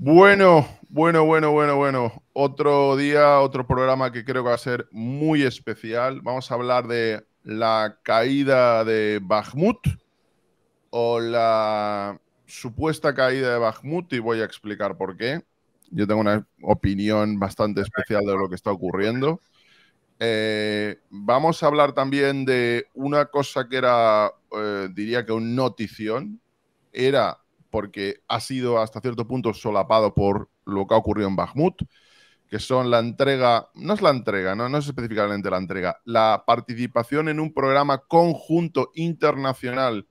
Bueno, bueno, bueno, bueno, bueno. Otro día, otro programa que creo que va a ser muy especial. Vamos a hablar de la caída de Bakhmut o la supuesta caída de Bakhmut y voy a explicar por qué. Yo tengo una opinión bastante especial de lo que está ocurriendo. Eh, vamos a hablar también de una cosa que era, eh, diría que un notición, era porque ha sido hasta cierto punto solapado por lo que ha ocurrido en Bakhmut, que son la entrega, no es la entrega, no, es específicamente la entrega, la participación en un programa conjunto internacional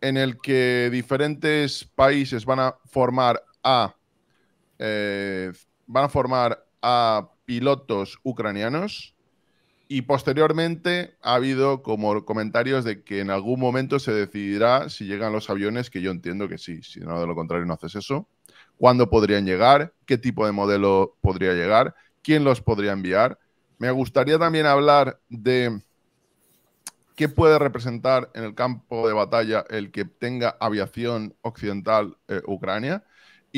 en el que diferentes países van a formar eh, van a formar a pilotos ucranianos y posteriormente ha habido como comentarios de que en algún momento se decidirá si llegan los aviones, que yo entiendo que sí, si no de lo contrario no haces eso. ¿Cuándo podrían llegar? ¿Qué tipo de modelo podría llegar? ¿Quién los podría enviar? Me gustaría también hablar de qué puede representar en el campo de batalla el que tenga aviación occidental eh, Ucrania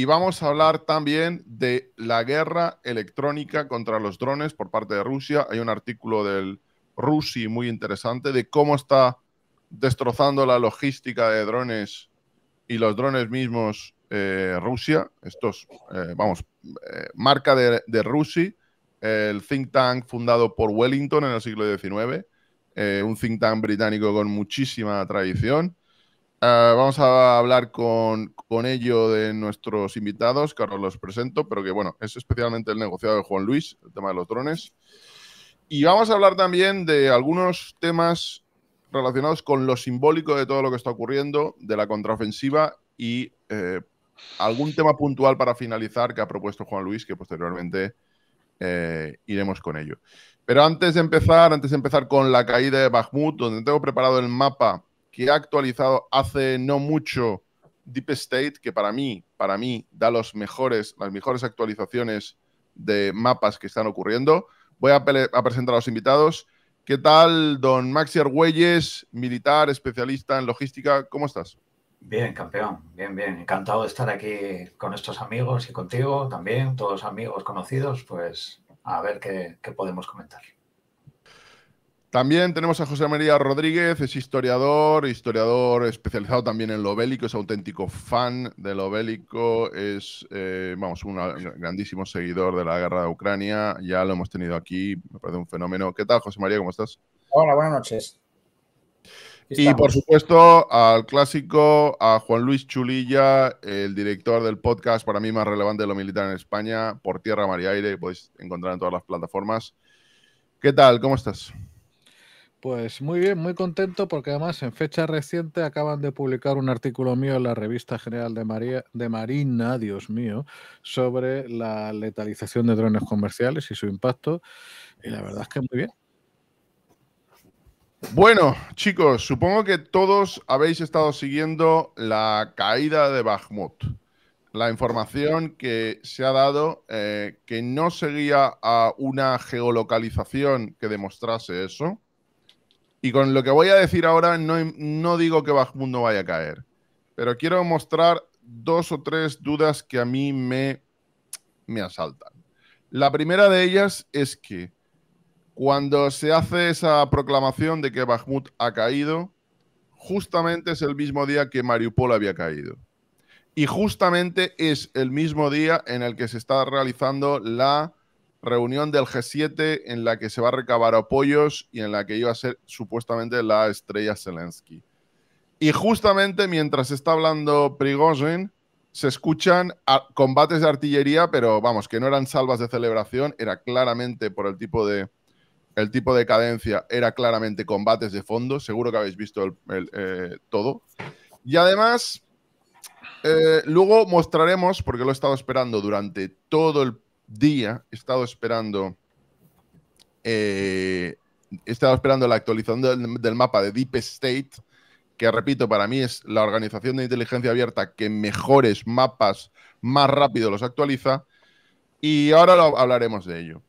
y vamos a hablar también de la guerra electrónica contra los drones por parte de Rusia. Hay un artículo del Rusi muy interesante de cómo está destrozando la logística de drones y los drones mismos eh, Rusia. Estos, eh, vamos, eh, marca de, de Rusi, el think tank fundado por Wellington en el siglo XIX, un think tank británico con muchísima tradición Ah, vamos a hablar con, ello de nuestros invitados, que ahora los presento, pero que bueno, es especialmente el negociado de Juan Luis, el tema de los drones. Y vamos a hablar también de algunos temas relacionados con lo simbólico de todo lo que está ocurriendo, de la contraofensiva y eh, algún tema puntual para finalizar que ha propuesto Juan Luis, que posteriormente eh, iremos con ello. Pero antes de empezar, antes de empezar con la caída de Bakhmut, donde tengo preparado el mapa que ha actualizado hace no mucho Deep State, que para mí, para mí, da los mejores, las mejores actualizaciones de mapas que están ocurriendo. Voy a, presentar a los invitados. ¿Qué tal, don Maxi Argüelles, militar, especialista en logística? ¿Cómo estás? Bien, campeón, bien, bien. Encantado de estar aquí con estos amigos y contigo también, todos amigos conocidos, pues a ver qué, qué podemos comentar. También tenemos a José María Rodríguez, es historiador, historiador especializado también en lo bélico, es auténtico fan de lo bélico, es, eh, vamos, un grandísimo seguidor de la guerra de Ucrania, ya lo hemos tenido aquí, me parece un fenómeno. ¿Qué tal, José María? ¿Cómo estás? Hola, buenas noches. Y por supuesto, al clásico, a Juan Luis Chulilla, el director del podcast para mí más relevante de lo militar en España, por tierra, mar y aire, podéis encontrar en todas las plataformas. ¿Qué tal? ¿Cómo estás? Pues muy bien, muy contento porque además en fecha reciente acaban de publicar un artículo mío en la revista general de, Marina, Dios mío, sobre la letalización de drones comerciales y su impacto. Y la verdad es que muy bien. Bueno, chicos, supongo que todos habéis estado siguiendo la caída de Bakhmut. La información que se ha dado eh, que no seguía a una geolocalización que demostrase eso y con lo que voy a decir ahora, no, digo que no vaya a caer, pero quiero mostrar dos o tres dudas que a mí me, me asaltan. La primera de ellas es que cuando se hace esa proclamación de que Bajmut ha caído, justamente es el mismo día que Mariupol había caído. Y justamente es el mismo día en el que se está realizando la reunión del G7 en la que se va a recabar apoyos y en la que iba a ser supuestamente la estrella Zelensky. Y justamente mientras está hablando Prigozhin, se escuchan combates de artillería, pero vamos, que no eran salvas de celebración, era claramente por el tipo de, el tipo de cadencia, era claramente combates de fondo, seguro que habéis visto eh, todo. Y además, eh, luego mostraremos, porque lo he estado esperando durante todo el día he estado esperando. Eh, esperando la actualización del, mapa de Deep State, que repito, para mí es la organización de inteligencia abierta que mejores mapas más rápido los actualiza. Y ahora hablaremos de ello.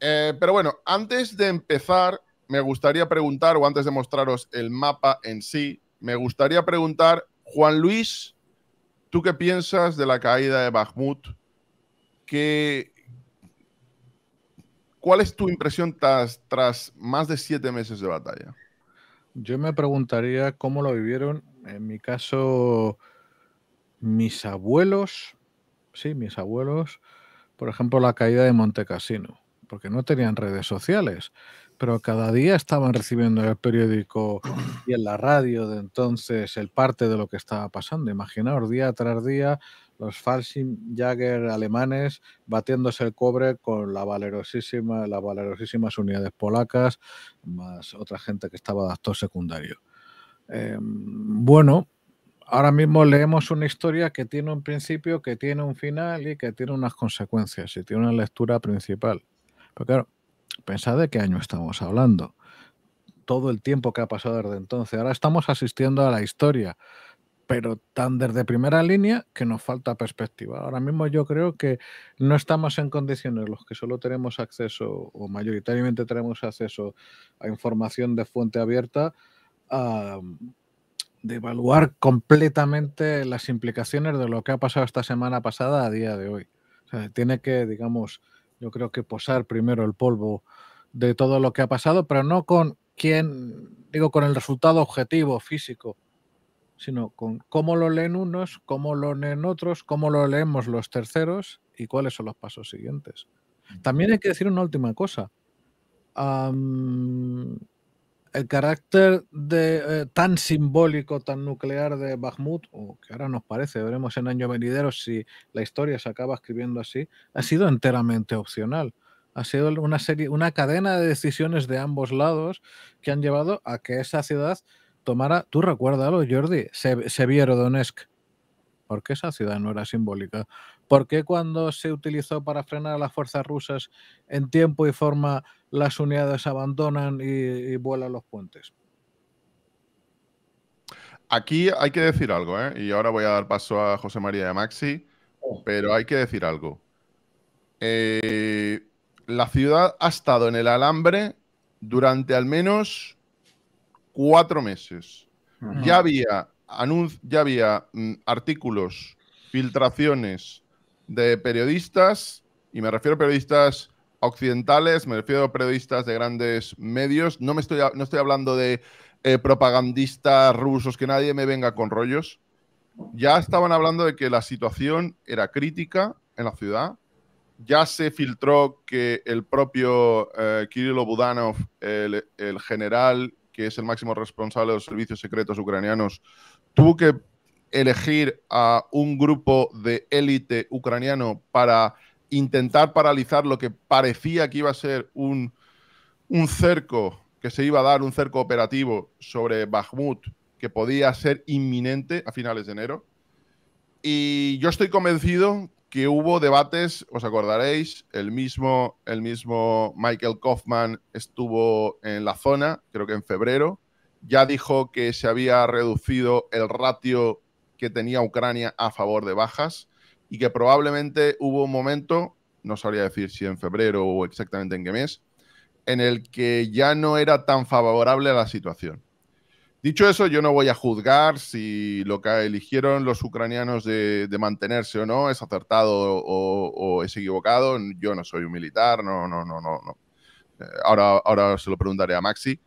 Eh, pero bueno, antes de empezar, me gustaría preguntar, o antes de mostraros el mapa en sí, me gustaría preguntar, Juan Luis, ¿tú qué piensas de la caída de Bakhmut? ¿Qué, ¿Cuál es tu impresión tras, tras más de siete meses de batalla? Yo me preguntaría cómo lo vivieron. En mi caso, mis abuelos, sí, mis abuelos, por ejemplo, la caída de Montecasino, porque no tenían redes sociales, pero cada día estaban recibiendo en el periódico y en la radio de entonces el parte de lo que estaba pasando. Imaginaos día tras día los falsos Jagger alemanes batiéndose el cobre con la valerosísima, las valerosísimas unidades polacas, más otra gente que estaba de actor secundario. Em, bueno, ahora mismo leemos una historia que tiene un principio, que tiene un final y que tiene unas consecuencias y tiene una lectura principal. Pero claro, pensad de qué año estamos hablando todo el tiempo que ha pasado desde entonces. Ahora estamos asistiendo a la historia pero tan desde primera línea que nos falta perspectiva. Ahora mismo yo creo que no estamos en condiciones los que solo tenemos acceso o mayoritariamente tenemos acceso a información de fuente abierta mm, de evaluar completamente las implicaciones de lo que ha pasado esta semana pasada a día de hoy. tiene que, digamos, yo creo que posar primero el polvo de todo lo que ha pasado, pero no con quién, digo, con el resultado objetivo, físico, sino con cómo lo leen unos, cómo lo leen otros, cómo lo leemos los terceros y cuáles son los pasos siguientes. También hay que decir una última cosa. el carácter de, eh, tan simbólico, tan nuclear de Bakhmut, o que ahora nos parece, veremos en año venideros si la historia se acaba escribiendo así, ha sido enteramente opcional. Ha sido una serie, una cadena de decisiones de ambos lados que han llevado a que esa ciudad tomara, tú recuérdalo, Jordi, Donetsk. ¿Por qué esa ciudad no era simbólica? ¿Por qué cuando se utilizó para frenar a las fuerzas rusas en tiempo y forma las unidades abandonan y, vuelan los puentes? Aquí hay que decir algo, ¿eh? y ahora voy a dar paso a José María de Maxi, oh. pero hay que decir algo. Eh, la ciudad ha estado en el alambre durante al menos cuatro meses. Ya había, ya había mm, artículos, filtraciones de periodistas, y me refiero a periodistas occidentales, me refiero a periodistas de grandes medios. No, me estoy, no estoy hablando de eh, propagandistas rusos, que nadie me venga con rollos. Ya estaban hablando de que la situación era crítica en la ciudad. Ya se filtró que el propio eh, Kirillov Budanov, el, el general que es el máximo responsable de los servicios secretos ucranianos, tuvo que elegir a un grupo de élite ucraniano para intentar paralizar lo que parecía que iba a ser un, un cerco, que se iba a dar un cerco operativo sobre Bakhmut, que podía ser inminente a finales de enero. Y yo estoy convencido que hubo debates, os acordaréis, el mismo, el mismo Michael Kaufman estuvo en la zona, creo que en febrero, ya dijo que se había reducido el ratio que tenía Ucrania a favor de bajas y que probablemente hubo un momento, no sabría decir si en febrero o exactamente en qué mes, en el que ya no era tan favorable a la situación. Dicho eso, yo no voy a juzgar si lo que eligieron los ucranianos de, mantenerse o no es acertado o, es equivocado. Yo no soy un militar, no, no, no, no. Eh, ahora, ahora se lo preguntaré a Maxi.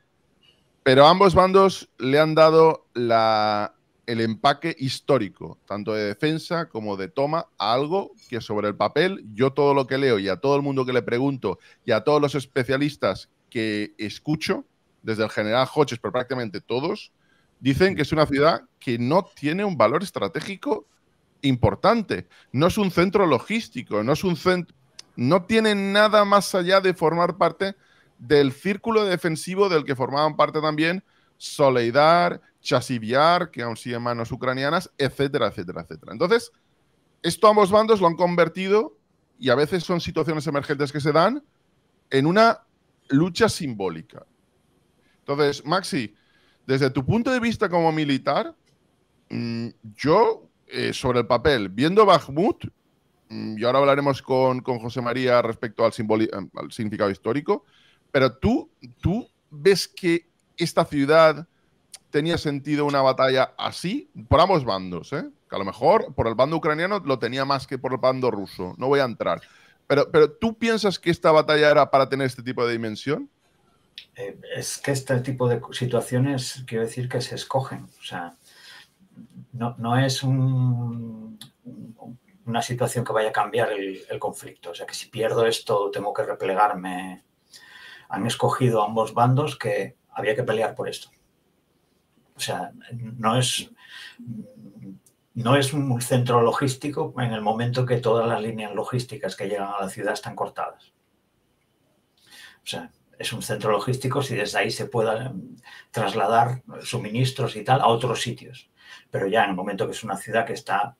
Pero ambos bandos le han dado el empaque histórico, tanto de defensa como de toma, a algo que sobre el papel, yo todo lo que leo y a todo el mundo que le pregunto y a todos los especialistas que escucho, desde el general Hoches, pero prácticamente todos, dicen que es una ciudad que no tiene un valor estratégico importante. No es un centro logístico, no es un centro. No tiene nada más allá de formar parte del círculo defensivo del que formaban parte también Soleidar, Chasiviar, que aún siguen manos ucranianas, etcétera, etcétera, etcétera. Entonces, esto ambos bandos lo han convertido, y a veces son situaciones emergentes que se dan, en una lucha simbólica. Entonces, Maxi, desde tu punto de vista como militar, mm, yo, eh, sobre el papel, viendo Bakhmut, mm, y ahora hablaremos con, José María respecto al, eh, al significado histórico, pero tú, tú ves que esta ciudad tenía sentido una batalla así por ambos bandos, ¿eh? que a lo mejor por el bando ucraniano lo tenía más que por el bando ruso, no voy a entrar. Pero, pero ¿tú piensas que esta batalla era para tener este tipo de dimensión? Eh, es que este tipo de situaciones, quiero decir, que se escogen. O sea, no, es una situación que vaya a cambiar el, el, conflicto. O sea, que si pierdo esto, tengo que replegarme. Han escogido ambos bandos que había que pelear por esto. O sea, no es, no es un centro logístico en el momento que todas las líneas logísticas que llegan a la ciudad están cortadas. O sea, es un centro logístico si desde ahí se puedan em, trasladar suministros y tal a otros sitios. Pero ya en el momento que es una ciudad que está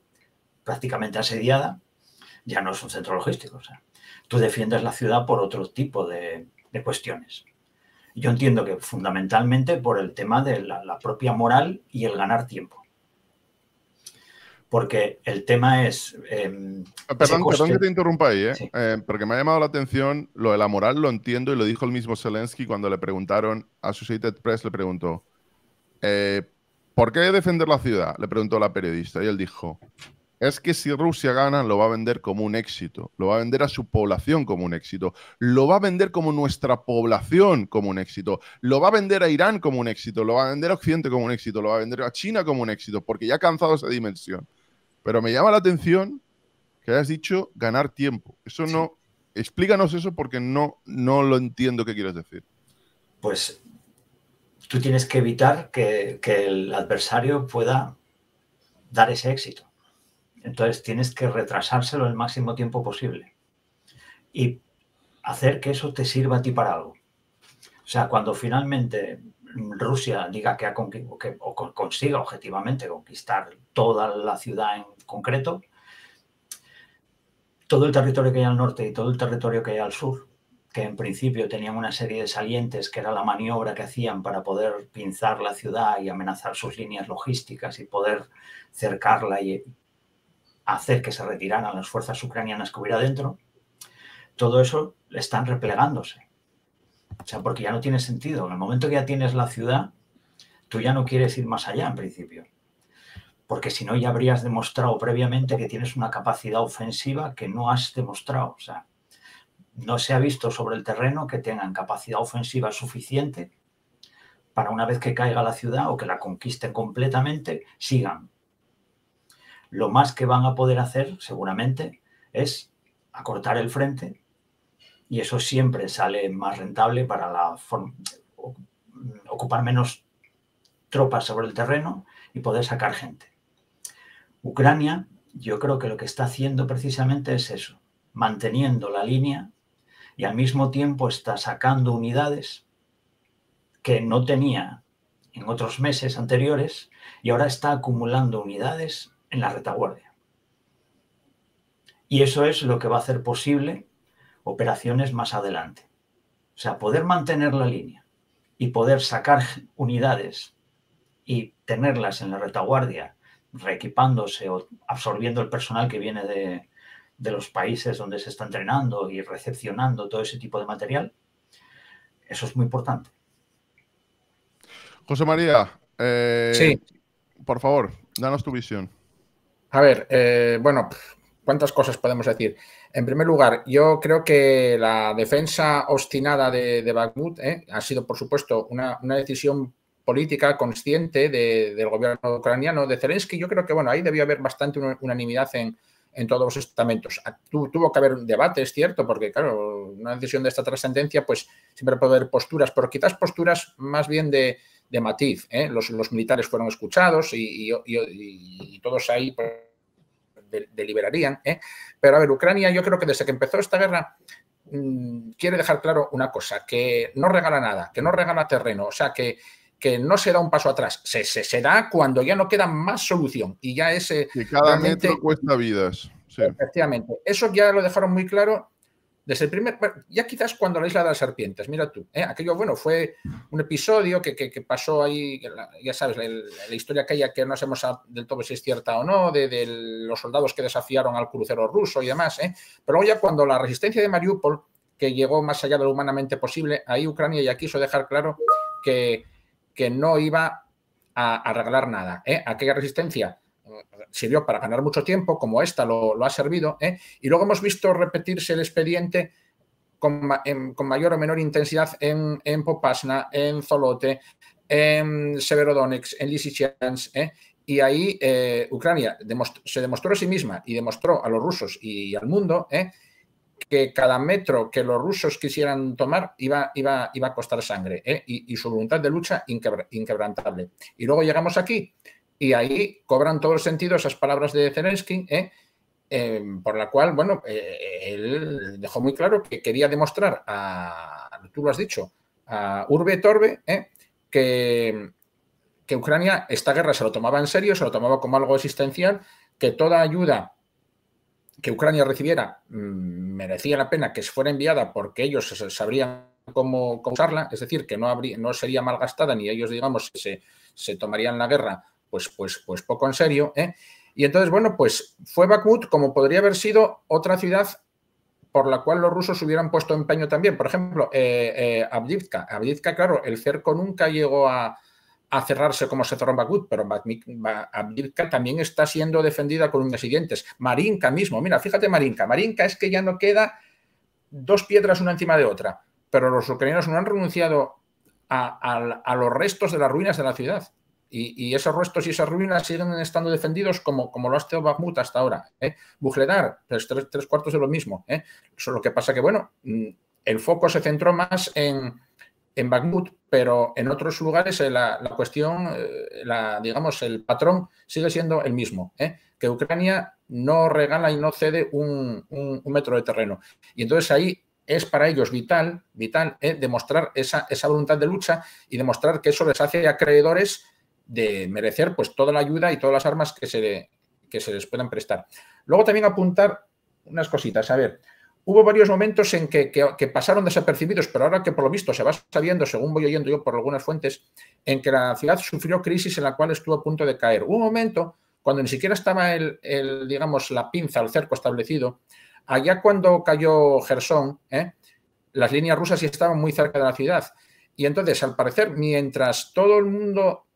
prácticamente asediada, ya no es un centro logístico. O sea, tú defiendes la ciudad por otro tipo de, cuestiones. Yo entiendo que fundamentalmente por el tema de la propia moral y el ganar tiempo porque el tema es... Em, ah, perdón, que te interrumpa ahí, ¿eh? ¿eh? porque me ha llamado la atención lo de la moral, lo entiendo y lo dijo el mismo Zelensky cuando le preguntaron, a Associated Press le preguntó, eh, ¿por qué defender la ciudad? Le preguntó la periodista y él dijo, es que si Rusia gana lo va a vender como un éxito, lo va a vender a su población como un éxito, lo va a vender como nuestra población como un éxito, lo va a vender a Irán como un éxito, lo va a vender a Occidente como un éxito, lo va a vender a China como un éxito, porque ya ha cansado esa dimensión. Pero me llama la atención que hayas dicho ganar tiempo. Eso no. Explícanos eso porque no, no lo entiendo qué quieres decir. Pues tú tienes que evitar que, que el adversario pueda dar ese éxito. Entonces tienes que retrasárselo el máximo tiempo posible y hacer que eso te sirva a ti para algo. O sea, cuando finalmente Rusia diga que, ha que o consiga objetivamente conquistar toda la ciudad en concreto, todo el territorio que hay al norte y todo el territorio que hay al sur, que en principio tenían una serie de salientes, que era la maniobra que hacían para poder pinzar la ciudad y amenazar sus líneas logísticas y poder cercarla y hacer que se retiraran las fuerzas ucranianas que hubiera dentro, todo eso están replegándose. O sea, porque ya no tiene sentido. En el momento que ya tienes la ciudad, tú ya no quieres ir más allá en principio. Porque si no, ya habrías demostrado previamente que tienes una capacidad ofensiva que no has demostrado. O sea, no se ha visto sobre el terreno que tengan capacidad ofensiva suficiente para una vez que caiga la ciudad o que la conquisten completamente, sigan. Lo más que van a poder hacer, seguramente, es acortar el frente y eso siempre sale más rentable para la ocupar menos tropas sobre el terreno y poder sacar gente. Ucrania, yo creo que lo que está haciendo precisamente es eso, manteniendo la línea y al mismo tiempo está sacando unidades que no tenía en otros meses anteriores y ahora está acumulando unidades en la retaguardia. Y eso es lo que va a hacer posible operaciones más adelante. O sea, poder mantener la línea y poder sacar unidades y tenerlas en la retaguardia, reequipándose o absorbiendo el personal que viene de, los países donde se está entrenando y recepcionando todo ese tipo de material, eso es muy importante. José María, eh, por favor, danos tu visión. A ver, eh, bueno, ¿Cuántas cosas podemos decir? En primer lugar, yo creo que la defensa obstinada de, de Bakhmut eh, ha sido, por supuesto, una, decisión política consciente del gobierno ucraniano de Zelensky. Yo creo que bueno, ahí debió haber bastante unanimidad en, en todos los estamentos. Ah, tu, tuvo que haber un debate, es cierto, porque claro, una decisión de esta trascendencia, pues siempre puede haber posturas, pero quizás posturas más bien de, de matiz. Eh. Los, los, militares fueron escuchados y, y, todos ahí. Pues, deliberarían. ¿eh? Pero a ver, Ucrania yo creo que desde que empezó esta guerra mm, quiere dejar claro una cosa, que no regala nada, que no regala terreno, o sea, que, que no se da un paso atrás, se, se, da cuando ya no queda más solución y ya ese... y cada metro cuesta vidas. Efectivamente, eso ya lo dejaron muy claro desde el primer, ya quizás cuando la isla de las serpientes, mira tú, ¿eh? aquello, bueno, fue un episodio que, pasó ahí, ya sabes, la, historia aquella que no sabemos del todo si es cierta o no, de, los soldados que desafiaron al crucero ruso y demás, ¿eh? pero ya cuando la resistencia de Mariupol, que llegó más allá de lo humanamente posible, ahí Ucrania ya quiso dejar claro que, que no iba a, arreglar nada. ¿eh? Aquella resistencia sirvió para ganar mucho tiempo, como esta lo, ha servido, ¿eh? y luego hemos visto repetirse el expediente con, mayor o menor intensidad en, Popasna, en Zolote, en Severodonex, en Lysychansk, ¿eh? y ahí eh, Ucrania se demostró a sí misma y demostró a los rusos y, al mundo que cada metro que los rusos quisieran tomar iba, a costar sangre y, su voluntad de lucha inquebrantable. Y luego llegamos aquí y ahí cobran todo el sentido esas palabras de Zelensky, ¿eh? Eh, por la cual, bueno, eh, él dejó muy claro que quería demostrar a, tú lo has dicho, a Urbe Torbe, que, que Ucrania esta guerra se lo tomaba en serio, se lo tomaba como algo existencial, que toda ayuda que Ucrania recibiera mm, merecía la pena que se fuera enviada porque ellos sabrían cómo, usarla, es decir, que no, no sería malgastada ni ellos, digamos, se, se tomarían la guerra pues, pues, pues poco en serio. ¿eh? Y entonces, bueno, pues fue Bakhmut como podría haber sido otra ciudad por la cual los rusos hubieran puesto empeño también. Por ejemplo, eh, eh, Abdivka. claro, el cerco nunca llegó a, cerrarse como se cerró en pero Abdivka también está siendo defendida con un y Marinka mismo, mira, fíjate Marinka. Marinka es que ya no queda dos piedras una encima de otra, pero los ucranianos no han renunciado a los restos de las ruinas de la ciudad. Y, esos restos y esas ruinas siguen estando defendidos como, como lo ha estado Bakhmut hasta ahora. ¿eh? tres, cuartos de lo mismo. ¿eh? lo que pasa que, bueno, mm, el foco se centró más en, en Bakhmut, pero en otros lugares eh, la, la cuestión, eh, la, digamos, el patrón sigue siendo el mismo. ¿eh? Que Ucrania no regala y no cede un, metro de terreno. Y entonces ahí es para ellos vital, vital, demostrar esa, esa, voluntad de lucha y demostrar que eso les hace acreedores de merecer pues toda la ayuda y todas las armas que se, que se les puedan prestar. Luego también apuntar unas cositas. A ver, hubo varios momentos en que, pasaron desapercibidos, pero ahora que por lo visto se va sabiendo, según voy oyendo yo por algunas fuentes, en que la ciudad sufrió crisis en la cual estuvo a punto de caer. un momento cuando ni siquiera estaba el, el digamos, la pinza, el cerco establecido. Allá cuando cayó Gerson, ¿eh? las líneas rusas ya estaban muy cerca de la ciudad. Y entonces, al parecer, mientras todo el mundo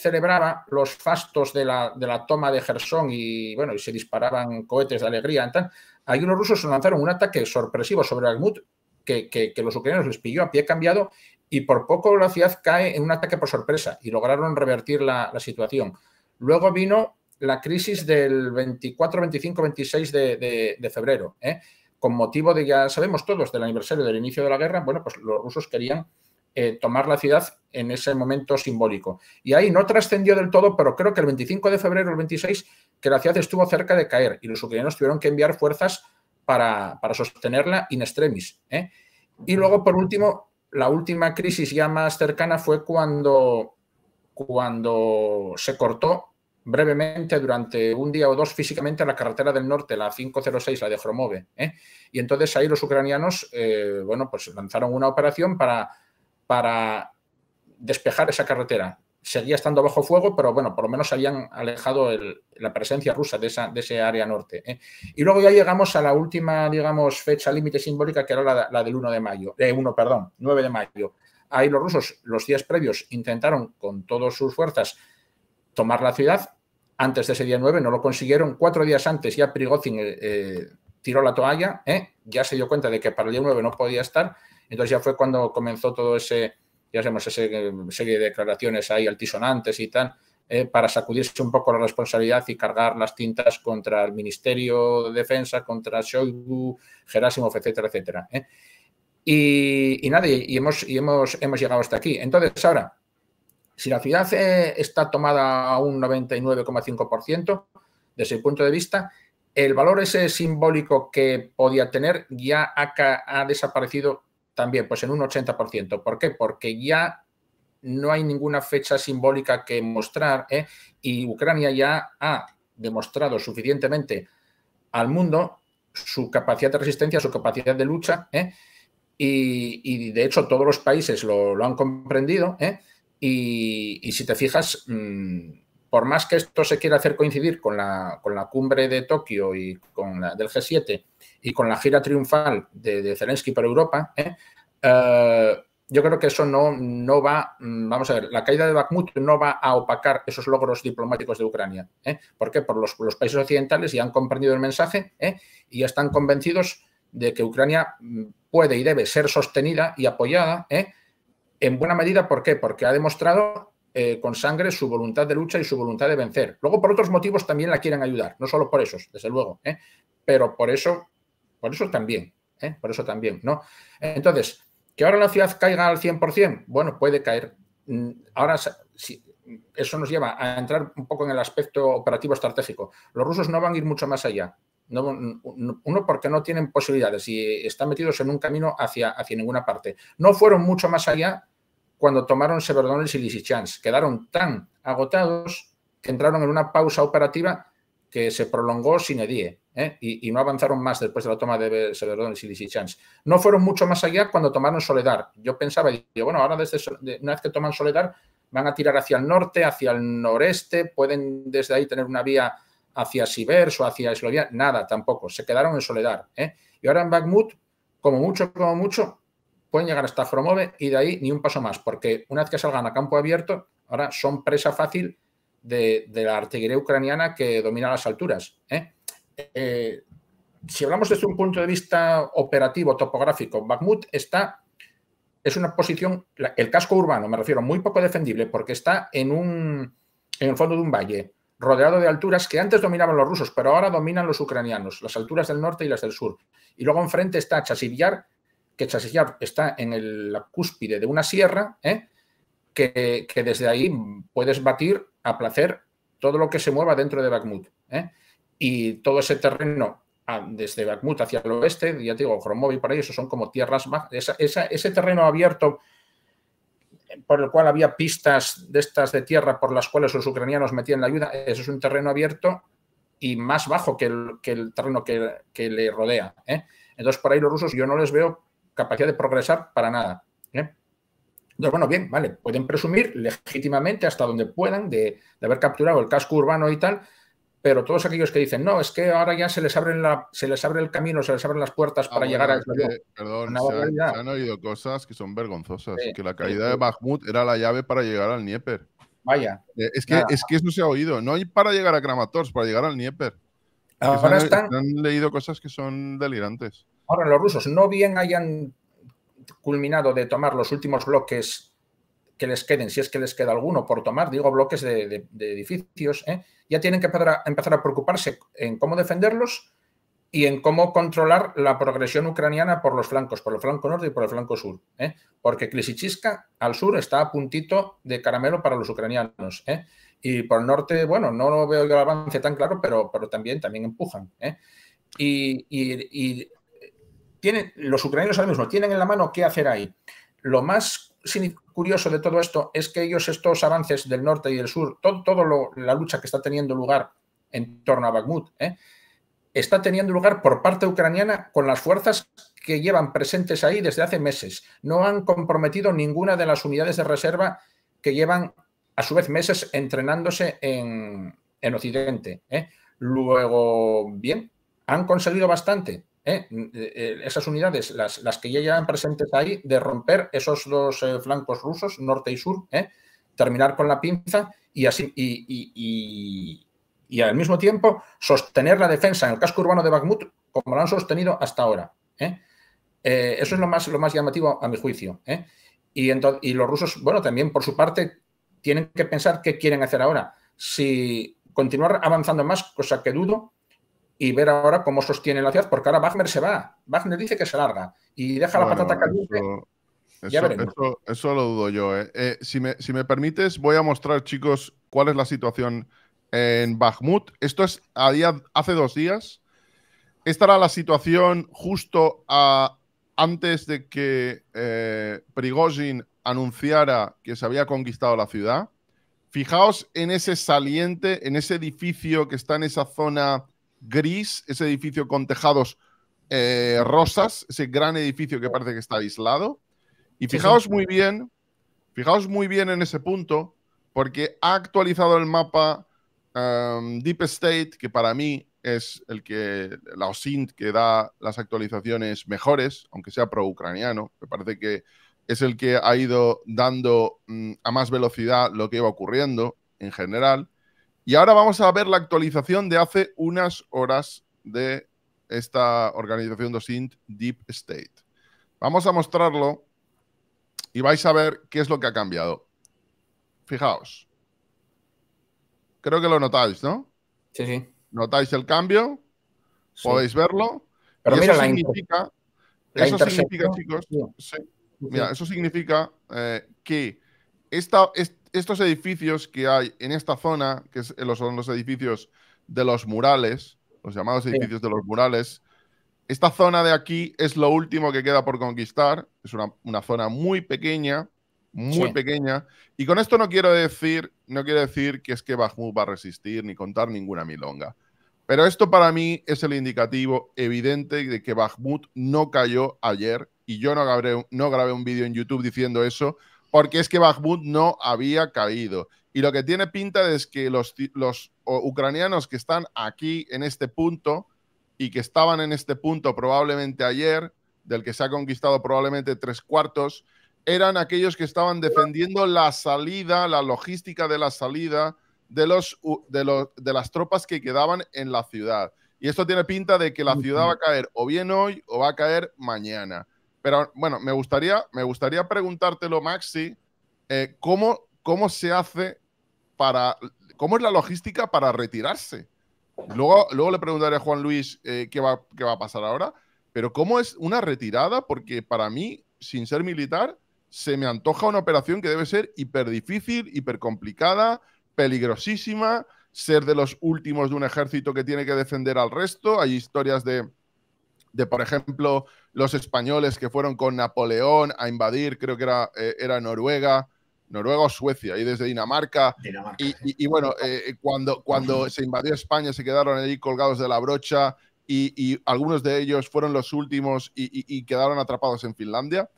celebraba los fastos de la, toma de Gerson y, bueno, y se disparaban cohetes de alegría. Tal, hay unos rusos lanzaron un ataque sorpresivo sobre Almut que, los ucranianos les pilló a pie cambiado y por poco la cae en un ataque por sorpresa y lograron revertir la, situación. Luego vino la crisis del 24, 25, 26 de, febrero. ¿eh? Con motivo de, ya sabemos todos, del aniversario del inicio de la guerra, bueno, pues los rusos querían eh, tomar la ciudad en ese momento simbólico. Y ahí no trascendió del todo, pero creo que el 25 de febrero, el 26, que la ciudad estuvo cerca de caer y los ucranianos tuvieron que enviar fuerzas para, para sostenerla in extremis. ¿eh? Y luego, por último, la última crisis ya más cercana fue cuando, cuando se cortó brevemente durante un día o dos físicamente la carretera del norte, la 506, la de Hromove. ¿eh? Y entonces ahí los ucranianos, bueno, pues lanzaron una operación para para despejar esa carretera. Seguía estando bajo fuego, pero bueno, por lo menos habían alejado la presencia rusa de esa ese área norte. ¿eh? Y luego ya llegamos a la última, digamos, fecha límite simbólica, que era la, del 1 de mayo, 1, eh, perdón, 9 de mayo. Ahí los rusos, los días previos, intentaron con todas sus fuerzas tomar la ciudad. Antes de ese día 9 no lo consiguieron. Cuatro días antes ya Prigozhin eh, tiró la toalla, ya se dio cuenta de que para el día 9 no podía estar entonces ya fue cuando comenzó todo ese, ya sabemos, esa eh, serie de declaraciones ahí altisonantes y tal, eh, para sacudirse un poco la responsabilidad y cargar las tintas contra el Ministerio de Defensa, contra Shoigu, Gerasimov, etcétera, etcétera. Eh. Y, y, nada, y, hemos, y hemos, hemos llegado hasta aquí. Entonces, ahora, si la ciudad está tomada a un 99,5%, desde el punto de vista, el valor ese simbólico que podía tener ya ha desaparecido también pues en un 80%. ¿Por qué? Porque ya no hay ninguna fecha simbólica que mostrar ¿eh? y Ucrania ya ha demostrado suficientemente al mundo su capacidad de resistencia, su capacidad de lucha ¿eh? y, de hecho todos los países lo, han comprendido ¿eh? y, si te fijas... Mm, por más que esto se quiera hacer coincidir con la, con la cumbre de Tokio y con la del G7 y con la gira triunfal de, Zelensky por Europa, ¿eh? Eh, yo creo que eso no, no va, mm, vamos a ver, la caída de Bakhmut no va a opacar esos logros diplomáticos de Ucrania. ¿eh? ¿Por qué? Por los, países occidentales ya han comprendido el mensaje y están convencidos de que Ucrania mm, puede y debe ser sostenida y apoyada. En buena medida, ¿por qué? Porque ha demostrado eh, con sangre su voluntad de lucha y su voluntad de vencer. Luego, por otros motivos también la quieren ayudar, no solo por esos, desde luego, ¿eh? pero por eso, por eso también, ¿eh? por eso también, ¿no? Entonces, que ahora la ciudad caiga al 100%, bueno, puede caer. Mm, ahora, eso nos lleva a entrar un poco en el aspecto operativo estratégico. Los rusos no van a ir mucho más allá. uno, porque no tienen posibilidades y están metidos en un camino hacia, hacia ninguna parte. No fueron mucho más allá cuando tomaron Severdones y Lisichans. Quedaron tan agotados que entraron en una pausa operativa que se prolongó sin edie ¿eh? y, no avanzaron más después de la toma de Severdones y Lisichans. No fueron mucho más allá cuando tomaron Soledad. Yo pensaba, digo, bueno, ahora desde, una vez que toman Soledad van a tirar hacia el norte, hacia el noreste, pueden desde ahí tener una vía hacia Sibers o hacia Eslovia. nada tampoco, se quedaron en Soledad. ¿eh? Y ahora en Bakhmut, como mucho, como mucho, pueden llegar hasta Fromove y de ahí ni un paso más, porque una vez que salgan a campo abierto, ahora son presa fácil de, la artillería ucraniana que domina las alturas. ¿eh? Eh, si hablamos desde un punto de vista operativo, topográfico, Bakhmut está, es una posición, el casco urbano, me refiero, muy poco defendible, porque está en, un, en el fondo de un valle, rodeado de alturas que antes dominaban los rusos, pero ahora dominan los ucranianos, las alturas del norte y las del sur. Y luego enfrente está Chasivyar, que Chasillab está en el, la cúspide de una sierra, ¿eh? que, desde ahí puedes batir a placer todo lo que se mueva dentro de Bakhmut. ¿eh? Y todo ese terreno desde Bakhmut hacia el oeste, ya te digo, y para ahí, eso son como tierras más Esa, ese terreno abierto por el cual había pistas de estas de tierra por las cuales los ucranianos metían la ayuda, eso es un terreno abierto y más bajo que el, que el terreno que, le rodea. ¿eh? Entonces, por ahí los rusos yo no les veo capacidad de progresar para nada. ¿eh? Entonces, bueno, bien, vale, pueden presumir legítimamente hasta donde puedan de, haber capturado el casco urbano y tal, pero todos aquellos que dicen, no, es que ahora ya se les, abren la, se les abre el camino, se les abren las puertas ah, para llegar al. perdón, han, oído cosas que son vergonzosas, que la caída de Bakhmut era la llave para llegar al Nieper. Vaya. Eh, es, que, es que eso se ha oído, no hay para llegar a Kramatorsk, para llegar al nieper han leído cosas que son delirantes. Ahora, los rusos no bien hayan culminado de tomar los últimos bloques que les queden, si es que les queda alguno por tomar, digo bloques de, edificios, ¿eh? ya tienen que empezar a preocuparse en cómo defenderlos y en cómo controlar la progresión ucraniana por los flancos, por el flanco norte y por el flanco sur. ¿eh? Porque Klesichiska, al sur está a puntito de caramelo para los ucranianos. ¿eh? Y por el norte, bueno, no veo el avance tan claro, pero, pero también, también empujan. y, los ucranianos ahora mismo tienen en la mano qué hacer ahí. Lo más curioso de todo esto es que ellos, estos avances del norte y del sur, toda todo, la lucha que está teniendo lugar en torno a Bakhmut, ¿eh? está teniendo lugar por parte ucraniana con las fuerzas que llevan presentes ahí desde hace meses. No han comprometido ninguna de las unidades de reserva que llevan a su vez meses entrenándose en, Occidente. ¿eh? Luego, bien, han conseguido bastante, ¿eh? Mm, eh, eh, esas unidades, las, que ya llevan presentes ahí, de romper esos dos flancos rusos, norte y sur, terminar con la pinza y, así, y, al mismo tiempo sostener la defensa en el casco urbano de Bakhmut como lo han sostenido hasta ahora. eso es lo más, lo más llamativo a mi juicio. Y, y los rusos, bueno, también por su parte, tienen que pensar qué quieren hacer ahora. Si continuar avanzando más, cosa que dudo, y ver ahora cómo sostiene la ciudad, porque ahora Wagner se va. Wagner dice que se larga y deja la patata caliente. Eso... eso, lo dudo yo. ¿eh? Eh, si, me, permites, voy a mostrar, chicos, cuál es la situación en Bakhmut. Esto es a día, hace dos días. Esta era la situación justo a, antes de que eh, Prigozhin anunciara que se había conquistado la ciudad. Fijaos en ese saliente, en ese edificio que está en esa zona gris, ese edificio con tejados eh, rosas, ese gran edificio que parece que está aislado. Y fijaos muy bien, fijaos muy bien en ese punto, porque ha actualizado el mapa em, Deep State, que para mí es el que la OSINT que da las actualizaciones mejores, aunque sea pro-ucraniano. Me parece que es el que ha ido dando mm, a más velocidad lo que iba ocurriendo en general. Y ahora vamos a ver la actualización de hace unas horas de esta organización dosint Deep State. Vamos a mostrarlo y vais a ver qué es lo que ha cambiado. Fijaos. Creo que lo notáis, ¿no? Sí, sí. ¿Notáis el cambio? ¿Podéis verlo? Pero mira, eso significa, chicos, eh, eso significa que esta estos edificios que hay en esta zona, que eh, son los edificios de los murales, los llamados edificios de los murales, esta zona de aquí es lo último que queda por conquistar. Es una, zona muy pequeña, muy pequeña. Y con esto no quiero decir, no quiero decir que es que Bakhmut va a resistir ni contar ninguna milonga. Pero esto para mí es el indicativo evidente de que Bakhmut no cayó ayer. Y yo no grabé, no grabé un vídeo en YouTube diciendo eso, porque es que Bakhmut no había caído. Y lo que tiene pinta es que los, ucranianos que están aquí en este punto y que estaban en este punto probablemente ayer, del que se ha conquistado probablemente tres cuartos, eran aquellos que estaban defendiendo la salida, la logística de la salida de, los, de, de las tropas que quedaban en la ciudad. Y esto tiene pinta de que la ciudad va a caer o bien hoy o va a caer mañana. Pero bueno, me gustaría, me gustaría preguntártelo, Maxi, eh, ¿cómo, se hace para. ¿Cómo es la logística para retirarse? Luego, luego le preguntaré a Juan Luis eh, qué, va, qué va a pasar ahora, pero ¿cómo es una retirada? Porque para mí, sin ser militar, se me antoja una operación que debe ser hiper difícil, hiper complicada, peligrosísima, ser de los últimos de un ejército que tiene que defender al resto. Hay historias de de, por ejemplo, los españoles que fueron con Napoleón a invadir, creo que era, eh, Noruega, Noruega o Suecia, y desde Dinamarca. y, bueno, eh, cuando, cuando se invadió España se quedaron ahí colgados de la brocha y, algunos de ellos fueron los últimos y, quedaron atrapados en Finlandia.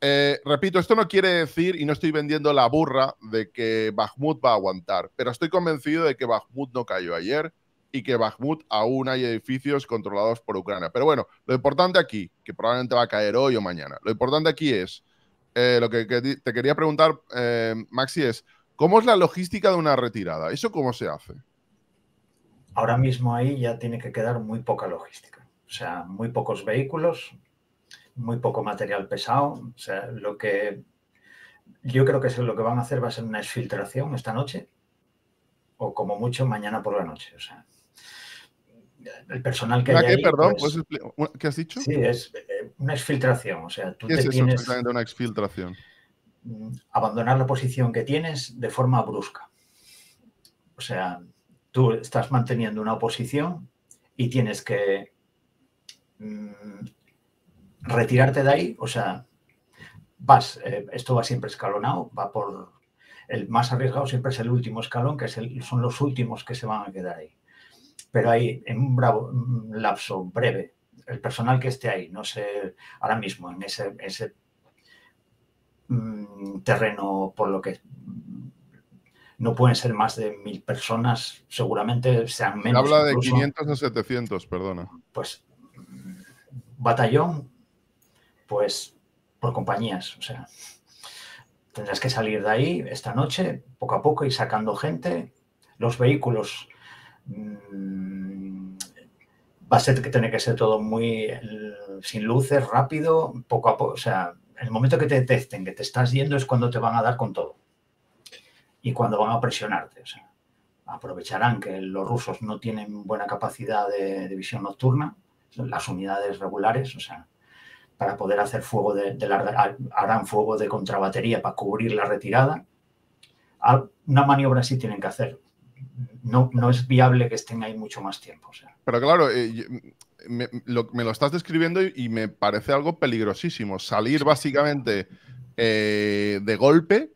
Eh, repito, esto no quiere decir, y no estoy vendiendo la burra, de que Bakhmut va a aguantar, pero estoy convencido de que Bakhmut no cayó ayer, y que Bakhmut aún hay edificios controlados por Ucrania. Pero bueno, lo importante aquí, que probablemente va a caer hoy o mañana, lo importante aquí es, eh, lo que, te quería preguntar, eh, Maxi, es, ¿cómo es la logística de una retirada? ¿Eso cómo se hace? Ahora mismo ahí ya tiene que quedar muy poca logística, o sea, muy pocos vehículos, muy poco material pesado, o sea, lo que... Yo creo que es lo que van a hacer va a ser una exfiltración esta noche, o como mucho mañana por la noche. O sea, el personal que hay Perdón, pues, ¿qué has dicho? Sí, es eh, una exfiltración. O sea, tú te tienes una exfiltración? Mm, abandonar la posición que tienes de forma brusca. O sea, tú estás manteniendo una oposición y tienes que mm, retirarte de ahí. O sea, vas, eh, esto va siempre escalonado, va por... El más arriesgado siempre es el último escalón, que son los últimos que se van a quedar ahí pero ahí, en un, lapso breve, el personal que esté ahí, no sé, ahora mismo, en ese, mm, terreno, por lo que mm, no pueden ser más de mil personas, seguramente sean menos. habla de 500 a 700, perdona. Pues mm, batallón, pues por compañías, o sea, tendrás que salir de ahí esta noche poco a poco y sacando gente. Los vehículos Mm, va a ser que tiene que ser todo muy sin luces, rápido, poco a poco. O sea, el momento que te detecten que te estás yendo es cuando te van a dar con todo y cuando van a presionarte. O sea, aprovecharán que los rusos no tienen buena capacidad de, visión nocturna, las unidades regulares, o sea, para poder hacer fuego de, harán fuego de contrabatería para cubrir la retirada. Una maniobra así tienen que hacer no, no es viable que estén ahí mucho más tiempo. Pero claro, eh, mm, me, lo, estás describiendo y, me parece algo peligrosísimo. Salir básicamente eh, de golpe,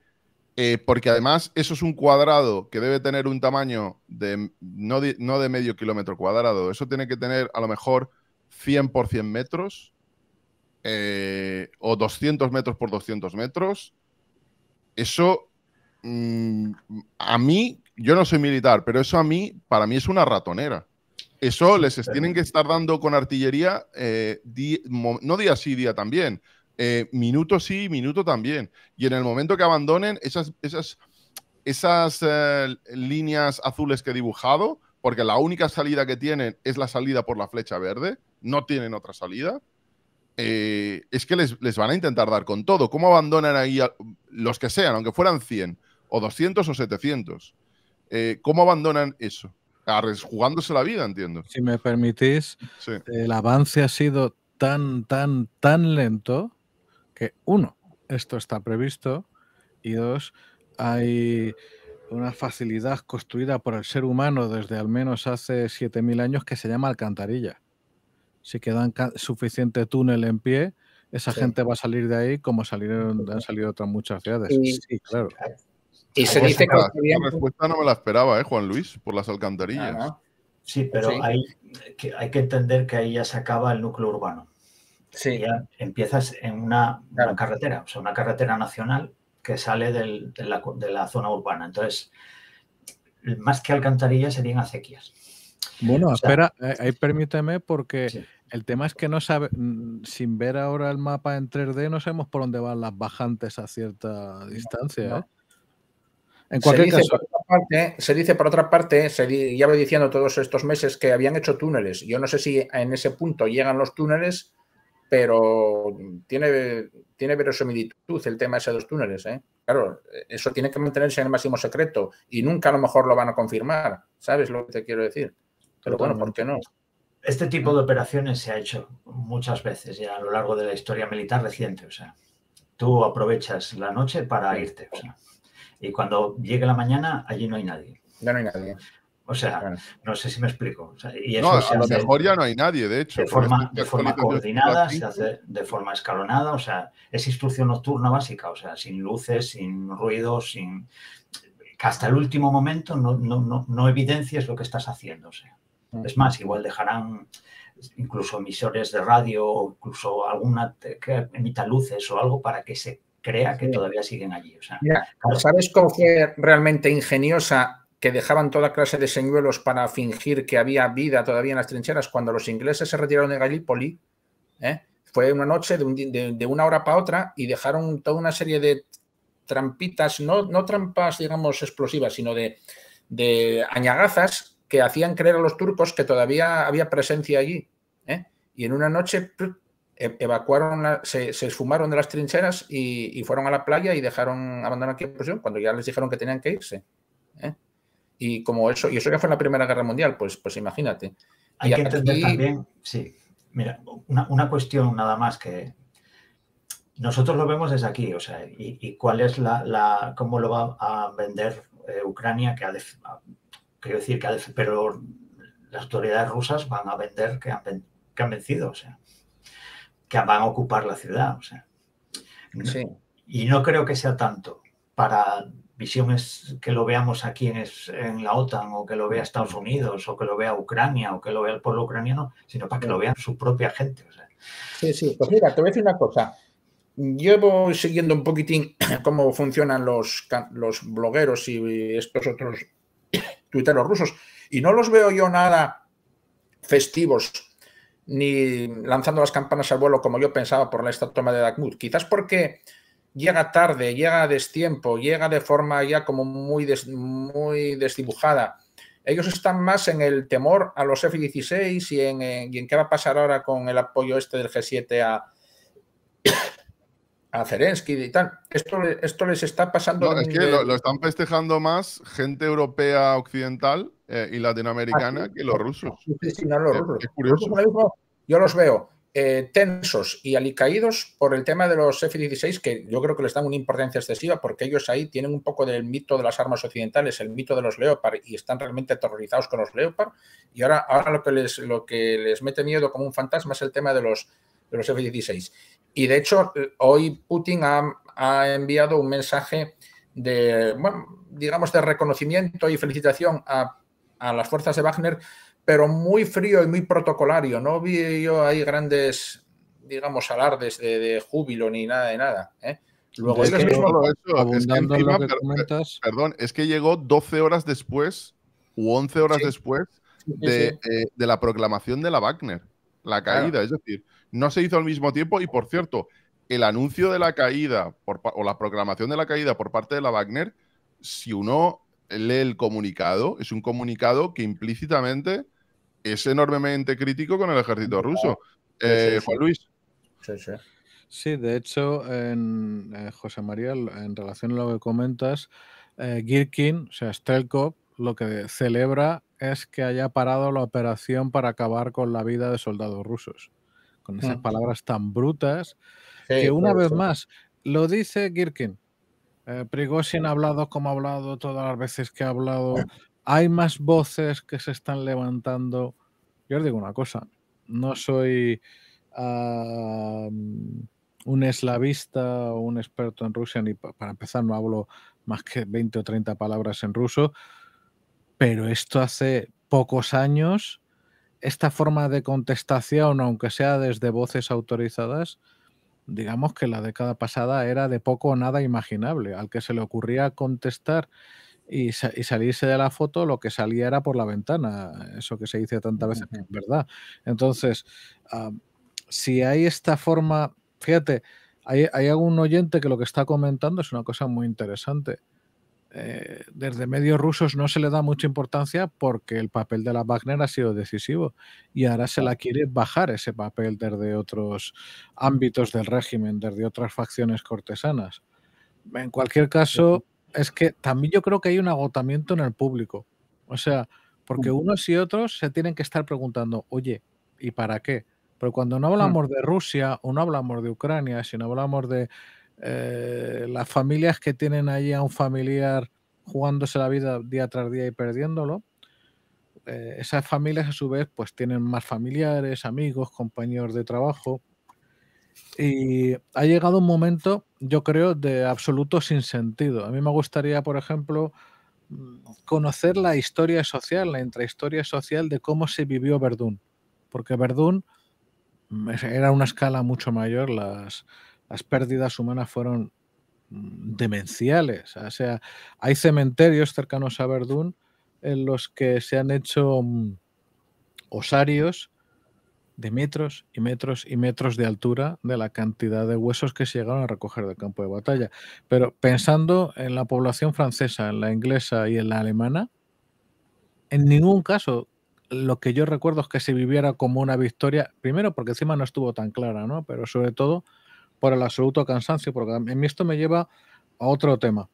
eh, porque además eso es un cuadrado que debe tener un tamaño de no, de no de medio kilómetro cuadrado, eso tiene que tener a lo mejor 100 por 100 metros. o 200 metros por 200 metros, eso mm, a mí yo no soy militar, pero eso a mí, para mí es una ratonera. Eso les tienen que estar dando con artillería, eh, no día sí, día también, eh, minuto sí, minuto también. Y en el momento que abandonen esas, esas, esas eh, líneas azules que he dibujado, porque la única salida que tienen es la salida por la flecha verde, no tienen otra salida, es que les, van a intentar dar con todo. ¿Cómo abandonan ahí los que sean, aunque fueran 100 o 200 o 700? Eh, ¿Cómo abandonan eso? Jugándose la vida, entiendo. Si me permitís, el avance ha sido tan, tan, tan lento que, uno, esto está previsto y dos, hay una facilidad construida por el ser humano desde al menos hace 7.000 años que se llama alcantarilla. Si quedan suficiente túnel en pie, esa gente va a salir de ahí como salieron, han salido otras muchas ciudades. sí claro. Y se pues, dice que. La, respuesta no me la esperaba, ¿eh, Juan Luis? Por las alcantarillas. sí, pero Hay, que, entender que ahí ya se acaba el núcleo urbano. Sí. empiezas en una, carretera, o sea, una carretera nacional que sale de, la, zona urbana. Entonces, más que alcantarillas serían acequias. Bueno, espera, eh, ahí permíteme porque el tema es que no sabe, mm, sin ver ahora el mapa en 3D no sabemos por dónde van las bajantes a cierta distancia. ¿eh? En se dice, Por otra parte, se dice, por otra parte, ya voy diciendo todos estos meses que habían hecho túneles. Yo no sé si en ese punto llegan los túneles, pero tiene, tiene verosimilitud el tema de los túneles. ¿eh? Claro, eso tiene que mantenerse en el máximo secreto y nunca a lo mejor lo van a confirmar. ¿Sabes lo que te quiero decir? Pero bueno, ¿por qué no? Este tipo de operaciones se ha hecho muchas veces ya a lo largo de la historia militar reciente. O sea, tú aprovechas la noche para irte y cuando llegue la mañana allí no hay nadie. Ya no hay nadie. O sea, no sé si me explico. no, a lo mejor ya no hay nadie, de hecho. De forma, coordinada, se hace de forma escalonada, o sea, es instrucción nocturna básica, o sea, sin luces, sin ruidos, sin que hasta el último momento no, no, evidencias lo que estás haciendo. O sea. Mm. Es más, igual dejarán incluso emisores de radio o incluso alguna que emita luces o algo para que se crea que todavía siguen allí. ¿Sabes cómo fue realmente ingeniosa que dejaban toda clase de señuelos para fingir que había vida todavía en las trincheras cuando los ingleses se retiraron de Gallipoli? Eh? Fue una noche de, una hora para otra y dejaron toda una serie de trampitas, no, trampas, digamos, explosivas, sino de, añagazas que hacían creer a los turcos que todavía había presencia allí. Eh? Y en una noche e-, evacuaron, se, esfumaron de las trincheras y, fueron a la playa y dejaron, abandonar la prisión cuando ya les dijeron que tenían que irse. ¿eh? Y como eso, y eso ya fue en la Primera Guerra Mundial, pues, pues imagínate. Hay que entender también, sí, mira, una, cuestión nada más que nosotros lo vemos desde aquí, o sea, y, cuál es la, la, cómo lo va a vender eh, Ucrania, que ha, quiero decir que ha pero las autoridades rusas van a vender que han, que han vencido, o sea que van a ocupar la ciudad. Y no creo que sea tanto para visiones que lo veamos aquí en, en, la OTAN o que lo vea Estados Unidos o que lo vea Ucrania o que lo vea el pueblo ucraniano, sino para que lo vean su propia gente. Sí, sí, pues mira, te voy a decir una cosa. Llevo siguiendo un poquitín cómo funcionan los, los blogueros y estos otros tuiteros rusos y no los veo yo nada festivos ni lanzando las campanas al vuelo como yo pensaba por esta toma de Dagmut. Quizás porque llega tarde, llega a destiempo, llega de forma ya como muy, muy desdibujada. Ellos están más en el temor a los F-16 eh, y en qué va a pasar ahora con el apoyo este del G7 a, a y tal. Esto, esto les está pasando. que lo, están festejando más gente europea occidental eh, y latinoamericana ah, que los rusos. Yo los veo eh, tensos y alicaídos por el tema de los F-16, que yo creo que les dan una importancia excesiva porque ellos ahí tienen un poco del mito de las armas occidentales, el mito de los Leopard y están realmente aterrorizados con los Leopard. Y ahora, ahora lo, que les, lo que les mete miedo como un fantasma es el tema de los, de los F-16. Y de hecho, eh, hoy Putin ha, enviado un mensaje de, digamos, de reconocimiento y felicitación a, las fuerzas de Wagner, pero muy frío y muy protocolario. No vi yo ahí grandes, digamos, alardes de, de júbilo ni nada de nada. ¿eh? Luego, es que, perdón, es que llegó 12 horas después u 11 horas después eh, de, la proclamación de la Wagner, la caída. Es decir, no se hizo al mismo tiempo y por cierto, el anuncio de la caída o la proclamación de la caída por parte de la Wagner, si uno lee el comunicado, es un comunicado que implícitamente es enormemente crítico con el ejército ruso. Eh, Juan Luis. Sí, de hecho, en, eh, José María, en relación a lo que comentas, eh, Girkin, o sea, Strelkov, lo que celebra es que haya parado la operación para acabar con la vida de soldados rusos con esas palabras tan brutas, que una vez más lo dice Girkin. ...Prigosin eh, Prigozhin ha hablado como ha hablado todas las veces que ha hablado. Hay más voces que se están levantando. Yo os digo una cosa, no soy un eslavista o un experto en Rusia, ni para empezar no hablo más que 20 o 30 palabras en ruso, pero esto hace pocos años esta forma de contestación, aunque sea desde voces autorizadas, digamos que la década pasada era de poco o nada imaginable. Al que se le ocurría contestar y, salirse de la foto, lo que salía era por la ventana, eso que se dice tantas veces, es verdad. Entonces, ah, si hay esta forma, fíjate, hay algún oyente que lo que está comentando es una cosa muy interesante. Eh, desde medios rusos no se le da mucha importancia porque el papel de la Wagner ha sido decisivo y ahora se la quiere bajar ese papel desde otros ámbitos del régimen, desde otras facciones cortesanas. En cualquier caso, es que también yo creo que hay un agotamiento en el público. O sea, porque unos y otros se tienen que estar preguntando, oye, ¿y para qué? Pero cuando no hablamos mm. de Rusia o no hablamos de Ucrania, sino hablamos de eh, las familias que tienen allí a un familiar jugándose la vida día tras día y perdiéndolo, eh, esas familias a su vez pues tienen más familiares, amigos, compañeros de trabajo. Y ha llegado un momento, yo creo, de absoluto sinsentido. A mí me gustaría, por ejemplo, mm, conocer la historia social, la intrahistoria social de cómo se vivió Verdún. Porque Verdún mm, era una escala mucho mayor, las, las pérdidas humanas fueron demenciales. O sea, hay cementerios cercanos a Verdún en los que se han hecho mm, osarios de metros y metros y metros de altura de la cantidad de huesos que se llegaron a recoger del campo de batalla. Pero pensando en la población francesa, en la inglesa y en la alemana, en ningún caso lo que yo recuerdo es que se viviera como una victoria, primero porque encima no estuvo tan clara, ¿no? Pero sobre todo por el absoluto cansancio, porque a mí esto me lleva a otro tema.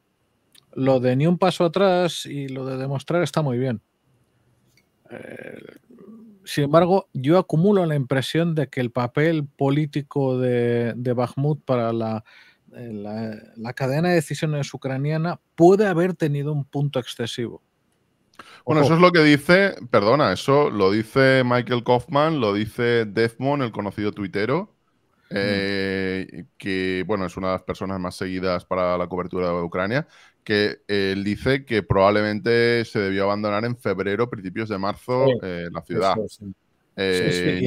Lo de ni un paso atrás y lo de demostrar está muy bien. Eh, sin embargo, yo acumulo la impresión de que el papel político de, de Bakhmut para la, eh, la, cadena de decisiones ucraniana puede haber tenido un punto excesivo. Bueno, eso es lo que dice, perdona, eso lo dice Michael Kaufman, lo dice Defmon, el conocido tuitero, eh, que bueno, es una de las personas más seguidas para la cobertura de Ucrania, que eh, él dice que probablemente se debió abandonar en febrero, principios de marzo, eh, la ciudad. no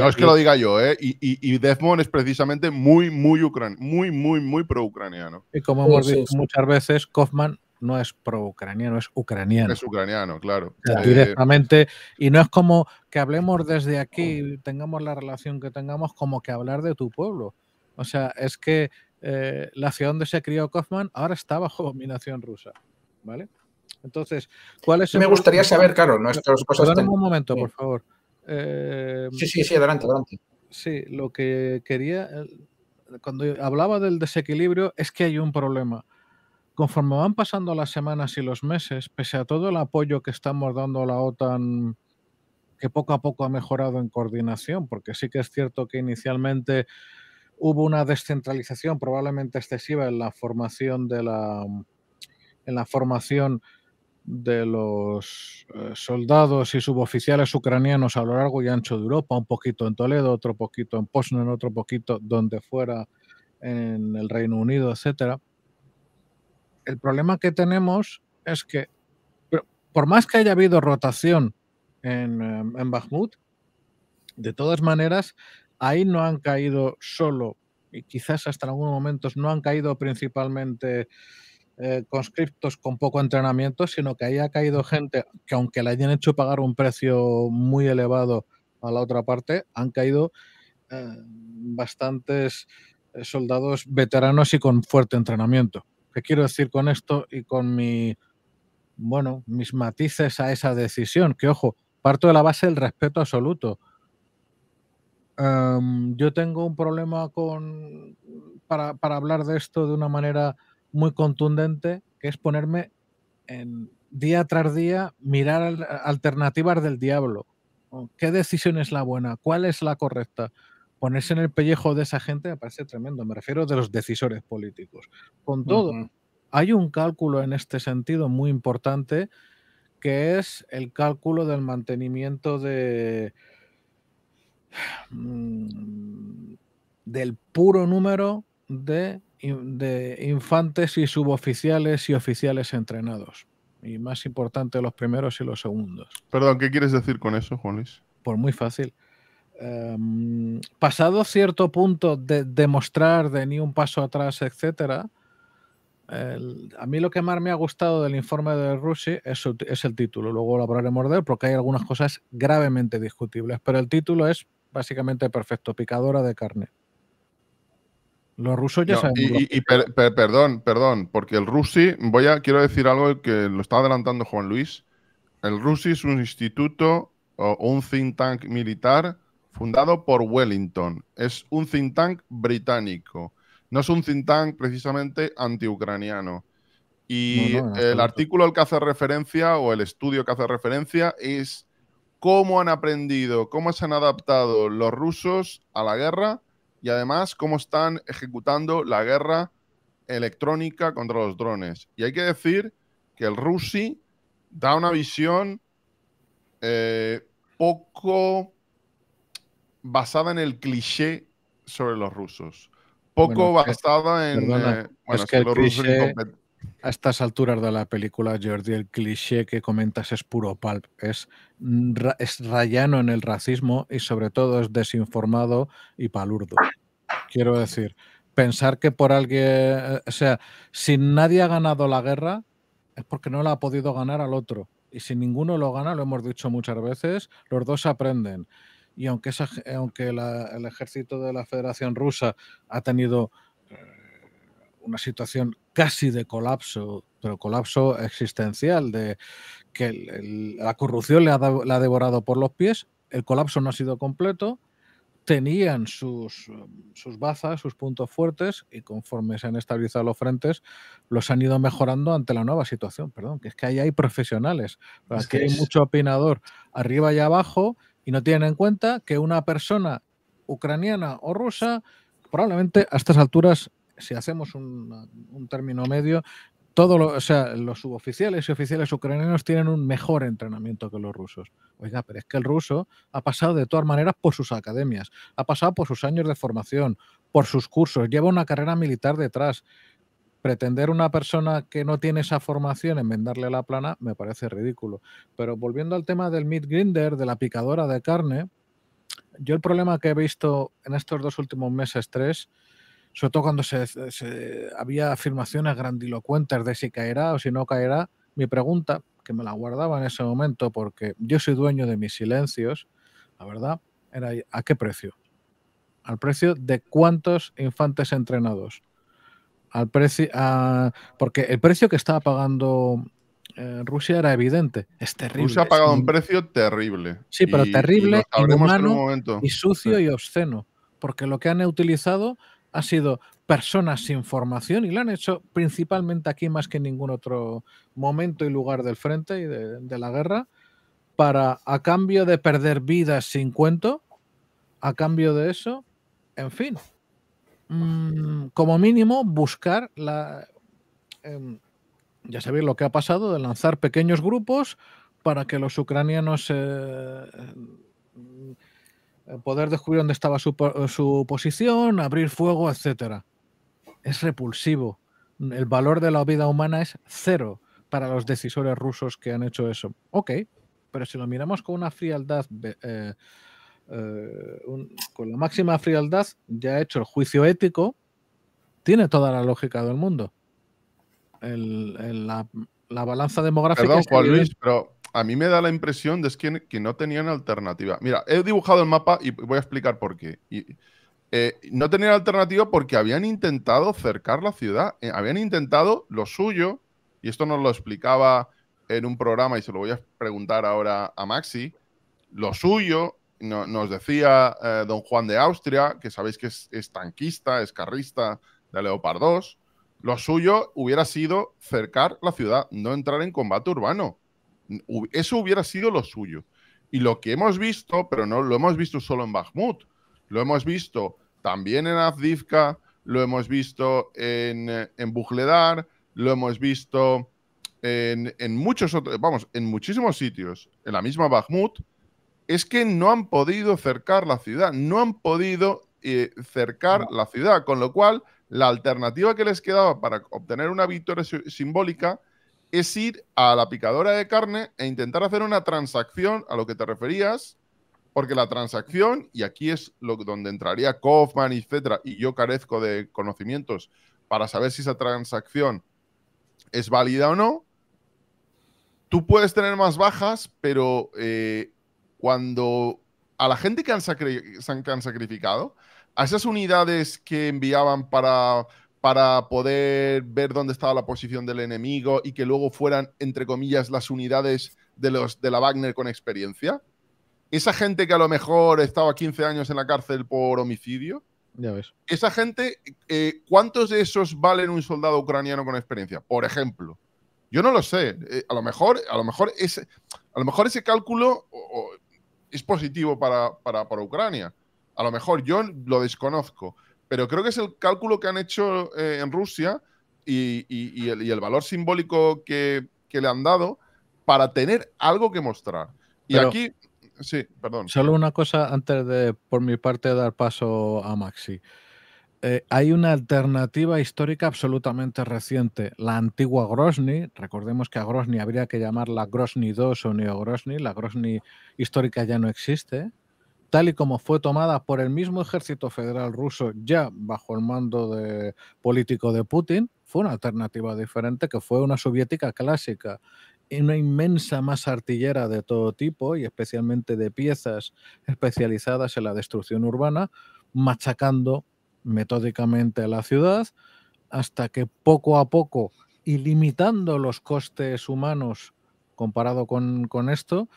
es que lo diga yo, ¿eh? Y, y, es precisamente muy, muy, muy, muy, muy pro-ucraniano. Y como hemos dicho muchas veces, Kaufman no es pro-ucraniano, es ucraniano. Es ucraniano, claro. Eh, directamente. Y no es como que hablemos desde aquí, tengamos la relación que tengamos, como que hablar de tu pueblo. O sea, es que eh, la ciudad donde se crió Kaufman ahora está bajo dominación rusa. ¿Vale? Entonces, ¿cuál es Me gustaría saber, claro, nuestras cosas. un momento, por favor. Eh, sí, sí, sí, adelante, adelante. Sí, lo que quería, cuando hablaba del desequilibrio, es que hay un problema conforme van pasando las semanas y los meses, pese a todo el apoyo que estamos dando a la OTAN, que poco a poco ha mejorado en coordinación, porque sí que es cierto que inicialmente hubo una descentralización probablemente excesiva en la formación de la en la formación de los eh, soldados y suboficiales ucranianos a lo largo y ancho de Europa, un poquito en Toledo, otro poquito en Poznan, otro poquito donde fuera en el Reino Unido, etcétera el problema que tenemos es que, por más que haya habido rotación en, em, en de todas maneras, ahí no han caído solo, y quizás hasta en algunos momentos no han caído principalmente eh, conscriptos con poco entrenamiento, sino que ahí ha caído gente que aunque le hayan hecho pagar un precio muy elevado a la otra parte, han caído eh, bastantes eh, soldados veteranos y con fuerte entrenamiento. ¿Qué quiero decir con esto y con mi, bueno, mis matices a esa decisión? Que ojo, parto de la base del respeto absoluto. Em, yo tengo un problema con, para, hablar de esto de una manera muy contundente, que es ponerme en, día tras día, mirar alternativas del diablo. ¿Qué decisión es la buena? ¿Cuál es la correcta? ponerse en el pellejo de esa gente me parece tremendo. Me refiero de los decisores políticos. Con todo, hay un cálculo en este sentido muy importante que es el cálculo del mantenimiento de mm, del puro número de, infantes y suboficiales y oficiales entrenados. Y más importante los primeros y los segundos. Perdón, ¿qué quieres decir con eso, Juanis? Luis? Pues muy fácil. Em, pasado cierto punto de demostrar de ni un paso atrás, etcétera, a mí lo que más me ha gustado del informe de Rusi es, el título. Luego lo hablaremos de porque hay algunas cosas gravemente discutibles. Pero el título es básicamente perfecto: picadora de carne. Los rusos ya saben. perdón, perdón, porque el Rusi, quiero decir algo que lo está adelantando Juan Luis. El Rusi es un instituto o un think tank militar fundado por Wellington. Es un think tank británico. No es un think tank precisamente antiucraniano. Y el artículo al que hace referencia o el estudio que hace referencia es cómo han aprendido, cómo se han adaptado los rusos a la guerra y además cómo están ejecutando la guerra electrónica contra los drones. Y hay que decir que el Rusi da una visión eh, poco basada en el cliché sobre los rusos. Poco basada en. Eh, es que a estas alturas de la película, Jordi, el cliché que comentas es puro palp. Es, es rayano en el racismo y sobre todo es desinformado y palurdo. Quiero decir, pensar que por alguien, eh, o sea, si nadie ha ganado la guerra, es porque no la ha podido ganar al otro. Y si ninguno lo gana, lo hemos dicho muchas veces, los dos aprenden y aunque, eh, aunque el ejército de la Federación Rusa ha tenido eh, una situación casi de colapso, pero colapso existencial, de que la corrupción le ha, devorado por los pies, el colapso no ha sido completo, tenían sus, sus, bazas, sus puntos fuertes, y conforme se han estabilizado los frentes, los han ido mejorando ante la nueva situación. Perdón, que es que ahí hay profesionales. Aquí hay mucho opinador arriba y abajo y no tienen en cuenta que una persona ucraniana o rusa, probablemente a estas alturas, si hacemos un, término medio, los suboficiales y oficiales ucranianos tienen un mejor entrenamiento que los rusos. Oiga, pero es que el ruso ha pasado de todas maneras por sus academias, ha pasado por sus años de formación, por sus cursos, lleva una carrera militar detrás pretender una persona que no tiene esa formación en venderle la plana me parece ridículo. Pero volviendo al tema del meat grinder, de la picadora de carne, yo el problema que he visto en estos dos últimos meses, tres, sobre todo cuando se había afirmaciones grandilocuentes de si caerá o si no caerá, mi pregunta, que me la guardaba en ese momento porque yo soy dueño de mis silencios, la verdad, era ¿a qué precio? Al precio de cuántos infantes entrenados al precio, porque el precio que estaba pagando eh, Rusia era evidente. Es terrible. Rusia ha pagado un precio terrible. Sí, pero terrible, y inhumano y sucio y obsceno. Porque lo que han utilizado ha sido personas sin formación y lo han hecho principalmente aquí más que en ningún otro momento y lugar del frente y de, de la guerra para a cambio de perder vidas sin cuento, a cambio de eso, en fin, Mm, como mínimo, buscar la... Em, ya sabéis lo que ha pasado de lanzar pequeños grupos para que los ucranianos eh, eh, poder descubrir dónde estaba su, posición, abrir fuego, etcétera. Es repulsivo. El valor de la vida humana es cero para los decisores rusos que han hecho eso. Ok, pero si lo miramos con una frialdad eh, eh, con la máxima frialdad, ya ha hecho el juicio ético, tiene toda la lógica del mundo. la, balanza demográfica. Perdón, Juan Luis, pero a mí me da la impresión de que, que no tenían alternativa. Mira, he dibujado el mapa y voy a explicar por qué. Y, eh, no tenían alternativa porque habían intentado cercar la ciudad, eh, habían intentado lo suyo, y esto nos lo explicaba en un programa y se lo voy a preguntar ahora a Maxi, lo suyo nos decía eh, don Juan de Austria, que sabéis que es, tanquista, es de Leopard 2, lo suyo hubiera sido cercar la ciudad, no entrar en combate urbano. Eso hubiera sido lo suyo. Y lo que hemos visto, pero no lo hemos visto solo en Bakhmut, lo hemos visto también en Avdivka, lo hemos visto en, en Bugledar, lo hemos visto en, muchos otros, vamos, en muchísimos sitios, en la misma Bakhmut, es que no han podido cercar la ciudad, no han podido eh, cercar la ciudad, con lo cual la alternativa que les quedaba para obtener una victoria simbólica es ir a la picadora de carne e intentar hacer una transacción a lo que te referías, porque la transacción, y aquí es lo, donde entraría Kaufman, etcétera, y yo carezco de conocimientos para saber si esa transacción es válida o no. Tú puedes tener más bajas, pero eh, cuando a la gente que han, sacrificado, a esas unidades que enviaban para, para poder ver dónde estaba la posición del enemigo y que luego fueran, entre comillas, las unidades de, los, de la Wagner con experiencia, esa gente que a lo mejor estaba 15 años en la cárcel por homicidio, Esa gente, eh, ¿cuántos de esos valen un soldado ucraniano con experiencia? Por ejemplo. Yo no lo sé. Eh, a lo mejor, a lo mejor ese, a lo mejor ese cálculo, es positivo para, para, Ucrania. A lo mejor yo lo desconozco, pero creo que es el cálculo que han hecho eh, en Rusia y, el, valor simbólico que, le han dado para tener algo que mostrar. Y aquí, sí, perdón. Solo una cosa antes de, por mi parte, dar paso a Maxi. Eh, hay una alternativa histórica absolutamente reciente, la antigua Grozny. Recordemos que a Grozny habría que llamarla Grozny II o Neo Grozny. La Grozny histórica ya no existe. Tal y como fue tomada por el mismo ejército federal ruso, ya bajo el mando de, político de Putin, fue una alternativa diferente que fue una soviética clásica una inmensa masa artillera de todo tipo y especialmente de piezas especializadas en la destrucción urbana, machacando metódicamente a la ciudad hasta que poco a poco y limitando los costes humanos comparado con, esto,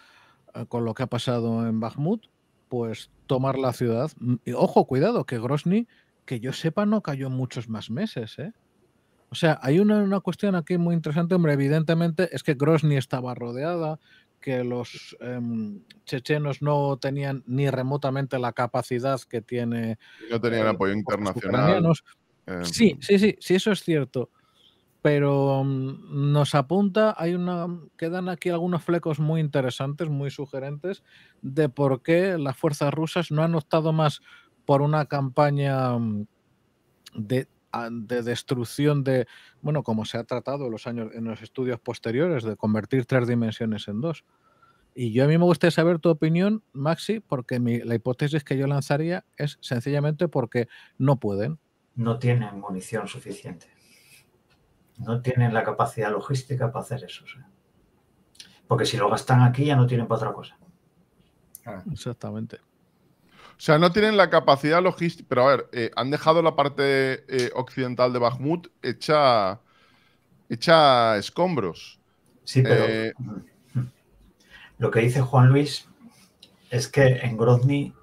eh, con lo que ha pasado en Bakhmut, pues tomar la ciudad. Y, ojo, cuidado, que Grozny, que yo sepa, no cayó muchos más meses. ¿eh? O sea, hay una, una, cuestión aquí muy interesante. Hombre, evidentemente es que Grozny estaba rodeada, que los em, chechenos no tenían ni remotamente la capacidad que tiene. No tenían eh, apoyo internacional. Em. Sí, sí, sí, sí, eso es cierto. Pero mm, nos apunta, hay una, quedan aquí algunos flecos muy interesantes, muy sugerentes, de por qué las fuerzas rusas no han optado más por una campaña mm, de de destrucción de, bueno, como se ha tratado los años, en los estudios posteriores, de convertir tres dimensiones en dos. Y yo a mí me gustaría saber tu opinión, Maxi, porque la hipótesis que yo lanzaría es sencillamente porque no pueden. No tienen munición suficiente. No tienen la capacidad logística para hacer eso. Porque si lo gastan aquí ya no tienen para otra cosa. Ah. Exactamente. O sea, no tienen la capacidad logística. Pero a ver, eh, han dejado la parte eh, occidental de Bakhmut hecha, hecha escombros. Sí, pero eh, lo que dice Juan Luis es que en Grozny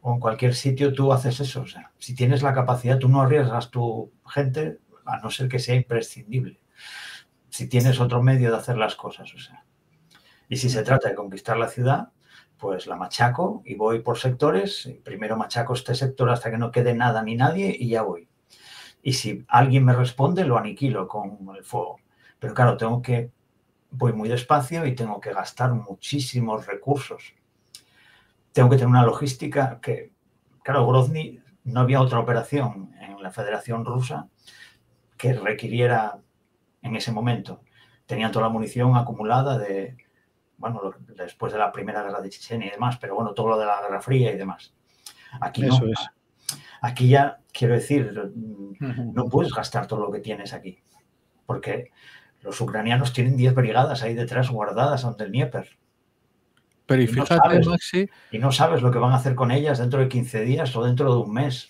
o en cualquier sitio tú haces eso. O sea, si tienes la capacidad, tú no arriesgas tu gente, a no ser que sea imprescindible. Si tienes otro medio de hacer las cosas, o sea. Y si se trata de conquistar la ciudad, pues la machaco y voy por sectores. Primero machaco este sector hasta que no quede nada ni nadie y ya voy. Y si alguien me responde, lo aniquilo con el fuego. Pero claro, tengo que, voy muy despacio y tengo que gastar muchísimos recursos. Tengo que tener una logística que, claro, Grozny no había otra operación en la Federación Rusa que requiriera en ese momento. Tenían toda la munición acumulada de, bueno, después de la Primera Guerra de Chechenia y demás, pero bueno, todo lo de la Guerra Fría y demás. Aquí Aquí ya, quiero decir, no puedes gastar todo lo que tienes aquí, porque los ucranianos tienen 10 brigadas ahí detrás guardadas ante el Dnieper. Pero y, fíjate, no Y no sabes lo que van a hacer con ellas dentro de 15 días o dentro de un mes.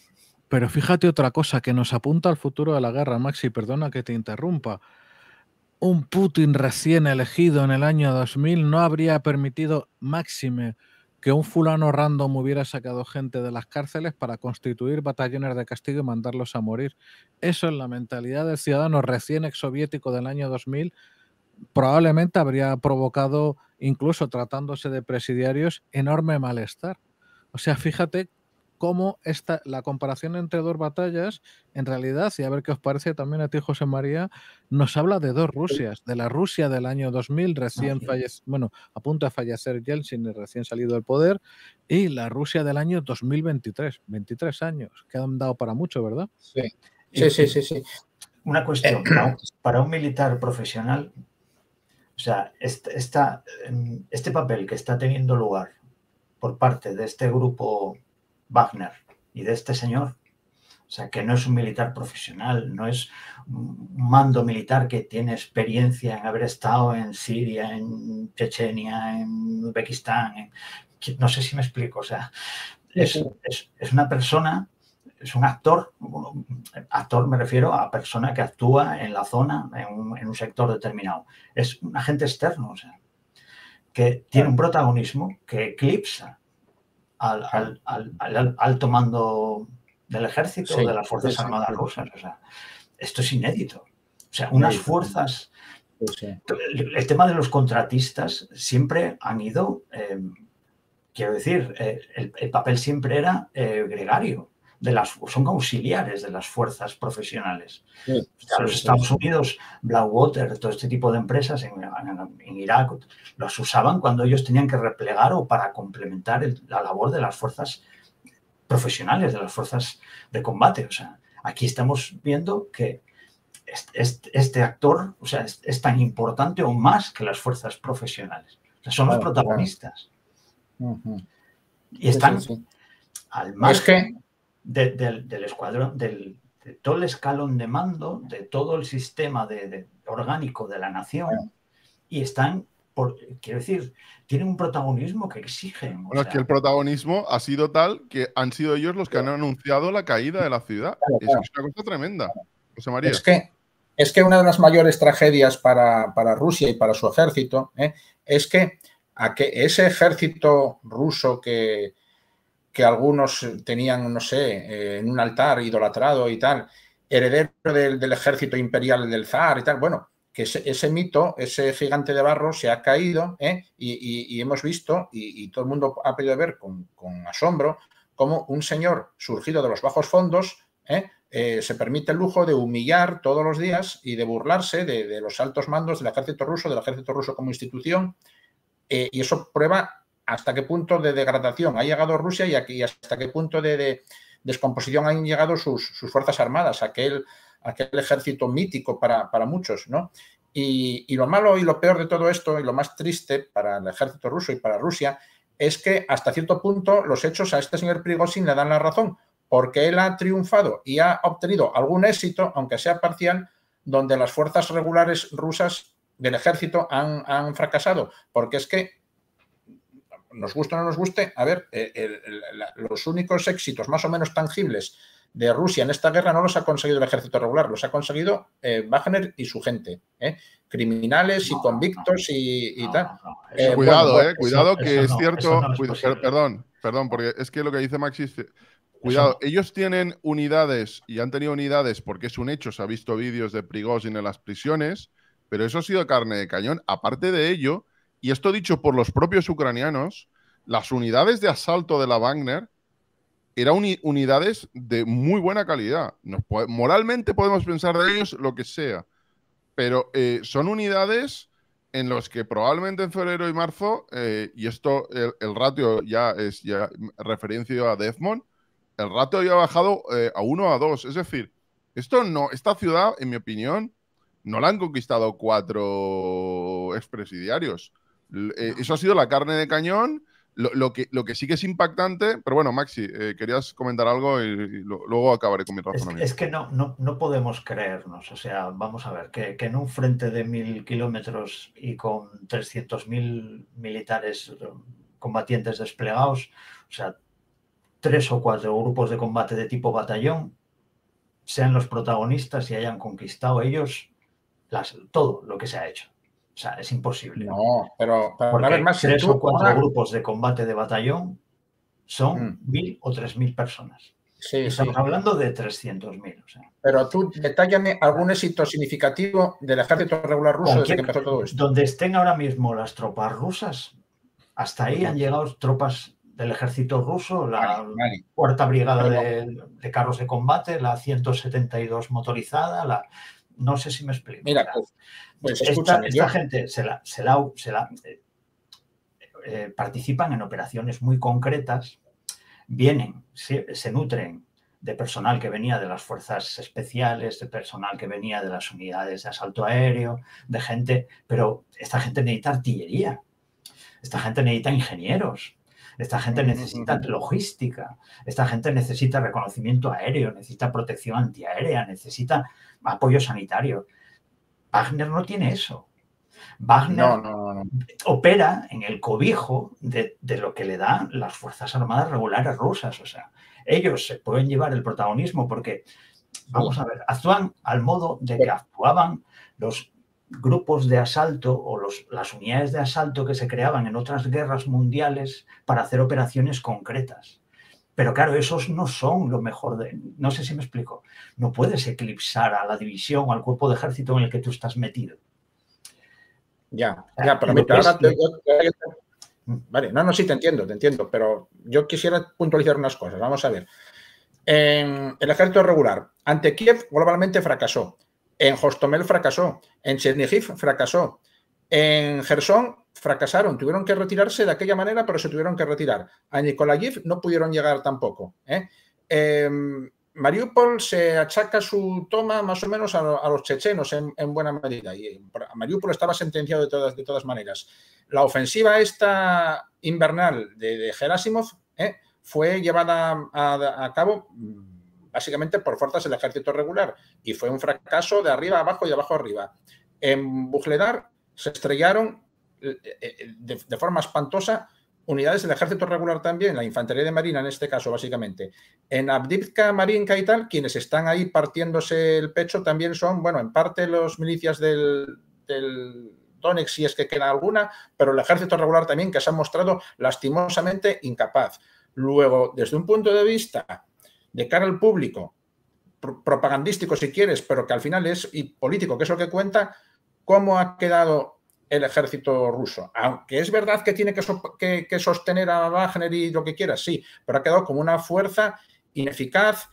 Pero fíjate otra cosa que nos apunta al futuro de la guerra, Maxi, perdona que te interrumpa un Putin recién elegido en el año 2000 no habría permitido máxime que un fulano random hubiera sacado gente de las cárceles para constituir batallones de castigo y mandarlos a morir. Eso en la mentalidad del ciudadano recién exsoviético del año 2000 probablemente habría provocado, incluso tratándose de presidiarios, enorme malestar. O sea, fíjate cómo esta, la comparación entre dos batallas, en realidad, y a ver qué os parece también a ti, José María, nos habla de dos Rusias, de la Rusia del año 2000, recién fallece, bueno, a punto de fallecer Yeltsin, recién salido del poder, y la Rusia del año 2023, 23 años, que han dado para mucho, ¿verdad? Sí, sí, sí, sí. Una cuestión, para un militar profesional, o sea, em, este papel que está teniendo lugar por parte de este grupo Wagner y de este señor. O sea, que no es un militar profesional, no es un mando militar que tiene experiencia en haber estado en Siria, en Chechenia, en Uzbekistán. No sé si me explico. O sea, es, una persona es un actor, actor me refiero a persona que actúa en la zona, en un, en un sector determinado. Es un agente externo, o sea, que tiene un protagonismo que eclipsa al, al, al alto mando del ejército o de las Fuerzas Armadas rusas. O sea, esto es inédito. O sea, unas fuerzas... El tema de los contratistas siempre han ido, eh, quiero decir, eh, el, papel siempre era eh, gregario las, son auxiliares de las fuerzas profesionales. los Estados Unidos, Blackwater, todo este tipo de empresas en, Irak, los usaban cuando ellos tenían que replegar o para complementar la labor de las fuerzas profesionales, de las fuerzas de combate. O sea, aquí estamos viendo que este, actor o sea, es, tan importante o más que las fuerzas profesionales. son los protagonistas. Y están al margen del escuadrón, del, de todo el escalón de mando, de todo el sistema de, orgánico de la nación, y están, por, quiero decir, tienen un protagonismo que exigen. Bueno, que el protagonismo ha sido tal que han sido ellos los que han anunciado la caída de la ciudad. es una cosa tremenda, José María. Es que, es que una de las mayores tragedias para, para Rusia y para su ejército ¿eh? es que, a que ese ejército ruso que, que algunos eh, tenían, no sé, eh, en un altar idolatrado y tal, heredero del, ejército imperial del zar y tal. Bueno, que ese, mito, ese gigante de barro se ha caído ¿eh? y, hemos visto, y, todo el mundo ha podido ver con, asombro, cómo un señor surgido de los bajos fondos se permite el lujo de humillar todos los días y de burlarse de los altos mandos del ejército ruso, del ejército ruso como institución, y eso prueba hasta qué punto de degradación ha llegado Rusia y, hasta qué punto de, descomposición han llegado sus, fuerzas armadas, aquel, aquel ejército mítico para, para muchos, ¿no? Y, lo malo y lo peor de todo esto, y lo más triste para el ejército ruso y para Rusia, es que hasta cierto punto los hechos a este señor Prigozhin le dan la razón, porque él ha triunfado y ha obtenido algún éxito, aunque sea parcial, donde las fuerzas regulares rusas del ejército han, han fracasado, porque es que nos guste o no nos guste, a ver, eh, los únicos éxitos más o menos tangibles de Rusia en esta guerra no los ha conseguido el ejército regular, los ha conseguido eh, Wagner y su gente, eh, criminales y convictos y, tal. cuidado, cuidado que es cierto, perdón, perdón, porque es que lo que dice Maxis, cuidado, ellos tienen unidades y han tenido unidades porque es un hecho, se ha visto vídeos de Prigozhin en las prisiones, pero eso ha sido carne de cañón. Aparte de ello, y esto dicho por los propios ucranianos, las unidades de asalto de la Wagner eran unidades de muy buena calidad. moralmente podemos pensar de ellos lo que sea, pero eh, son unidades en las que probablemente en febrero y marzo, eh, y esto el, ratio ya es referencia a Desmond el ratio ya ha bajado eh, a 1 a 2. Es decir, esto no, esta ciudad, en mi opinión, no la han conquistado cuatro expresidiarios. Eh, eso ha sido la carne de cañón. Lo, que, lo que sí que es impactante, pero bueno, Maxi, eh, querías comentar algo y, luego acabaré con mi razonamiento. Es, que no, no, no, podemos creernos, o sea, vamos a ver, que, en un frente de mil kilómetros y con mil militares eh, combatientes desplegados, o sea, tres o cuatro grupos de combate de tipo batallón sean los protagonistas y hayan conquistado ellos todo lo que se ha hecho. O sea, es imposible. No, pero, pero vez más, tres o cuatro grupos de combate de batallón son mm. mil o tres mil personas. Estamos hablando de 300.000. O Pero tú detállame algún éxito significativo del ejército regular ruso todo esto. Donde estén ahora mismo las tropas rusas, hasta ahí han llegado tropas del ejército ruso, la cuarta brigada de, de, carros de combate, la 172 motorizada, la no sé si me explico. Pues, pues esta, gente se la, se la, eh, eh, participan en operaciones muy concretas, vienen, se, se nutren de personal que venía de las fuerzas especiales, de personal que venía de las unidades de asalto aéreo, de gente, pero esta gente necesita artillería, esta gente necesita ingenieros, esta gente necesita logística, esta gente necesita reconocimiento aéreo, necesita protección antiaérea, necesita apoyo sanitario. Wagner no tiene eso. Wagner opera en el cobijo de, lo que le dan las Fuerzas Armadas Regulares rusas. O sea, ellos se pueden llevar el protagonismo porque, vamos a ver, actúan al modo de que actuaban los grupos de asalto o las unidades de asalto que se creaban en otras guerras mundiales para hacer operaciones concretas. Pero claro, esos no son lo mejor de... No sé si me explico. No puedes eclipsar a la división o al cuerpo de ejército en el que tú estás metido. Ya, ya, pero mientras ahora te, mm, Vale, no, no, sí, te entiendo, te entiendo, pero yo quisiera puntualizar unas cosas. Vamos a ver. el ejército regular, ante Kiev globalmente fracasó, en Hostomel fracasó, en Chernihiv fracasó, en Gerson fracasaron, tuvieron que retirarse de aquella manera, pero se tuvieron que retirar. A Nikolayev no pudieron llegar tampoco. ¿eh? Em, Mariupol se achaca su toma más o menos a, los chechenos en, buena medida y Mariupol estaba sentenciado de todas, de todas maneras. La ofensiva esta invernal de, de Gerasimov ¿eh? fue llevada a, cabo mm, básicamente por fuerzas del ejército regular y fue un fracaso de arriba abajo y de abajo arriba. En Bujledar se estrellaron de, forma espantosa unidades del ejército regular también, la infantería de marina en este caso, básicamente. En Abdivka, Marinka y tal, quienes están ahí partiéndose el pecho también son, bueno, en parte los milicias del, Donex si es que queda alguna, pero el ejército regular también, que se ha mostrado lastimosamente incapaz. Luego, desde un punto de vista de cara al público, propagandístico si quieres, pero que al final es y político, que es lo que cuenta, cómo ha quedado el ejército ruso. Aunque es verdad que tiene que, sostener a Wagner y lo que quiera, sí, pero ha quedado como una fuerza ineficaz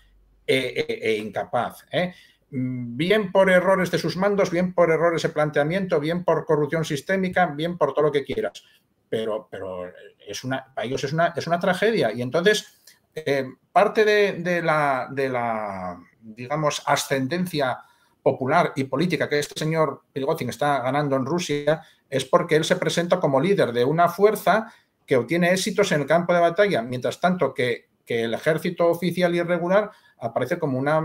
eh, eh, e, incapaz. ¿eh? Mm, bien por errores de sus mandos, bien por errores de planteamiento, bien por corrupción sistémica, bien por todo lo que quieras. Pero, pero es una, para ellos es una, es una tragedia. Y entonces, parte de, la, de la, digamos, ascendencia popular y política que este señor Prigozhin está ganando en Rusia es porque él se presenta como líder de una fuerza que obtiene éxitos en el campo de batalla, mientras tanto que, que el ejército oficial irregular aparece como, una,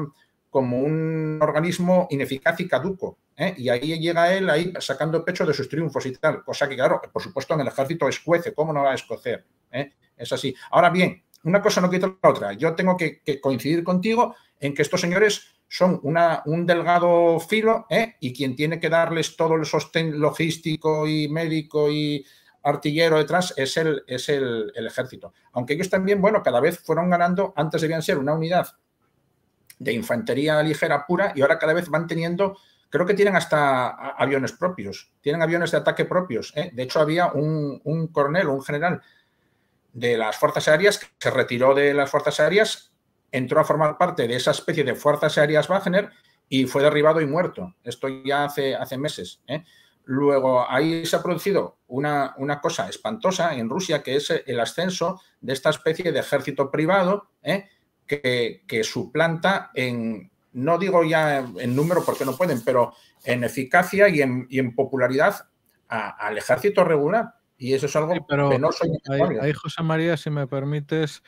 como un organismo ineficaz y caduco. ¿eh? Y ahí llega él ahí sacando pecho de sus triunfos y tal, cosa que, claro, por supuesto en el ejército escuece, ¿cómo no va a escocer? ¿Eh? Es así. Ahora bien, una cosa no quita la otra. Yo tengo que coincidir contigo en que estos señores son un delgado filo ¿eh? y quien tiene que darles todo el sostén logístico y médico y artillero detrás es el, es el, ejército. Aunque ellos también, bueno, cada vez fueron ganando, antes debían ser una unidad de infantería ligera pura y ahora cada vez van teniendo creo que tienen hasta aviones propios, tienen aviones de ataque propios. ¿eh? De hecho, había un, un, coronel, un general de las Fuerzas Aéreas que se retiró de las Fuerzas Aéreas entró a formar parte de esa especie de fuerzas aéreas Wagner y fue derribado y muerto. Esto ya hace, hace meses. ¿eh? Luego, ahí se ha producido una, una, cosa espantosa en Rusia, que es el ascenso de esta especie de ejército privado ¿eh? que, que, suplanta en, no digo ya en número porque no pueden, pero en eficacia y en, popularidad al ejército regular. Y eso es algo que pero soy. ahí, ahí, José María, si me permites,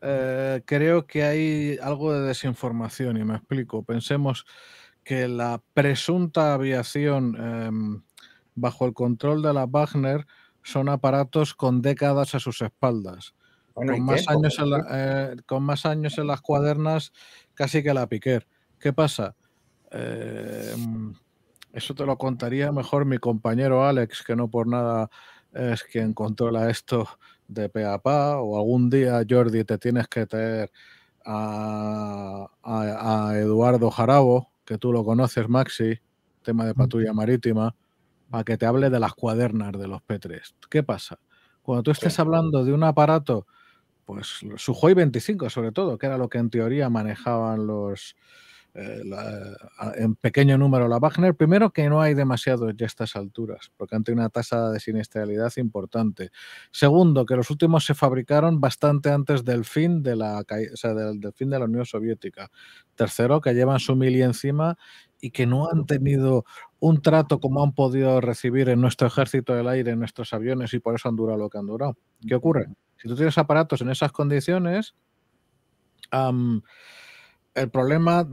eh, creo que hay algo de desinformación y me explico. Pensemos que la presunta aviación em, bajo el control de la Wagner son aparatos con décadas a sus espaldas. con, más años en eh, con más años en las cuadernas casi que la Piquer. ¿Qué pasa? Em, eso te lo contaría mejor mi compañero Alex, que no por nada es quien controla esto de pe o algún día, Jordi, te tienes que traer a, Eduardo Jarabo, que tú lo conoces, Maxi, tema de patrulla marítima, para que te hable de las cuadernas de los P3. ¿Qué pasa? Cuando tú estés hablando de un aparato, pues su Joy 25 sobre todo, que era lo que en teoría manejaban los, eh, eh, en pequeño número la Wagner. Primero, que no hay demasiados ya a estas alturas, porque han tenido una tasa de siniestralidad importante. Segundo, que los últimos se fabricaron bastante antes del fin de la, del, fin de la Unión Soviética. Tercero, que llevan su y encima y que no han tenido un trato como han podido recibir en nuestro ejército del aire, en nuestros aviones, y por eso han durado lo que han durado. ¿Qué ocurre? Si tú tienes aparatos en esas condiciones, el problema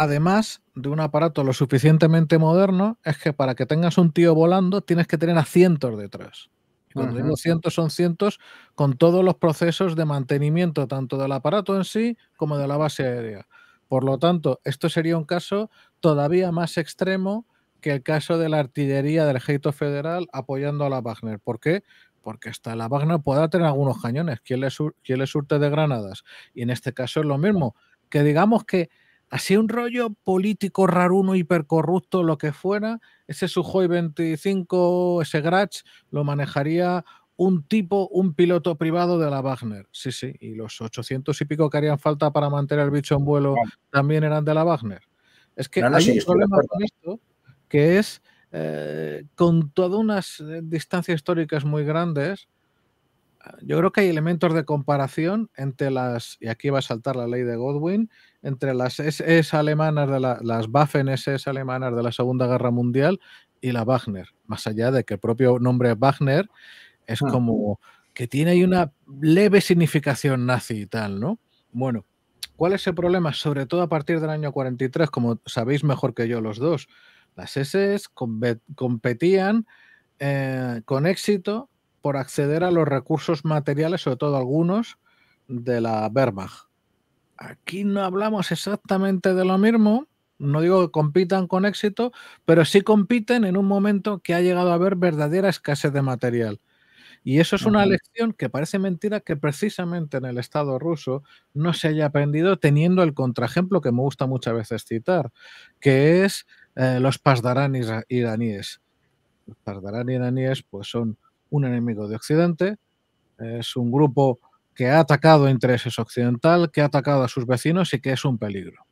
además de un aparato lo suficientemente moderno, es que para que tengas un tío volando tienes que tener a cientos detrás. Y cuando digo cientos, son cientos con todos los procesos de mantenimiento, tanto del aparato en sí como de la base aérea. Por lo tanto, esto sería un caso todavía más extremo que el caso de la artillería del ejército federal apoyando a la Wagner. ¿Por qué? porque hasta la Wagner pueda tener algunos cañones. ¿Quién le, surte de granadas? Y en este caso es lo mismo. Que digamos que Así un rollo político raruno, hipercorrupto, lo que fuera. Ese Sujoy 25, ese Gratch, lo manejaría un tipo, un piloto privado de la Wagner. Sí, sí, y los 800 y pico que harían falta para mantener el bicho en vuelo también eran de la Wagner. Es que hay un problema con esto, que es eh, con todas unas eh, distancias históricas muy grandes, yo creo que hay elementos de comparación entre las, y aquí va a saltar la ley de Godwin, entre las SS alemanas, de las Waffen SS alemanas de la Segunda Guerra Mundial y la Wagner, más allá de que el propio nombre Wagner es ah. como que tiene ahí una leve significación nazi y tal, ¿no? Bueno, ¿cuál es el problema? Sobre todo a partir del año 43, como sabéis mejor que yo los dos, las SS competían eh, con éxito por acceder a los recursos materiales, sobre todo algunos, de la Wehrmacht. Aquí no hablamos exactamente de lo mismo, no digo que compitan con éxito, pero sí compiten en un momento que ha llegado a haber verdadera escasez de material. Y eso es una lección que parece mentira que precisamente en el Estado ruso no se haya aprendido teniendo el contraejemplo que me gusta muchas veces citar, que es eh, los pasdarán iraníes. Los pasdarán iraníes pues son un enemigo de Occidente, es un grupo que ha atacado intereses occidental, que ha atacado a sus vecinos y que es un peligro.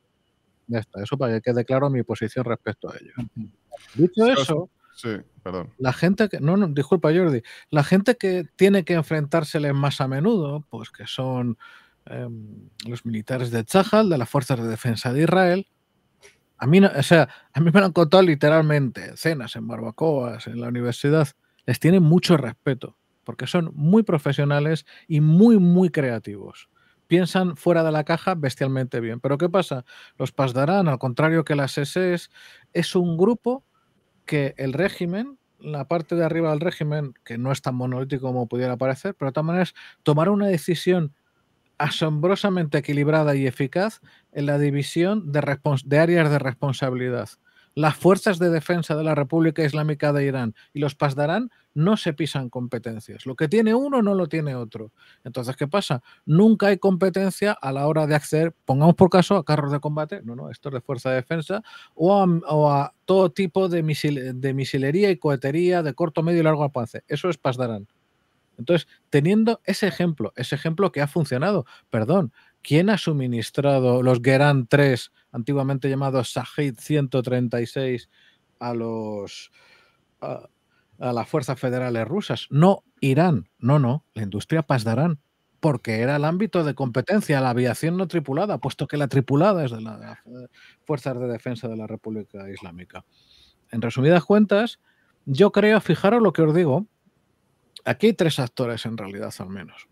eso para que quede claro mi posición respecto a ellos. Dicho eso, la gente que, no, no, disculpa Jordi, la gente que tiene que enfrentárseles más a menudo, pues que son em, los militares de Tzahal, de las Fuerzas de Defensa de Israel, a mí, no, o sea, a mí me lo han contado literalmente, cenas en barbacoas, en la universidad, les tienen mucho respeto, porque son muy profesionales y muy, muy creativos. Piensan fuera de la caja bestialmente bien. Pero ¿qué pasa? Los Pasdarán, al contrario que las SES. es un grupo que el régimen, la parte de arriba del régimen, que no es tan monolítico como pudiera parecer, pero de todas maneras tomará una decisión asombrosamente equilibrada y eficaz en la división de áreas de responsabilidad las fuerzas de defensa de la República Islámica de Irán y los Pasdarán no se pisan competencias. Lo que tiene uno no lo tiene otro. Entonces, ¿qué pasa? Nunca hay competencia a la hora de acceder, pongamos por caso, a carros de combate, no, no, esto es de fuerza de defensa, o a, o a todo tipo de, de misilería y cohetería de corto, medio y largo alcance. Eso es Pasdarán. Entonces, teniendo ese ejemplo, ese ejemplo que ha funcionado, perdón, ¿Quién ha suministrado los Geran 3, antiguamente llamados Sahid 136, a los a, las fuerzas federales rusas? No Irán, no, no, la industria Pasdarán, porque era el ámbito de competencia la aviación no tripulada, puesto que la tripulada es de las fuerzas de defensa de la República Islámica. En resumidas cuentas, yo creo, fijaros lo que os digo, aquí hay tres actores en realidad al menos.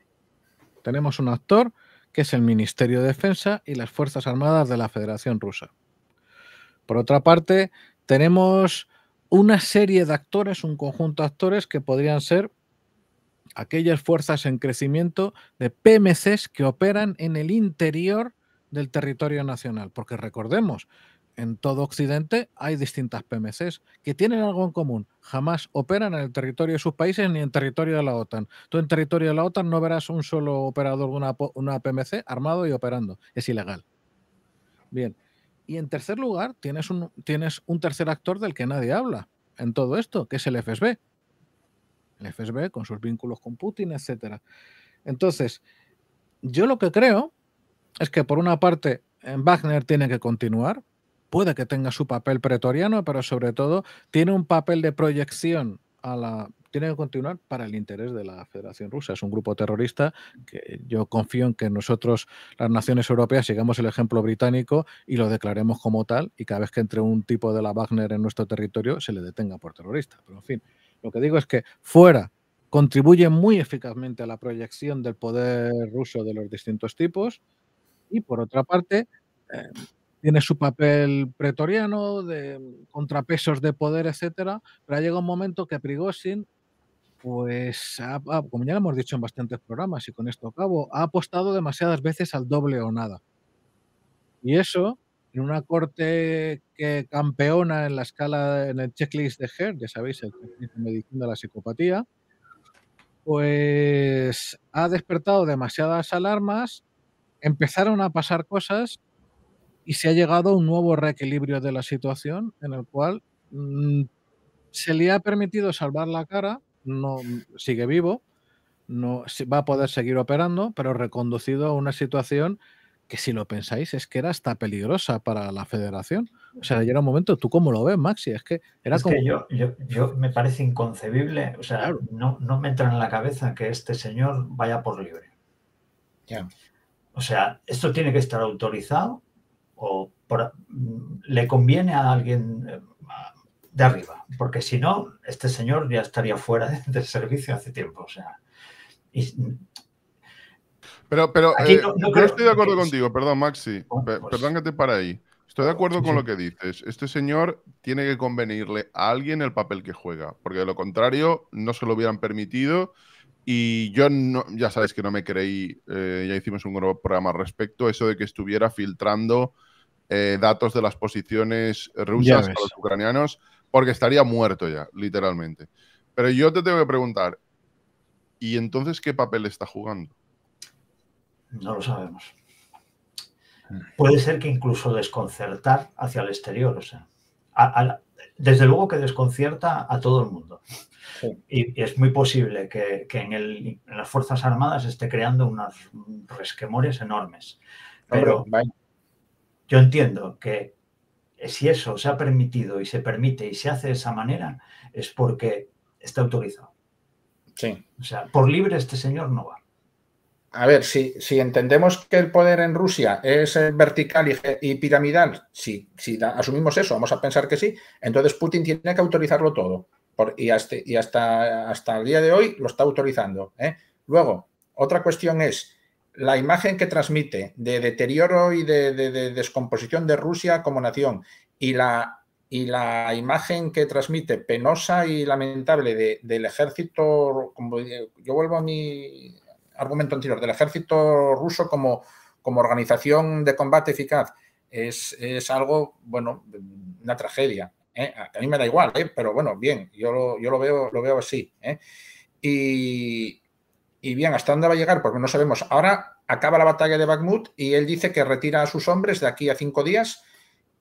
Tenemos un actor que es el Ministerio de Defensa y las Fuerzas Armadas de la Federación Rusa. Por otra parte, tenemos una serie de actores, un conjunto de actores que podrían ser aquellas fuerzas en crecimiento de PMCs que operan en el interior del territorio nacional. Porque recordemos en todo Occidente hay distintas PMCs que tienen algo en común. Jamás operan en el territorio de sus países ni en territorio de la OTAN. Tú en territorio de la OTAN no verás un solo operador de una, PMC armado y operando. Es ilegal. Bien. Y en tercer lugar, tienes un, tienes un tercer actor del que nadie habla en todo esto, que es el FSB. El FSB con sus vínculos con Putin, etc. Entonces, yo lo que creo es que por una parte Wagner tiene que continuar, puede que tenga su papel pretoriano, pero sobre todo tiene un papel de proyección a la tiene que continuar para el interés de la Federación Rusa. Es un grupo terrorista que yo confío en que nosotros, las naciones europeas, sigamos el ejemplo británico y lo declaremos como tal y cada vez que entre un tipo de la Wagner en nuestro territorio se le detenga por terrorista. Pero en fin, lo que digo es que fuera contribuye muy eficazmente a la proyección del poder ruso de los distintos tipos y por otra parte eh, tiene su papel pretoriano, de mm, contrapesos de poder, etcétera, pero ha llegado un momento que Prigozhin, pues, como ya lo hemos dicho en bastantes programas y con esto acabo, ha apostado demasiadas veces al doble o nada. Y eso, en una corte que campeona en la escala, en el checklist de Her ya sabéis, el checklist de medicina de la psicopatía, pues ha despertado demasiadas alarmas, empezaron a pasar cosas y se ha llegado a un nuevo reequilibrio de la situación en el cual mm, se le ha permitido salvar la cara, no mm, sigue vivo, no va a poder seguir operando, pero reconducido a una situación que si lo pensáis es que era hasta peligrosa para la federación. O sea, ya era un momento, ¿tú cómo lo ves, Maxi? Es que era yo, yo, me parece inconcebible, o sea, no, me entra en la cabeza que este señor vaya por libre. O sea, esto tiene que estar autorizado o mm, le conviene a alguien eh, de arriba, porque si no, este señor ya estaría fuera del servicio hace tiempo. O sea, mm, pero, pero eh, no, estoy de acuerdo contigo, perdón, Maxi, ah, pues. perdón que te para ahí. Estoy de acuerdo con lo que dices. Este señor tiene que convenirle a alguien el papel que juega, porque de lo contrario no se lo hubieran permitido. Y yo ya sabes que no me creí, eh, ya hicimos un programa al respecto, eso de que estuviera filtrando eh, datos de las posiciones rusas a los ucranianos, porque estaría muerto ya, literalmente. Pero yo te tengo que preguntar, ¿y entonces qué papel está jugando? No lo sabemos. Puede ser que incluso desconcertar hacia el exterior, o sea, desde luego que desconcierta a todo el mundo. Y, es muy posible que, en, las Fuerzas Armadas esté creando unos resquemores enormes. pero yo entiendo que si eso se ha permitido y se permite y se hace de esa manera, es porque está autorizado. Sí. O sea, por libre este señor no va. A ver, si, si entendemos que el poder en Rusia es eh, vertical y, piramidal, si, si asumimos eso, vamos a pensar que sí, entonces Putin tiene que autorizarlo todo. y, hasta, hasta, el día de hoy lo está autorizando. ¿eh? Luego, otra cuestión es, la imagen que transmite de deterioro y de, descomposición de Rusia como nación y la, y la, imagen que transmite penosa y lamentable del ejército, como yo vuelvo a mi argumento anterior, del ejército ruso como, como organización de combate eficaz, es, algo, bueno, una tragedia. ¿eh? A mí me da igual, ¿eh? pero bueno, bien, yo lo, yo lo, veo, lo veo así. ¿eh? Y, y bien hasta dónde va a llegar, porque no sabemos. Ahora acaba la batalla de Bakhmut y él dice que retira a sus hombres de aquí a cinco días.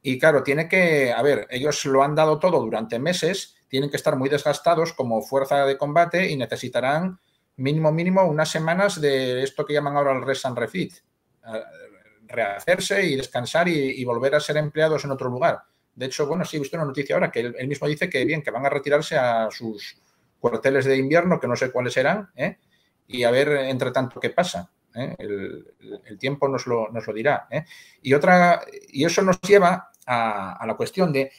Y claro, tiene que, a ver, ellos lo han dado todo durante meses, tienen que estar muy desgastados como fuerza de combate y necesitarán mínimo, mínimo unas semanas de esto que llaman ahora el rest and refit, eh, rehacerse y descansar y, volver a ser empleados en otro lugar. De hecho, bueno, sí he visto una noticia ahora que él, él mismo dice que bien, que van a retirarse a sus cuarteles de invierno, que no sé cuáles serán, ¿eh? y a ver entre tanto qué pasa. ¿eh? El, tiempo nos lo, dirá. ¿eh? Y, otra, y eso nos lleva a, la cuestión de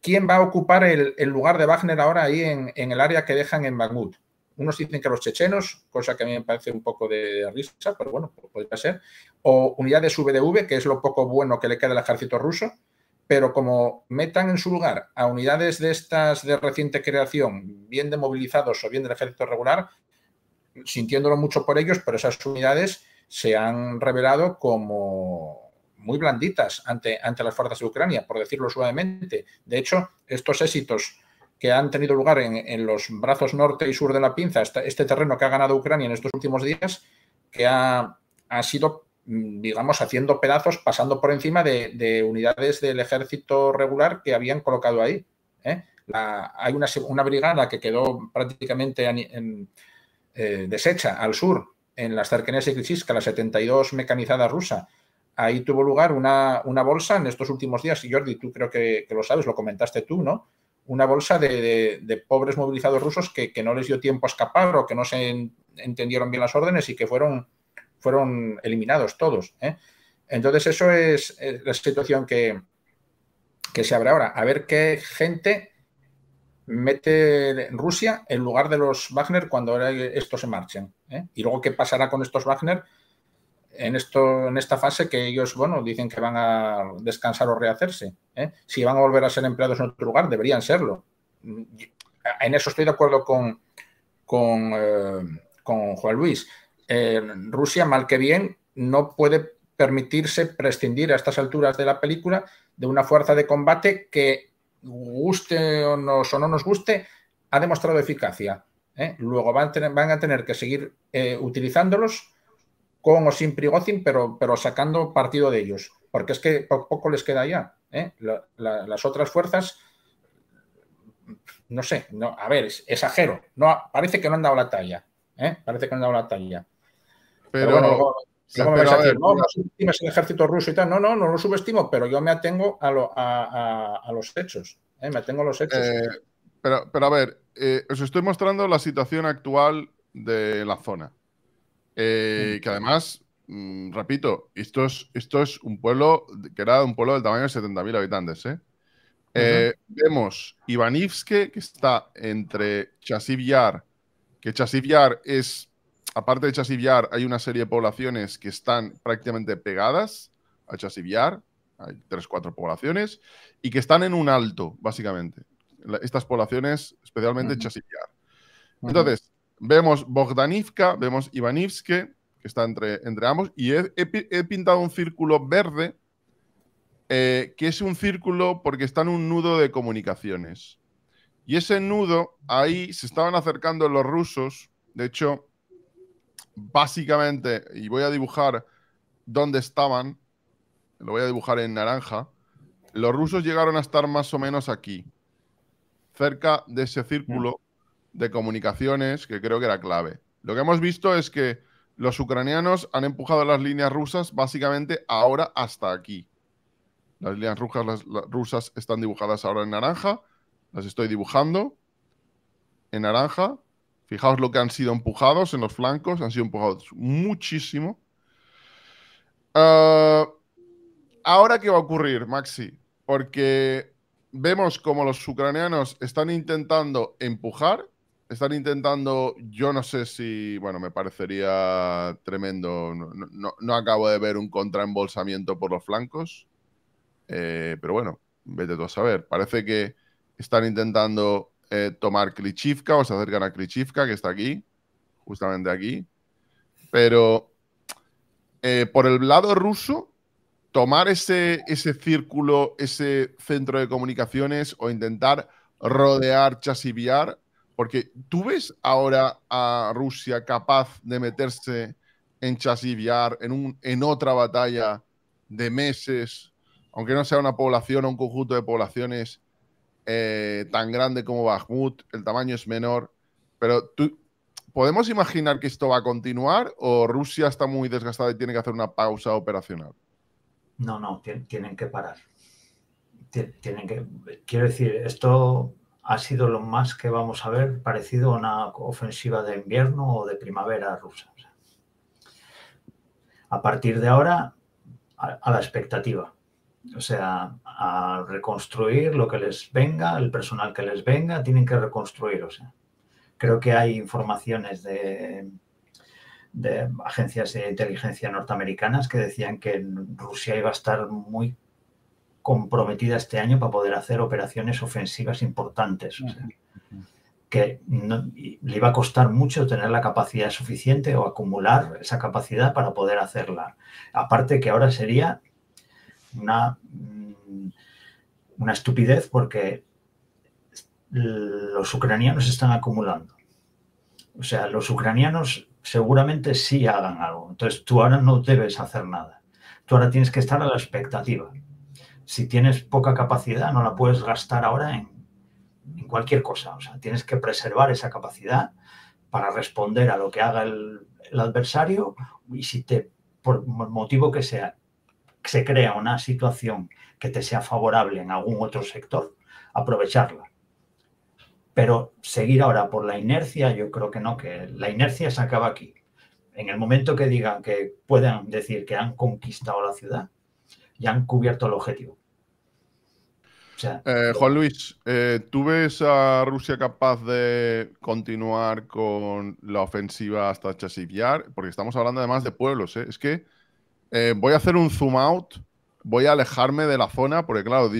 quién va a ocupar el, lugar de Wagner ahora ahí en, el área que dejan en Bakhmut. Unos dicen que los chechenos, cosa que a mí me parece un poco de risa, pero bueno, podría ser, o unidades VDV, que es lo poco bueno que le queda al ejército ruso, pero como metan en su lugar a unidades de estas de reciente creación, bien de o bien del ejército regular, sintiéndolo mucho por ellos, pero esas unidades se han revelado como muy blanditas ante, ante las fuerzas de Ucrania, por decirlo suavemente. De hecho, estos éxitos que han tenido lugar en, los brazos norte y sur de la pinza, este terreno que ha ganado Ucrania en estos últimos días, que ha, sido, mm, digamos, haciendo pedazos, pasando por encima de, unidades del ejército regular que habían colocado ahí. ¿eh? La, hay una, brigada que quedó prácticamente en, eh, desecha, al sur, en las cercanías de Krichiska, la 72 mecanizada rusa. Ahí tuvo lugar una, una bolsa en estos últimos días, y Jordi, tú creo que, lo sabes, lo comentaste tú, ¿no? Una bolsa de, pobres movilizados rusos que, que, no les dio tiempo a escapar o que no se entendieron bien las órdenes y que fueron, fueron eliminados todos. ¿eh? Entonces, eso es, es eh, la situación que, que se abre ahora. A ver qué gente mete Rusia en lugar de los Wagner cuando estos se marchen. ¿eh? Y luego, ¿qué pasará con estos Wagner en, esto, en esta fase que ellos, bueno, dicen que van a descansar o rehacerse? ¿eh? Si van a volver a ser empleados en otro lugar, deberían serlo. Mm, en eso estoy de acuerdo con, con, eh, con Juan Luis. Rusia, mal que bien, no puede permitirse prescindir a estas alturas de la película de una fuerza de combate que guste o, o no nos guste, ha demostrado eficacia. ¿eh? Luego van a, tener, van a, tener, que seguir eh, utilizándolos con o sin prigocin pero, pero sacando partido de ellos, porque es que poco, les queda ya. ¿eh? las otras fuerzas, no sé, no, a ver, exagero, no, parece que no han dado la talla, parece que no han dado la talla. Pero, no, no el ejército ruso y tal. No, no, no lo subestimo, pero yo me atengo a, los hechos. ¿eh? Me atengo a los hechos. Eh, pero, a ver, eh, os estoy mostrando la situación actual de la zona. Mm. que además, mm, repito, esto es, esto es un pueblo que era un pueblo del tamaño de 70.000 habitantes. Vemos Ivanivske, que está entre Chasiv Yar, que Chasiv es aparte de Chasiviar, hay una serie de poblaciones que están prácticamente pegadas a Chasiviar, hay tres, cuatro poblaciones, y que están en un alto, básicamente. Estas poblaciones, especialmente Chasiviar. Entonces, vemos Bogdanivka, vemos Ivanivske, que está entre, entre ambos, y he, pintado un círculo verde, eh, que es un círculo porque está en un nudo de comunicaciones. Y ese nudo, ahí se estaban acercando los rusos, de hecho, básicamente, y voy a dibujar dónde estaban, lo voy a dibujar en naranja, los rusos llegaron a estar más o menos aquí, cerca de ese círculo de comunicaciones que creo que era clave. Lo que hemos visto es que los ucranianos han empujado las líneas rusas básicamente ahora hasta aquí. Las líneas rusas, están dibujadas ahora en naranja, las estoy dibujando en naranja, Fijaos lo que han sido empujados en los flancos, han sido empujados muchísimo. Ah, Ahora, ¿qué va a ocurrir, Maxi? Porque vemos como los ucranianos están intentando empujar, están intentando, yo no sé si, bueno, me parecería tremendo, no, acabo de ver un contraembolsamiento por los flancos, eh, pero bueno, vete tú a saber, parece que están intentando eh, tomar Klichivka o se acercan a Klichivka, que está aquí, justamente aquí. Pero eh, por el lado ruso, tomar ese, ese círculo, ese centro de comunicaciones o intentar rodear, chasiviar, porque tú ves ahora a Rusia capaz de meterse en chasiviar, en, en otra batalla de meses, aunque no sea una población o un conjunto de poblaciones, eh, tan grande como Bakhmut, el tamaño es menor, pero tú, ¿podemos imaginar que esto va a continuar o Rusia está muy desgastada y tiene que hacer una pausa operacional? No, no, tienen que parar. Tienen que, quiero decir, esto ha sido lo más que vamos a ver parecido a una ofensiva de invierno o de primavera rusa. A partir de ahora, a la expectativa. O sea, a reconstruir lo que les venga, el personal que les venga, tienen que reconstruir. O sea, creo que hay informaciones de, agencias de inteligencia norteamericanas que decían que Rusia iba a estar muy comprometida este año para poder hacer operaciones ofensivas importantes. que le iba a costar mucho tener la capacidad suficiente o acumular esa capacidad para poder hacerla. Aparte que ahora sería una, una estupidez porque los ucranianos están acumulando. O sea, los ucranianos seguramente sí hagan algo. Entonces tú ahora no debes hacer nada. Tú ahora tienes que estar a la expectativa. Si tienes poca capacidad, no la puedes gastar ahora en, cualquier cosa. O sea, tienes que preservar esa capacidad para responder a lo que haga el, el adversario y si te, por motivo que sea, se crea una situación que te sea favorable en algún otro sector, aprovecharla. Pero seguir ahora por la inercia, yo creo que no, que la inercia se acaba aquí. En el momento que digan que puedan decir que han conquistado la ciudad, ya han cubierto el objetivo. Eh, Juan Luis, eh, ¿tú ves a Rusia capaz de continuar con la ofensiva hasta Chasivyar? Porque estamos hablando además de pueblos, ¿eh? Es que eh, voy a hacer un zoom out, voy a alejarme de la zona, porque claro,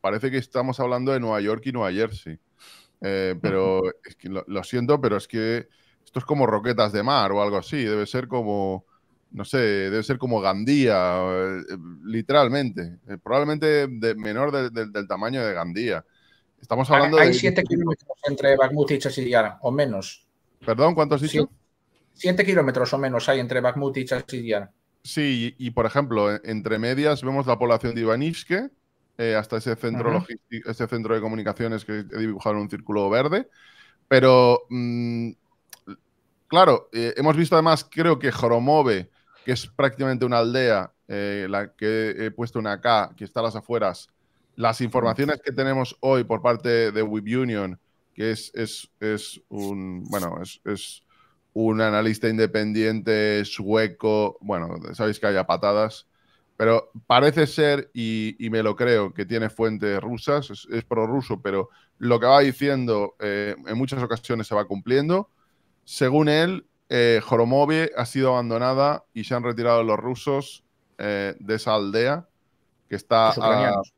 parece que estamos hablando de Nueva York y Nueva Jersey. Eh, pero lo, siento, pero es que esto es como Roquetas de Mar o algo así. Debe ser como, no sé, debe ser como Gandía, eh, literalmente. probablemente de, menor del tamaño de Gandía. Estamos hablando Hay 7 kilómetros entre Bakhmut y Chasidiana, o menos. ¿Perdón? ¿Cuántos Siete dicho? kilómetros o menos hay entre Bakhmut y Chasidiana. Sí, y, por ejemplo, e, entre medias vemos la población de Ivanivské eh, hasta ese centro, centro de comunicaciones que he dibujado en un círculo verde. Pero, mm, claro, eh, hemos visto además, creo que Joromove, que es prácticamente una aldea, eh, la que he puesto una K, que está a las afueras, las informaciones que tenemos hoy por parte de Web Union, que es, un, bueno, es, es un analista independiente sueco, bueno, sabéis que haya patadas, pero parece ser, y, me lo creo, que tiene fuentes rusas, es, pro prorruso, pero lo que va diciendo eh, en muchas ocasiones se va cumpliendo. Según él, eh, Joromovie ha sido abandonada y se han retirado los rusos eh, de esa aldea que está... Los ucranianos.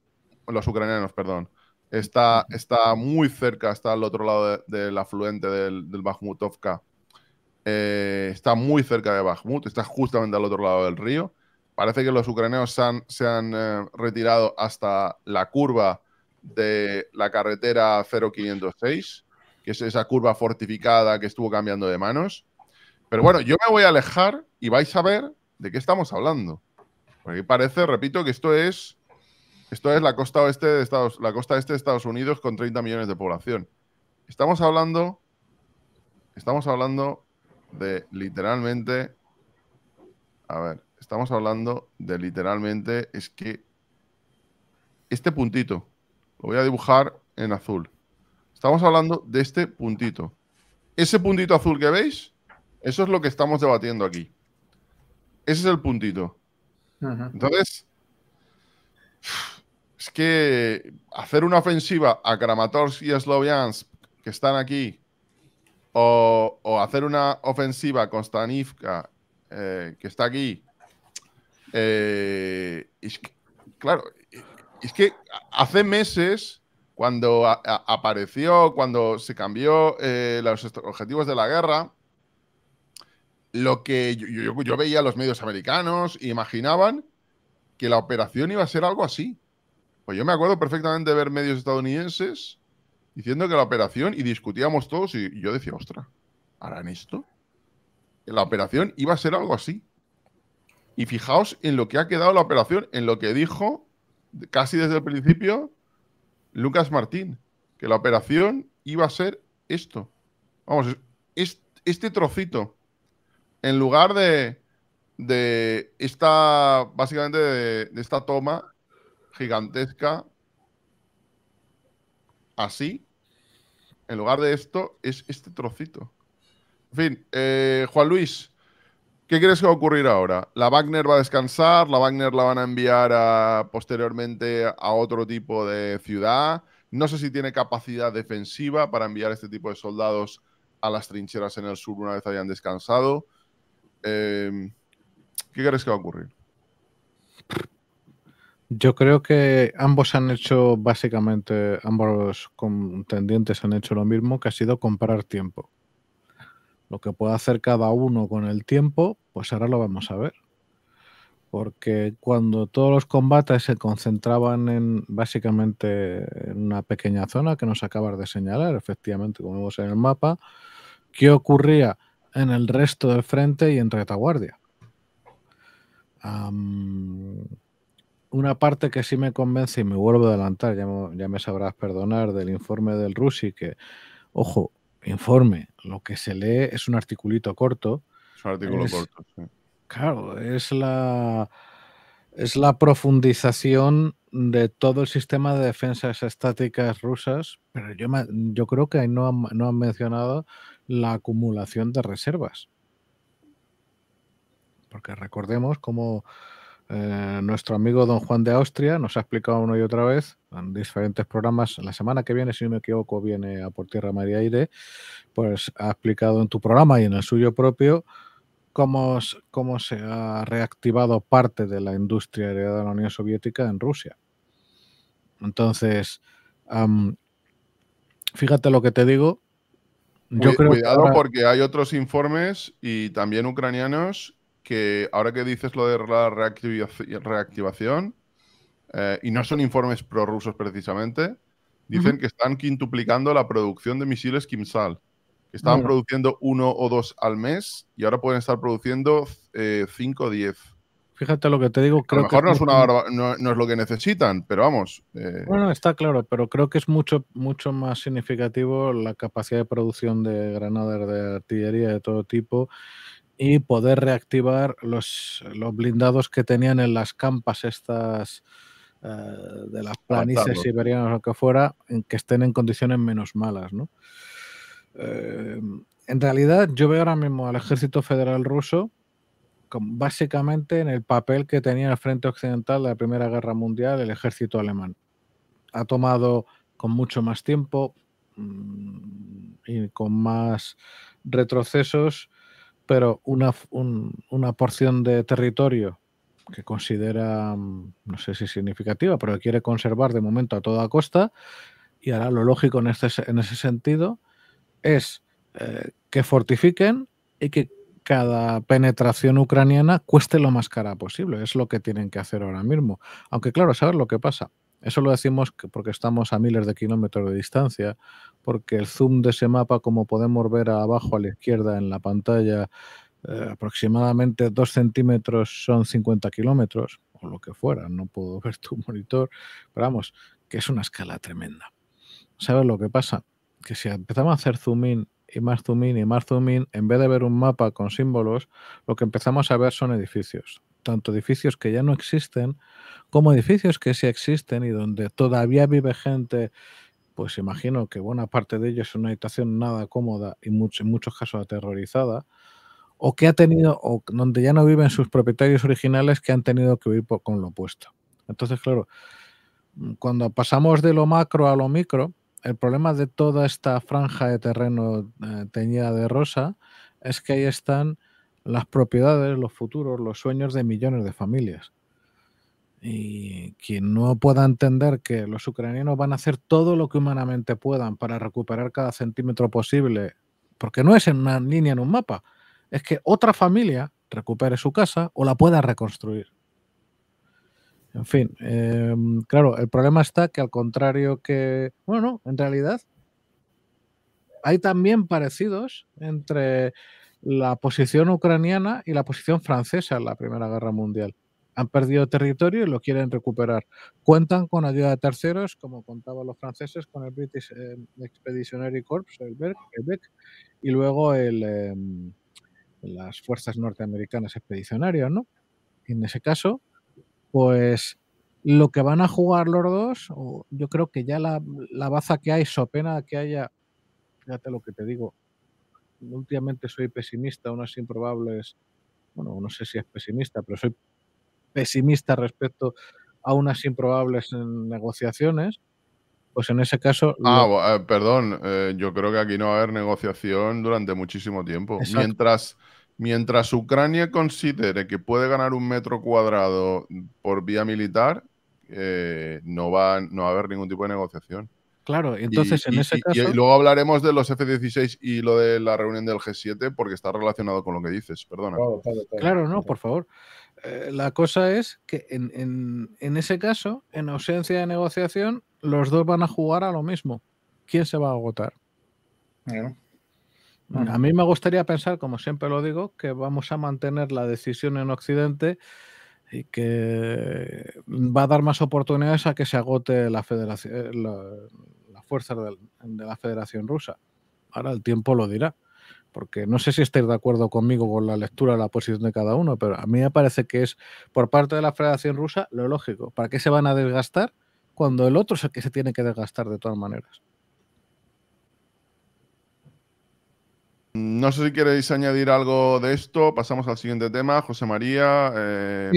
los ucranianos, perdón. Está, está muy cerca, está al otro lado del afluente del, del eh, está muy cerca de Bakhmut, está justamente al otro lado del río. Parece que los ucranianos se han eh, retirado hasta la curva de la carretera 0506, que es esa curva fortificada que estuvo cambiando de manos. Pero bueno, yo me voy a alejar y vais a ver de qué estamos hablando. Porque parece, repito, que esto es esto es la costa oeste de Estados, la costa este de Estados Unidos con 30 millones de población. Estamos hablando, estamos hablando de literalmente, a ver, estamos hablando de literalmente, es que este puntito, lo voy a dibujar en azul. Estamos hablando de este puntito. Ese puntito azul que veis, eso es lo que estamos debatiendo aquí. Ese es el puntito. Entonces, es que hacer una ofensiva a Kramatorsk y a Sloviansk, que están aquí, o, hacer una ofensiva con Stanivka, eh, que está aquí. Eh, claro, es que hace meses, cuando apareció, cuando se cambió eh, los objetivos de la guerra, lo que yo, veía a los medios americanos imaginaban que la operación iba a ser algo así. Pues yo me acuerdo perfectamente de ver medios estadounidenses diciendo que la operación, y discutíamos todos, y yo decía, ostra, ¿harán esto? La operación iba a ser algo así. Y fijaos en lo que ha quedado la operación, en lo que dijo casi desde el principio Lucas Martín, que la operación iba a ser esto. Vamos, este trocito, en lugar de, de esta, básicamente, de esta toma gigantesca así, en lugar de esto, es este trocito. En fin, eh, Juan Luis, ¿qué crees que va a ocurrir ahora? ¿La Wagner va a descansar? ¿La Wagner la van a enviar posteriormente a otro tipo de ciudad? No sé si tiene capacidad defensiva para enviar este tipo de soldados a las trincheras en el sur una vez hayan descansado. Eh, ¿Qué crees que va a ocurrir? Yo creo que ambos han hecho, básicamente, ambos contendientes han hecho lo mismo, que ha sido comprar tiempo. Lo que puede hacer cada uno con el tiempo, pues ahora lo vamos a ver. Porque cuando todos los combates se concentraban en básicamente en una pequeña zona que nos acabas de señalar, efectivamente, como vemos en el mapa, ¿qué ocurría en el resto del frente y en retaguardia? una parte que sí me convence y me vuelvo a adelantar, ya me, sabrás perdonar, del informe del Rusi, que, ojo, informe, lo que se lee es un articulito corto. Es un artículo corto, sí. Claro, es la, es la profundización de todo el sistema de defensas estáticas rusas, pero yo, yo creo que no no han mencionado la acumulación de reservas. Porque recordemos cómo eh, nuestro amigo don Juan de Austria nos ha explicado una y otra vez en diferentes programas. La semana que viene, si no me equivoco, viene a Por Tierra, María Aire. Pues ha explicado en tu programa y en el suyo propio cómo, se ha reactivado parte de la industria heredada de la Unión Soviética en Rusia. Entonces, fíjate lo que te digo. Yo Cuidado porque hay otros informes y también ucranianos que ahora que dices lo de la reactivación, eh, y no son informes prorrusos precisamente, dicen que están quintuplicando la producción de misiles Kimsal. estaban produciendo uno o dos al mes y ahora pueden estar produciendo eh, cinco o diez. Fíjate lo que te digo. Creo a lo mejor no, es una no, es lo que necesitan, pero vamos. Eh. Bueno, está claro, pero creo que es mucho, mucho más significativo la capacidad de producción de granadas de artillería de todo tipo y poder reactivar los, los blindados que tenían en las campas estas eh, de las planicies siberianas o lo que fuera, en que estén en condiciones menos malas. Eh, en realidad yo veo ahora mismo al ejército federal ruso básicamente en el papel que tenía el frente occidental de la Primera Guerra Mundial el ejército alemán. Ha tomado con mucho más tiempo mm, y con más retrocesos pero una, una porción de territorio que considera, mm, no sé si significativa, pero que quiere conservar de momento a toda costa, y ahora lo lógico en, este, en ese sentido es eh, que fortifiquen y que cada penetración ucraniana cueste lo más cara posible. Es lo que tienen que hacer ahora mismo. Aunque claro, saber lo que pasa. Eso lo decimos porque estamos a miles de kilómetros de distancia, porque el zoom de ese mapa, como podemos ver abajo a la izquierda en la pantalla, eh, aproximadamente 2 centímetros son 50 kilómetros, o lo que fuera, no puedo ver tu monitor, pero vamos, que es una escala tremenda. ¿Sabes lo que pasa? Que si empezamos a hacer zoom in y más zoom in y más zoom in, en vez de ver un mapa con símbolos, lo que empezamos a ver son edificios, tanto edificios que ya no existen como edificios que sí existen y donde todavía vive gente, pues imagino que buena parte de ellos es una habitación nada cómoda y en muchos casos aterrorizada, o que ha tenido, o donde ya no viven sus propietarios originales que han tenido que vivir con lo opuesto. Entonces, claro, mm, cuando pasamos de lo macro a lo micro, el problema de toda esta franja de terreno eh, teñida de rosa es que ahí están las propiedades, los futuros, los sueños de millones de familias. Y quien no pueda entender que los ucranianos van a hacer todo lo que humanamente puedan para recuperar cada centímetro posible, porque no es en una línea en un mapa, es que otra familia recupere su casa o la pueda reconstruir. En fin, em, claro, el problema está que al contrario que, bueno, en realidad hay también parecidos entre la posición ucraniana y la posición francesa en la Primera Guerra Mundial. Han perdido territorio y lo quieren recuperar. Cuentan con ayuda de terceros, como contaban los franceses, con el British eh, Expeditionary Corps, el BEC, y luego el, em, las fuerzas norteamericanas expedicionarias, ¿no? en ese caso, pues lo que van a jugar los dos, yo creo que ya la, la baza que hay, so pena que haya, fíjate lo que te digo, últimamente soy pesimista, unas improbables, bueno, no sé si es pesimista, pero soy pesimista respecto a unas improbables negociaciones, pues en ese caso... Ah, eh, perdón, eh, yo creo que aquí no va a haber negociación durante muchísimo tiempo. Mientras... Mientras Ucrania considere que puede ganar un metro cuadrado por vía militar, eh, no, va, no va a haber ningún tipo de negociación. Claro, entonces en ese caso. Y luego hablaremos de los F-16 y lo de la reunión del G7, porque está relacionado con lo que dices, perdona. Claro, no, por favor. Eh, la cosa es que en, ese caso, en ausencia de negociación, los dos van a jugar a lo mismo. ¿Quién se va a agotar? a mí me gustaría pensar, como siempre lo digo, que vamos a mantener la decisión en Occidente y que va a dar más oportunidades a que se agote la federación, eh, fuerzas de, la Federación Rusa. Ahora el tiempo lo dirá, porque no sé si estáis de acuerdo conmigo con la lectura de la posición de cada uno, pero a mí me parece que es por parte de la Federación Rusa lo lógico. ¿Para qué se van a desgastar cuando el otro es el que se tiene que desgastar de todas maneras? No sé si queréis añadir algo de esto. Pasamos al siguiente tema. José María, eh,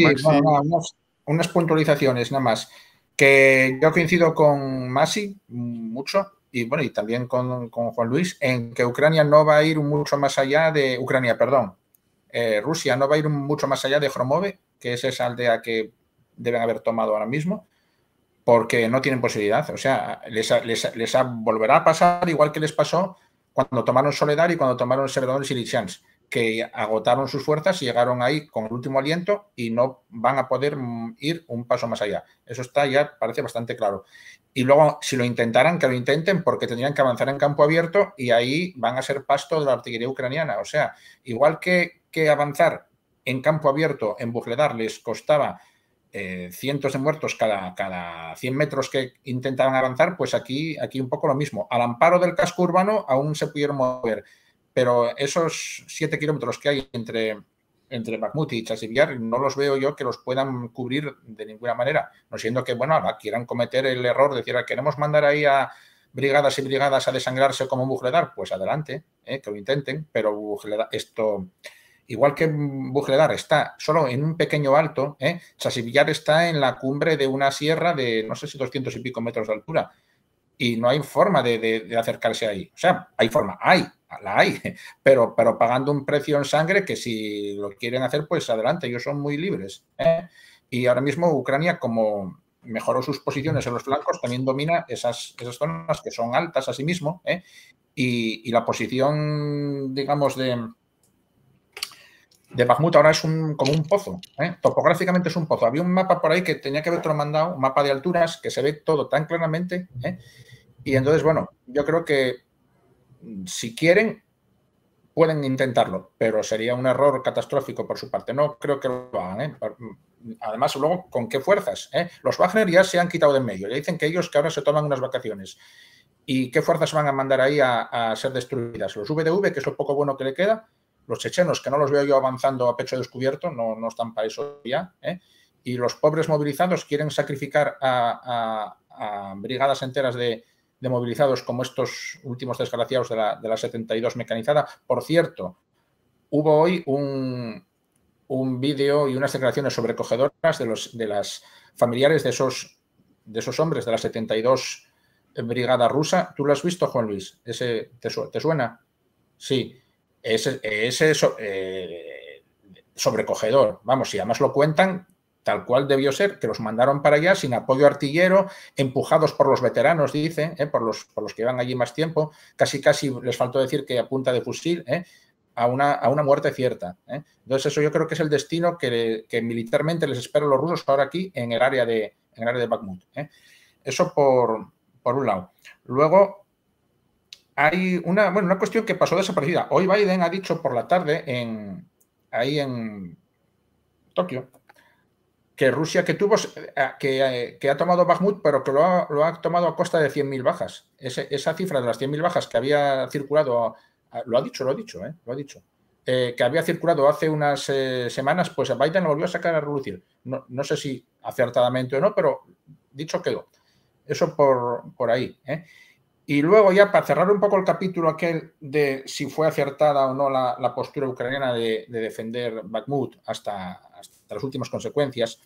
unas, puntualizaciones nada más que yo coincido con Masi mucho y bueno, y también con, Juan Luis, en que Ucrania no va a ir mucho más allá de Ucrania, perdón. Eh, Rusia no va a ir mucho más allá de Hromove, que es esa aldea que deben haber tomado ahora mismo, porque no tienen posibilidad. O sea, les, les, les volverá a pasar igual que les pasó cuando tomaron Soledad y cuando tomaron Severodonetsk y Lichans que agotaron sus fuerzas y llegaron ahí con el último aliento y no van a poder mm, ir un paso más allá. Eso está ya, parece bastante claro. Y luego, si lo intentaran, que lo intenten, porque tendrían que avanzar en campo abierto y ahí van a ser pasto de la artillería ucraniana. O sea, igual que, que avanzar en campo abierto en Bugledar les costaba eh, cientos de muertos cada, cada 100 metros que intentaban avanzar, pues aquí, aquí un poco lo mismo. Al amparo del casco urbano aún se pudieron mover pero esos siete kilómetros que hay entre, entre Bakhmut y Chasiviar, no los veo yo que los puedan cubrir de ninguna manera, no siendo que, bueno, quieran cometer el error de decir, ah, queremos mandar ahí a brigadas y brigadas a desangrarse como Bujledar, pues adelante, ¿eh? que lo intenten, pero Bujledar, esto, igual que Bujledar está solo en un pequeño alto, eh, está en la cumbre de una sierra de no sé si 200 y pico metros de altura y no hay forma de acercarse ahí. O sea, hay forma, hay, la hay, pero, pero pagando un precio en sangre que si lo quieren hacer, pues adelante, ellos son muy libres. ¿eh? Y ahora mismo Ucrania, como mejoró sus posiciones en los flancos, también domina esas, esas zonas que son altas a sí mismo. ¿eh? Y, la posición, digamos, de, de Bakhmut ahora es un, como un pozo. ¿eh? Topográficamente es un pozo. Había un mapa por ahí que tenía que haber otro mandado, un mapa de alturas, que se ve todo tan claramente. Y entonces, bueno, yo creo que si quieren, pueden intentarlo, pero sería un error catastrófico por su parte. No creo que lo hagan. ¿eh? Mm, además, luego, ¿con qué fuerzas? Eh? Los Wagner ya se han quitado de en medio. Ya dicen que ellos que ahora se toman unas vacaciones. ¿Y qué fuerzas van a mandar ahí a, ser destruidas? Los VDV, que es lo poco bueno que le queda. Los chechenos, que no los veo yo avanzando a pecho descubierto, no, no están para eso ya. ¿eh? Y los pobres movilizados quieren sacrificar a brigadas enteras de, como estos últimos desgraciados de la, 72 mecanizada. Por cierto, hubo hoy un, vídeo y unas declaraciones sobrecogedoras de, los, de las familiares de esos, de esos hombres de la 72 Brigada Rusa. ¿Tú lo has visto, Juan Luis? ¿Ese, te, suena? Sí. Ese, ese eh, sobrecogedor. Vamos, si además lo cuentan tal cual debió ser, que los mandaron para allá sin apoyo artillero, empujados por los veteranos, dice, ¿eh? por, los, los que iban allí más tiempo, casi casi les faltó decir que a punta de fusil, ¿eh? a, una, muerte cierta. ¿eh? Entonces eso yo creo que es el destino que, militarmente les esperan los rusos ahora aquí en el área de, área de Bakhmut. Eso por, un lado. Luego... Hay una, una cuestión que pasó desaparecida. Hoy Biden ha dicho por la tarde en, ahí en Tokio, Rusia que tuvo, eh, eh, que, ha tomado Bakhmut, pero que lo ha, tomado a costa de 100.000 bajas. esa cifra de las 100.000 bajas que había circulado, lo ha dicho, lo ha dicho, eh, lo ha dicho, que había circulado hace unas semanas, pues Biden lo volvió a sacar a relucir. No, sé si acertadamente o no, pero dicho quedó. Eso por, ahí. Y luego ya para cerrar un poco el capítulo aquel de si fue acertada o no la, postura ucraniana de, defender Bakhmut hasta, hasta, las últimas consecuencias,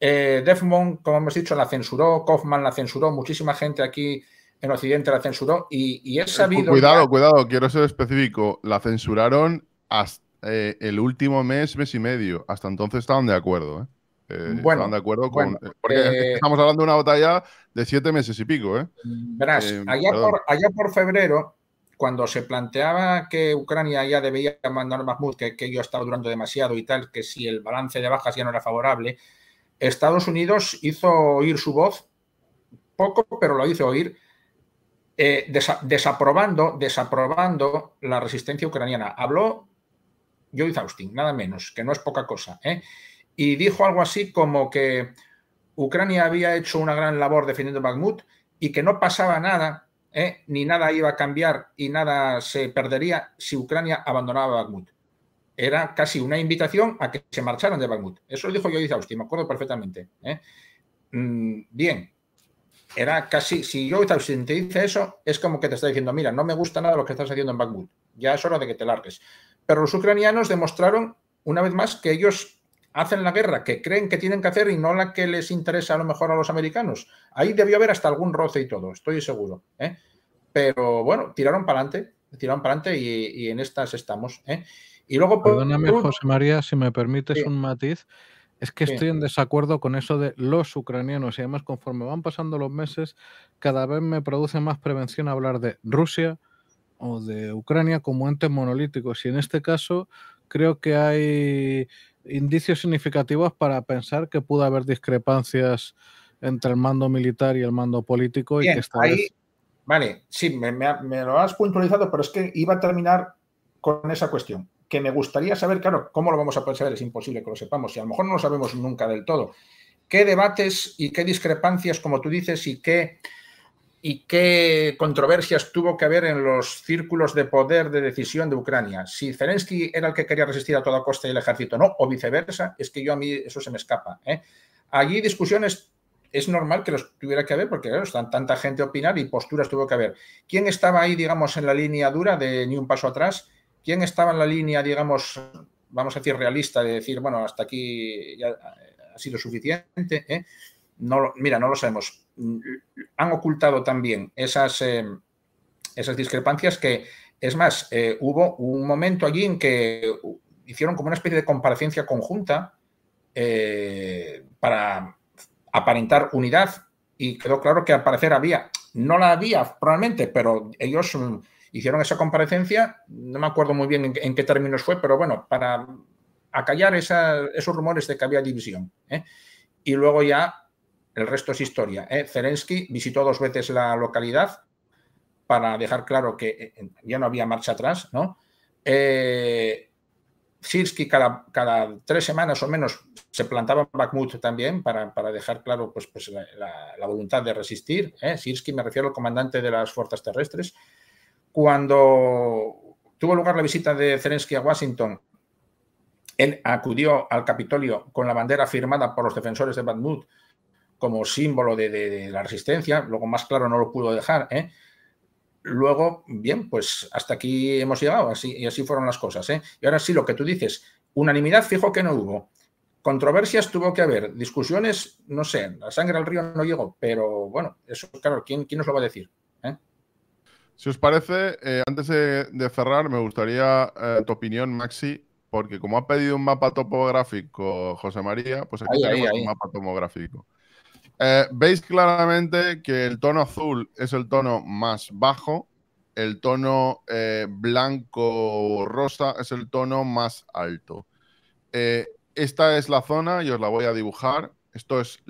eh, Defmon, como hemos dicho, la censuró, Kaufman la censuró, muchísima gente aquí en Occidente la censuró y, es sabido. Cuidado, cuidado, quiero ser específico. La censuraron hasta eh, el último mes, mes y medio. Hasta entonces estaban de acuerdo. ¿eh? Eh, bueno, estaban de acuerdo con. estamos hablando de una batalla de siete meses y pico. Verás, allá por, febrero, cuando se planteaba que Ucrania ya debía mandar más... que, que ello estaba durando demasiado y tal, que si el balance de bajas ya no era favorable, Estados Unidos hizo oír su voz, poco, pero lo hizo oír, eh, desaprobando, desaprobando la resistencia ucraniana. Habló Joyce Austin, nada menos, que no es poca cosa. ¿eh? Y dijo algo así como que Ucrania había hecho una gran labor defendiendo Bakhmut y que no pasaba nada, ¿eh? ni nada iba a cambiar y nada se perdería si Ucrania abandonaba Bakhmut era casi una invitación a que se marcharan de Bangkok. Eso lo dijo Yodid Austin, me acuerdo perfectamente. ¿eh? Mm, bien, era casi, si yo Austin te dice eso, es como que te está diciendo, mira, no me gusta nada lo que estás haciendo en Bangkok. ya es hora de que te largues. Pero los ucranianos demostraron, una vez más, que ellos hacen la guerra que creen que tienen que hacer y no la que les interesa a lo mejor a los americanos. Ahí debió haber hasta algún roce y todo, estoy seguro. ¿eh? Pero bueno, tiraron para adelante, tiraron para adelante y, en estas estamos. ¿eh? Perdóname, José María, si me permites un matiz. Es que estoy en desacuerdo con eso de los ucranianos y además conforme van pasando los meses, cada vez me produce más prevención hablar de Rusia o de Ucrania como entes monolíticos. Y en este caso creo que hay indicios significativos para pensar que pudo haber discrepancias entre el mando militar y el mando político. y que ahí, Vale, sí, me lo has puntualizado, pero es que iba a terminar con esa cuestión que me gustaría saber, claro, cómo lo vamos a poder saber, es imposible que lo sepamos, y a lo mejor no lo sabemos nunca del todo. ¿Qué debates y qué discrepancias, como tú dices, y qué, y qué controversias tuvo que haber en los círculos de poder de decisión de Ucrania? Si Zelensky era el que quería resistir a toda costa y el ejército no, o viceversa, es que yo a mí eso se me escapa. ¿eh? Allí discusiones es normal que los tuviera que haber porque están tanta gente a opinar y posturas tuvo que haber. ¿Quién estaba ahí, digamos, en la línea dura de ni un paso atrás ¿Quién estaba en la línea, digamos, vamos a decir, realista de decir, bueno, hasta aquí ya ha sido suficiente? Eh"? No, mira, no lo sabemos. Han ocultado también esas, eh, esas discrepancias que, es más, eh, hubo un momento allí en que hicieron como una especie de comparecencia conjunta para aparentar unidad y quedó claro que al parecer había, no la había probablemente, pero ellos Hicieron esa comparecencia, no me acuerdo muy bien en, qué términos fue, pero bueno, para acallar esos rumores de que había división. ¿eh? Y luego ya el resto es historia. ¿eh? Zelensky visitó dos veces la localidad para dejar claro que eh, ya no había marcha atrás, ¿no? Sirsky cada, cada, tres semanas o menos se plantaba en Bakhmut también para, para dejar claro pues, pues la, voluntad de resistir. ¿eh? Sirsky me refiero al comandante de las fuerzas terrestres cuando tuvo lugar la visita de Zelensky a Washington, él acudió al Capitolio con la bandera firmada por los defensores de Bakhmut como símbolo de, la resistencia, luego más claro no lo pudo dejar. ¿eh? Luego, bien, pues hasta aquí hemos llegado, así, y así fueron las cosas. ¿eh? Y ahora sí, lo que tú dices, unanimidad fijo que no hubo, controversias tuvo que haber, discusiones, no sé, la sangre al río no llegó, pero bueno, eso claro, ¿quién, quién nos lo va a decir? Si os parece, eh, antes de, cerrar, me gustaría eh, tu opinión, Maxi, porque como ha pedido un mapa topográfico José María, pues aquí tenemos un mapa topográfico. Eh, veis claramente que el tono azul es el tono más bajo, el tono blanco rosa es el tono más alto. esta es la zona y os la voy a dibujar. Esto es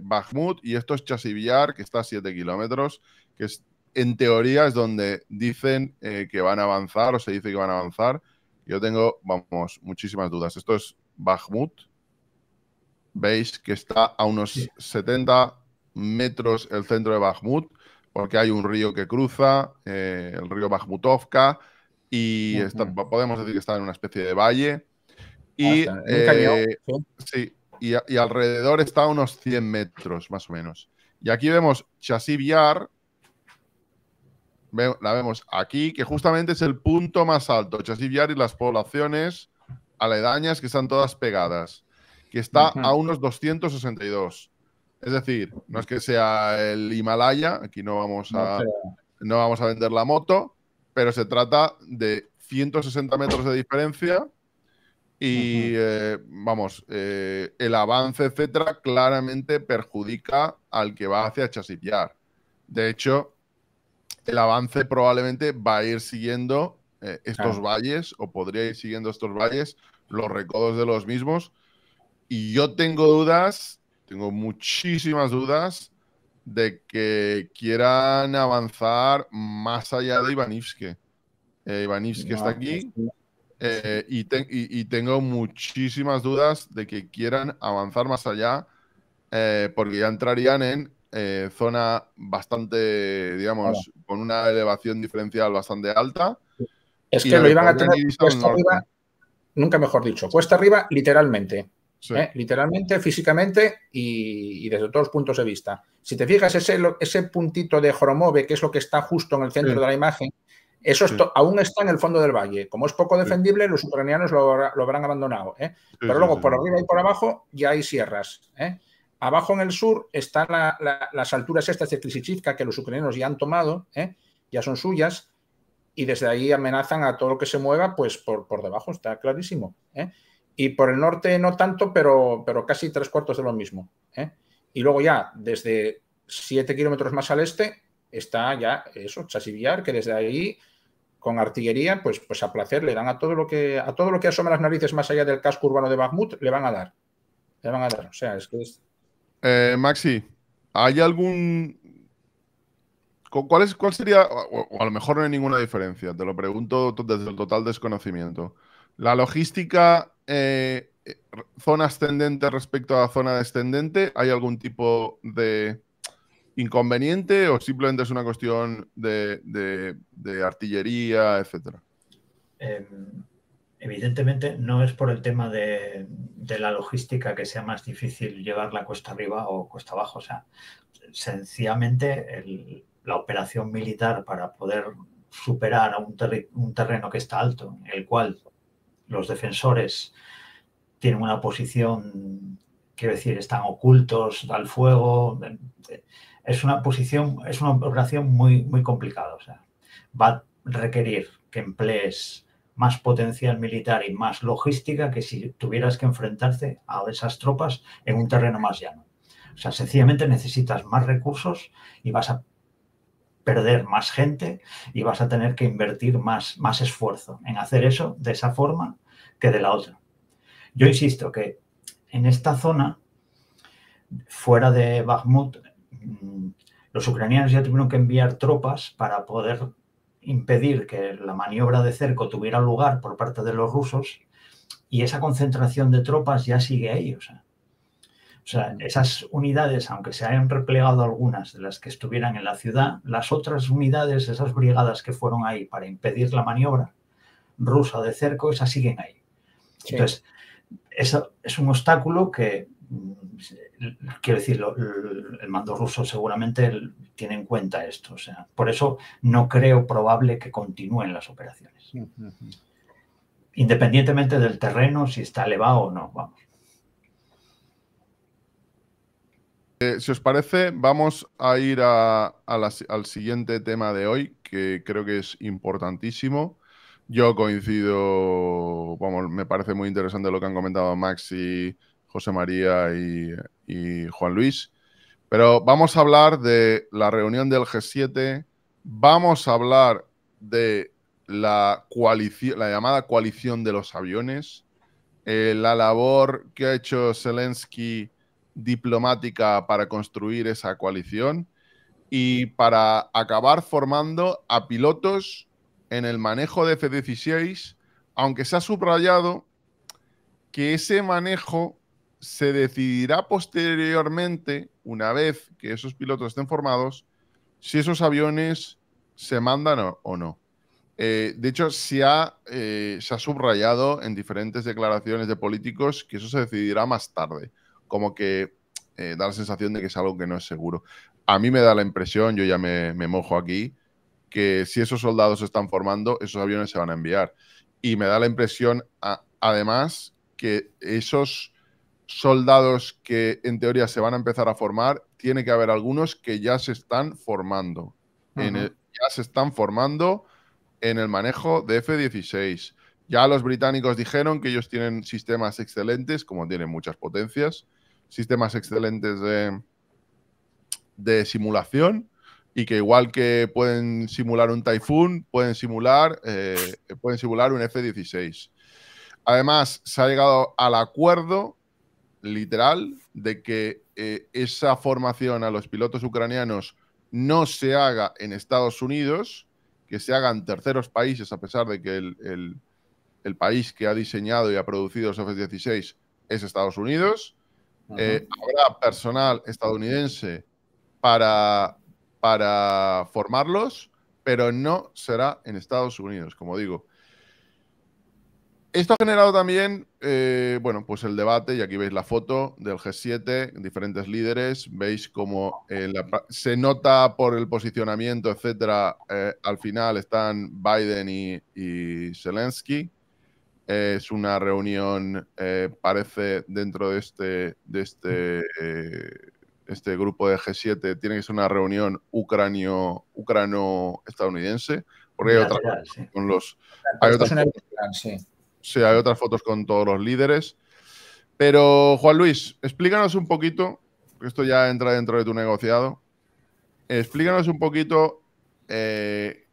Bakhmut y esto es Chasiviar, que está a 7 kilómetros, que es en teoría es donde dicen eh, que van a avanzar o se dice que van a avanzar. Yo tengo, vamos, muchísimas dudas. Esto es Bakhmut. Veis que está a unos 70 metros el centro de Bakhmut, porque hay un río que cruza, eh, el río Bakhmutovka, y podemos decir que está en una especie de valle. Ah, y, eh, sí, y, alrededor está a unos 100 metros, más o menos. Y aquí vemos Chasiv la vemos aquí, que justamente es el punto más alto, Chasiviar y las poblaciones aledañas que están todas pegadas, que está a unos 262. Es decir, no es que sea el Himalaya, aquí no vamos a, no, vamos a vender la moto, pero se trata de 160 metros de diferencia y, eh, vamos, eh, el avance, etcétera, claramente perjudica al que va hacia Chasiviar. De hecho, el avance probablemente va a ir siguiendo eh, estos valles o podría ir siguiendo estos valles, los recodos de los mismos. Y yo tengo dudas, tengo muchísimas dudas de que quieran avanzar más allá de Ivanivske. Eh, está aquí eh, y, tengo muchísimas dudas de que quieran avanzar más allá eh, porque ya entrarían en eh, zona bastante, digamos, con una elevación diferencial bastante alta. Es que lo iban a tener puesta arriba, nunca mejor dicho, cuesta arriba literalmente. ¿eh? Literalmente, físicamente y, desde todos los puntos de vista. Si te fijas, ese, ese puntito de Joromove, que es lo que está justo en el centro de la imagen, eso aún está en el fondo del valle. Como es poco defendible, los ucranianos lo, habrán abandonado. ¿eh? Pero luego por arriba y por abajo ya hay sierras. Abajo en el sur están las alturas estas de Klisichivka que los ucranianos ya han tomado, ¿eh? ya son suyas, y desde ahí amenazan a todo lo que se mueva, pues por, debajo, está clarísimo. ¿eh? Y por el norte no tanto, pero, pero casi tres cuartos de lo mismo. ¿eh? Y luego ya, desde siete kilómetros más al este, está ya eso, Chasivillar, que desde ahí, con artillería, pues, pues a placer le dan a todo lo que a todo lo que asoma las narices más allá del casco urbano de Bakhmut, le van a dar. Le van a dar. O sea, es que es eh, Maxi, ¿hay algún... ¿Cuál, es, cuál sería, o, a lo mejor no hay ninguna diferencia, te lo pregunto desde el total desconocimiento. ¿La logística eh, eh, zona ascendente respecto a zona descendente? ¿Hay algún tipo de inconveniente o simplemente es una cuestión de, artillería, etcétera? Em, Evidentemente no es por el tema de, la logística que sea más difícil llevarla cuesta arriba o cuesta abajo. O sea, sencillamente la operación militar para poder superar a un, terreno que está alto, en el cual los defensores tienen una posición, quiero decir, están ocultos al fuego. Es una posición, es una operación muy, muy complicada. O sea, va a requerir que emplees más potencial militar y más logística que si tuvieras que enfrentarte a esas tropas en un terreno más llano. O sea, sencillamente necesitas más recursos y vas a perder más gente y vas a tener que invertir más, más esfuerzo en hacer eso de esa forma que de la otra. Yo insisto que en esta zona, fuera de Bakhmut, mm, los ucranianos ya tuvieron que enviar tropas para poder impedir que la maniobra de cerco tuviera lugar por parte de los rusos y esa concentración de tropas ya sigue ahí. O sea, esas unidades, aunque se hayan replegado algunas de las que estuvieran en la ciudad, las otras unidades, esas brigadas que fueron ahí para impedir la maniobra rusa de cerco, esas siguen ahí. Entonces, eso es un obstáculo que mm, quiero decir, el mando ruso seguramente tiene en cuenta esto. O sea, por eso no creo probable que continúen las operaciones. Independientemente del terreno, si está elevado o no, vamos. Eh, si os parece, vamos a ir al siguiente tema de hoy, que creo que es importantísimo. Yo coincido, vamos, me parece muy interesante lo que han comentado Max y, José María y, Juan Luis. Pero vamos a hablar de la reunión del G7, vamos a hablar de la, la llamada coalición de los aviones, eh, la labor que ha hecho Zelensky diplomática para construir esa coalición y para acabar formando a pilotos en el manejo de F-16, aunque se ha subrayado que ese manejo se decidirá posteriormente, una vez que esos pilotos estén formados, si esos aviones se mandan o, no. Eh, de hecho, se ha, eh, se ha, subrayado en diferentes declaraciones de políticos que eso se decidirá más tarde, como que eh, da la sensación de que es algo que no es seguro. A mí me da la impresión, yo ya me, mojo aquí, que si esos soldados se están formando, esos aviones se van a enviar. Y me da la impresión, además, que esos soldados que en teoría se van a empezar a formar, tiene que haber algunos que ya se están formando. ya se están formando en el manejo de F-16. Ya los británicos dijeron que ellos tienen sistemas excelentes, como tienen muchas potencias, sistemas excelentes de, de simulación y que igual que pueden simular un Typhoon, pueden simular, eh, pueden simular un F-16. Además, se ha llegado al acuerdo literal de que eh, esa formación a los pilotos ucranianos no se haga en Estados Unidos, que se haga en terceros países, a pesar de que el, país que ha diseñado y ha producido los F-16 es Estados Unidos. Eh, habrá personal estadounidense para, para formarlos, pero no será en Estados Unidos, como digo. Esto ha generado también, eh, bueno, pues el debate, y aquí veis la foto del G7, diferentes líderes, veis cómo eh, se nota por el posicionamiento, etcétera, eh, al final están Biden y, y Zelensky. Es una reunión, parece, dentro de este, de este, este grupo de G7, tiene que ser una reunión ucranio, ucrano-estadounidense, porque hay otra con los... Hay otras, Sí, hay otras fotos con todos los líderes. Pero, Juan Luis, explícanos un poquito, porque esto ya entra dentro de tu negociado. Explícanos un poquito eh,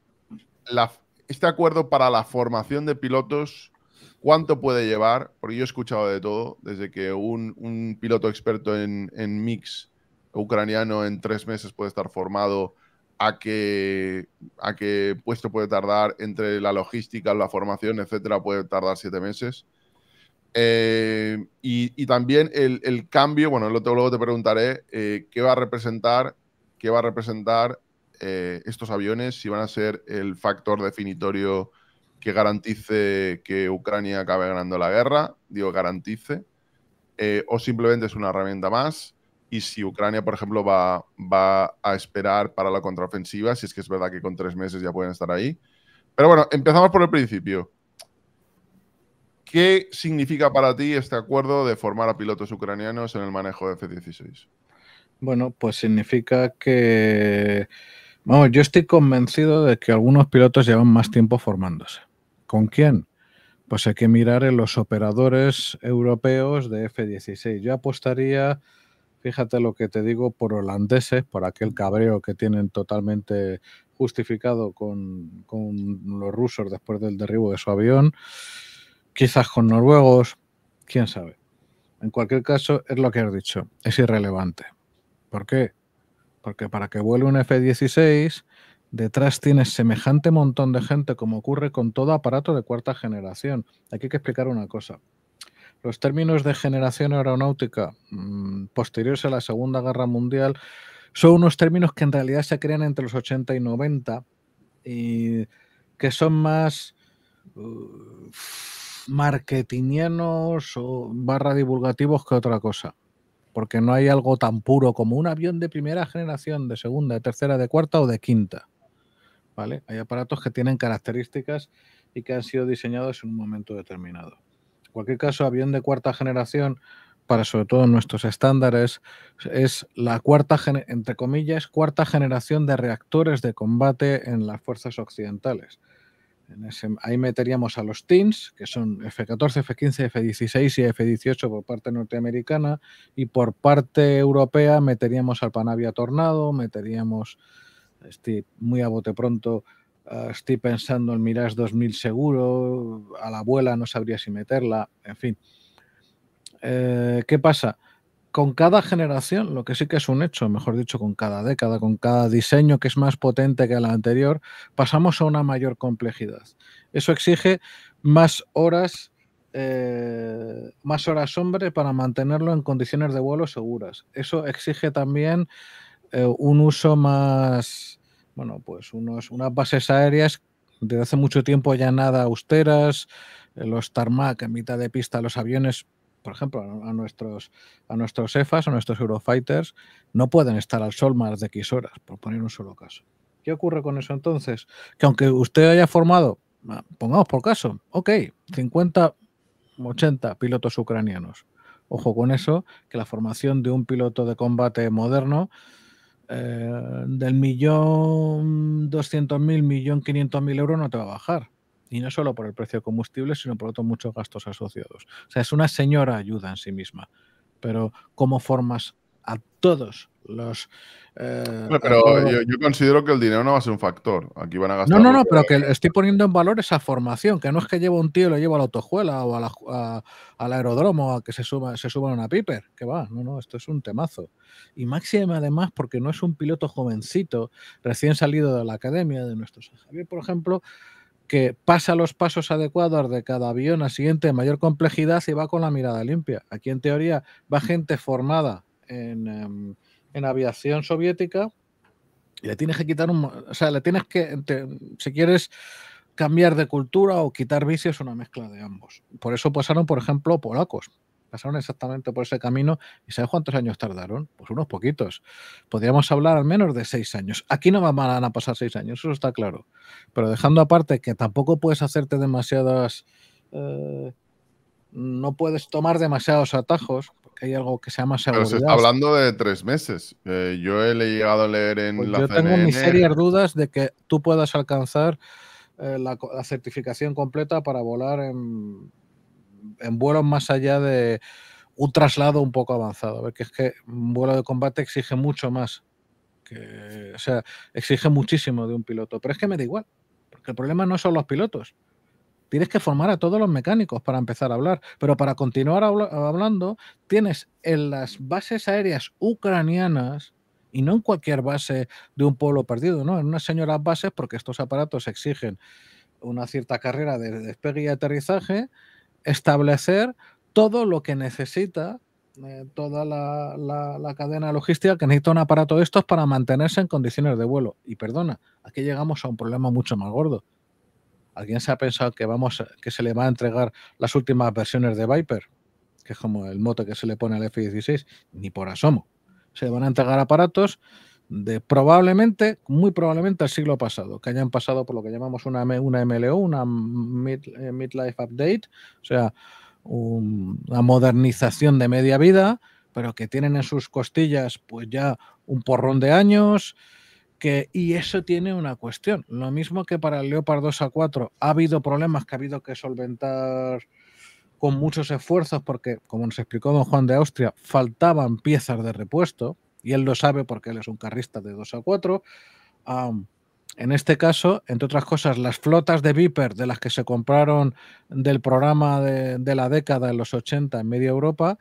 este acuerdo para la formación de pilotos, cuánto puede llevar, porque yo he escuchado de todo, desde que un, piloto experto en mix ucraniano en tres meses puede estar formado a qué, a puesto puede tardar entre la logística, la formación, etcétera, puede tardar siete meses. Eh, y, también el, cambio, bueno, luego te preguntaré eh, qué va a representar, qué va a representar eh, estos aviones, si van a ser el factor definitorio que garantice que Ucrania acabe ganando la guerra, digo garantice, o simplemente es una herramienta más y si Ucrania, por ejemplo, va, va a esperar para la contraofensiva, si es que es verdad que con tres meses ya pueden estar ahí. Pero bueno, empezamos por el principio. ¿Qué significa para ti este acuerdo de formar a pilotos ucranianos en el manejo de F-16? Bueno, pues significa que... Vamos, yo estoy convencido de que algunos pilotos llevan más tiempo formándose. ¿Con quién? Pues hay que mirar en los operadores europeos de F-16. Yo apostaría fíjate lo que te digo, por holandeses, por aquel cabreo que tienen totalmente justificado con, los rusos después del derribo de su avión, quizás con noruegos, quién sabe. En cualquier caso, es lo que has dicho, es irrelevante. ¿Por qué? Porque para que vuele un F-16, detrás tienes semejante montón de gente como ocurre con todo aparato de cuarta generación. Aquí hay que explicar una cosa. Los términos de generación aeronáutica mm, posteriores a la Segunda Guerra Mundial son unos términos que en realidad se crean entre los 80 y 90 y que son más uh, marketingianos o barra divulgativos que otra cosa. Porque no hay algo tan puro como un avión de primera generación, de segunda, de tercera, de cuarta o de quinta. ¿Vale? Hay aparatos que tienen características y que han sido diseñados en un momento determinado. En cualquier caso, avión de cuarta generación, para sobre todo nuestros estándares, es la cuarta, entre comillas, cuarta generación de reactores de combate en las fuerzas occidentales. ahí meteríamos a los TINs, que son F-14, F-15, F-16 y F-18 por parte norteamericana, y por parte europea meteríamos al Panavia Tornado, meteríamos, este, muy a bote pronto, Ah, estoy pensando en Mirage 2000 seguro, a la abuela no sabría si meterla, en fin. Eh, ¿Qué pasa? Con cada generación, lo que sí que es un hecho, mejor dicho, con cada década, con cada diseño que es más potente que el anterior, pasamos a una mayor complejidad. Eso exige más horas, eh, más horas hombre para mantenerlo en condiciones de vuelo seguras. Eso exige también eh, un uso más bueno, pues unas bases aéreas desde hace mucho tiempo ya nada austeras, eh, los tarmac en mitad de pista, los aviones, por ejemplo, a nuestros, a nuestros EFAs, a nuestros Eurofighters, no pueden estar al sol más de X horas, por poner un solo caso. ¿Qué ocurre con eso entonces? Que aunque usted haya formado, ah, pongamos por caso, ok, 50, 80 pilotos ucranianos. Ojo con eso, que la formación de un piloto de combate moderno eh, del millón doscientos mil, millón quinientos mil euros no te va a bajar. Y no solo por el precio de combustible, sino por otros muchos gastos asociados. O sea, es una señora ayuda en sí misma. Pero ¿cómo formas a todos los. Eh, pero Yo, considero que el dinero no va a ser un factor. Aquí van a gastar. No, no, no, pero que estoy poniendo en valor esa formación, que no es que llevo un tío y lo llevo a la autojuela o al aeródromo a que se suba, se una piper. Que va, no, no, esto es un temazo. Y máxima además, porque no es un piloto jovencito, recién salido de la academia de nuestros por ejemplo que pasa los pasos adecuados de cada avión a siguiente de mayor complejidad y va con la mirada limpia. Aquí en teoría va gente formada Em, en, aviación soviética, le tienes que quitar O sea, le tienes que. si quieres cambiar de cultura o quitar vicios, una mezcla de ambos. Por eso pasaron, por ejemplo, polacos. Pasaron exactamente por ese camino. ¿Y sabes cuántos años tardaron? Pues unos poquitos. Podríamos hablar al menos de seis años. Aquí no van a pasar seis años, eso está claro. Pero dejando aparte que tampoco puedes hacerte demasiadas. Eh, no puedes tomar demasiados atajos, porque hay algo que se llama seguridad. Pero se está hablando de tres meses. Eh, yo he llegado a leer en la pues la Yo tengo mis serias dudas de que tú puedas alcanzar eh, la, certificación completa para volar en, vuelos más allá de un traslado un poco avanzado. Porque es que un vuelo de combate exige mucho más. Que, o sea, exige muchísimo de un piloto. Pero es que me da igual, porque el problema no son los pilotos. Tienes que formar a todos los mecánicos para empezar a hablar, pero para continuar hablando, tienes en las bases aéreas ucranianas, y no en cualquier base de un pueblo perdido, ¿no? En unas señoras bases, porque estos aparatos exigen una cierta carrera de despegue y aterrizaje, establecer todo lo que necesita, eh, toda la, cadena logística que necesita un aparato de estos para mantenerse en condiciones de vuelo. Y perdona, aquí llegamos a un problema mucho más gordo. ¿Alguien se ha pensado que vamos que se le va a entregar las últimas versiones de Viper? Que es como el mote que se le pone al F-16, ni por asomo. Se van a entregar aparatos de probablemente, muy probablemente, el siglo pasado, que hayan pasado por lo que llamamos una, una MLO, una eh, Midlife Update, o sea, una modernización de media vida, pero que tienen en sus costillas pues ya un porrón de años, y eso tiene una cuestión. Lo mismo que para el Leopard 2 a 4 ha habido problemas que ha habido que solventar con muchos esfuerzos porque, como nos explicó don Juan de Austria, faltaban piezas de repuesto y él lo sabe porque él es un carrista de 2 a 4. en este caso, entre otras cosas, las flotas de Viper de las que se compraron del programa de, la década de los 80 en media Europa,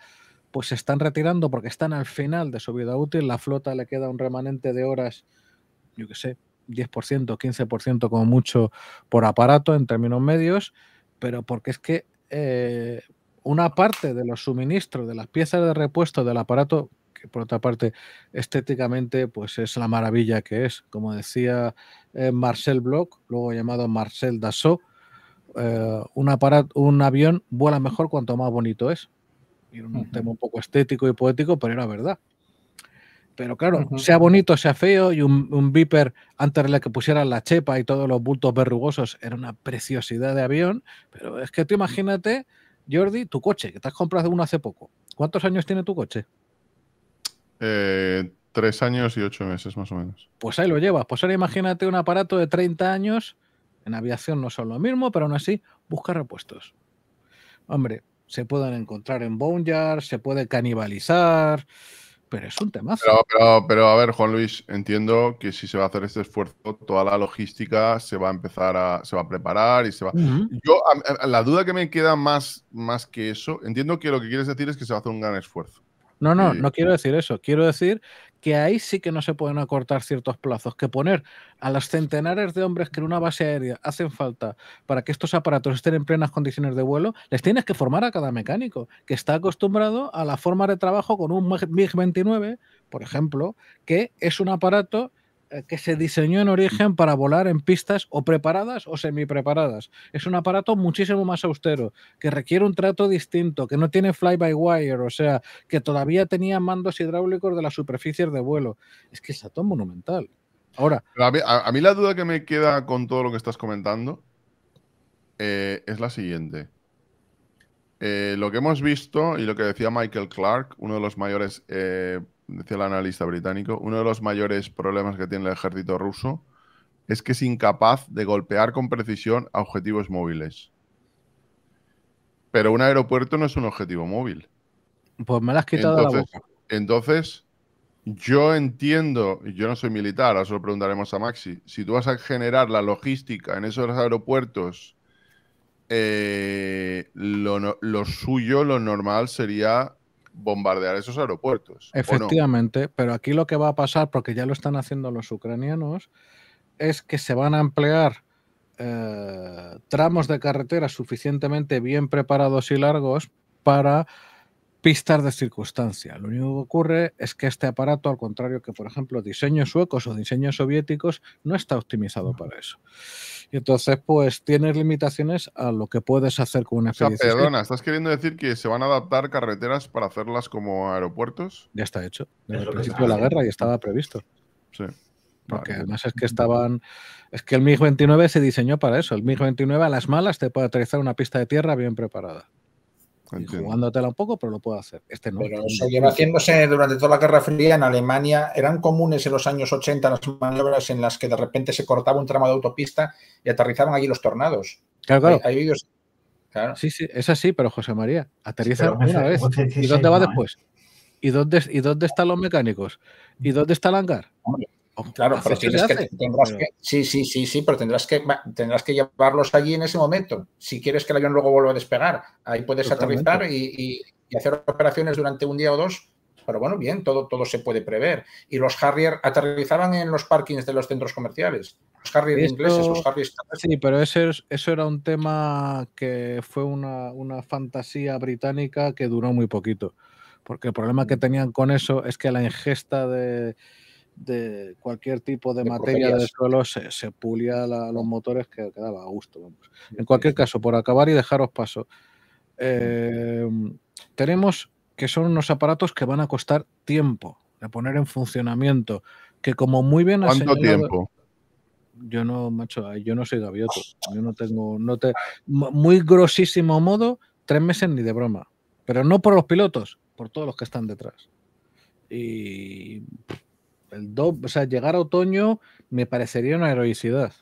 pues se están retirando porque están al final de su vida útil. La flota le queda un remanente de horas yo que sé, 10%, 15% como mucho por aparato en términos medios, pero porque es que eh, una parte de los suministros de las piezas de repuesto del aparato, que por otra parte estéticamente pues es la maravilla que es, como decía eh, Marcel Bloch, luego llamado Marcel Dassault, eh, un, aparato, un avión vuela mejor cuanto más bonito es. un tema un poco estético y poético, pero era verdad. Pero claro, sea bonito, sea feo, y un, Viper antes de que pusieran la chepa y todos los bultos verrugosos era una preciosidad de avión. Pero es que tú imagínate, Jordi, tu coche, que te has comprado uno hace poco. ¿Cuántos años tiene tu coche? Eh, tres años y ocho meses, más o menos. Pues ahí lo llevas. Pues ahora imagínate un aparato de 30 años. En aviación no son lo mismo, pero aún así busca repuestos. Hombre, se pueden encontrar en boneyard, se puede canibalizar pero es un tema. Pero, a ver, Juan Luis, entiendo que si se va a hacer este esfuerzo, toda la logística se va a empezar a, se va a preparar y se va. Yo, la duda que me queda más, más que eso, entiendo que lo que quieres decir es que se va a hacer un gran esfuerzo. No, no, no quiero decir eso. Quiero decir que ahí sí que no se pueden acortar ciertos plazos, que poner a las centenares de hombres que en una base aérea hacen falta para que estos aparatos estén en plenas condiciones de vuelo, les tienes que formar a cada mecánico, que está acostumbrado a la forma de trabajo con un MiG-29, por ejemplo, que es un aparato eh, que se diseñó en origen para volar en pistas o preparadas o semi preparadas Es un aparato muchísimo más austero, que requiere un trato distinto, que no tiene fly-by-wire, o sea, que todavía tenía mandos hidráulicos de las superficies de vuelo. Es que es atón monumental. Ahora. A mí, la duda que me queda con todo lo que estás comentando eh, es la siguiente. Eh, lo que hemos visto y lo que decía Michael Clark, uno de los mayores decía el analista británico, uno de los mayores problemas que tiene el ejército ruso es que es incapaz de golpear con precisión a objetivos móviles. Pero un aeropuerto no es un objetivo móvil. Pues me que has entonces, la Entonces, yo entiendo, yo no soy militar, ahora se lo preguntaremos a Maxi, si tú vas a generar la logística en esos aeropuertos, eh, lo, suyo, lo normal sería bombardear esos aeropuertos. Efectivamente, pero aquí lo que va a pasar, porque ya lo están haciendo los ucranianos, es que se van a emplear eh, tramos de carretera suficientemente bien preparados y largos para pistas de circunstancia. Lo único que ocurre es que este aparato, al contrario que, por ejemplo, diseños suecos o diseños soviéticos, no está optimizado para eso. Y entonces, pues tienes limitaciones a lo que puedes hacer con una o sea, perdona, ¿estás queriendo decir que se van a adaptar carreteras para hacerlas como aeropuertos? Ya está hecho. Desde el principio de la guerra y estaba previsto. Sí. Porque además es que estaban. Es que el MiG-29 se diseñó para eso. El MiG-29 a las malas te puede aterrizar una pista de tierra bien preparada. Y jugándotela un poco, pero lo puedo hacer. Este no. Pero este eso lleva haciéndose durante toda la Guerra Fría en Alemania. Eran comunes en los años 80 las maniobras en las que de repente se cortaba un tramo de autopista y aterrizaban allí los tornados. Claro, claro. Sí, sí, es así, pero José María, aterriza una vez. ¿Y dónde va después? ¿Y dónde, ¿Y dónde están los mecánicos? ¿Y dónde está el hangar? Claro, pero tendrás que, sí, sí, sí, sí, pero tendrás que, tendrás que llevarlos allí en ese momento. Si quieres que el avión luego vuelva a despegar, ahí puedes aterrizar y, hacer operaciones durante un día o dos. Pero bueno, bien, todo, todo se puede prever. Y los Harrier aterrizaban en los parkings de los centros comerciales. Los Harrier ingleses, los Harrier Sí, pero ese, eso era un tema que fue una, una fantasía británica que duró muy poquito. Porque el problema que mm. tenían con eso es que la ingesta de, de cualquier tipo de, materia de suelo se, pulía los motores que quedaba a gusto. En cualquier caso, por acabar y dejaros paso, em, tenemos que son unos aparatos que van a costar tiempo de poner en funcionamiento, que como muy bien... ¿Cuánto tiempo? Yo no, macho, yo no soy gavioto, yo no tengo, no muy grosísimo modo, tres meses ni de broma, pero no por los pilotos, por todos los que están detrás. Y o sea, llegar a otoño me parecería una heroicidad.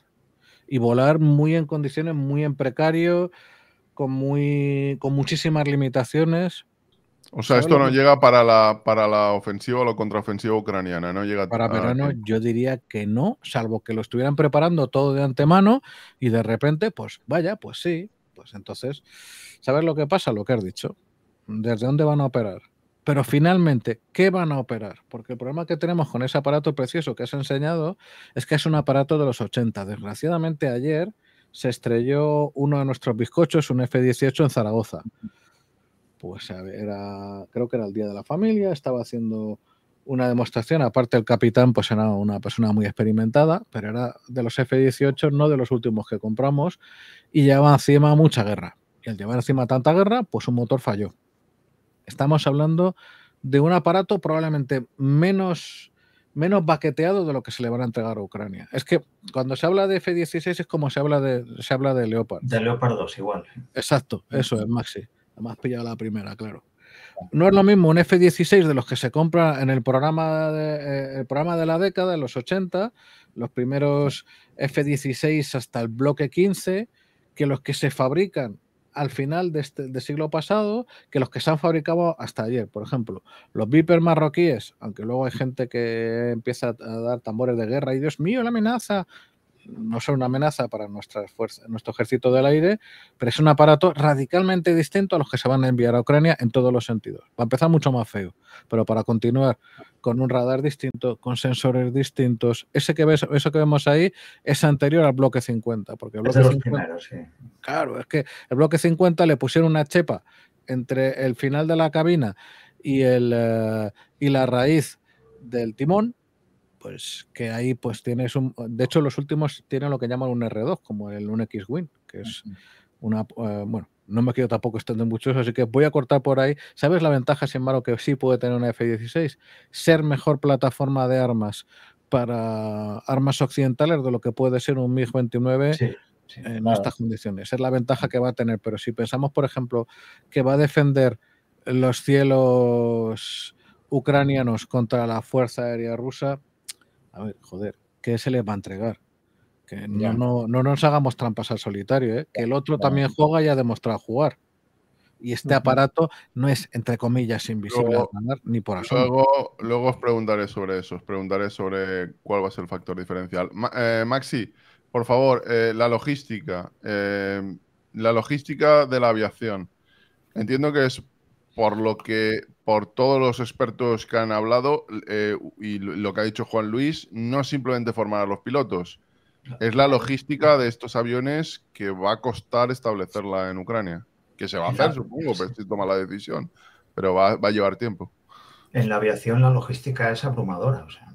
Y volar muy en condiciones, muy en precario, con, muy, con muchísimas limitaciones. O sea, esto no llega para la, para la ofensiva o la contraofensiva ucraniana, no llega Para verano yo diría que no, salvo que lo estuvieran preparando todo de antemano y de repente, pues vaya, pues sí, pues entonces, ¿sabes lo que pasa? Lo que has dicho. ¿Desde dónde van a operar? Pero finalmente, ¿qué van a operar? Porque el problema que tenemos con ese aparato precioso que has enseñado es que es un aparato de los 80. Desgraciadamente ayer se estrelló uno de nuestros bizcochos, un F-18 en Zaragoza. Pues era, creo que era el Día de la Familia, estaba haciendo una demostración, aparte el capitán pues era una persona muy experimentada, pero era de los F-18, no de los últimos que compramos, y llevaba encima mucha guerra. Y al llevar encima tanta guerra, pues un motor falló Estamos hablando de un aparato probablemente menos, menos baqueteado de lo que se le van a entregar a Ucrania. Es que cuando se habla de F-16 es como se habla de, se habla de Leopard. De Leopard 2 igual. Exacto, eso es Maxi. Además pillado la primera, claro. No es lo mismo un F-16 de los que se compra en el programa de, eh, el programa de la década, en los 80, los primeros F-16 hasta el bloque 15, que los que se fabrican al final de este, del siglo pasado que los que se han fabricado hasta ayer. Por ejemplo, los Viper marroquíes, aunque luego hay gente que empieza a dar tambores de guerra y Dios mío, la amenaza no son una amenaza para nuestra fuerza, nuestro ejército del aire, pero es un aparato radicalmente distinto a los que se van a enviar a Ucrania en todos los sentidos. Va a empezar, mucho más feo, pero para continuar con un radar distinto, con sensores distintos, ese que ves, eso que vemos ahí es anterior al bloque 50, porque el claro, es que el bloque 50 le pusieron una chepa entre el final de la cabina y el eh, y la raíz del timón pues que ahí pues tienes un... De hecho, los últimos tienen lo que llaman un R2, como el 1X-Win, que es una... Eh, bueno, no me quiero tampoco extender mucho eso, así que voy a cortar por ahí. ¿Sabes la ventaja, sin embargo, que sí puede tener una F-16? Ser mejor plataforma de armas para armas occidentales de lo que puede ser un MiG-29 en estas condiciones. Es la ventaja que va a tener, pero si pensamos, por ejemplo, que va a defender los cielos ucranianos contra la Fuerza Aérea Rusa, a ver, joder, ¿qué se les va a entregar? Que no, no, nos hagamos trampas al solitario, ¿eh? que el otro también juega y ha demostrado jugar. Y este aparato no es, entre comillas, invisible a ganar, ni por asunto. Luego, os preguntaré sobre eso, os preguntaré sobre cuál va a ser el factor diferencial. Eh, Maxi, por favor, eh, la logística, eh, la logística de la aviación. Entiendo que es por lo que, por todos los expertos que han hablado eh, y lo que ha dicho Juan Luis, no simplemente formar a los pilotos, es la logística de estos aviones que va a costar establecerla en Ucrania. Que se va a hacer, supongo, pero pues, si toma la decisión. Pero va, a llevar tiempo. En la aviación la logística es abrumadora. O sea,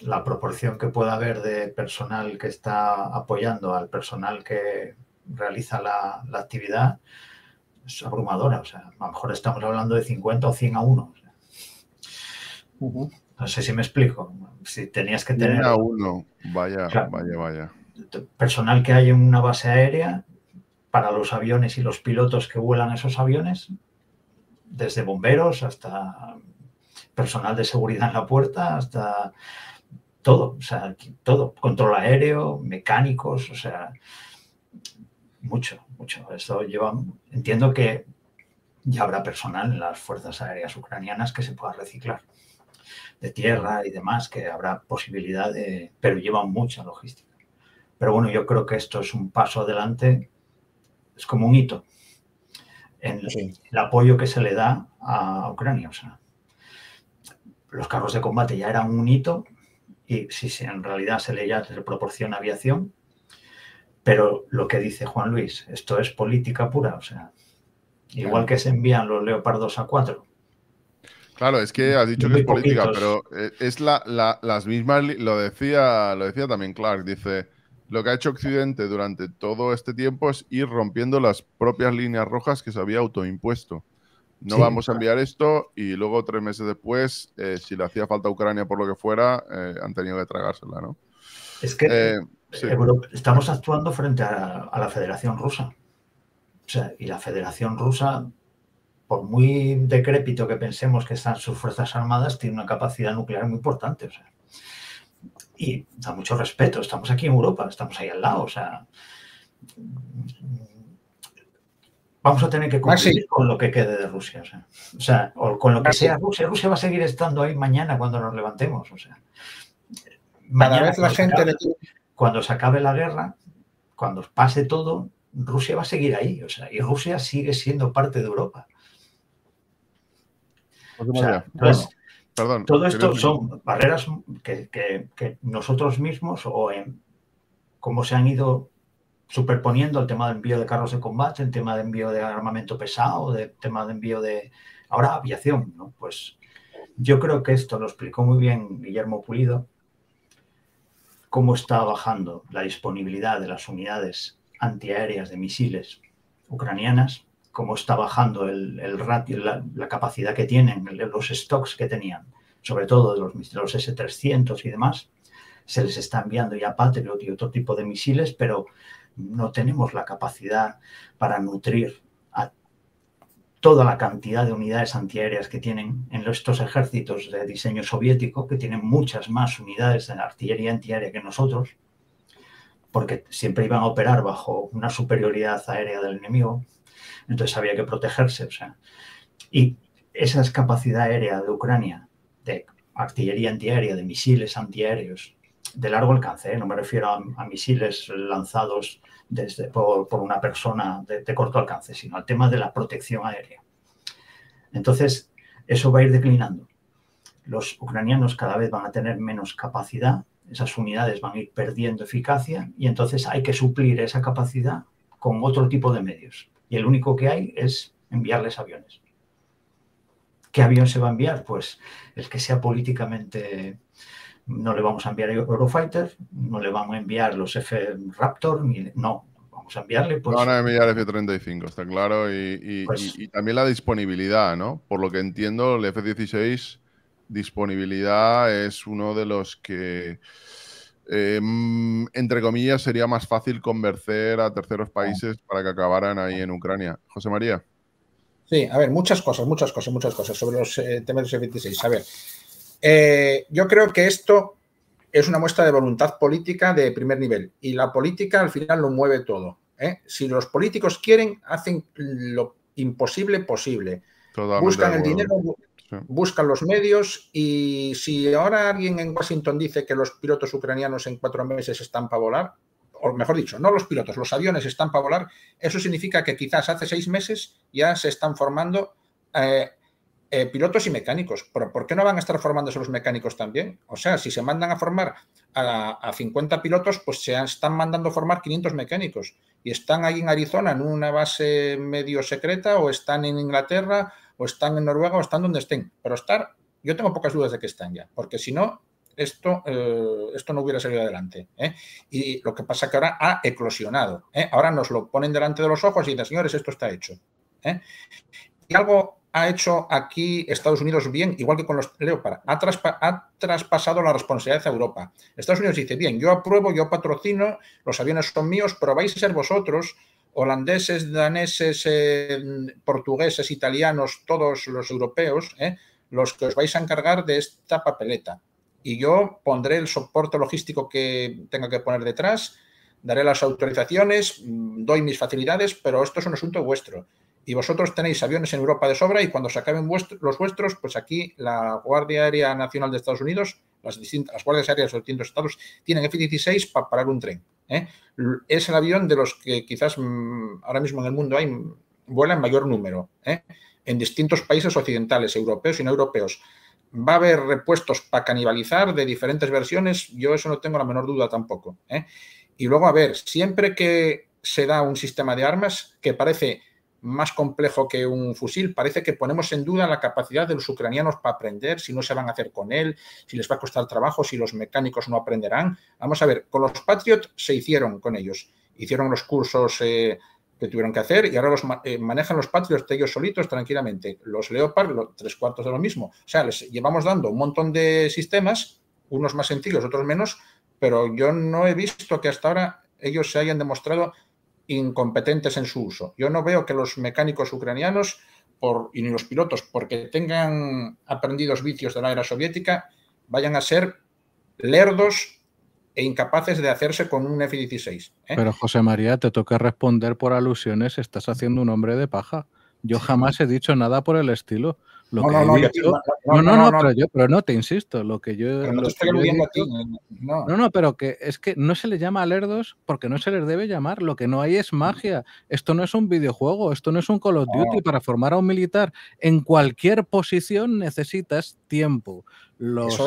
la proporción que pueda haber de personal que está apoyando al personal que realiza la, la actividad abrumadora. O sea, a lo mejor estamos hablando de 50 o 100 a 1. No sé si me explico. Si tenías que tener. a 1, vaya, vaya, vaya. Personal que hay en una base aérea para los aviones y los pilotos que vuelan esos aviones, desde bomberos hasta personal de seguridad en la puerta, hasta todo, o sea, todo, control aéreo, mecánicos, o sea, mucho mucho. lleva, entiendo que ya habrá personal en las fuerzas aéreas ucranianas que se pueda reciclar de tierra y demás, que habrá posibilidad de, pero lleva mucha logística. Pero bueno, yo creo que esto es un paso adelante, es como un hito en el apoyo que se le da a Ucrania. O sea, los carros de combate ya eran un hito y si en realidad se le ya se le proporciona aviación, pero lo que dice Juan Luis, esto es política pura, o sea, igual que se envían los leopardos a cuatro. Claro, es que has dicho que es política, pero eh, es la, la, las mismas, lo decía, lo decía también Clark, dice, lo que ha hecho Occidente durante todo este tiempo es ir rompiendo las propias líneas rojas que se había autoimpuesto. No vamos a enviar esto y luego tres meses después, eh, si le hacía falta a Ucrania por lo que fuera, eh, han tenido que tragársela, ¿no? Es que estamos actuando frente a, la Federación Rusa. y la Federación Rusa, por muy decrépito que pensemos que están sus Fuerzas Armadas, tiene una capacidad nuclear muy importante. y da mucho respeto. Estamos aquí en Europa, estamos ahí al lado. O sea, vamos a tener que cumplir con lo que quede de Rusia. O sea, o, con lo que sea Rusia. Rusia va a seguir estando ahí mañana cuando nos levantemos. O sea, Cada vez la gente cuando se acabe la guerra, cuando pase todo, Rusia va a seguir ahí, o sea, y Rusia sigue siendo parte de Europa. Pues o sea, todo esto son barreras que, nosotros mismos o en, como se han ido superponiendo el tema de envío de carros de combate, el tema de envío de armamento pesado, el tema de envío de ahora aviación, ¿no? Pues yo creo que esto lo explicó muy bien Guillermo Pulido cómo está bajando la disponibilidad de las unidades antiaéreas de misiles ucranianas, cómo está bajando el, el la, capacidad que tienen, los stocks que tenían, sobre todo de los misiles S-300 y demás. Se les está enviando ya Patriot y otro tipo de misiles, pero no tenemos la capacidad para nutrir toda la cantidad de unidades antiaéreas que tienen en estos ejércitos de diseño soviético, que tienen muchas más unidades de artillería antiaérea que nosotros, porque siempre iban a operar bajo una superioridad aérea del enemigo, entonces había que protegerse. O sea, y esa capacidad aérea de Ucrania, de artillería antiaérea, de misiles antiaéreos, de largo alcance, ¿eh? no me refiero a, misiles lanzados desde, por, una persona de, de, corto alcance, sino al tema de la protección aérea. Entonces, eso va a ir declinando. Los ucranianos cada vez van a tener menos capacidad, esas unidades van a ir perdiendo eficacia y entonces hay que suplir esa capacidad con otro tipo de medios. Y el único que hay es enviarles aviones. ¿Qué avión se va a enviar? Pues el que sea políticamente no le vamos a enviar Eurofighter, no le vamos a enviar los F Raptor, ni, no, vamos a enviarle. Pues, van a enviar F-35, está claro, pues y, y, también la disponibilidad, ¿no? Por lo que entiendo, el F-16, disponibilidad es uno de los que, em, entre comillas, sería más fácil convencer a terceros países para que acabaran ahí en Ucrania. José María. Sí, a ver, muchas cosas, muchas cosas, muchas cosas sobre los eh, temas de F-16. A ver, eh, yo creo que esto es una muestra de voluntad política de primer nivel y la política al final lo mueve todo. ¿eh? Si los políticos quieren, hacen lo imposible posible. buscan el dinero, buscan los medios y si ahora alguien en Washington dice que los pilotos ucranianos en cuatro meses están para volar, o mejor dicho, no los pilotos, los aviones están para volar, eso significa que quizás hace seis meses ya se están formando eh, eh, pilotos y mecánicos. ¿Pero ¿Por qué no van a estar formándose los mecánicos también? O sea, si se mandan a formar a, 50 pilotos, pues se están mandando a formar 500 mecánicos. Y están ahí en Arizona, en una base medio secreta, o están en Inglaterra, o están en Noruega, o están donde estén. Pero estar, yo tengo pocas dudas de que están ya, porque si no, esto, eh, esto no hubiera salido adelante. ¿eh? Y lo que pasa que ahora ha eclosionado. Ahora nos lo ponen delante de los ojos y dicen, señores, esto está hecho. Y algo ha hecho aquí Estados Unidos bien, igual que con los Leopard, ha, ha, traspasado la responsabilidad a Europa. Estados Unidos dice, bien, yo apruebo, yo patrocino, los aviones son míos, pero vais a ser vosotros, holandeses, daneses, eh, portugueses, italianos, todos los europeos, eh, los que os vais a encargar de esta papeleta. Y yo pondré el soporte logístico que tenga que poner detrás, daré las autorizaciones, mm, doy mis facilidades, pero esto es un asunto vuestro y vosotros tenéis aviones en Europa de sobra y cuando se acaben los vuestros, pues aquí la Guardia Aérea Nacional de Estados Unidos, las, Guardias Aéreas de los distintos estados tienen F-16 para parar un tren. ¿eh? Es el avión de los que quizás mm, ahora mismo en el mundo hay, mm, vuela en mayor número, ¿eh? en distintos países occidentales, europeos y no europeos. Va a haber repuestos para canibalizar de diferentes versiones, yo eso no tengo la menor duda tampoco. ¿eh? Y luego, a ver, siempre que se da un sistema de armas que parece más complejo que un fusil. Parece que ponemos en duda la capacidad de los ucranianos para aprender, si no se van a hacer con él, si les va a costar trabajo, si los mecánicos no aprenderán. Vamos a ver, con los Patriot se hicieron con ellos. Hicieron los cursos eh, que tuvieron que hacer y ahora los eh, manejan los Patriot ellos solitos tranquilamente. Los Leopard, tres cuartos de lo mismo. O sea, les llevamos dando un montón de sistemas, unos más sencillos, otros menos, pero yo no he visto que hasta ahora ellos se hayan demostrado incompetentes en su uso. Yo no veo que los mecánicos ucranianos por, y ni los pilotos, porque tengan aprendidos vicios de la era soviética, vayan a ser lerdos e incapaces de hacerse con un F-16. ¿eh? Pero José María, te toca responder por alusiones, estás haciendo un hombre de paja. Yo jamás he dicho nada por el estilo no, no, no, pero yo, no, te insisto, lo que yo. no No. pero que es que no se le llama a porque no se les debe llamar. Lo que no hay es magia. Esto no es un videojuego, esto no es un Call of Duty. Para formar a un militar en cualquier posición necesitas tiempo. Los,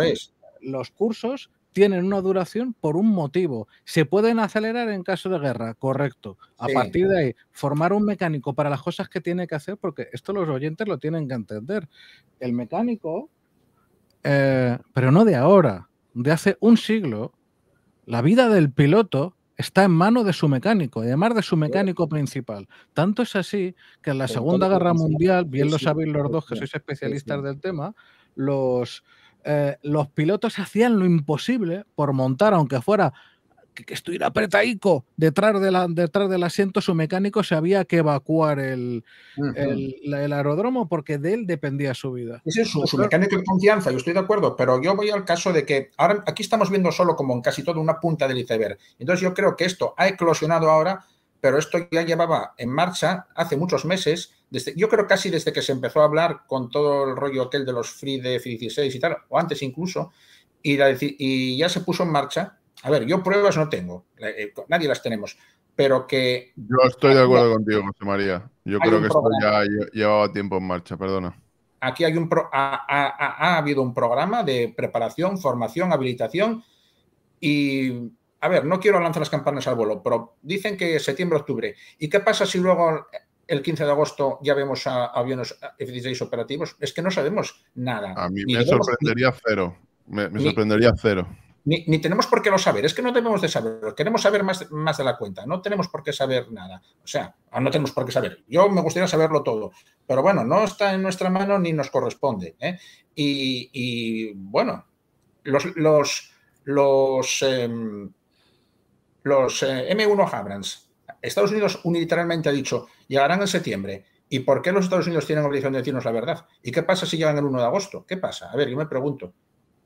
Los cursos tienen una duración por un motivo. Se pueden acelerar en caso de guerra, correcto. A partir de ahí, formar un mecánico para las cosas que tiene que hacer, porque esto los oyentes lo tienen que entender. El mecánico, eh, pero no de ahora, de hace un siglo, la vida del piloto está en manos de su mecánico, además de su mecánico principal. Tanto es así que en la Segunda Guerra Mundial, bien lo sabéis los dos que sois especialistas del tema, los, eh, los pilotos hacían lo imposible por montar, aunque fuera que, estuviera apretaico detrás, detrás del asiento, su mecánico se había que evacuar el, aeródromo porque de él dependía su vida. Es su pues mecánico de confianza, yo estoy de acuerdo, pero yo voy al caso de que ahora aquí estamos viendo solo como en casi todo una punta del iceberg. Entonces yo creo que esto ha eclosionado ahora, pero esto ya llevaba en marcha hace muchos meses yo creo casi desde que se empezó a hablar con todo el rollo aquel de los free de 16 y tal, o antes incluso, y, ya se puso en marcha. A ver, yo pruebas no tengo, eh, nadie las tenemos, pero que... Yo estoy de acuerdo contigo, José María. Yo creo que esto ya llevaba tiempo en marcha, perdona. Aquí hay un ha, ha habido un programa de preparación, formación, habilitación y a ver, no quiero lanzar las campanas al vuelo, pero dicen que septiembre, octubre. ¿Y qué pasa si luego el 15 de agosto ya vemos a aviones F-16 operativos. Es que no sabemos nada. A mí me sorprendería cero. Me, sorprendería cero. Ni, tenemos por qué lo saber. Es que no debemos de saberlo. Queremos saber más, más de la cuenta. No tenemos por qué saber nada. O sea, ah, no tenemos por qué saber. Yo me gustaría saberlo todo. Pero bueno, no está en nuestra mano ni nos corresponde. ¿eh? Y, bueno, los... los los, M1 em, eh, Abrams Estados Unidos unilateralmente ha dicho, llegarán en septiembre. ¿Y por qué los Estados Unidos tienen obligación de decirnos la verdad? ¿Y qué pasa si llegan el 1 de agosto? ¿Qué pasa? A ver, yo me pregunto.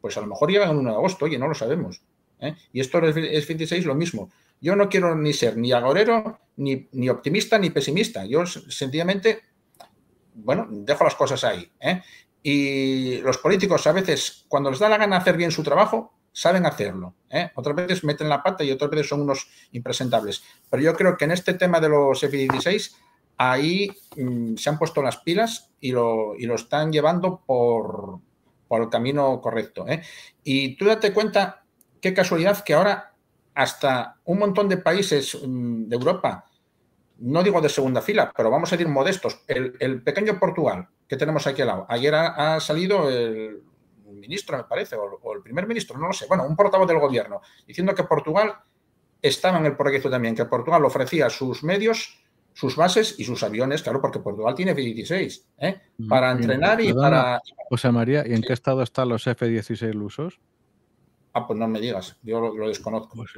Pues a lo mejor llegan el 1 de agosto, oye, no lo sabemos. ¿eh? Y esto es 26 lo mismo. Yo no quiero ni ser ni agorero, ni, optimista, ni pesimista. Yo sencillamente, bueno, dejo las cosas ahí. ¿eh? Y los políticos a veces, cuando les da la gana hacer bien su trabajo, saben hacerlo. ¿eh? Otras veces meten la pata y otras veces son unos impresentables. Pero yo creo que en este tema de los F-16, ahí mm, se han puesto las pilas y lo, lo están llevando por, por, el camino correcto. ¿eh? Y tú date cuenta, qué casualidad que ahora hasta un montón de países mm, de Europa, no digo de segunda fila, pero vamos a decir modestos, el, pequeño Portugal que tenemos aquí al lado, ayer ha, ha salido el ministro, me parece, o, el primer ministro, no lo sé, bueno, un portavoz del gobierno, diciendo que Portugal estaba en el proyecto también, que Portugal ofrecía sus medios, sus bases y sus aviones, claro, porque Portugal tiene F-16, ¿eh? mm, para entrenar y para... José María, ¿y en qué estado están los F-16 lusos? Ah, pues no me digas, yo lo, desconozco. Pues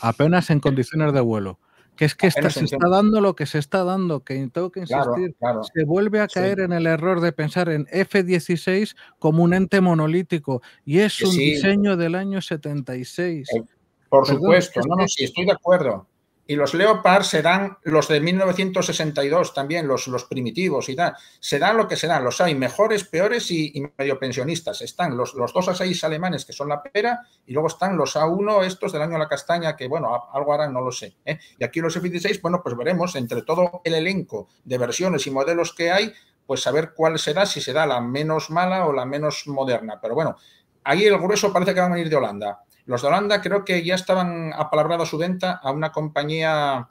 Apenas en condiciones de vuelo que es que se está dando lo que se está dando, que tengo que insistir, se vuelve a caer en el error de pensar en F-16 como un ente monolítico y es un diseño del año 76. Eh, por supuesto, no, no, sí, estoy de acuerdo. Y los Leopard dan los de 1962 también, los, los primitivos y tal. dan lo que se dan Los hay mejores, peores y, medio pensionistas. Están los, los 2 a 6 alemanes, que son la pera, y luego están los A1, estos del año la castaña, que bueno, algo harán, no lo sé. ¿eh? Y aquí los F-16, bueno, pues veremos entre todo el elenco de versiones y modelos que hay, pues saber cuál será, si será la menos mala o la menos moderna. Pero bueno, ahí el grueso parece que van a venir de Holanda. Los de Holanda creo que ya estaban apalabrados su venta a una compañía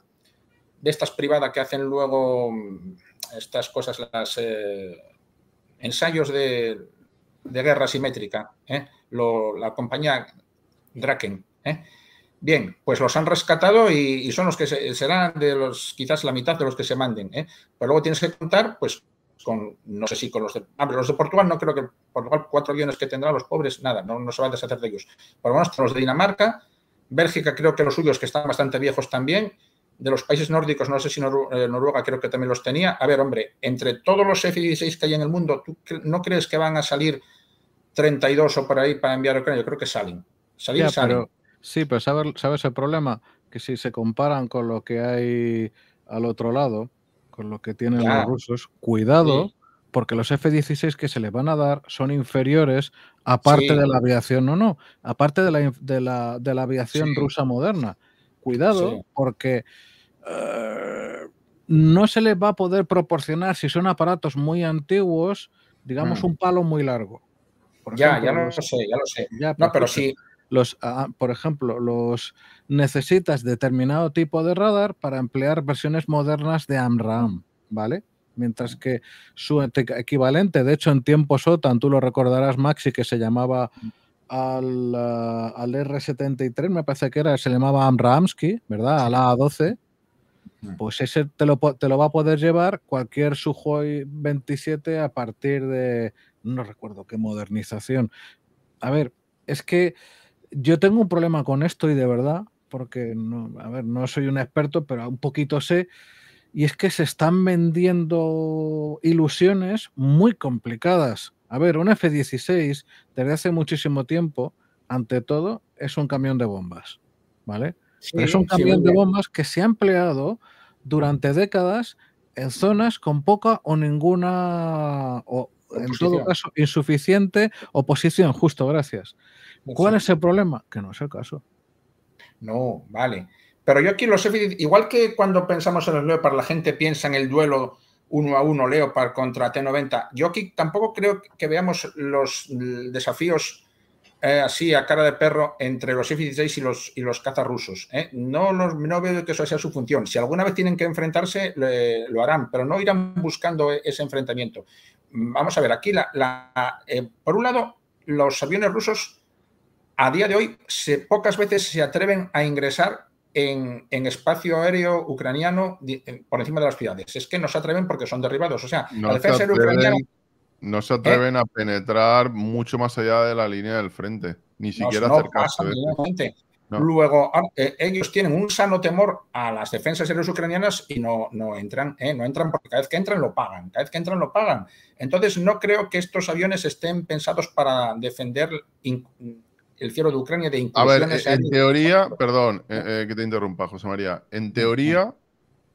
de estas privadas que hacen luego mm, estas cosas, las eh, ensayos de, guerra simétrica, ¿eh? la compañía Draken. ¿eh? Bien, pues los han rescatado y, son los que serán de los quizás la mitad de los que se manden. Pero pues luego tienes que contar, pues con, no sé si con los de, ah, los de Portugal no creo que, Portugal cuatro guiones que tendrá los pobres, nada, no, no se van a deshacer de ellos. Por lo menos los de Dinamarca, Bélgica creo que los suyos que están bastante viejos también, de los países nórdicos, no sé si eh, Noruega creo que también los tenía. A ver, hombre, entre todos los F-16 que hay en el mundo, ¿tú no crees que van a salir 32 o por ahí para enviar a Ucrania? Yo creo que salen. Salir salen. sí, pero ¿sabes, ¿sabes el problema? Que si se comparan con lo que hay al otro lado, con lo que tienen los rusos, cuidado, porque los F-16 que se les van a dar son inferiores, aparte de la aviación, no, no, aparte de la, de la, aviación rusa moderna. Cuidado, porque eh, no se les va a poder proporcionar, si son aparatos muy antiguos, digamos mm. un palo muy largo. ya, ya lo sé, ya lo sé. no, pero sí. Los, ah, ah, por ejemplo, los necesitas determinado tipo de radar para emplear versiones modernas de Amram ¿vale? Mientras que su equivalente, de hecho en tiempo OTAN, tú lo recordarás, Maxi, que se llamaba al, ah, R73, me parece que era, se llamaba AMRAAMSKI, ¿verdad? Al A12. Mm. Pues ese te lo, va a poder llevar cualquier Sukhoi 27 a partir de, no recuerdo qué modernización. A ver, es que yo tengo un problema con esto y de verdad, porque no, a ver, no soy un experto, pero un poquito sé, y es que se están vendiendo ilusiones muy complicadas. A ver, un F-16 desde hace muchísimo tiempo, ante todo, es un camión de bombas, ¿vale? es un camión de bombas que se ha empleado durante décadas en zonas con poca o ninguna en todo caso, insuficiente oposición, justo, gracias. ¿Cuál es el problema? Que no es el caso. No, vale. Pero yo aquí lo sé, igual que cuando pensamos en los Leopard, la gente piensa en el duelo uno a uno Leopard contra T90. Yo aquí tampoco creo que veamos los desafíos eh, así a cara de perro entre los F-16 y los, y los eh. No, no veo que eso sea su función. Si alguna vez tienen que enfrentarse, lo harán, pero no irán buscando e-, ese enfrentamiento vamos a ver, aquí, la, eh, por un lado, los aviones rusos a día de hoy se, pocas veces se atreven a ingresar en, espacio aéreo ucraniano eh, por encima de las ciudades. Es que no se atreven porque son derribados. O sea, no se atreven, ¿eh? a penetrar mucho más allá de la línea del frente, ni siquiera acercarse. Luego, ah, eh, ellos tienen un sano temor a las defensas aéreas ucranianas y no, no entran, eh, no entran porque cada vez que entran lo pagan, cada vez que entran lo pagan. Entonces, no creo que estos aviones estén pensados para defender el cielo de Ucrania de A ver, eh, en teoría, perdón que te interrumpa, José María, en teoría,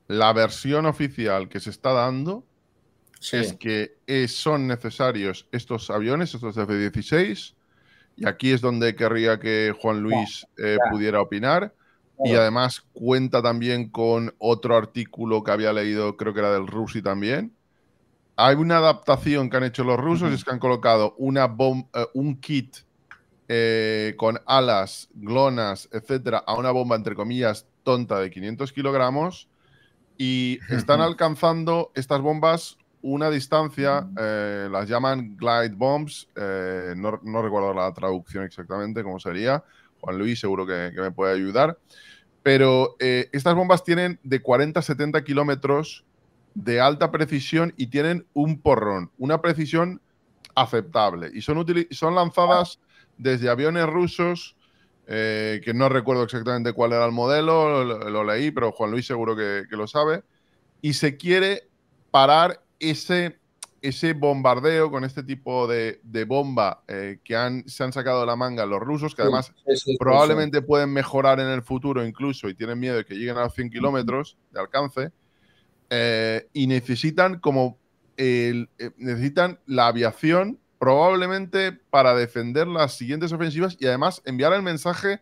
la versión oficial que se está dando es que son necesarios estos aviones, estos F-16, y aquí es donde querría que Juan Luis eh, pudiera opinar. Y además cuenta también con otro artículo que había leído, creo que era del Rusi también. Hay una adaptación que han hecho los rusos, es que han colocado una bomba, eh, un kit eh, con alas, glonas, etcétera, a una bomba, entre comillas, tonta de 500 kilogramos. Y están alcanzando estas bombas una distancia, eh, las llaman glide bombs, eh, no, recuerdo la traducción exactamente cómo sería, Juan Luis seguro que, me puede ayudar, pero eh, estas bombas tienen de 40 a 70 kilómetros de alta precisión y tienen un porrón, una precisión aceptable, y son, son lanzadas desde aviones rusos, que no recuerdo exactamente cuál era el modelo, lo, leí, pero Juan Luis seguro que, que lo sabe, y se quiere parar ese, ese bombardeo con este tipo de, bomba eh, que se han sacado de la manga los rusos, que además probablemente pueden mejorar en el futuro incluso y tienen miedo de que lleguen a los 100 kilómetros de alcance, eh, y necesitan como eh, necesitan la aviación probablemente para defender las siguientes ofensivas y además enviar el mensaje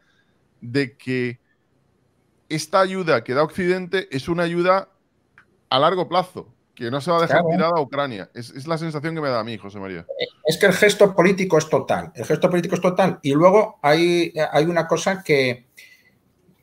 de que esta ayuda que da Occidente es una ayuda a largo plazo, que no se va a dejar tirada a Ucrania. Es, la sensación que me da a mí, José María. Es que el gesto político es total. El gesto político es total. Y luego hay, hay una cosa que,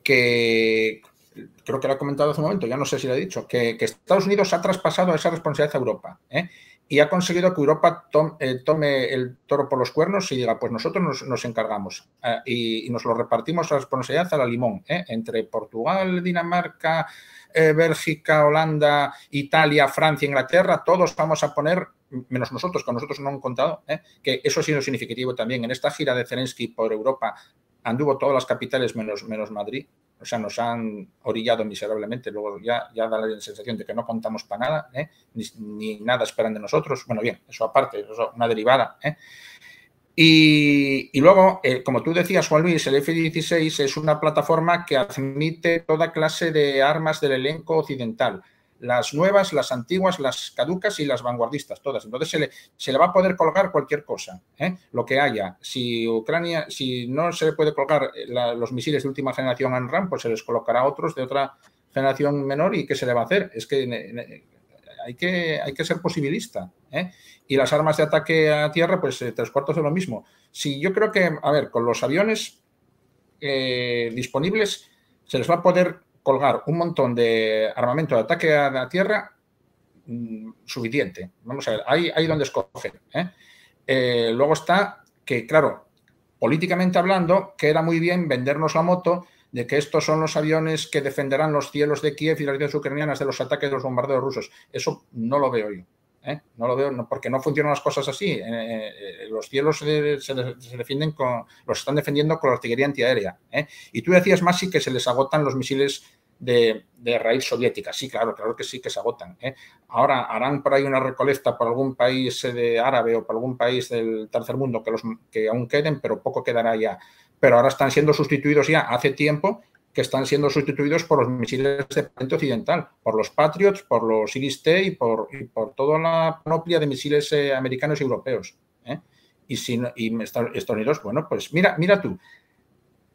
creo que lo he comentado hace un momento, ya no sé si lo he dicho, que, Estados Unidos ha traspasado esa responsabilidad a Europa. ¿eh? Y ha conseguido que Europa eh, tome, el toro por los cuernos y diga, pues nosotros nos, encargamos eh, y, nos lo repartimos la responsabilidad a la limón, entre Portugal, Dinamarca, eh, Bélgica, Holanda, Italia, Francia, Inglaterra, todos vamos a poner menos nosotros, que nosotros no han contado, ¿eh? que eso ha sido significativo también. En esta gira de Zelensky por Europa anduvo todas las capitales menos, menos Madrid. O sea, nos han orillado miserablemente. Luego ya, ya da la sensación de que no contamos para nada, ¿eh? ni, nada esperan de nosotros. Bueno, bien, eso aparte, eso una derivada. ¿eh? Y, luego, eh, como tú decías, Juan Luis, el F-16 es una plataforma que admite toda clase de armas del elenco occidental. Las nuevas, las antiguas, las caducas y las vanguardistas, todas. Entonces se le, se le va a poder colgar cualquier cosa, ¿eh? lo que haya. Si Ucrania, si no se le puede colgar eh, los misiles de última generación ANRAM, pues se les colocará otros de otra generación menor y ¿qué se le va a hacer? Es que hay que, hay que ser posibilista. ¿eh? Y las armas de ataque a tierra, pues eh, tres cuartos de lo mismo. Si yo creo que, a ver, con los aviones eh, disponibles se les va a poder colgar un montón de armamento de ataque a la tierra mm, suficiente. Vamos a ver, ahí, ahí donde escogen. luego está que, claro, políticamente hablando, que era muy bien vendernos la moto de que estos son los aviones que defenderán los cielos de Kiev y las ciudades ucranianas de los ataques de los bombardeos rusos. Eso no lo veo yo. ¿eh? No lo veo, porque no funcionan las cosas así. Eh, eh, los cielos se, defienden con, los están defendiendo con la artillería antiaérea. Y tú decías, más sí que se les agotan los misiles de, raíz soviética. Sí, claro, claro que sí que se agotan. Ahora harán por ahí una recolecta por algún país de árabe o por algún país del tercer mundo que, los, que aún queden, pero poco quedará ya. Pero ahora están siendo sustituidos ya hace tiempo que están siendo sustituidos por los misiles de patente occidental, por los Patriots, por los Iris-T y por, por toda la panoplia de misiles eh, americanos y europeos. ¿eh? Y, si, y Estados Unidos, bueno, pues mira, mira tú,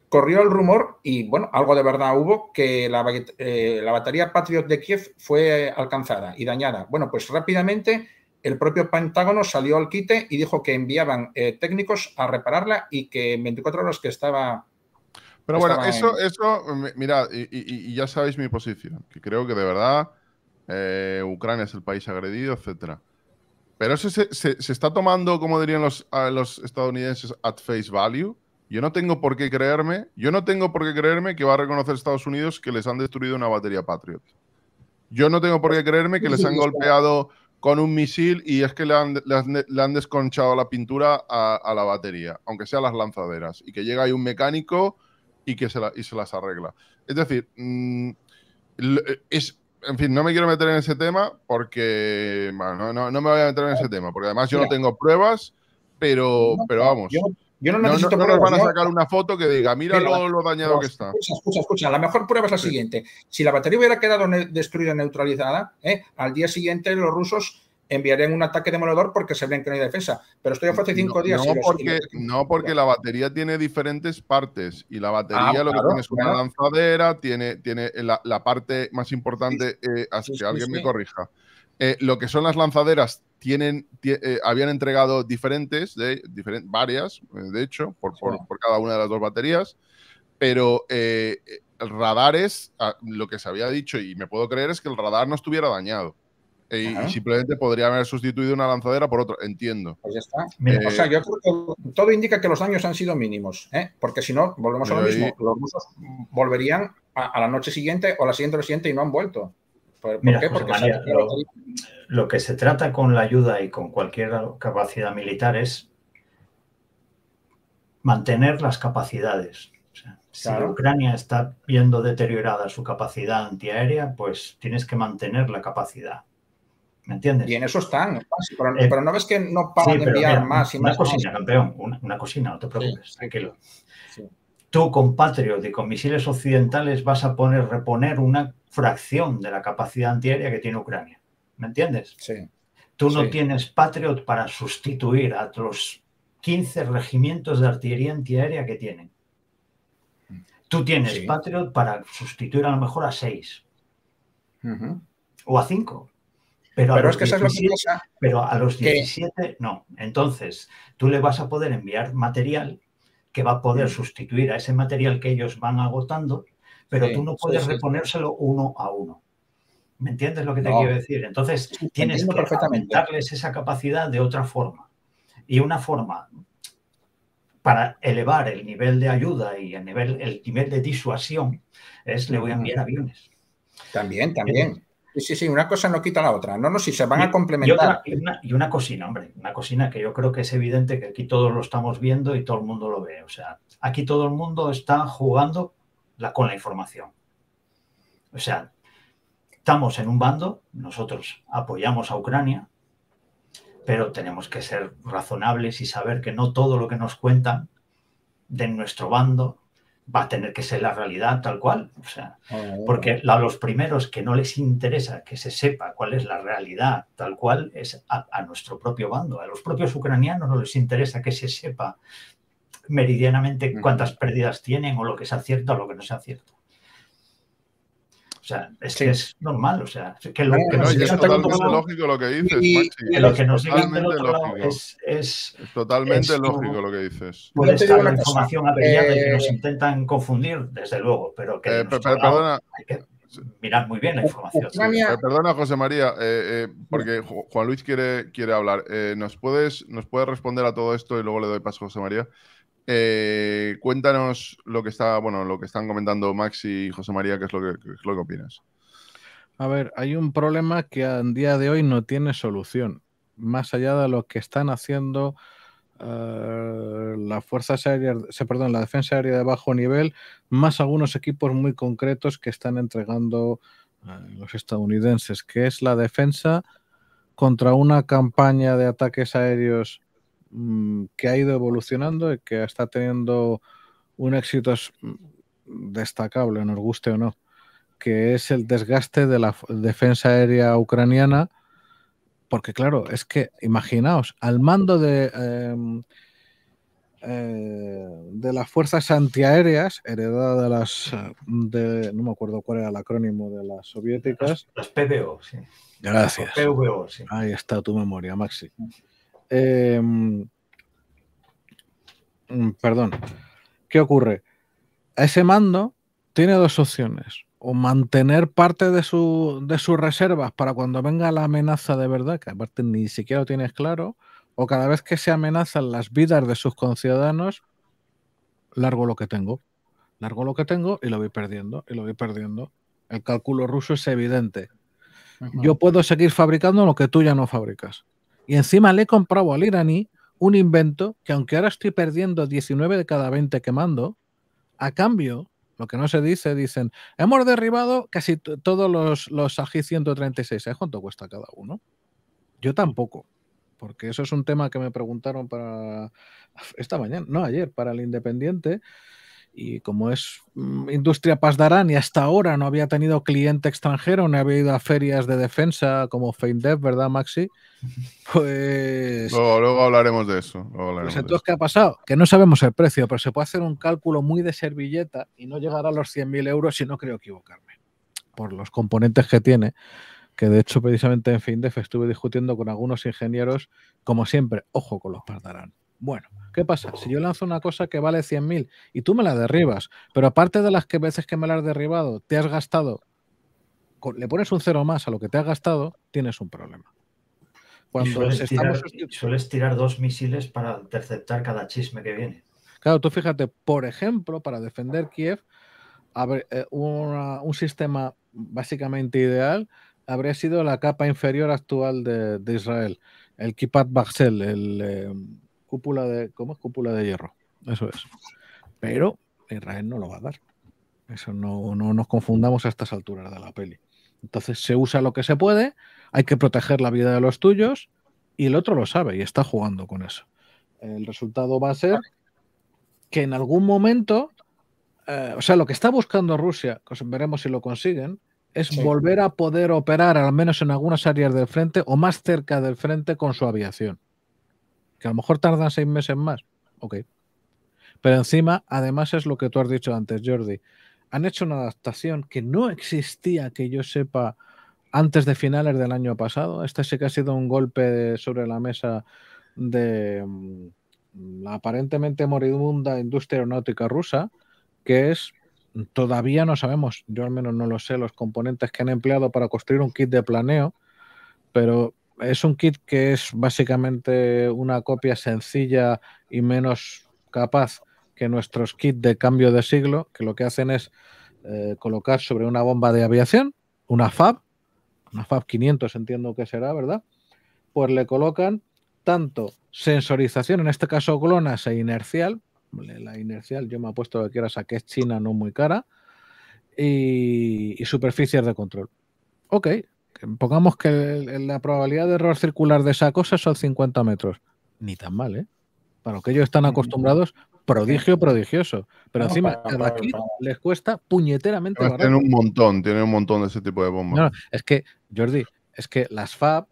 corrió el rumor, y bueno, algo de verdad hubo, que eh, la, batería Patriot de Kiev fue alcanzada y dañada. Bueno, pues rápidamente el propio Pentágono salió al quite y dijo que enviaban técnicos a repararla y que en 24 horas que estaba pero bueno, eso, eso, mirad, y, ya sabéis mi posición, que creo que de verdad eh, Ucrania es el país agredido, etc. Pero eso se, está tomando, como dirían los, estadounidenses, at face value. Yo no tengo por qué creerme, yo no tengo por qué creerme que va a reconocer Estados Unidos que les han destruido una batería Patriot. Yo no tengo por qué creerme que les han golpeado con un misil y es que le han, desconchado la pintura a, a, la batería, aunque sea las lanzaderas, y que llega ahí un mecánico y que se, y se las arregla. Es decir, mm, es, en fin, no me quiero meter en ese tema porque bueno, no, me voy a meter en ese tema, porque además yo no tengo pruebas, pero, pero vamos. Yo, no, necesito nos van a sacar una foto que diga, mira lo, dañado que está. Escucha, escucha, La mejor prueba es la siguiente. Si la batería hubiera quedado destruida, neutralizada, ¿eh? al día siguiente los rusos enviarían un ataque demoledor porque se ven que no hay defensa. Pero estoy ya fue hace cinco días. No, porque, la batería tiene diferentes partes y la ah, batería lo que tiene es una lanzadera, tiene, tiene la, parte más importante, eh, así que alguien me corrija. Eh, lo que son las lanzaderas, tienen, eh, habían entregado diferentes, de, varias, de hecho, por, por, cada una de las dos baterías, pero radares, ah, lo que se había dicho, y me puedo creer, es que el radar no estuviera dañado. Y, simplemente podría haber sustituido una lanzadera por otra, entiendo. todo indica que los daños han sido mínimos, ¿eh? porque si no, volvemos a lo mismo. Los rusos volverían a, la noche siguiente o la siguiente o la siguiente y no han vuelto. ¿Por, qué? Porque lo, que se trata con la ayuda y con cualquier capacidad militar es mantener las capacidades. Si Ucrania está viendo deteriorada su capacidad antiaérea, pues tienes que mantener la capacidad. ¿Me entiendes? Y en eso están, eh, pero, no ves que no pagan enviar más y una más. cocina, campeón, una, cocina, no te preocupes, tranquilo. Tú, con Patriot y con misiles occidentales, vas a poner, reponer una fracción de la capacidad antiaérea que tiene Ucrania. ¿Me entiendes? Sí. Tú no tienes Patriot para sustituir a los 15 regimientos de artillería antiaérea que tienen. Tú tienes Patriot para sustituir a lo mejor a 6. O a 5 pero, a los 17 no. Entonces, tú le vas a poder enviar material que va a poder mm. sustituir a ese material que ellos van agotando, pero tú no puedes reponérselo uno a uno. ¿Me entiendes lo que te quiero decir? Entonces, tienes que darles esa capacidad de otra forma. Y una forma para elevar el nivel de ayuda y el nivel, el nivel de disuasión es le voy a enviar aviones. También, eh, también. Sí, sí, sí, una cosa no quita la otra. No, no, si se van a complementar. Y una, cocina, hombre, una cocina que yo creo que es evidente que aquí todos lo estamos viendo y todo el mundo lo ve. O sea, aquí todo el mundo está jugando con la información. O sea, estamos en un bando, nosotros apoyamos a Ucrania, pero tenemos que ser razonables y saber que no todo lo que nos cuentan de nuestro bando va a tener que ser la realidad tal cual. O sea, ah, ah. porque a los primeros que no les interesa que se sepa cuál es la realidad tal cual es a, nuestro propio bando. A los propios ucranianos no les interesa que se sepa meridianamente cuántas pérdidas tienen o lo que sea cierto o lo que no sea cierto. O sea, es que es normal, o sea, que lo que nos llega lógico lo que dices, es, totalmente lógico lo que dices. Puede estar la información averiada y que nos eh, intentan confundir, desde luego, pero que, eh, hay que mirar muy bien la información. Eh, perdona, José María, porque Juan Luis quiere, quiere hablar. ¿nos, puedes, ¿Nos puedes responder a todo esto y luego le doy paso a José María? Eh, cuéntanos lo que está, bueno, lo que están comentando Maxi y José María, qué es lo que, lo que opinas. A ver, hay un problema que a día de hoy no tiene solución. Más allá de lo que están haciendo eh, las fuerzas aéreas, perdón, la defensa aérea de bajo nivel, más algunos equipos muy concretos que están entregando eh, los estadounidenses, que es la defensa contra una campaña de ataques aéreos Mm, que ha ido evolucionando y que está teniendo un éxito mm, destacable, nos guste o no, que es el desgaste de la defensa aérea ucraniana, porque claro, es que imaginaos, al mando de, em, eh, de las fuerzas antiaéreas, heredadas de las, de, no me acuerdo cuál era el acrónimo de las soviéticas. Las, PDO sí. Gracias. Ahí está tu memoria, Maxi. Em, mm, perdón. ¿Qué ocurre? Ese mando tiene dos opciones. O mantener parte de, sus reservas para cuando venga la amenaza de verdad, que aparte ni siquiera lo tienes claro, o cada vez que se amenazan las vidas de sus conciudadanos, largo lo que tengo. Largo lo que tengo y lo voy perdiendo, y lo voy perdiendo. El cálculo ruso es evidente. Yo puedo seguir fabricando lo que tú ya no fabricas. Y encima le he comprado al iraní un invento que aunque ahora estoy perdiendo 19 de cada 20 que mando, a cambio, lo que no se dice, dicen, hemos derribado casi todos los, los AGI 136. ¿Eh? cuánto cuesta cada uno? Yo tampoco, porque eso es un tema que me preguntaron para esta mañana, no ayer, para el Independiente. Y como es mm, industria pasdarán y hasta ahora no había tenido cliente extranjero, no había ido a ferias de defensa como Feindef, ¿verdad, Maxi? Pues. Luego, hablaremos de eso. Pues entonces, ¿qué ha pasado? Que no sabemos el precio, pero se puede hacer un cálculo muy de servilleta y no llegar a los 100.000 euros si no creo equivocarme, por los componentes que tiene que de hecho precisamente en Feindef estuve discutiendo con algunos ingenieros, como siempre, ojo con los pasdarán. Bueno, ¿qué pasa? Si yo lanzo una cosa que vale 100.000 y tú me la derribas, pero aparte de las que veces que me la has derribado, te has gastado, le pones un cero más a lo que te has gastado, tienes un problema. Cuando y sueles, tirar, dos misiles para interceptar cada chisme que viene. Claro, tú fíjate, por ejemplo, para defender Kiev, eh, un sistema básicamente ideal habría sido la capa inferior actual de, Israel, el Kipat Baxel, el, em, cúpula de, ¿cómo es? Cúpula de hierro. Eso es. Pero Israel no lo va a dar. Eso no, no nos confundamos a estas alturas de la peli. Entonces se usa lo que se puede, hay que proteger la vida de los tuyos y el otro lo sabe y está jugando con eso. El resultado va a ser que en algún momento, eh, o sea, lo que está buscando Rusia, veremos si lo consiguen, es volver a poder operar al menos en algunas áreas del frente o más cerca del frente con su aviación que a lo mejor tardan seis meses más. Ok. Pero encima, además es lo que tú has dicho antes, Jordi. Han hecho una adaptación que no existía, que yo sepa, antes de finales del año pasado. Este sí que ha sido un golpe sobre la mesa de la mm, aparentemente moribunda industria aeronáutica rusa, que es, todavía no sabemos, yo al menos no lo sé, los componentes que han empleado para construir un kit de planeo, pero es un kit que es básicamente una copia sencilla y menos capaz que nuestros kits de cambio de siglo, que lo que hacen es eh, colocar sobre una bomba de aviación, una FAB, una FAB 500 entiendo que será, ¿verdad? Pues le colocan tanto sensorización, en este caso glonas e inercial, la inercial yo me apuesto lo que quieras a es china, no muy cara, y, y superficies de control. Ok, pongamos que la probabilidad de error circular de esa cosa son 50 metros. Ni tan mal, ¿eh? Para lo que ellos están mm. acostumbrados, prodigio, prodigioso. Pero encima, cada les cuesta puñeteramente. Tienen un montón, tienen un montón de ese tipo de bombas. No, es que, Jordi, es que las FAB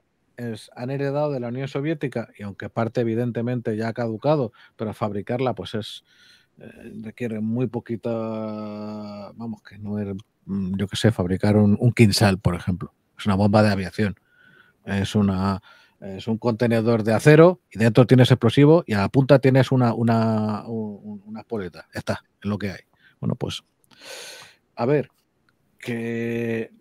han heredado de la Unión Soviética, y aunque parte evidentemente ya ha caducado, pero fabricarla pues es eh, requiere muy poquita, vamos, que no es, er, mm, yo qué sé, fabricar un, un, por ejemplo es una bomba de aviación. Es una es un contenedor de acero y dentro tienes explosivo y a la punta tienes una, una, una poleta. Está, es lo que hay. Bueno, pues a ver, que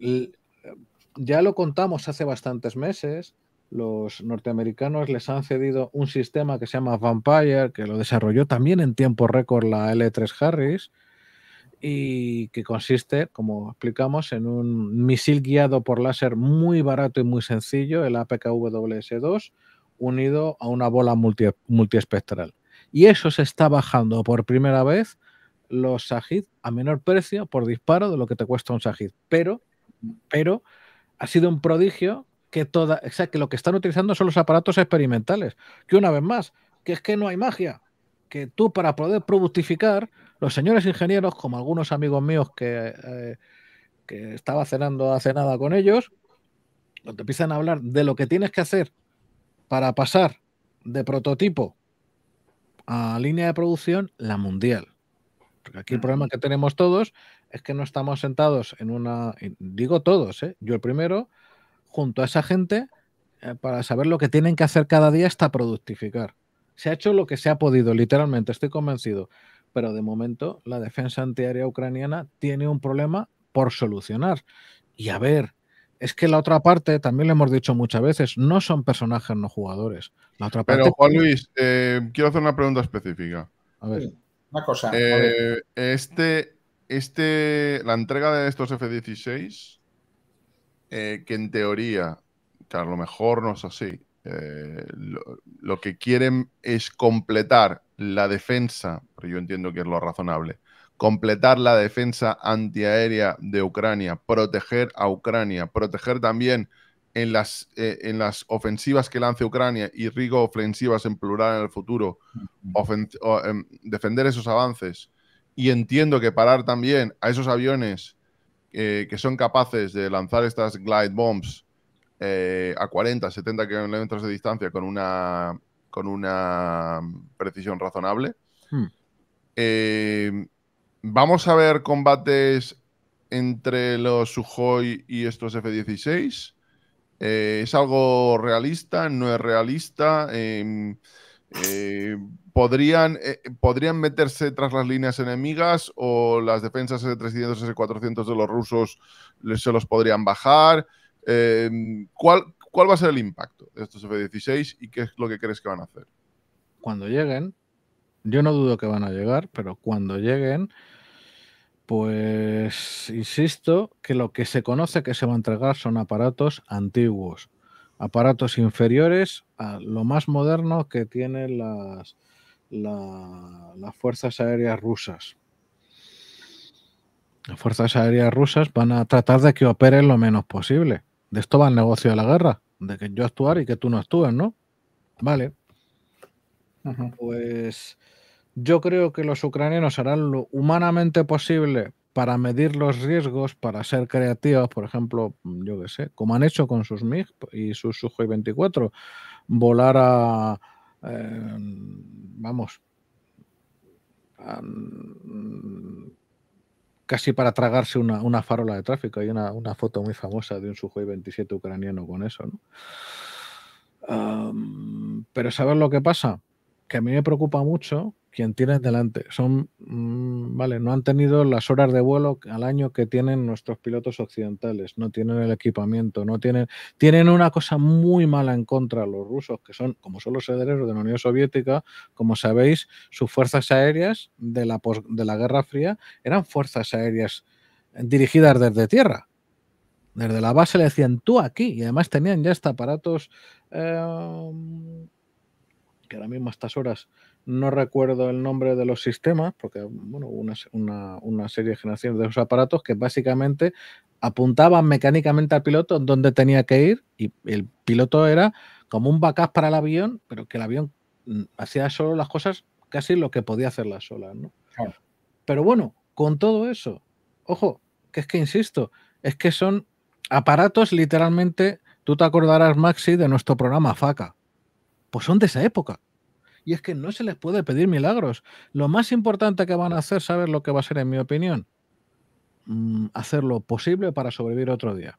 ya lo contamos hace bastantes meses. Los norteamericanos les han cedido un sistema que se llama Vampire, que lo desarrolló también en tiempo récord la L3 Harris, y que consiste, como explicamos, en un misil guiado por láser muy barato y muy sencillo, el APKWS-2, unido a una bola multi, multiespectral. Y eso se está bajando por primera vez los SAGID a menor precio por disparo de lo que te cuesta un SAGID. Pero, pero ha sido un prodigio que que lo que están utilizando son los aparatos experimentales. Que una vez más, que es que no hay magia. Que tú para poder productificar los señores ingenieros, como algunos amigos míos que, eh, que estaba cenando hace nada con ellos, cuando empiezan a hablar de lo que tienes que hacer para pasar de prototipo a línea de producción, la mundial. Porque aquí el mm. problema que tenemos todos es que no estamos sentados en una, digo todos, ¿eh? yo el primero, junto a esa gente eh, para saber lo que tienen que hacer cada día hasta productificar. Se ha hecho lo que se ha podido, literalmente, estoy convencido pero de momento la defensa antiaérea ucraniana tiene un problema por solucionar. Y a ver, es que la otra parte, también lo hemos dicho muchas veces, no son personajes, no jugadores. Pero Juan Luis, eh, quiero hacer una pregunta específica. A ver. una cosa. Eh, este, este, la entrega de estos F-16, eh, que en teoría, que a lo mejor no es así, eh, lo, que quieren es completar la defensa, pero yo entiendo que es lo razonable, completar la defensa antiaérea de Ucrania, proteger a Ucrania, proteger también en las, eh, en las ofensivas que lance Ucrania y rigo ofensivas en plural en el futuro, em, defender esos avances y entiendo que parar también a esos aviones eh, que son capaces de lanzar estas glide bombs eh, a 40, 70 kilómetros de distancia con una, mm, precisión razonable. Hmm. Eh, vamos a ver combates entre los Sujoy y estos F-16. Eh, ¿Es algo realista? ¿No es realista? Em, ¿podrían, ¿podrían meterse tras las líneas enemigas o las defensas S-300, S-400 de los rusos se los podrían bajar? Em, ¿cuál, va a ser el impacto de estos F-16 y qué es lo que crees que van a hacer? Cuando lleguen, yo no dudo que van a llegar, pero cuando lleguen, pues insisto que lo que se conoce que se va a entregar son aparatos antiguos, aparatos inferiores a lo más moderno que tienen las, las fuerzas aéreas rusas. Las fuerzas aéreas rusas van a tratar de que operen lo menos posible de esto va el negocio de la guerra, de que yo actuar y que tú no actúes, ¿no? Vale. Pues yo creo que los ucranianos harán lo humanamente posible para medir los riesgos, para ser creativos, por ejemplo, yo qué sé, como han hecho con sus MiG y sus su 24, volar a, eh, vamos, mm, casi para tragarse una, farola de tráfico. Hay una, foto muy famosa de un y 27 ucraniano con eso. pero ¿sabes lo que pasa? que a mí me preocupa mucho quien tiene delante. Son, mm, vale, no han tenido las horas de vuelo al año que tienen nuestros pilotos occidentales, no tienen el equipamiento, no tienen, tienen una cosa muy mala en contra los rusos, que son, como son los herederos de la Unión Soviética, como sabéis, sus fuerzas aéreas de la, de la Guerra Fría eran fuerzas aéreas dirigidas desde tierra. Desde la base le decían tú aquí, y además tenían ya hasta aparatos eh, que ahora mismo a estas horas no recuerdo el nombre de los sistemas, porque bueno, una, una, serie de generaciones de esos aparatos que básicamente apuntaban mecánicamente al piloto donde tenía que ir y el piloto era como un backup para el avión, pero que el avión mm, hacía solo las cosas casi lo que podía las solas. ¿no? Pero bueno, con todo eso, ojo, que es que insisto, es que son aparatos literalmente, tú te acordarás Maxi de nuestro programa FACA pues son de esa época. Y es que no se les puede pedir milagros. Lo más importante que van a hacer, saber lo que va a ser, en mi opinión, mm, hacer lo posible para sobrevivir otro día.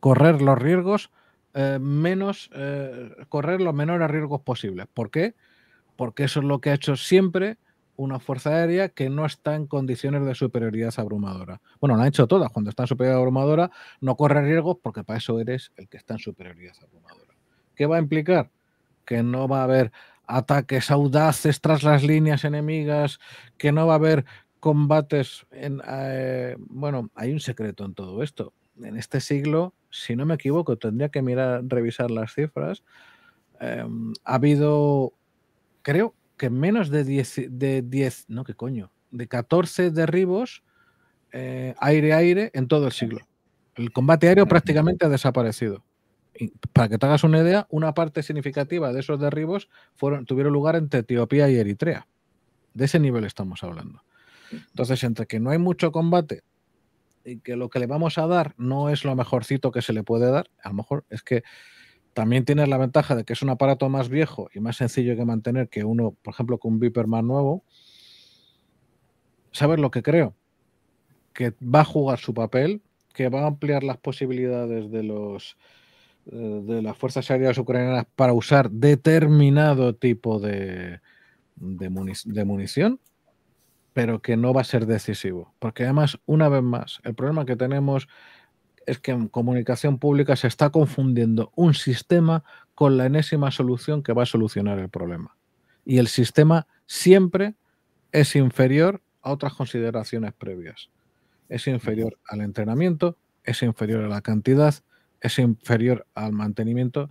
Correr los riesgos eh, menos, eh, correr los menores riesgos posibles. ¿Por qué? Porque eso es lo que ha hecho siempre una fuerza aérea que no está en condiciones de superioridad abrumadora. Bueno, la han hecho todas. Cuando está en superioridad abrumadora, no corre riesgos porque para eso eres el que está en superioridad abrumadora. ¿Qué va a implicar? que no va a haber ataques audaces tras las líneas enemigas, que no va a haber combates. En, eh, bueno, hay un secreto en todo esto. En este siglo, si no me equivoco, tendría que mirar, revisar las cifras. Em, ha habido, creo que menos de 10, de no, qué coño, de 14 derribos aire-aire eh, en todo el siglo. El combate aéreo prácticamente ha desaparecido para que te hagas una idea, una parte significativa de esos derribos tuvieron lugar entre Etiopía y Eritrea. De ese nivel estamos hablando. Entonces, entre que no hay mucho combate y que lo que le vamos a dar no es lo mejorcito que se le puede dar, a lo mejor es que también tienes la ventaja de que es un aparato más viejo y más sencillo que mantener que uno, por ejemplo, con un Viper más nuevo. ¿Sabes lo que creo? Que va a jugar su papel, que va a ampliar las posibilidades de los, de las fuerzas aéreas ucranianas para usar determinado tipo de, de, munición, pero que no va a ser decisivo. Porque además, una vez más, el problema que tenemos es que en comunicación pública se está confundiendo un sistema con la enésima solución que va a solucionar el problema. Y el sistema siempre es inferior a otras consideraciones previas. Es inferior al entrenamiento, es inferior a la cantidad, es inferior al mantenimiento,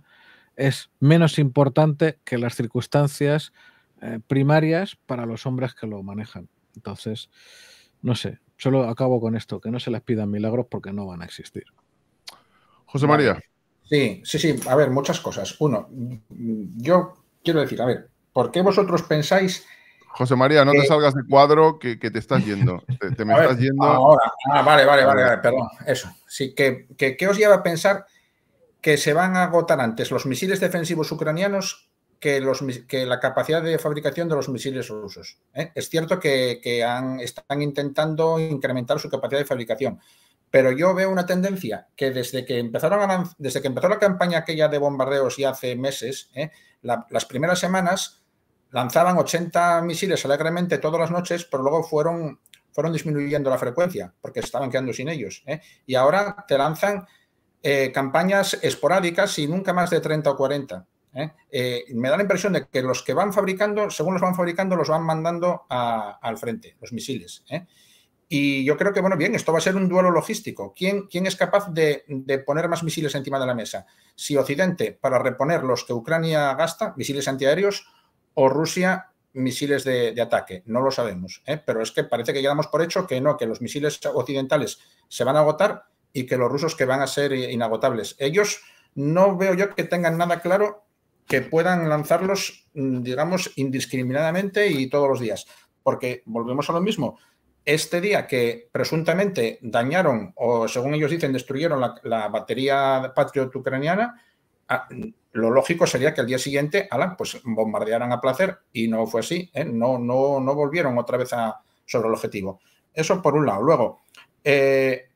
es menos importante que las circunstancias eh, primarias para los hombres que lo manejan. Entonces, no sé, solo acabo con esto, que no se les pidan milagros porque no van a existir. José María. Sí, sí, sí. A ver, muchas cosas. Uno, yo quiero decir, a ver, ¿por qué vosotros pensáis José María, no te eh, salgas del cuadro que, te estás yendo. Ah, vale, vale, eh, vale, perdón. Eso. Sí, que, que, ¿qué os lleva a pensar que se van a agotar antes los misiles defensivos ucranianos que, los, que la capacidad de fabricación de los misiles rusos? ¿eh? Es cierto que, han, están intentando incrementar su capacidad de fabricación, pero yo veo una tendencia que desde que empezaron desde que empezó la campaña aquella de bombardeos ya hace meses, las primeras semanas lanzaban 80 misiles alegremente todas las noches, pero luego fueron, fueron disminuyendo la frecuencia porque estaban quedando sin ellos. ¿eh? Y ahora te lanzan eh, campañas esporádicas y nunca más de 30 o 40. ¿eh? me da la impresión de que los que van fabricando, según los van fabricando, los van mandando al frente, los misiles. Y yo creo que, bueno, bien, esto va a ser un duelo logístico. ¿Quién, quién es capaz de, poner más misiles encima de la mesa? Si Occidente, para reponer los que Ucrania gasta, misiles antiaéreos, o Rusia misiles de, ataque, no lo sabemos, ¿eh? pero es que parece que damos por hecho que no, que los misiles occidentales se van a agotar y que los rusos que van a ser inagotables. Ellos no veo yo que tengan nada claro que puedan lanzarlos, mm, digamos, indiscriminadamente y todos los días, porque volvemos a lo mismo. Este día que presuntamente dañaron o, según ellos dicen, destruyeron la, la batería Patriot ucraniana, lo lógico sería que al día siguiente, Alan pues bombardearan a placer y no fue así, ¿eh? no, no, no volvieron otra vez a, sobre el objetivo. Eso por un lado. Luego, eh,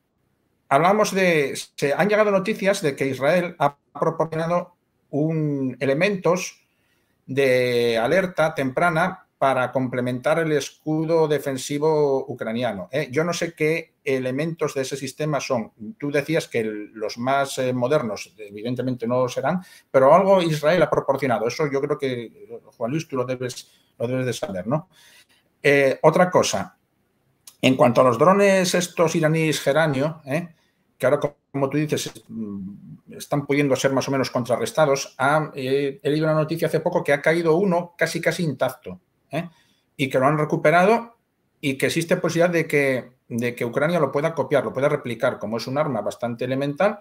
hablamos de, se han llegado noticias de que Israel ha proporcionado un, elementos de alerta temprana para complementar el escudo defensivo ucraniano. ¿eh? Yo no sé qué elementos de ese sistema son. Tú decías que los más eh, modernos, evidentemente no serán, pero algo Israel ha proporcionado. Eso yo creo que, Juan Luis, tú lo debes, lo debes de saber, ¿no? Eh, otra cosa, en cuanto a los drones estos iraníes geranio, que ahora, como tú dices, mm, están pudiendo ser más o menos contrarrestados, ah, he leído una noticia hace poco que ha caído uno casi casi intacto ¿eh? y que lo han recuperado y que existe posibilidad de que, de que Ucrania lo pueda copiar, lo pueda replicar, como es un arma bastante elemental.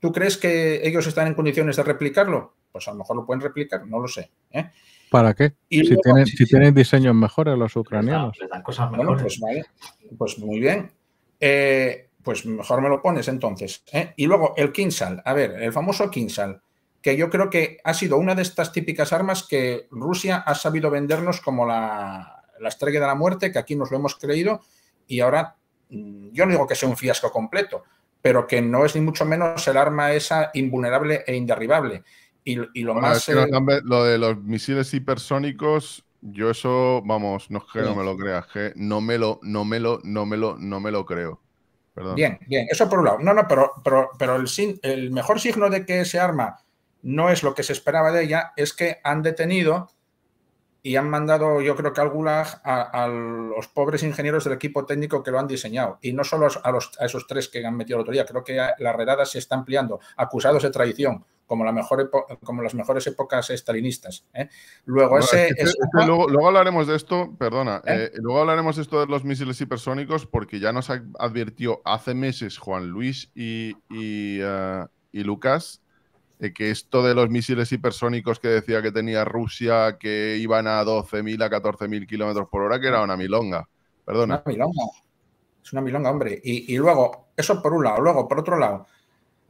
¿Tú crees que ellos están en condiciones de replicarlo? Pues a lo mejor lo pueden replicar, no lo sé. ¿eh? ¿Para qué? si, tienen, si, tienen, diseños mejores los ucranianos. Pues, pues, muy bien. Eh, pues mejor me lo pones entonces. Y luego el Kinsal. A ver, el famoso Kinsal que yo creo que ha sido una de estas típicas armas que Rusia ha sabido vendernos como la, estrella de la muerte, que aquí nos lo hemos creído y ahora mm, yo no digo que sea un fiasco completo, pero que no es ni mucho menos el arma esa invulnerable e inderribable. Y, lo más... Eh, lo de los misiles hipersónicos, yo eso, vamos, no es que no me lo creas, no me lo, no me lo, no me lo, no me lo creo. Bien, bien, eso por un lado. No, no, pero, pero, el, el mejor signo de que ese arma no es lo que se esperaba de ella, es que han detenido y han mandado, yo creo que al Gulag, a, los pobres ingenieros del equipo técnico que lo han diseñado. Y no solo a, los, a esos tres que han metido otro día, creo que la redada se está ampliando, acusados de traición, como, las mejores épocas estalinistas. Luego, luego, hablaremos de esto, perdona, ¿Eh? Eh, luego hablaremos de esto de los misiles hipersónicos porque ya nos advirtió hace meses Juan Luis y, y eh, Lucas eh, que esto de los misiles hipersónicos que decía que tenía Rusia, que iban a 12.000 a 14.000 kilómetros por hora, que era una milonga. Perdona. milonga. Es una milonga, hombre. Y, luego, eso por un lado. Luego, por otro lado,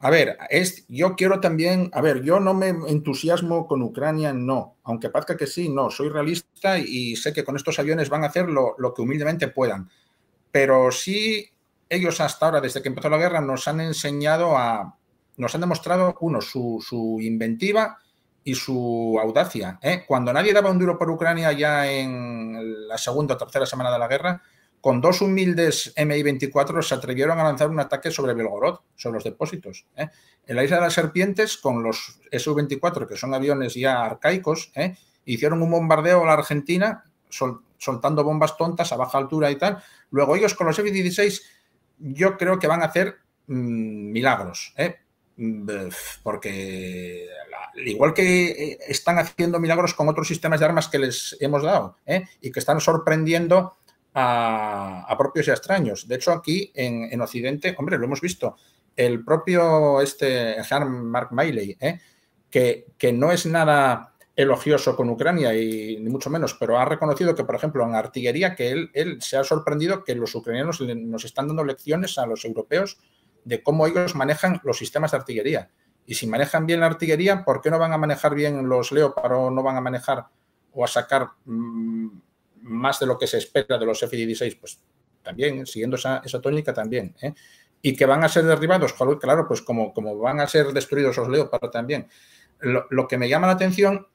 a ver, yo quiero también, a ver, yo no me entusiasmo con Ucrania, no. Aunque parezca que sí, no. Soy realista y sé que con estos aviones van a hacer lo, lo que humildemente puedan. Pero sí, ellos hasta ahora, desde que empezó la guerra, nos han enseñado a, nos han demostrado, uno, su, inventiva y su audacia. ¿eh? Cuando nadie daba un duro por Ucrania ya en la segunda o tercera semana de la guerra, con dos humildes MI-24 se atrevieron a lanzar un ataque sobre Belgorod, sobre los depósitos. ¿eh? En la isla de las serpientes, con los Su-24, que son aviones ya arcaicos, ¿eh? hicieron un bombardeo a la Argentina, soltando bombas tontas a baja altura y tal. Luego ellos con los F-16, yo creo que van a hacer mm, milagros, ¿eh? porque igual que eh, están haciendo milagros con otros sistemas de armas que les hemos dado ¿eh? y que están sorprendiendo a, propios y a extraños. De hecho, aquí en, Occidente, hombre, lo hemos visto, el propio este Mark Miley, ¿eh? que, que no es nada elogioso con Ucrania y ni mucho menos, pero ha reconocido que, por ejemplo, en artillería, que él, él se ha sorprendido que los ucranianos nos están dando lecciones a los europeos de cómo ellos manejan los sistemas de artillería. Y si manejan bien la artillería, ¿por qué no van a manejar bien los Leopard o no van a manejar o a sacar mm, más de lo que se espera de los F-16? Pues también, siguiendo esa, esa tónica también. ¿eh? Y que van a ser derribados, claro, pues como, como van a ser destruidos los Leopard también. Lo, que me llama la atención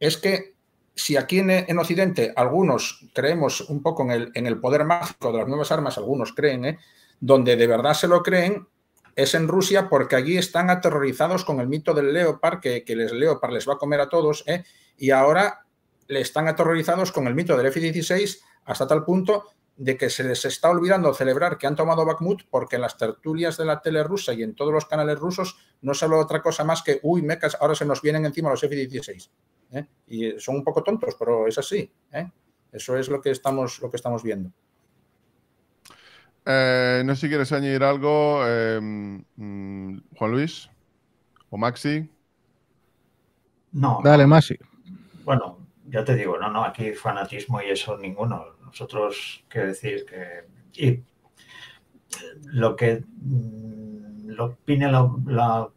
es que si aquí en, en, Occidente algunos creemos un poco en el, en el, poder mágico de las nuevas armas, algunos creen, ¿eh? donde de verdad se lo creen, es en Rusia porque allí están aterrorizados con el mito del leopard, que, el les leopard les va a comer a todos, ¿eh? y ahora le están aterrorizados con el mito del F-16 hasta tal punto de que se les está olvidando celebrar que han tomado Bakhmut porque en las tertulias de la tele rusa y en todos los canales rusos no se habla otra cosa más que, uy, mecas, ahora se nos vienen encima los F-16. ¿eh? Y son un poco tontos, pero es así. ¿eh? Eso es lo que estamos, lo que estamos viendo. Eh, no sé si quieres añadir algo, em, mm, Juan Luis o Maxi. No. Dale, Maxi. Bueno, ya te digo, no, no, aquí fanatismo y eso ninguno. Nosotros, quiero decir que. Y lo que mm, lo opine la, la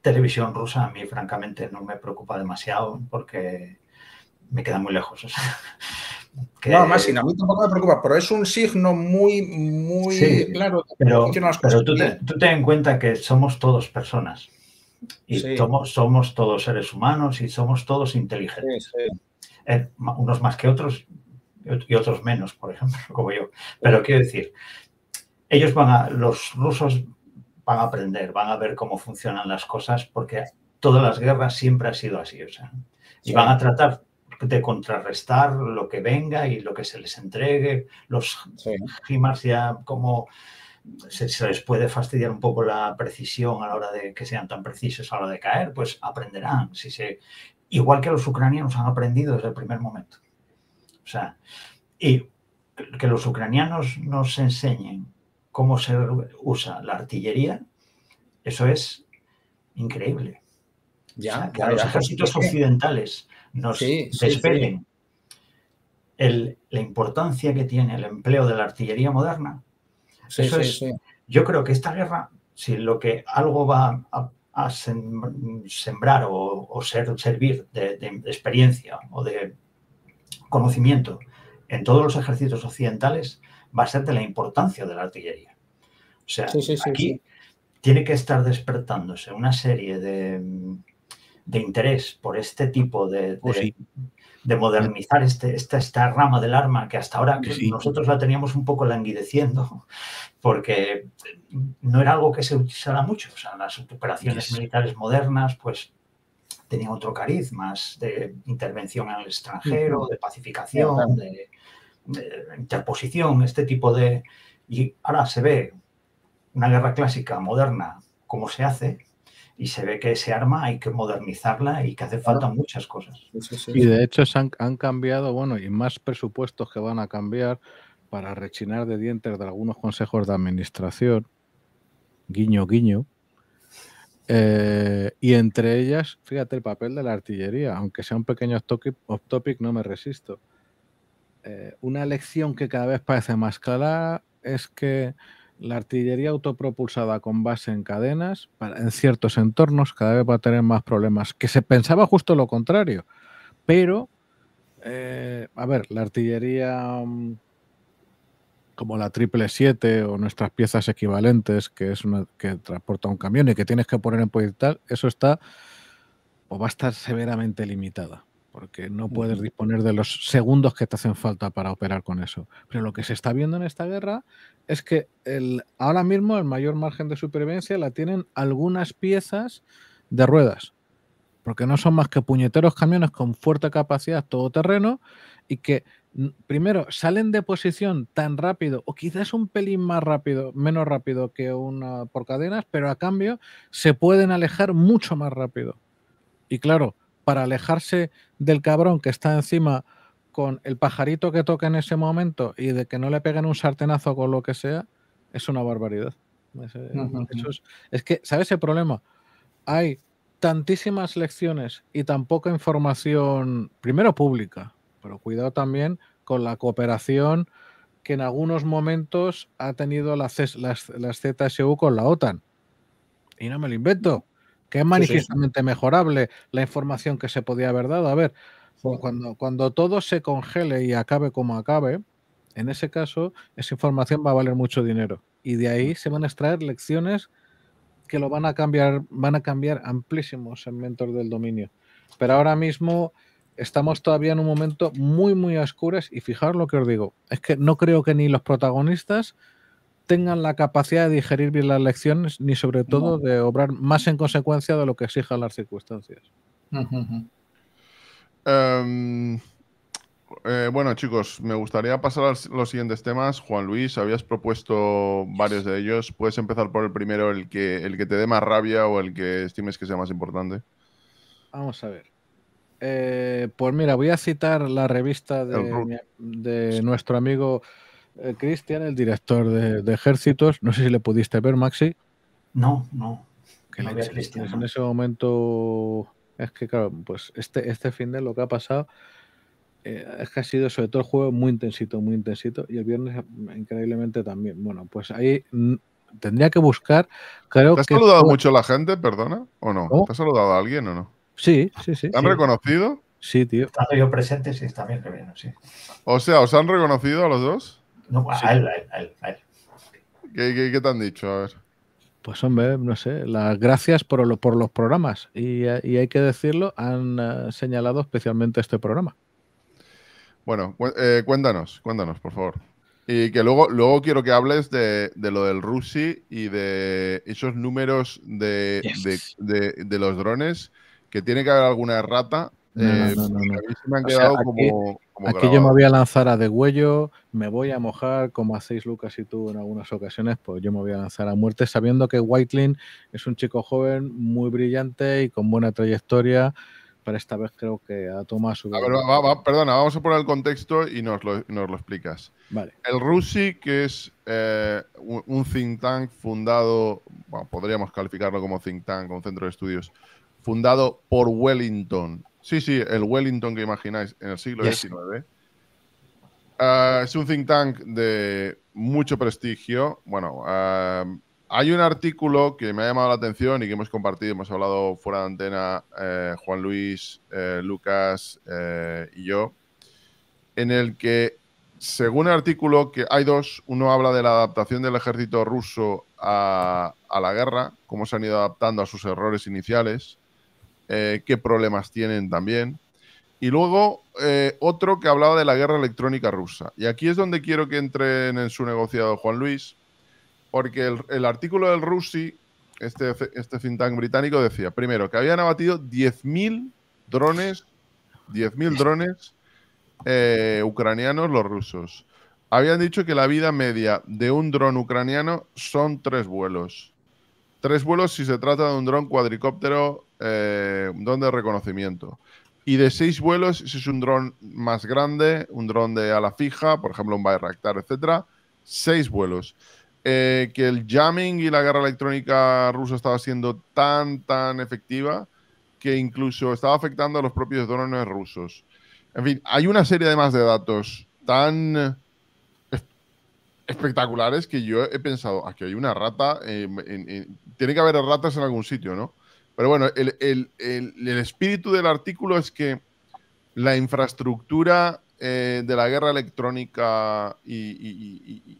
televisión rusa, a mí, francamente, no me preocupa demasiado porque me queda muy lejos. O sea, no, más sin, a mí tampoco me preocupa, pero es un signo muy, muy claro. Pero, tú, ten en cuenta que somos todos personas. Y somos, somos, todos seres humanos y somos todos inteligentes. Eh, unos más que otros y otros menos, por ejemplo, como yo. Pero quiero decir, ellos van a, los rusos van a aprender, van a ver cómo funcionan las cosas, porque todas las guerras siempre ha sido así. O sea, y van a tratar de contrarrestar lo que venga y lo que se les entregue. Los sí. ya como se, les puede fastidiar un poco la precisión a la hora de que sean tan precisos a la hora de caer, pues aprenderán. Si se, igual que los ucranianos han aprendido desde el primer momento. O sea, y que los ucranianos nos enseñen cómo se usa la artillería, eso es increíble. Ya, que los ejércitos occidentales nos la importancia que tiene el empleo de la artillería moderna. Yo creo que esta guerra, si lo que algo va a, sembrar o, ser, servir de, de experiencia o de conocimiento en todos los ejércitos occidentales, va a ser de la importancia de la artillería. O sea, aquí tiene que estar despertándose una serie de de interés por este tipo de, oh, de, modernizar este, esta, rama del arma que hasta ahora nosotros la teníamos un poco languideciendo porque no era algo que se utilizara mucho. O las operaciones militares modernas, pues tenía otro cariz más de intervención al extranjero, de pacificación, de, de, interposición, este tipo de... Y ahora se ve una guerra clásica, moderna, cómo se hace, y se ve que ese arma hay que modernizarla y que hace falta muchas cosas. Y de hecho han, cambiado, bueno, y más presupuestos que van a cambiar para rechinar de dientes de algunos consejos de administración, guiño, guiño. Eh, y entre ellas, fíjate el papel de la artillería, aunque sea un pequeño off topic, no me resisto. Eh, una lección que cada vez parece más clara es que la artillería autopropulsada con base en cadenas, en ciertos entornos, cada vez va a tener más problemas. Que se pensaba justo lo contrario. Pero, eh, a ver, la artillería mm, como la triple 7 o nuestras piezas equivalentes, que es una que transporta un camión y que tienes que poner en proyectal, eso está o va a estar severamente limitada porque no puedes disponer de los segundos que te hacen falta para operar con eso. Pero lo que se está viendo en esta guerra es que ahora mismo el mayor margen de supervivencia la tienen algunas piezas de ruedas, porque no son más que puñeteros camiones con fuerte capacidad todoterreno y que primero salen de posición tan rápido o quizás un pelín más rápido, menos rápido que una por cadenas, pero a cambio se pueden alejar mucho más rápido. Y claro, para alejarse del cabrón que está encima con el pajarito que toca en ese momento y de que no le peguen un sartenazo con lo que sea, es una barbaridad. Es, que, ¿sabes el problema? Hay tantísimas lecciones y tan poca información, primero pública, pero cuidado también con la cooperación que en algunos momentos ha tenido la, las, las ZSU con la OTAN. Y no me lo invento que es manifiestamente mejorable la información que se podía haber dado. A ver, cuando, cuando todo se congele y acabe como acabe, en ese caso esa información va a valer mucho dinero. Y de ahí se van a extraer lecciones que lo van a cambiar, van a cambiar amplísimos segmentos del dominio. Pero ahora mismo estamos todavía en un momento muy, muy oscuro. y fijaros lo que os digo, es que no creo que ni los protagonistas tengan la capacidad de digerir bien las lecciones ni sobre todo de obrar más en consecuencia de lo que exijan las circunstancias. Em, eh, bueno chicos, me gustaría pasar a los siguientes temas. Juan Luis, habías propuesto varios de ellos. Puedes empezar por el primero, el que, el que te dé más rabia o el que estimes que sea más importante. Vamos a ver. Eh, pues mira, voy a citar la revista de nuestro amigo eh, Cristian, el director de, Ejércitos, no sé si le pudiste ver, Maxi. No, no. Que no en ese momento, es que claro, pues este, este fin de lo que ha pasado eh, es que ha sido sobre todo el juego muy intensito, muy intensito, y el viernes mm, increíblemente también. Bueno, pues ahí mm, tendría que buscar. Creo ¿Te has saludado mucho la gente, perdona? ¿O no? ¿Te has saludado a alguien o no? Sí, sí, sí. han reconocido? Sí, tío. Estando yo presente, sí, bien que bien, sí. O sea, ¿os han reconocido a los dos? No, ¿Qué, te han dicho? A ver. Pues hombre, no sé, las gracias por, por los programas y, hay que decirlo, han eh, señalado especialmente este programa. Bueno, eh, cuéntanos, cuéntanos, por favor. Y que luego, luego quiero que hables de, lo del Rusi y de esos números de, de, los drones, que tiene que haber alguna rata no, quedado aquí, como, yo me voy a lanzar a degüello, me voy a mojar, como hacéis Lucas y tú en algunas ocasiones, pues yo me voy a lanzar a muerte sabiendo que Whitelin es un chico joven, muy brillante y con buena trayectoria. Pero esta vez creo que a tomado A ver, perdona, vamos a poner el contexto y nos lo, explicas. Vale. El RUSI, que es eh, un think tank fundado, podríamos calificarlo como think tank, un centro de estudios, fundado por Wellington, Sí, sí, el Wellington que imagináis en el siglo XIX. Ah, es un think tank de mucho prestigio. Bueno, ah, hay un artículo que me ha llamado la atención y que hemos compartido, hemos hablado fuera de antena, eh, Juan Luis, eh, Lucas eh, y yo, en el que, según el artículo, que hay dos, uno habla de la adaptación del ejército ruso a la guerra, cómo se han ido adaptando a sus errores iniciales, eh, qué problemas tienen también. Y luego eh, otro que hablaba de la guerra electrónica rusa. Y aquí es donde quiero que entren en su negociado Juan Luis, porque el, artículo del Rusi, este, este think tank británico, decía, primero, que habían abatido 10.000 drones, 10.000 drones eh, ucranianos los rusos. Habían dicho que la vida media de un dron ucraniano son tres vuelos. Tres vuelos si se trata de un dron cuadricóptero, un eh, dron de reconocimiento. Y de seis vuelos si es un dron más grande, un dron de ala fija, por ejemplo un Bayraktar, etcétera. Seis vuelos. Eh, que el jamming y la guerra electrónica rusa estaba siendo tan, tan efectiva que incluso estaba afectando a los propios drones rusos. En fin, hay una serie además de datos tan espectaculares que yo he pensado, aquí hay una rata, eh, tiene que haber ratas en algún sitio, ¿no? Pero bueno, el, espíritu del artículo es que la infraestructura eh, de la guerra electrónica y,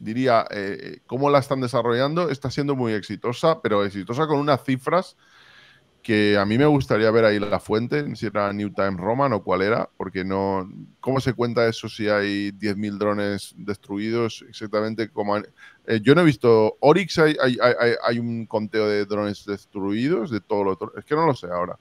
diría eh, cómo la están desarrollando está siendo muy exitosa, pero exitosa con unas cifras que a mí me gustaría ver ahí la fuente, si era New Time Roman o cuál era, porque no. ¿Cómo se cuenta eso si hay 10.000 drones destruidos? Exactamente como. Eh, yo no he visto. Orix hay, un conteo de drones destruidos, de todo lo otro. Es que no lo sé ahora.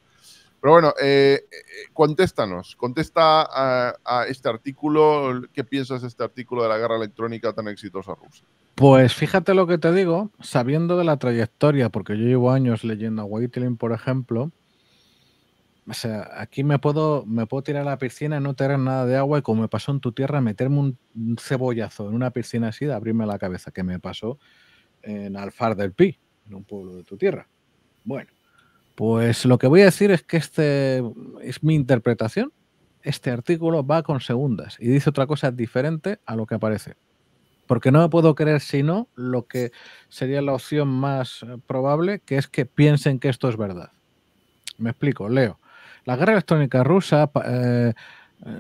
Pero bueno, eh, eh, contéstanos, contesta a, a este artículo, ¿qué piensas de este artículo de la guerra electrónica tan exitosa rusa? Pues fíjate lo que te digo, sabiendo de la trayectoria, porque yo llevo años leyendo a Waitling, por ejemplo. O sea, aquí me puedo, me puedo tirar a la piscina y no tener nada de agua y como me pasó en tu tierra, meterme un cebollazo en una piscina así de abrirme la cabeza, que me pasó en Alfar del Pi, en un pueblo de tu tierra. Bueno, pues lo que voy a decir es que este es mi interpretación. Este artículo va con segundas y dice otra cosa diferente a lo que aparece. Porque no me puedo creer sino lo que sería la opción más eh, probable, que es que piensen que esto es verdad. Me explico, leo. La guerra electrónica rusa eh,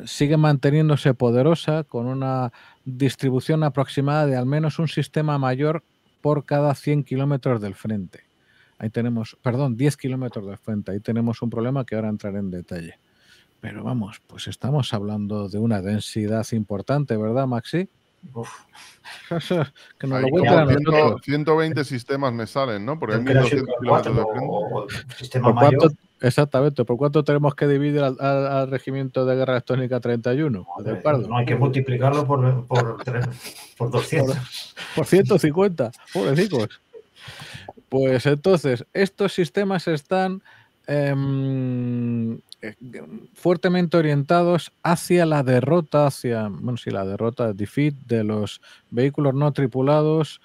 sigue manteniéndose poderosa con una distribución aproximada de al menos un sistema mayor por cada 100 kilómetros del frente. Ahí tenemos, perdón, 10 kilómetros del frente. Ahí tenemos un problema que ahora entraré en detalle. Pero vamos, pues estamos hablando de una densidad importante, ¿verdad, Maxi? que lo 120 sistemas me salen, ¿no? exactamente, ¿por cuánto tenemos que dividir al, regimiento de guerra electrónica 31? No hay que multiplicarlo por, por, 200. Por, 150, pobrecitos. Pues entonces, estos sistemas están em, fuertemente orientados hacia la derrota, hacia, bueno, sí, la derrota, defeat de los vehículos no tripulados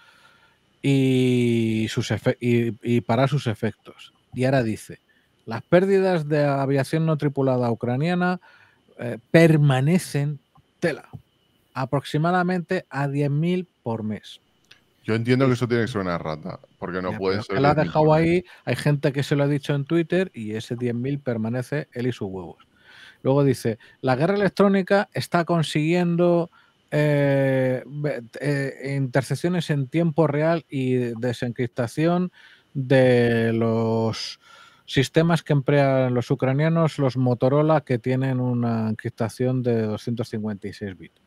y, sus y, para sus efectos. Y ahora dice, las pérdidas de aviación no tripulada ucraniana eh, permanecen tela, aproximadamente a 10.000 por mes. Yo entiendo que eso tiene que ser una rata, porque no puede ser. Que ha dejado ahí, hay gente que se lo ha dicho en Twitter y ese 10.000 permanece él y sus huevos. Luego dice, la guerra electrónica está consiguiendo eh, eh en tiempo real y desencriptación de los sistemas que emplean los ucranianos, los Motorola, que tienen una encriptación de 256 bits.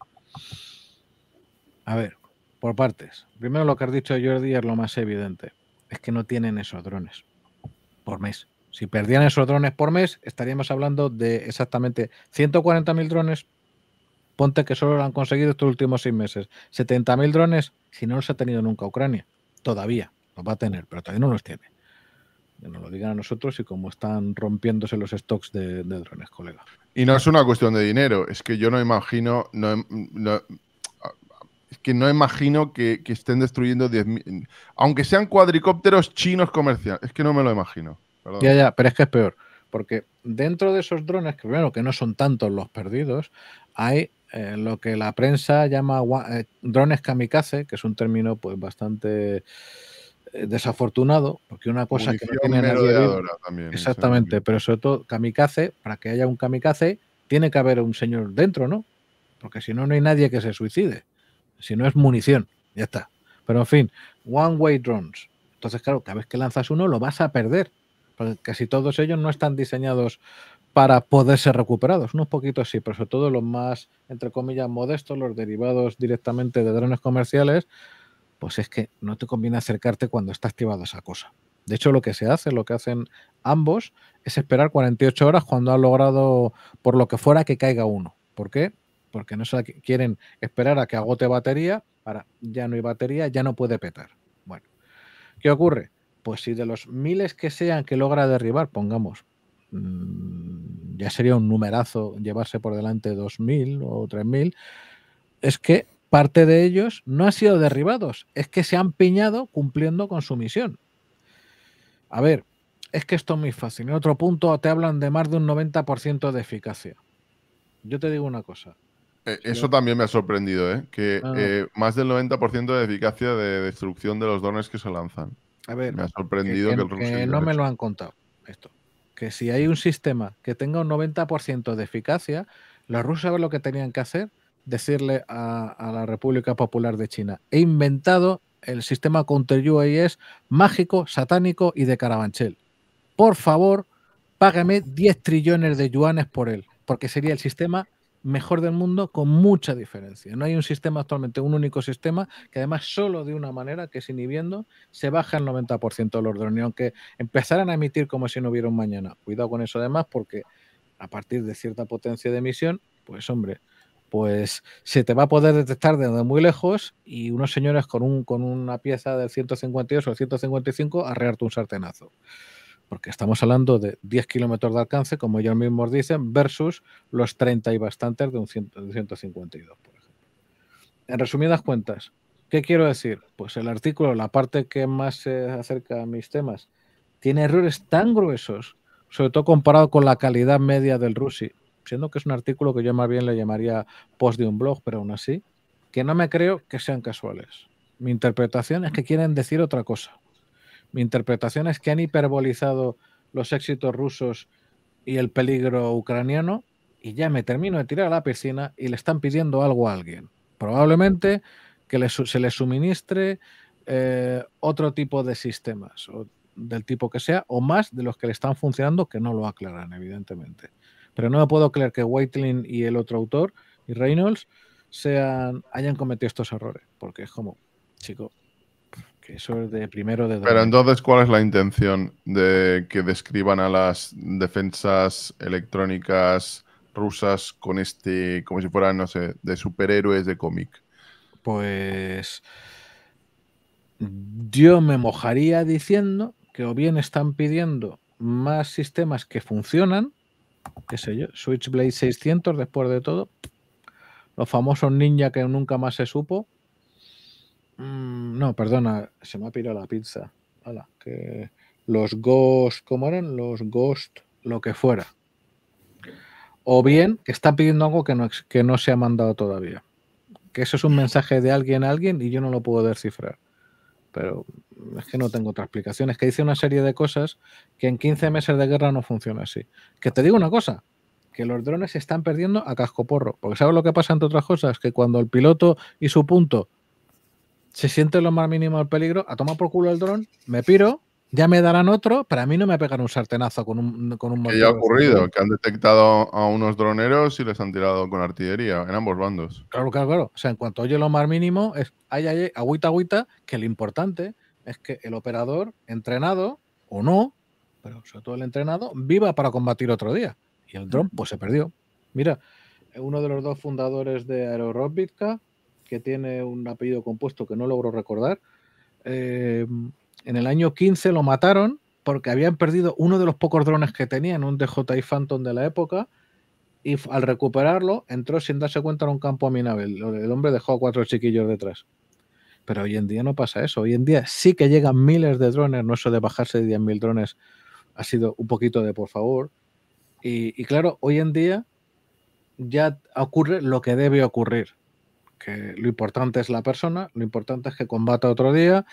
A ver, por partes. Primero lo que has dicho Jordi es lo más evidente. Es que no tienen esos drones por mes. Si perdían esos drones por mes, estaríamos hablando de exactamente 140.000 drones. Ponte que solo lo han conseguido estos últimos seis meses. 70.000 drones, si no los ha tenido nunca Ucrania. Todavía los va a tener, pero todavía no los tiene. Que nos lo digan a nosotros y cómo están rompiéndose los stocks de, drones, colega. Y no es una cuestión de dinero, es que yo no imagino, es que no imagino que, que estén destruyendo 10.000, aunque sean cuadricópteros chinos comerciales, es que no me lo imagino. Ya, ya, pero es que es peor. Porque dentro de esos drones, que primero que no son tantos los perdidos, hay eh, lo que la prensa llama eh, drones kamikaze, que es un término pues bastante eh, desafortunado, porque una cosa que no tiene nadie exactamente, pero sobre todo kamikaze, para que haya un kamikaze, tiene que haber un señor dentro, ¿no? Porque si no, no hay nadie que se suicide. Si no es munición, ya está. Pero en fin, one way drones. Entonces, claro, cada vez que lanzas uno lo vas a perder. Pues casi todos ellos no están diseñados para poder ser recuperados. Unos poquitos sí, pero sobre todo los más, entre comillas, modestos, los derivados directamente de drones comerciales, pues es que no te conviene acercarte cuando está activada esa cosa. De hecho, lo que se hace, lo que hacen ambos, es esperar 48 horas cuando han logrado, por lo que fuera, que caiga uno. ¿Por qué? Porque no se quieren esperar a que agote batería, para ya no hay batería, ya no puede petar. Bueno, ¿qué ocurre? pues si de los miles que sean que logra derribar, pongamos, mm, ya sería un numerazo llevarse por delante 2.000 o 3.000, es que parte de ellos no han sido derribados, es que se han piñado cumpliendo con su misión. A ver, es que esto es muy fácil. En otro punto te hablan de más de un 90% de eficacia. Yo te digo una cosa. Eh, eso también me ha sorprendido, ¿eh? que ah. eh, más del 90% de eficacia de destrucción de los drones que se lanzan. A ver, me ha sorprendido que, no me lo han contado esto. Que si hay un sistema que tenga un 90% de eficacia, los rusos lo que tenían que hacer, decirle a, la República Popular de China, he inventado el sistema Counter UAS e mágico, satánico y de Carabanchel. Por favor, págame 10 trillones de yuanes por él, porque sería el sistema mejor del mundo con mucha diferencia. No hay un sistema actualmente, un único sistema, que además solo de una manera, que es inhibiendo, se baja el 90% del orden. Y aunque empezaran a emitir como si no hubiera un mañana, cuidado con eso además, porque a partir de cierta potencia de emisión, pues hombre, pues se te va a poder detectar desde muy lejos y unos señores con, un, con una pieza del 158 o 155 arrearte un sartenazo porque estamos hablando de 10 kilómetros de alcance, como ellos mismos dicen, versus los 30 y bastantes de un 152, por ejemplo. En resumidas cuentas, ¿qué quiero decir? Pues el artículo, la parte que más se acerca a mis temas, tiene errores tan gruesos, sobre todo comparado con la calidad media del Rusi, siendo que es un artículo que yo más bien le llamaría post de un blog, pero aún así, que no me creo que sean casuales. Mi interpretación es que quieren decir otra cosa mi interpretación es que han hiperbolizado los éxitos rusos y el peligro ucraniano y ya me termino de tirar a la piscina y le están pidiendo algo a alguien. Probablemente que se les suministre eh, otro tipo de sistemas, del tipo que sea, o más de los que le están funcionando, que no lo aclaran, evidentemente. Pero no me puedo creer que Waitlin y el otro autor, y Reynolds, sean, hayan cometido estos errores, porque es como, chico, de primero de... Pero entonces, ¿cuál es la intención de que describan a las defensas electrónicas rusas con este, como si fueran, no sé, de superhéroes de cómic? Pues yo me mojaría diciendo que o bien están pidiendo más sistemas que funcionan, qué sé yo, Switchblade 600 después de todo, los famosos ninja que nunca más se supo, Mm, no, perdona, se me ha pirado la pizza. los ghost, ¿cómo eran? Los ghost, lo que fuera. O bien que está pidiendo algo que no, que no se ha mandado todavía. Que eso es un mensaje de alguien a alguien y yo no lo puedo descifrar. Pero es que no tengo otra explicación. Es que dice una serie de cosas que en 15 meses de guerra no funciona así. Que te digo una cosa, que los drones se están perdiendo a casco porro, Porque ¿sabes lo que pasa entre otras cosas? Que cuando el piloto y su punto se siente lo más mínimo el peligro, a tomar por culo el dron, me piro, ya me darán otro, pero a mí no me pegan un sartenazo con un, con Que ya ha ocurrido, que han detectado a unos droneros y les han tirado con artillería en ambos bandos. Claro, claro, claro. O sea, en cuanto oye lo más mínimo, es ay, ay, agüita, agüita, que lo importante es que el operador, entrenado o no, pero sobre todo el entrenado, viva para combatir otro día. Y el dron, pues se perdió. Mira, uno de los dos fundadores de Aerorobitka, que tiene un apellido compuesto que no logro recordar, eh, en el año 15 lo mataron porque habían perdido uno de los pocos drones que tenían, un DJI Phantom de la época, y al recuperarlo entró sin darse cuenta en un campo nave El hombre dejó a cuatro chiquillos detrás. Pero hoy en día no pasa eso. Hoy en día sí que llegan miles de drones, no eso de bajarse de 10.000 drones ha sido un poquito de por favor. y claro, hoy en día ya ocurre lo que debe ocurrir lo importante es la persona, lo importante es que combata otro día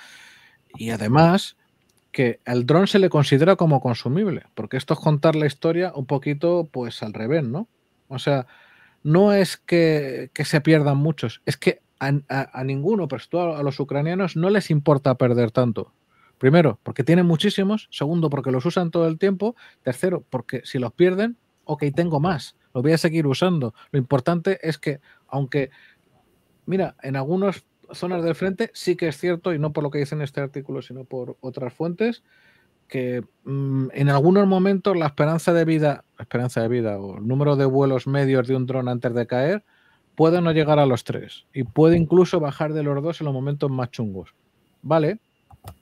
y además que el dron se le considera como consumible, porque esto es contar la historia un poquito pues al revés, ¿no? O sea, no es que, se pierdan muchos, es que a, ninguno, pero a, a los ucranianos no les importa perder tanto. Primero, porque tienen muchísimos, segundo, porque los usan todo el tiempo, tercero, porque si los pierden, ok, tengo más, los voy a seguir usando. Lo importante es que, aunque mira, en algunas zonas del frente sí que es cierto, y no por lo que dice en este artículo, sino por otras fuentes, que mm, en algunos momentos la esperanza de vida, esperanza de vida o el número de vuelos medios de un dron antes de caer puede no llegar a los tres y puede incluso bajar de los dos en los momentos más chungos. Vale,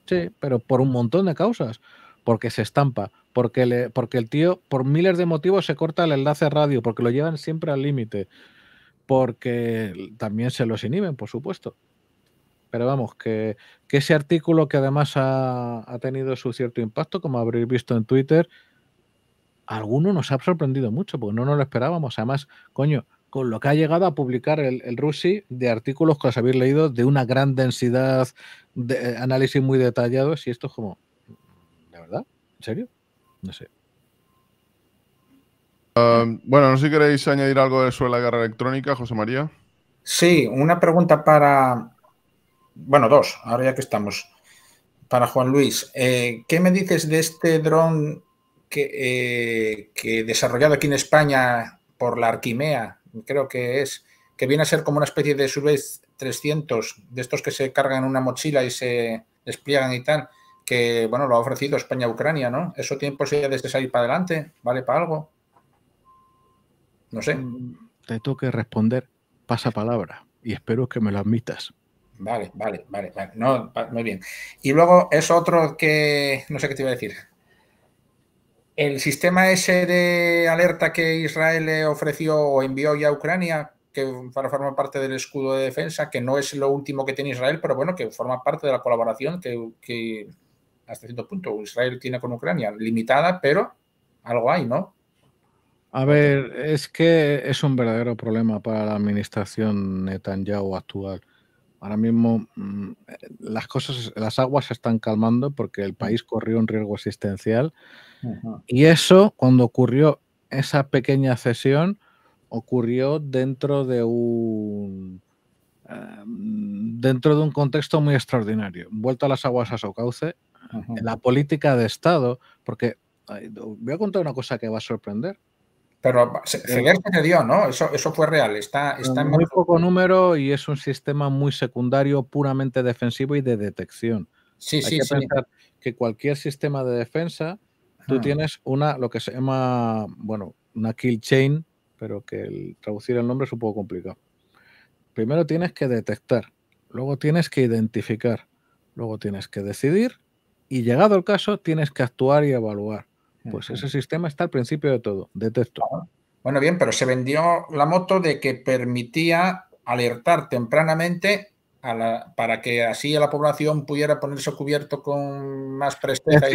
sí, pero por un montón de causas, porque se estampa, porque, le, porque el tío por miles de motivos se corta el enlace radio, porque lo llevan siempre al límite, porque también se los inhiben, por supuesto. Pero vamos, que, ese artículo que además ha, tenido su cierto impacto, como habréis visto en Twitter, a alguno nos ha sorprendido mucho, porque no nos lo esperábamos. Además, coño, con lo que ha llegado a publicar el, Russi Rusi de artículos que os habéis leído de una gran densidad, de eh, análisis muy detallados, y esto es como, ¿de verdad? ¿En serio? No sé. Em, bueno, no sé si queréis añadir algo sobre la guerra electrónica, José María. Sí, una pregunta para. Bueno, dos, ahora ya que estamos. Para Juan Luis. Eh, ¿Qué me dices de este dron eh, que, desarrollado aquí en España por la Arquimea, creo que es, que viene a ser como una especie de vez 300, de estos que se cargan en una mochila y se despliegan y tal, que bueno, lo ha ofrecido España-Ucrania, ¿no? ¿Eso tiene posibilidades de salir para adelante? ¿Vale para algo? No sé. Mm, te toca responder pasa palabra y espero que me lo admitas. Vale, vale, vale, No, muy bien. Y luego es otro que no sé qué te iba a decir. El sistema ese de alerta que Israel le ofreció o envió ya a Ucrania, que para formar parte del escudo de defensa, que no es lo último que tiene Israel, pero bueno, que forma parte de la colaboración que hasta cierto punto Israel tiene con Ucrania, limitada, pero algo hay, ¿no? A ver, es que es un verdadero problema para la administración Netanyahu actual. Ahora mismo mm, las cosas, las aguas se están calmando porque el país corrió un riesgo existencial. Y eso, cuando ocurrió esa pequeña cesión, ocurrió dentro de un eh, mm, dentro de un contexto muy extraordinario. Vuelta a las aguas a su cauce, en la política de Estado, porque voy a contar una cosa que va a sorprender pero eh, se dio, ¿no? Eso, eso fue real. Está, está muy poco número y es un sistema muy secundario, puramente defensivo y de detección. Sí, sí, que pensar que cualquier sistema de defensa, tú ah. tienes una, lo que se llama, bueno, una kill chain, pero que traducir el nombre es un poco complicado. Primero tienes que detectar, luego tienes que identificar, luego tienes que decidir y llegado el caso tienes que actuar y evaluar. Pues ese sistema está al principio de todo, de texto. Bueno, bien, pero se vendió la moto de que permitía alertar tempranamente para que así la población pudiera ponerse cubierto con más presteza.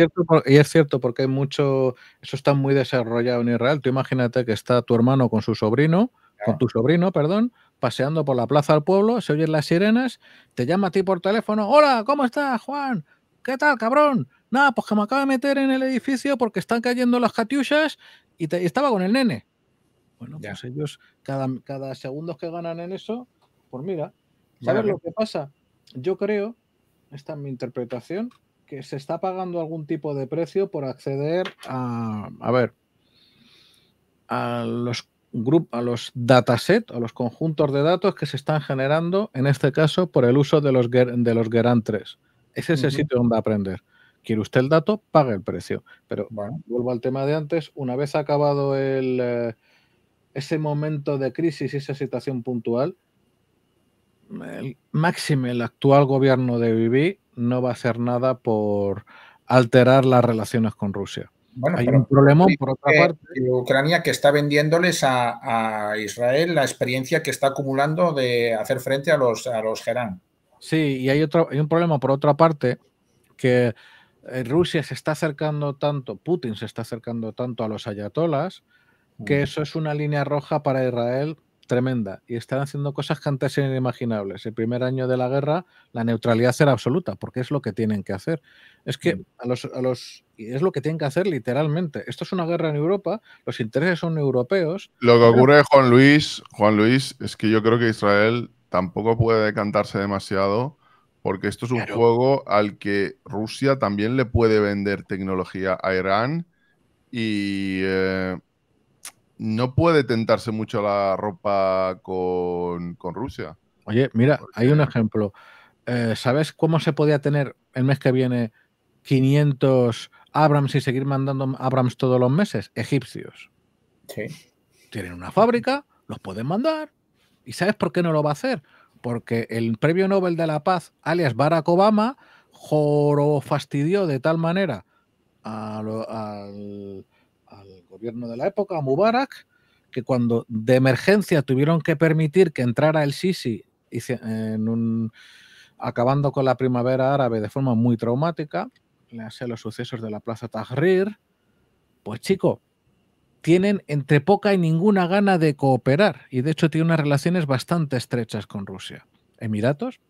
y es cierto, porque hay mucho, eso está muy desarrollado en Israel. Tú imagínate que está tu hermano con su sobrino, con tu sobrino, perdón, paseando por la plaza del pueblo, se oyen las sirenas, te llama a ti por teléfono, hola, ¿cómo estás, Juan? ¿Qué tal, cabrón? nada, pues que me acaba de meter en el edificio porque están cayendo las catiushas y, estaba con el nene. Bueno, pues ellos, cada, cada segundo que ganan en eso, pues mira, ¿sabes lo que pasa? Yo creo, esta es mi interpretación, que se está pagando algún tipo de precio por acceder a, a ver, a los grupos a los datasets, a los conjuntos de datos que se están generando, en este caso, por el uso de los, de los 3. Ese es el sitio donde aprender quiere usted el dato, pague el precio. Pero vuelvo al tema de antes, una vez acabado eh, ese momento de crisis y esa situación puntual, el máximo el actual gobierno de Bibi no va a hacer nada por alterar las relaciones con Rusia. hay un problema por otra parte. Ucrania que está vendiéndoles a, Israel la experiencia que está acumulando de hacer frente a los a los Gerán. Sí, y hay otro hay un problema por otra parte que eh, Rusia se está acercando tanto, Putin se está acercando tanto a los ayatolas, que eso es una línea roja para Israel tremenda. Y están haciendo cosas que antes eran inimaginables. El primer año de la guerra, la neutralidad era absoluta, porque es lo que tienen que hacer. Es que mm. a los, a los es lo que tienen que hacer literalmente. Esto es una guerra en Europa, los intereses son europeos. Lo que ocurre, Juan Luis, Juan Luis, es que yo creo que Israel tampoco puede decantarse demasiado porque esto es un juego al que Rusia también le puede vender tecnología a Irán y eh, no puede tentarse mucho la ropa con, Rusia. Oye, mira, hay un ejemplo. Eh, ¿Sabes cómo se podía tener el mes que viene 500 Abrams y seguir mandando Abrams todos los meses? Egipcios. Sí. Tienen una fábrica, los pueden mandar. ¿Y sabes por qué no lo va a hacer? porque el premio Nobel de la Paz, alias Barack Obama, jorofastidió fastidió de tal manera al, gobierno de la época, a Mubarak, que cuando de emergencia tuvieron que permitir que entrara el Sisi en acabando con la primavera árabe de forma muy traumática, le hace los sucesos de la Plaza Tahrir, pues chico, tienen entre poca y ninguna gana de cooperar y de hecho tienen unas relaciones bastante estrechas con Rusia. Emiratos,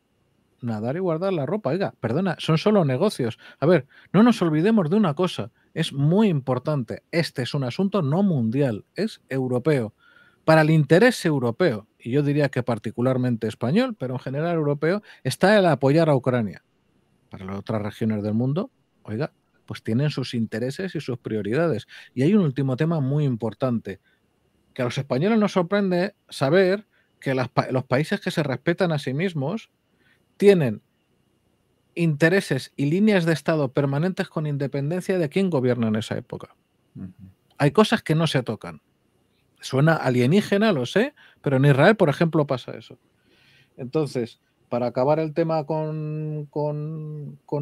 nadar y guardar la ropa, oiga, perdona, son solo negocios. A ver, no nos olvidemos de una cosa, es muy importante, este es un asunto no mundial, es europeo, para el interés europeo, y yo diría que particularmente español, pero en general europeo, está el apoyar a Ucrania. Para las otras regiones del mundo, oiga, pues tienen sus intereses y sus prioridades. Y hay un último tema muy importante, que a los españoles nos sorprende saber que los países que se respetan a sí mismos tienen intereses y líneas de Estado permanentes con independencia de quién gobierna en esa época. Hay cosas que no se tocan. Suena alienígena, lo sé, pero en Israel, por ejemplo, pasa eso. Entonces, para acabar el tema con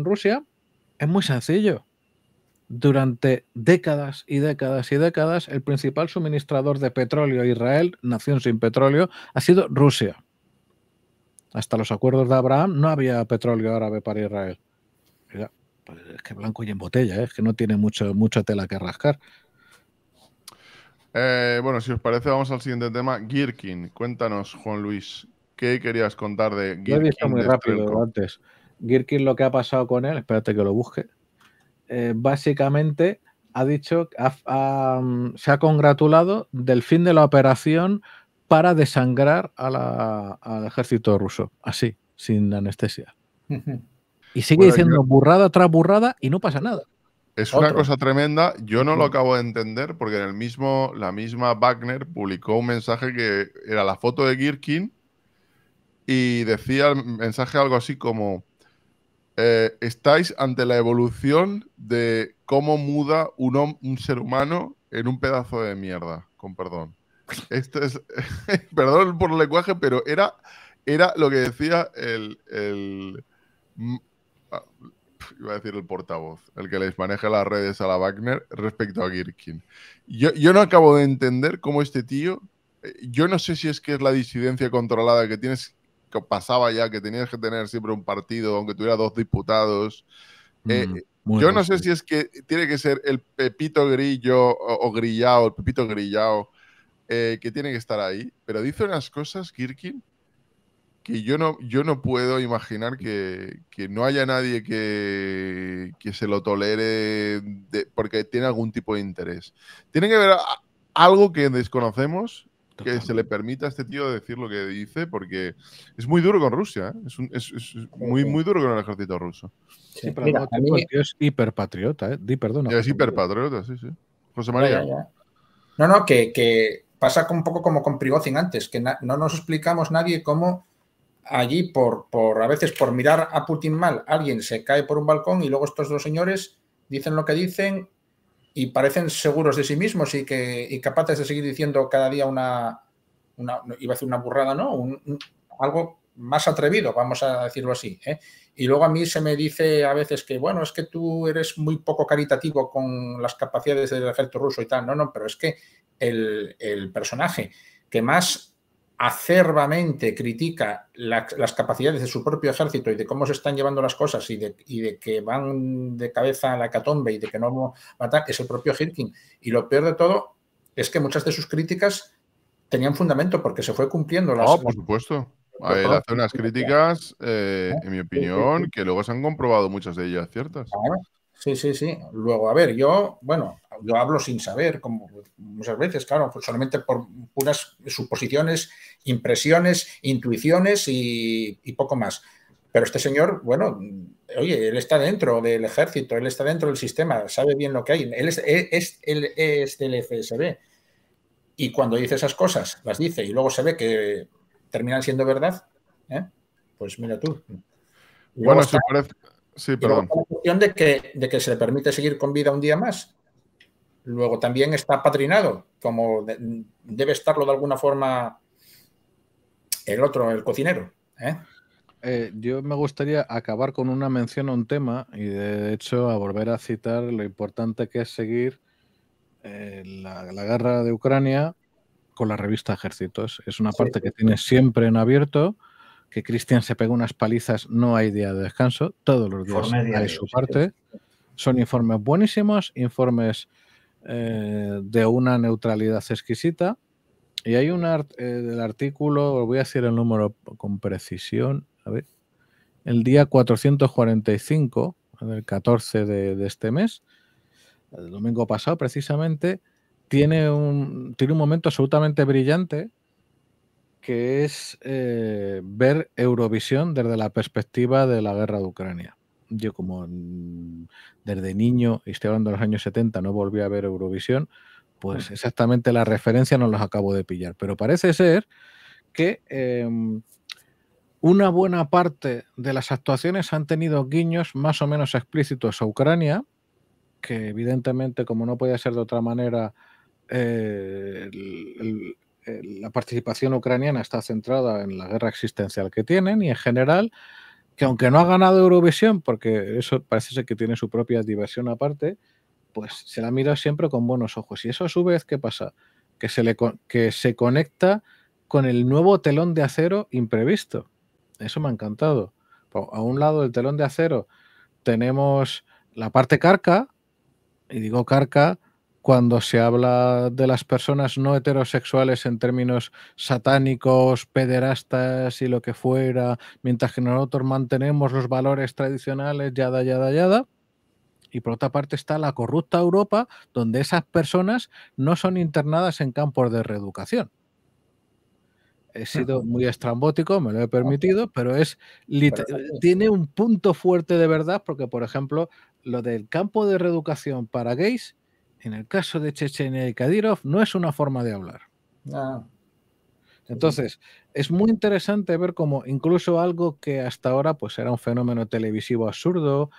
Rusia, es muy sencillo. Durante décadas y décadas y décadas, el principal suministrador de petróleo a Israel, nación sin petróleo, ha sido Rusia. Hasta los acuerdos de Abraham no había petróleo árabe para Israel. Pues es que blanco y en botella, ¿eh? es que no tiene mucho, mucha tela que rascar. Eh, bueno, si os parece, vamos al siguiente tema. Girkin, cuéntanos, Juan Luis, ¿qué querías contar de Girkin? Lo he visto muy rápido antes. Girkin, lo que ha pasado con él, espérate que lo busque. Eh, básicamente ha dicho, mm, se ha congratulado del fin de la operación para desangrar al ejército ruso, así, sin anestesia. Y sigue diciendo burrada tras burrada y no pasa nada. Es una cosa tremenda. Yo no lo acabo de entender porque en el mismo, la misma Wagner publicó un mensaje que era la foto de Girkin y decía el mensaje algo así como eh, estáis ante la evolución de cómo muda un, ser humano en un pedazo de mierda, con perdón. Esto es, perdón por el lenguaje, pero era, era lo que decía el, ah, iba a decir el portavoz, el que les maneja las redes a la Wagner respecto a Girkin. Yo, yo, no acabo de entender cómo este tío, eh, yo no sé si es que es la disidencia controlada que tienes pasaba ya, que tenías que tener siempre un partido, aunque tuviera dos diputados. Mm, eh, yo no sé si es que tiene que ser el Pepito Grillo o, grillado, el Pepito Grillao, eh, que tiene que estar ahí. Pero dice unas cosas, Kirkin, que yo no, yo no puedo imaginar que, que no haya nadie que, que se lo tolere porque tiene algún tipo de interés. Tiene que haber algo que desconocemos que se le permita a este tío decir lo que dice, porque es muy duro con Rusia, ¿eh? es, muy, muy duro con el ejército ruso. Sí, pero es hiperpatriota, ¿eh? Di, perdón. Es hiperpatriota, sí, sí. José María. No, no, que, que, pasa un poco como con Prigozhin antes, que no nos explicamos nadie cómo allí, por, por a veces por mirar a Putin mal, alguien se cae por un balcón y luego estos dos señores dicen lo que dicen, y parecen seguros de sí mismos y, que, capaces de seguir diciendo cada día una, iba a decir una burrada, ¿no? Un, algo más atrevido, vamos a decirlo así. ¿eh? Y luego a mí se me dice a veces que, bueno, es que tú eres muy poco caritativo con las capacidades del efecto ruso y tal. No, no, pero es que el, el personaje que más acervamente critica las capacidades de su propio ejército y de cómo se están llevando las cosas y de, que van de cabeza a la catombe y de que no matan, es el propio Hirkin. Y lo peor de todo es que muchas de sus críticas tenían fundamento porque se fue cumpliendo las. por supuesto. hace unas críticas, eh, en mi opinión, que luego se han comprobado muchas de ellas ciertas. Sí, sí, sí. Luego, a ver, yo, bueno, yo hablo sin saber, como muchas veces, claro, pues solamente por puras suposiciones, impresiones, intuiciones y, poco más. Pero este señor, bueno, oye, él está dentro del ejército, él está dentro del sistema, sabe bien lo que hay. Él es, e, es, él del FSB. Y cuando dice esas cosas, las dice y luego se ve que terminan siendo verdad, ¿eh? pues mira tú. Bueno, si, parece, Sí, La cuestión de que, se le permite seguir con vida un día más. Luego también está patrinado, como debe estarlo de alguna forma el otro, el cocinero. ¿eh? Eh, yo me gustaría acabar con una mención a un tema y de hecho a volver a citar lo importante que es seguir eh, la, la, guerra de Ucrania con la revista Ejércitos. Es una parte que tiene siempre en abierto que Cristian se pega unas palizas, no hay día de descanso, todos los días hay su parte. Son informes buenísimos, informes eh, de una neutralidad exquisita. Y hay un art, eh, del artículo, os voy a decir el número con precisión, a ver, el día 445, el 14 de, este mes, el domingo pasado precisamente, tiene un, tiene un momento absolutamente brillante que es eh, ver Eurovisión desde la perspectiva de la guerra de Ucrania. Yo como mm, desde niño, y estoy hablando de los años 70, no volví a ver Eurovisión, pues mm. exactamente la referencia no los acabo de pillar. Pero parece ser que em, una buena parte de las actuaciones han tenido guiños más o menos explícitos a Ucrania, que evidentemente, como no podía ser de otra manera, eh, el, eh, la participación ucraniana está centrada en la guerra existencial que tienen y en general que aunque no ha ganado Eurovisión, porque eso parece ser que tiene su propia diversión aparte, pues se la mira siempre con buenos ojos. Y eso a su vez, ¿qué pasa? Que se, le, que se conecta con el nuevo telón de acero imprevisto. Eso me ha encantado. A un lado del telón de acero tenemos la parte carca, y digo carca cuando se habla de las personas no heterosexuales en términos satánicos, pederastas y lo que fuera, mientras que nosotros mantenemos los valores tradicionales, yada, yada, yada. Y por otra parte está la corrupta Europa, donde esas personas no son internadas en campos de reeducación. He sido muy estrambótico, me lo he permitido, pero es tiene un punto fuerte de verdad, porque por ejemplo, lo del campo de reeducación para gays en el caso de Chechenia y Kadyrov, no es una forma de hablar. Ah. Entonces, es muy interesante ver cómo incluso algo que hasta ahora pues era un fenómeno televisivo absurdo,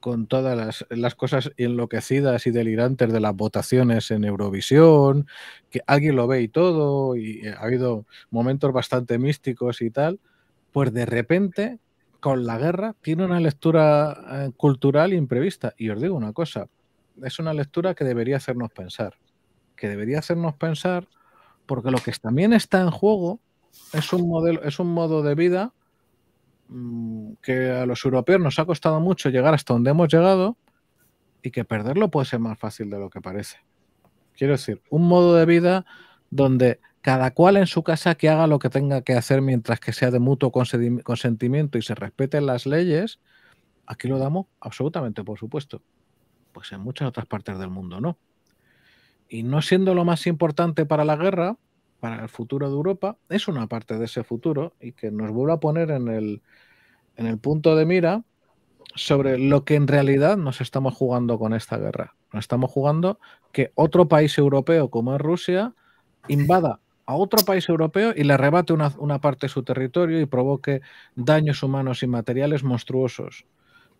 con todas las, cosas enloquecidas y delirantes de las votaciones en Eurovisión, que alguien lo ve y todo, y eh, ha habido momentos bastante místicos y tal, pues de repente, con la guerra, tiene una lectura eh, cultural imprevista. Y os digo una cosa, es una lectura que debería hacernos pensar. Que debería hacernos pensar porque lo que también está en juego es un, modelo, es un modo de vida mm, que a los europeos nos ha costado mucho llegar hasta donde hemos llegado y que perderlo puede ser más fácil de lo que parece. Quiero decir, un modo de vida donde cada cual en su casa que haga lo que tenga que hacer mientras que sea de mutuo consentimiento y se respeten las leyes, aquí lo damos absolutamente por supuesto pues en muchas otras partes del mundo no. Y no siendo lo más importante para la guerra, para el futuro de Europa, es una parte de ese futuro y que nos vuelve a poner en el, punto de mira sobre lo que en realidad nos estamos jugando con esta guerra. Nos estamos jugando que otro país europeo como es Rusia invada a otro país europeo y le arrebate una, una, parte de su territorio y provoque daños humanos y materiales monstruosos.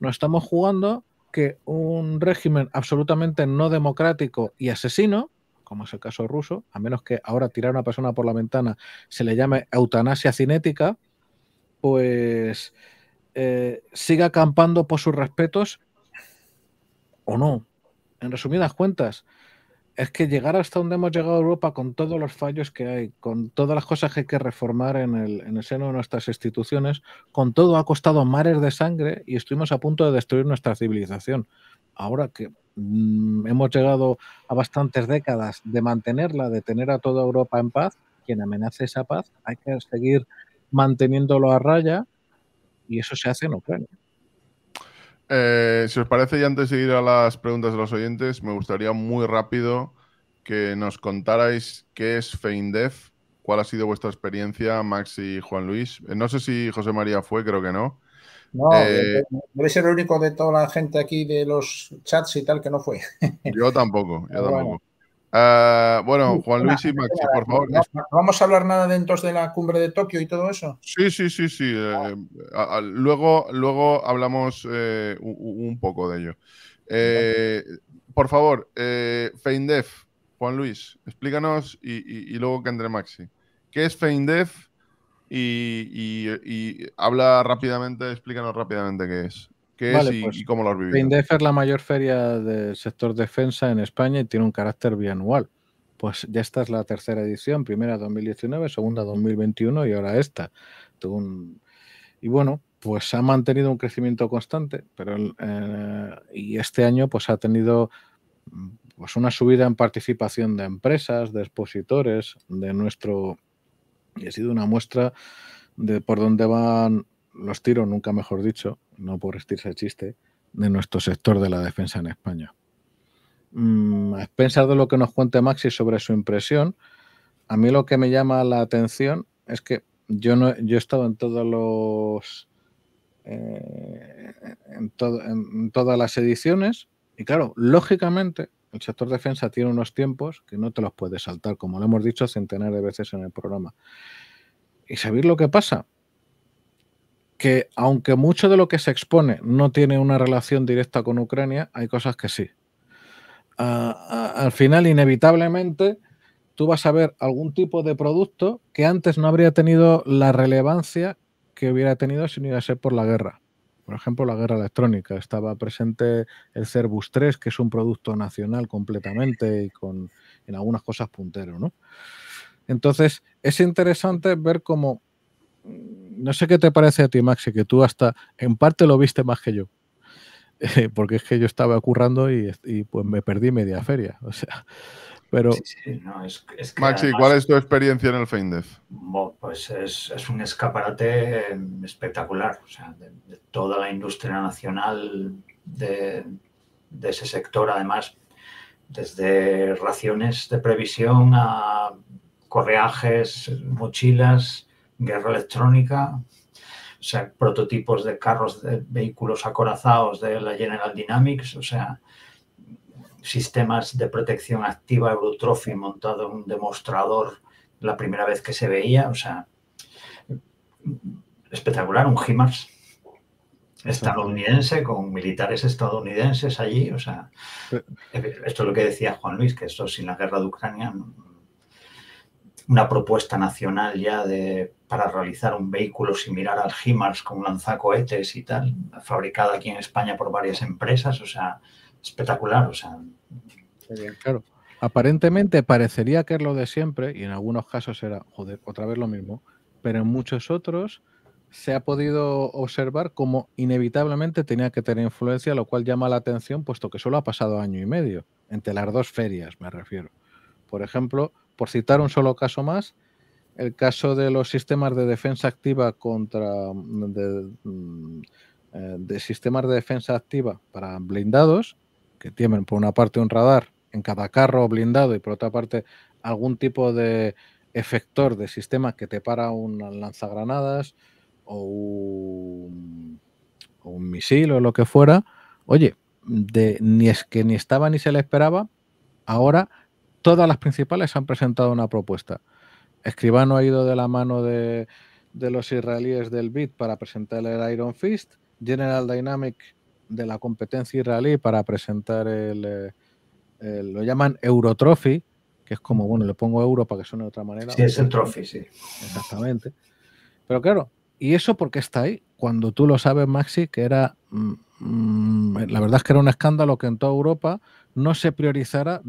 Nos estamos jugando que un régimen absolutamente no democrático y asesino, como es el caso ruso, a menos que ahora tirar a una persona por la ventana se le llame eutanasia cinética, pues eh, siga acampando por sus respetos o no. En resumidas cuentas, es que llegar hasta donde hemos llegado a Europa con todos los fallos que hay, con todas las cosas que hay que reformar en el, seno de nuestras instituciones, con todo ha costado mares de sangre y estuvimos a punto de destruir nuestra civilización. Ahora que mm, hemos llegado a bastantes décadas de mantenerla, de tener a toda Europa en paz, quien amenace esa paz hay que seguir manteniéndolo a raya y eso se hace en Ucrania. Eh, si os parece, y antes de ir a las preguntas de los oyentes, me gustaría muy rápido que nos contarais qué es FeinDev, cuál ha sido vuestra experiencia, Max y Juan Luis. Eh, no sé si José María fue, creo que no. No, eh, ser el único de toda la gente aquí de los chats y tal que no fue. Yo tampoco, yo tampoco. Ah, bueno, Juan Luis y Maxi, por favor. vamos a hablar nada dentro de la cumbre de Tokio y todo eso? Sí, sí, sí, sí. Eh, ah. luego, luego hablamos eh, un, poco de ello. Eh, por favor, FeinDef, Juan Luis, explícanos y, luego que entre Maxi. ¿Qué es FeinDef? Y, y, habla rápidamente, explícanos rápidamente qué es qué es pues y, pues, cómo lo es la mayor feria del sector defensa en España y tiene un carácter bianual. Pues ya esta es la tercera edición, primera 2019, segunda 2021 y ahora esta. Y bueno, pues ha mantenido un crecimiento constante, pero eh, y este año pues ha tenido pues una subida en participación de empresas, de expositores, de nuestro y ha sido una muestra de por dónde van los tiros, nunca mejor dicho, no por estirse el chiste, de nuestro sector de la defensa en España. Mm, a de lo que nos cuente Maxi sobre su impresión, a mí lo que me llama la atención es que yo no yo he estado en todos los eh, en, en, todas las ediciones y claro, lógicamente el sector defensa tiene unos tiempos que no te los puedes saltar, como lo hemos dicho centenares de veces en el programa. ¿Y sabéis lo que pasa? que aunque mucho de lo que se expone no tiene una relación directa con Ucrania, hay cosas que sí. Ah, ah, al final, inevitablemente, tú vas a ver algún tipo de producto que antes no habría tenido la relevancia que hubiera tenido si no iba a ser por la guerra. Por ejemplo, la guerra electrónica. Estaba presente el Cerbus 3, que es un producto nacional completamente y con en algunas cosas puntero, Entonces, es interesante ver cómo no sé qué te parece a ti, Maxi, que tú hasta en parte lo viste más que yo. porque es que yo estaba currando y, pues me perdí media feria. O sea, pero. Maxi, ¿cuál es tu experiencia en el FEINDEF? Pues es, un escaparate em, espectacular. O sea, de, toda la industria nacional de, de ese sector, además, desde raciones de previsión a correajes, mochilas, guerra electrónica, o sea, prototipos de carros, de vehículos acorazados de la General Dynamics, o sea, sistemas de protección activa Eurotrophy montado en un demostrador la primera vez que se veía, o sea, espectacular, un HIMARS estadounidense con militares estadounidenses allí, o sea, esto es lo que decía Juan Luis, que eso sin la guerra de Ucrania una propuesta nacional ya de, para realizar un vehículo similar al HIMARS con lanzacohetes y tal, fabricado aquí en España por varias empresas, o sea, espectacular, o sea. claro. Aparentemente parecería que es lo de siempre y en algunos casos era, joder, otra vez lo mismo, pero en muchos otros se ha podido observar como inevitablemente tenía que tener influencia, lo cual llama la atención puesto que solo ha pasado año y medio, entre las dos ferias me refiero. Por ejemplo, por citar un solo caso más, el caso de los sistemas de defensa activa contra mm, eh, de, sistemas de defensa activa para blindados, que tienen por una parte un radar en cada carro blindado y por otra parte algún tipo de efector de sistema que te para un lanzagranadas o un, misil o lo que fuera, oye, de, ni es que ni estaba ni se le esperaba, ahora todas las principales han presentado una propuesta. Escribano ha ido de la mano de, los israelíes del BID para presentar el Iron Fist, General Dynamic de la competencia israelí para presentar eh, el, lo llaman Eurotrophy, que es como, bueno, le pongo euro para que suene de otra manera. Sí, es el trophy, sí. Exactamente. Pero claro, ¿y eso por qué está ahí? Cuando tú lo sabes, Maxi, que era mm, Mm, la verdad es que era un escándalo que en toda Europa no se priorizara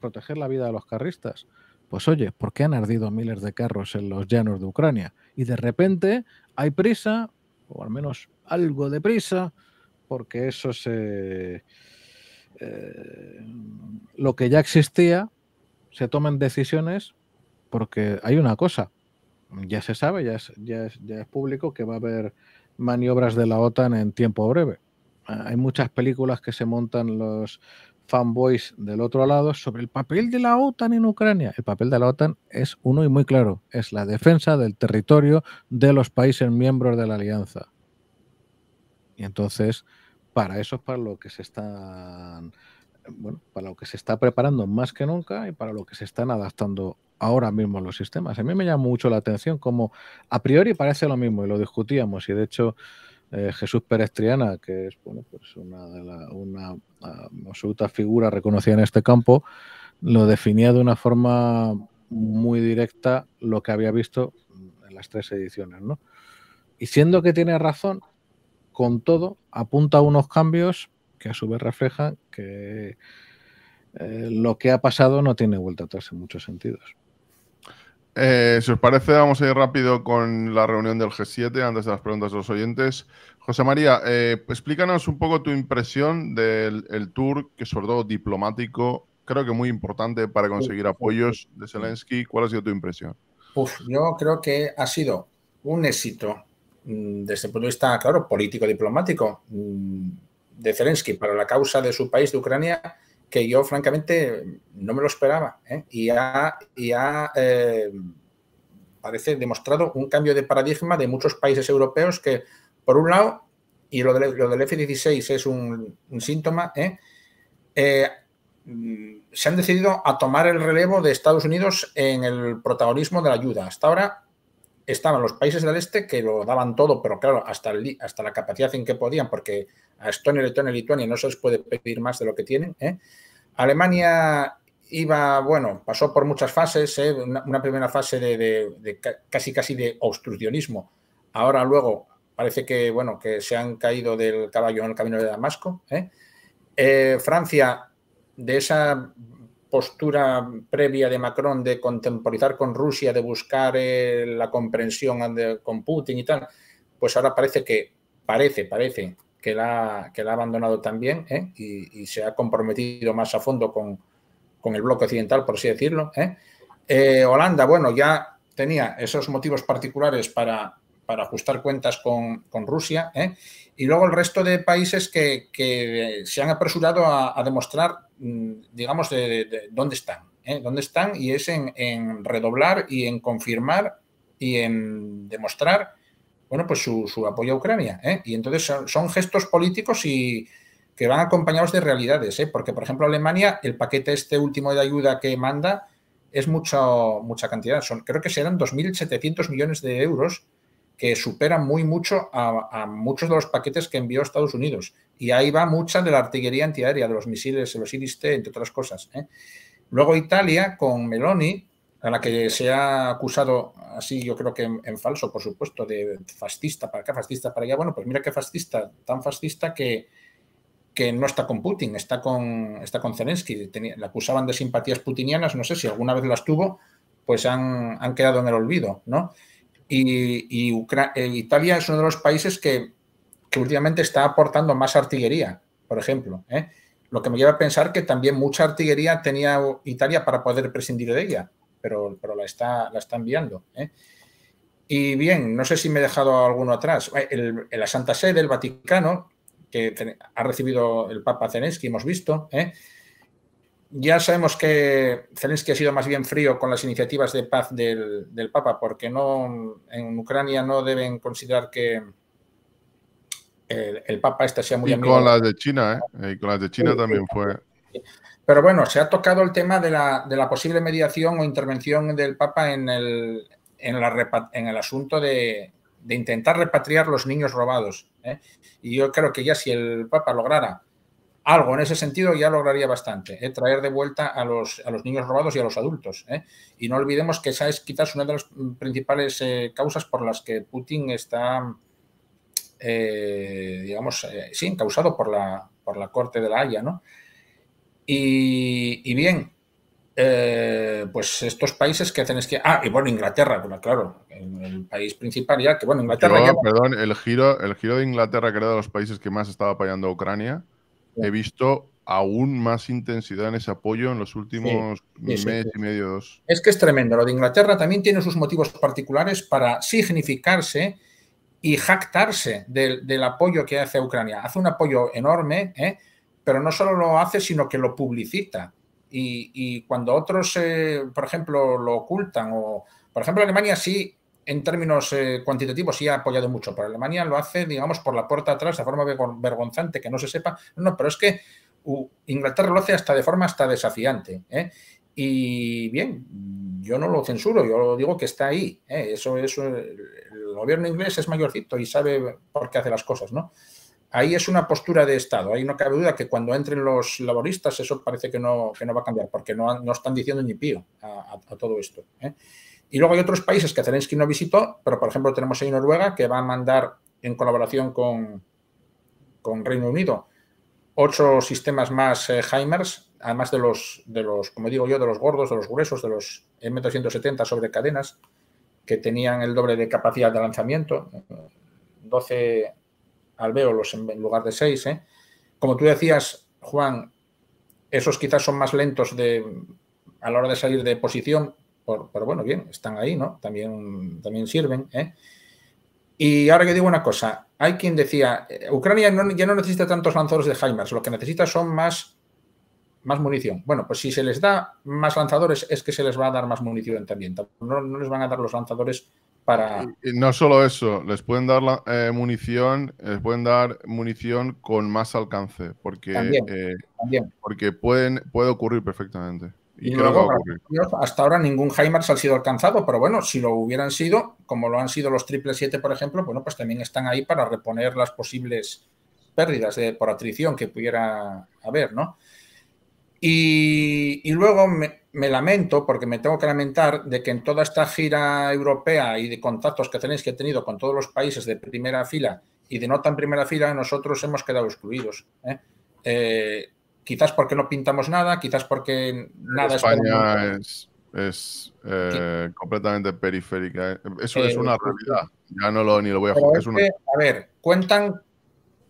proteger la vida de los carristas. Pues oye, ¿por qué han ardido miles de carros en los llanos de Ucrania? Y de repente hay prisa, o al menos algo de prisa, porque eso se... Eh, lo que ya existía, se toman decisiones, porque hay una cosa, ya se sabe, ya es, ya ya es público que va a haber maniobras de la OTAN en tiempo breve hay muchas películas que se montan los fanboys del otro lado sobre el papel de la OTAN en Ucrania. El papel de la OTAN es uno y muy claro, es la defensa del territorio de los países miembros de la alianza. Y entonces, para eso es para lo que se están bueno, para lo que se está preparando más que nunca y para lo que se están adaptando ahora mismo los sistemas. A mí me llama mucho la atención como a priori parece lo mismo y lo discutíamos y de hecho eh, Jesús Pérez Triana, que es bueno, pues una, de la, una ah, absoluta figura reconocida en este campo, lo definía de una forma muy directa lo que había visto en las tres ediciones. ¿no? Y siendo que tiene razón, con todo, apunta a unos cambios que a su vez reflejan que eh, lo que ha pasado no tiene vuelta atrás en muchos sentidos. Eh, si os parece, vamos a ir rápido con la reunión del G7 antes de las preguntas de los oyentes. José María, eh, explícanos un poco tu impresión del tour, que sobre todo diplomático, creo que muy importante para conseguir apoyos de Zelensky. ¿Cuál ha sido tu impresión? Uf, yo creo que ha sido un éxito mm, desde el punto de vista, claro, político-diplomático mm, de Zelensky para la causa de su país, de Ucrania, que yo francamente no me lo esperaba ¿eh? y ha, y eh, parece demostrado un cambio de paradigma de muchos países europeos que, por un lado, y lo del, F-16 es un, síntoma, ¿eh? Mm, se han decidido a tomar el relevo de Estados Unidos en el protagonismo de la ayuda. Hasta ahora estaban los países del este que lo daban todo, pero claro, hasta, hasta la capacidad en que podían, porque a Estonia, Letonia, Lituania no se les puede pedir más de lo que tienen. ¿eh? Alemania iba, bueno, pasó por muchas fases, ¿eh? una, primera fase de, casi casi de obstruccionismo. Ahora luego parece que, bueno, que se han caído del caballo en el camino de Damasco. ¿eh? Francia, de esa postura previa de Macron de contemporizar con Rusia, de buscar la comprensión con Putin y tal, pues ahora parece que, parece, parece que la, ha abandonado también ¿eh? y, se ha comprometido más a fondo con, el bloque occidental, por así decirlo. ¿eh? Eh, Holanda, bueno, ya tenía esos motivos particulares para, para ajustar cuentas con, Rusia. Y luego el resto de países que, se han apresurado a, demostrar, mm, digamos, de, dónde están. Dónde están y es en, en redoblar y en confirmar y en demostrar bueno, pues su, apoyo a Ucrania. ¿eh? Y entonces son, gestos políticos y que van acompañados de realidades, ¿eh? porque por ejemplo Alemania, el paquete este último de ayuda que manda es mucha cantidad, creo que serán 2.700 millones de euros que superan muy mucho a, muchos de los paquetes que envió Estados Unidos. Y ahí va mucha de la artillería antiaérea, de los misiles, de los iris entre otras cosas. ¿eh? Luego Italia, con Meloni, a la que se ha acusado así, yo creo que en, falso, por supuesto, de fascista para acá, fascista para allá. Bueno, pues mira qué fascista, tan fascista que, que no está con Putin, está con, está con Zelensky. Le la acusaban de simpatías putinianas, no sé si alguna vez las tuvo, pues han, quedado en el olvido, ¿no? Y, y eh, Italia es uno de los países que, que, últimamente está aportando más artillería, por ejemplo. ¿eh? Lo que me lleva a pensar que también mucha artillería tenía Italia para poder prescindir de ella, pero, pero la, está, la está enviando. ¿eh? Y bien, no sé si me he dejado alguno atrás. Eh, el, la Santa Sede, del Vaticano, que ha recibido el Papa Zelensky, hemos visto. ¿eh? Ya sabemos que Zelensky ha sido más bien frío con las iniciativas de paz del, del Papa, porque no en Ucrania no deben considerar que el, el Papa este sea muy y amigo. Con las de China, ¿eh? Y con las de China también fue. Pero bueno, se ha tocado el tema de la, posible mediación o intervención del Papa en el, en, el asunto de, intentar repatriar los niños robados. ¿eh? Y yo creo que ya si el Papa lograra algo en ese sentido, ya lograría bastante, ¿eh? traer de vuelta a los, a los, niños robados y a los adultos. ¿eh? Y no olvidemos que esa es quizás una de las principales causas por las que Putin está, digamos, sí, causado por la, por la Corte de la Haya, ¿no? Y, bien, eh, pues estos países que hacen es que. Ah, y bueno, Inglaterra, bueno, claro, el país principal ya, que bueno, Inglaterra. Perdón, el giro, el giro de Inglaterra, que era de los países que más estaba apoyando a Ucrania, he visto aún más intensidad en ese apoyo en los últimos meses y medio, dos. Es que es tremendo. Lo de Inglaterra también tiene sus motivos particulares para significarse y jactarse del, del apoyo que hace a Ucrania. Hace un apoyo enorme, ¿eh? pero no solo lo hace, sino que lo publicita. Y, cuando otros, eh, por ejemplo, lo ocultan, o por ejemplo Alemania sí, en términos eh, cuantitativos, sí ha apoyado mucho, pero Alemania lo hace, digamos, por la puerta atrás, de forma vergonzante, que no se sepa. No, pero es que Inglaterra lo hace hasta de forma hasta desafiante. ¿eh? Y bien, yo no lo censuro, yo digo que está ahí. Eso, es, el gobierno inglés es mayorcito y sabe por qué hace las cosas, ¿no? ahí es una postura de Estado. Ahí no cabe duda que cuando entren los laboristas eso parece que no, no va a cambiar, porque no, están diciendo ni pío a, todo esto. ¿eh? Y luego hay otros países que Zelensky no visitó, pero por ejemplo tenemos ahí Noruega, que va a mandar en colaboración con, con Reino Unido ocho sistemas más Heimers, eh, además de los, de los, como digo yo, de los gordos, de los gruesos, de los m 370 sobre cadenas, que tenían el doble de capacidad de lanzamiento, 12 eh, alvéolos en lugar de seis. ¿eh? Como tú decías, Juan, esos quizás son más lentos de, a la hora de salir de posición, pero bueno, bien, están ahí, ¿no? También, también sirven. ¿eh? Y ahora que digo una cosa, hay quien decía, eh, Ucrania ya no necesita tantos lanzadores de Heimers, lo que necesita son más, más munición. Bueno, pues si se les da más lanzadores es que se les va a dar más munición también. No, no les van a dar los lanzadores no solo eso, les pueden dar la, eh, munición, les pueden dar munición con más alcance, porque, eh, porque pueden, puede ocurrir perfectamente. Y, hasta ahora ningún HIMARS ha sido alcanzado, pero bueno, si lo hubieran sido, como lo han sido los 777, por ejemplo, bueno, pues también están ahí para reponer las posibles pérdidas de, por atrición que pudiera haber, ¿no? Y, luego me, lamento, porque me tengo que lamentar, de que en toda esta gira europea y de contactos que tenéis que he tenido con todos los países de primera fila y de no tan primera fila, nosotros hemos quedado excluidos. ¿eh? Eh, quizás porque no pintamos nada, quizás porque nada España es. es, es eh, completamente periférica. Eso es una realidad. Ya no lo ni lo voy a jugar. A ver, cuentan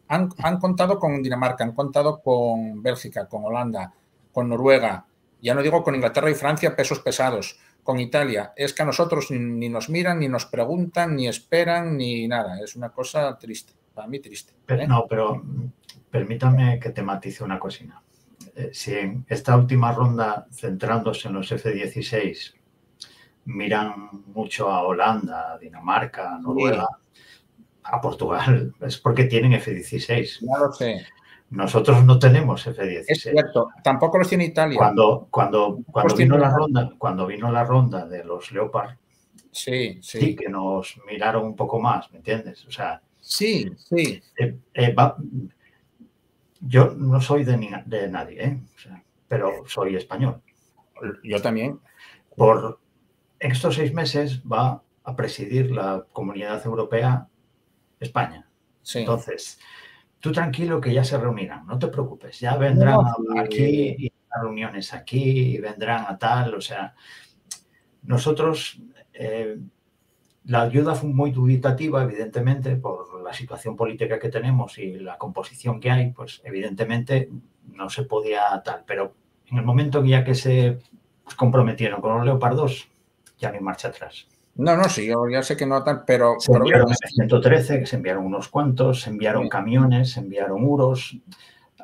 han, han, contado con Dinamarca, han contado con Bélgica, con Holanda, con Noruega, ya no digo con Inglaterra y Francia, pesos pesados, con Italia. Es que a nosotros ni nos miran, ni nos preguntan, ni esperan, ni nada. Es una cosa triste, para mí triste. Pero, ¿eh? no, pero permítame que te matice una cosina. Eh, si en esta última ronda, centrándose en los F-16, miran mucho a Holanda, Dinamarca, Noruega, a Portugal, es porque tienen F-16. Ya lo sé. Nosotros no tenemos F-16. Es cierto, tampoco los tiene Italia. Cuando, cuando, cuando, vino la ronda, cuando vino la ronda de los Leopard, sí, sí. que nos miraron un poco más, ¿me entiendes? O sea, sí, sí. Eh, eh, yo no soy de, de nadie, ¿eh? pero soy español. Yo también. Por estos seis meses va a presidir la Comunidad Europea España. Sí. Entonces, tú tranquilo que ya se reunirán, no te preocupes, ya vendrán aquí y a reuniones aquí y vendrán a tal, o sea, nosotros... Eh, la ayuda fue muy dubitativa, evidentemente, por la situación política que tenemos y la composición que hay, pues evidentemente no se podía tal. Pero en el momento ya que se pues, comprometieron con los leopardos, ya no marcha atrás. No, no, sí, yo ya sé que no tal, pero... Se enviaron 113, que se enviaron unos cuantos, se enviaron camiones, se enviaron muros.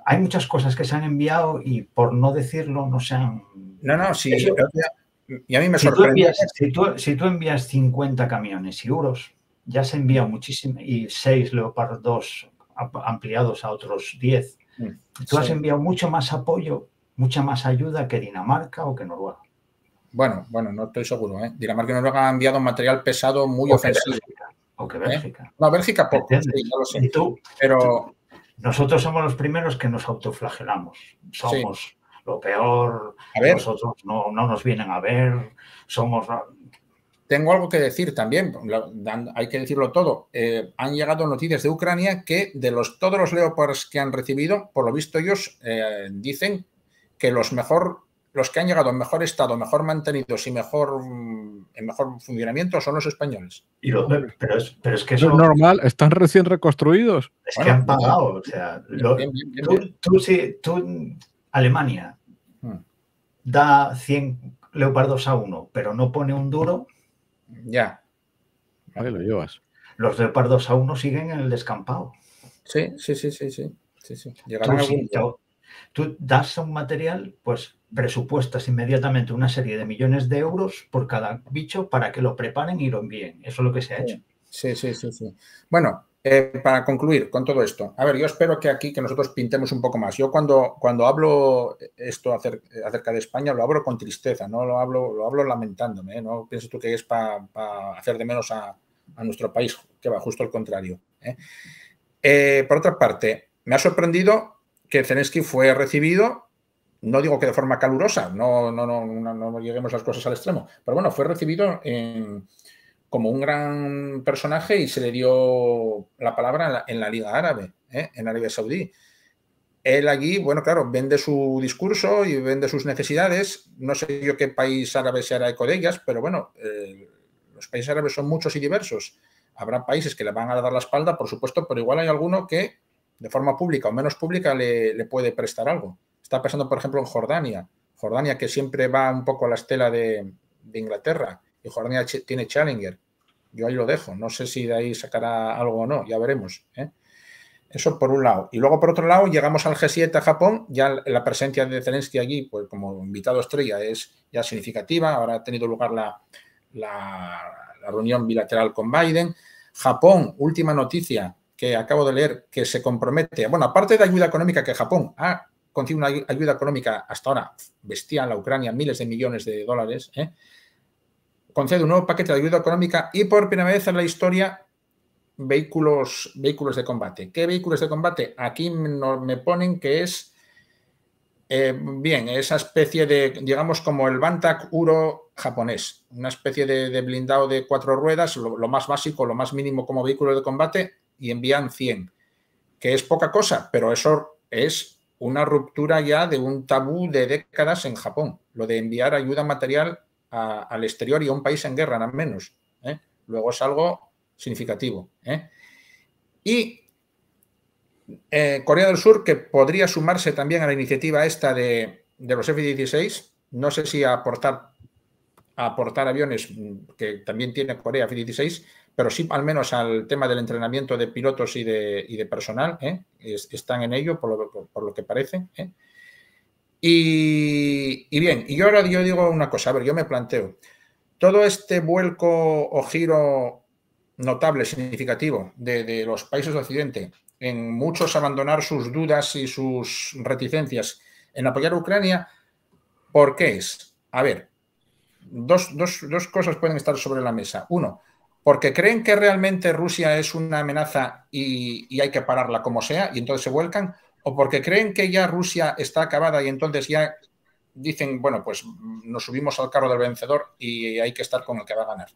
Hay muchas cosas que se han enviado y por no decirlo no se han... No, no, sí. y a mí me sorprende. si, tú, envías 50 camiones y muros, ya se envía muchísimo y 6 Leopard 2 ampliados a otros 10. Mm, tú has enviado mucho más apoyo, mucha más ayuda que Dinamarca o que Noruega. Bueno, bueno, no estoy seguro. ¿eh? que no nos han enviado material pesado muy ofensivo. o ¿Eh? Bélgica. No, Bélgica poco, Pero... Nosotros somos los primeros que nos autoflagelamos. Somos lo peor. A ver. Nosotros no, nos vienen a ver. Somos tengo algo que decir también, hay que decirlo todo. Eh, han llegado noticias de Ucrania que de los todos los Leopards que han recibido, por lo visto ellos eh, dicen que los mejor los que han llegado en mejor estado, mejor mantenidos y mejor mm, en mejor funcionamiento son los españoles. Y pero, es, pero, es, que eso... es normal, están recién reconstruidos. Es que han pagado, o sea, tú, tú, Alemania hmm. da 100 leopardos a uno, pero no pone un duro. Ya. Ahí lo llevas. Los leopardos a uno siguen en el descampado. Sí, sí, sí, sí, sí. sí, sí. Tú, tú das un material, pues presupuestas inmediatamente una serie de millones de euros por cada bicho para que lo preparen y lo envíen. Eso es lo que se ha hecho. Sí, sí, sí, sí. Bueno, eh, para concluir con todo esto, a ver, yo espero que aquí que nosotros pintemos un poco más. Yo cuando, cuando hablo esto acerca de España lo hablo con tristeza, no lo hablo, lo hablo lamentándome, ¿eh? no pienses tú que es para hacer de menos a, nuestro país, que va justo al contrario. ¿eh? por otra parte, me ha sorprendido que Zelensky fue recibido no digo que de forma calurosa, no, no, no, no, lleguemos las cosas al extremo, pero bueno, fue recibido como un gran personaje y se le dio la palabra en la, Liga Árabe, ¿eh? en Arabia Saudí. Él allí, bueno, claro, vende su discurso y vende sus necesidades. No sé yo qué país árabe se hará eco de ellas, pero bueno, eh, los países árabes son muchos y diversos. Habrá países que le van a dar la espalda, por supuesto, pero igual hay alguno que de forma pública o menos pública le puede prestar algo. Está pasando, por ejemplo, en Jordania. Jordania, que siempre va un poco a la estela de, Inglaterra, y Jordania tiene Challenger. Yo ahí lo dejo. No sé si de ahí sacará algo o no, ya veremos. ¿eh? Eso por un lado. Y luego, por otro lado, llegamos al G7 a Japón. Ya la presencia de Zelensky allí, pues como invitado estrella, es ya significativa. Ahora ha tenido lugar la, reunión bilateral con Biden. Japón, última noticia que acabo de leer, que se compromete, bueno, aparte de ayuda económica que Japón ha consigue una ayuda económica hasta ahora bestial la Ucrania, miles de millones de dólares, ¿eh? concede un nuevo paquete de ayuda económica y por primera vez en la historia vehículos, vehículos de combate. ¿Qué vehículos de combate? Aquí me ponen que es, eh, bien, esa especie de, digamos, como el Bantak Uro japonés, una especie de, blindado de cuatro ruedas, lo, lo, más básico, lo más mínimo como vehículo de combate, y envían 100, que es poca cosa, pero eso es una ruptura ya de un tabú de décadas en Japón, lo de enviar ayuda material al exterior y a un país en guerra, nada menos. ¿eh? Luego es algo significativo. ¿eh? Y eh, Corea del Sur, que podría sumarse también a la iniciativa esta de, los F-16, no sé si aportar, aportar aviones mm, que también tiene Corea F-16, pero sí al menos al tema del entrenamiento de pilotos y de, y de personal, ¿eh? están en ello por lo, lo que parece. ¿eh? Y, bien, y yo ahora yo digo una cosa, a ver, yo me planteo, todo este vuelco o giro notable, significativo de, los países de Occidente, en muchos abandonar sus dudas y sus reticencias en apoyar a Ucrania, ¿por qué es? A ver, dos cosas pueden estar sobre la mesa. Uno, porque creen que realmente Rusia es una amenaza y, hay que pararla como sea, y entonces se vuelcan, o porque creen que ya Rusia está acabada y entonces ya dicen, bueno, pues mm, nos subimos al carro del vencedor y hay que estar con el que va a ganar.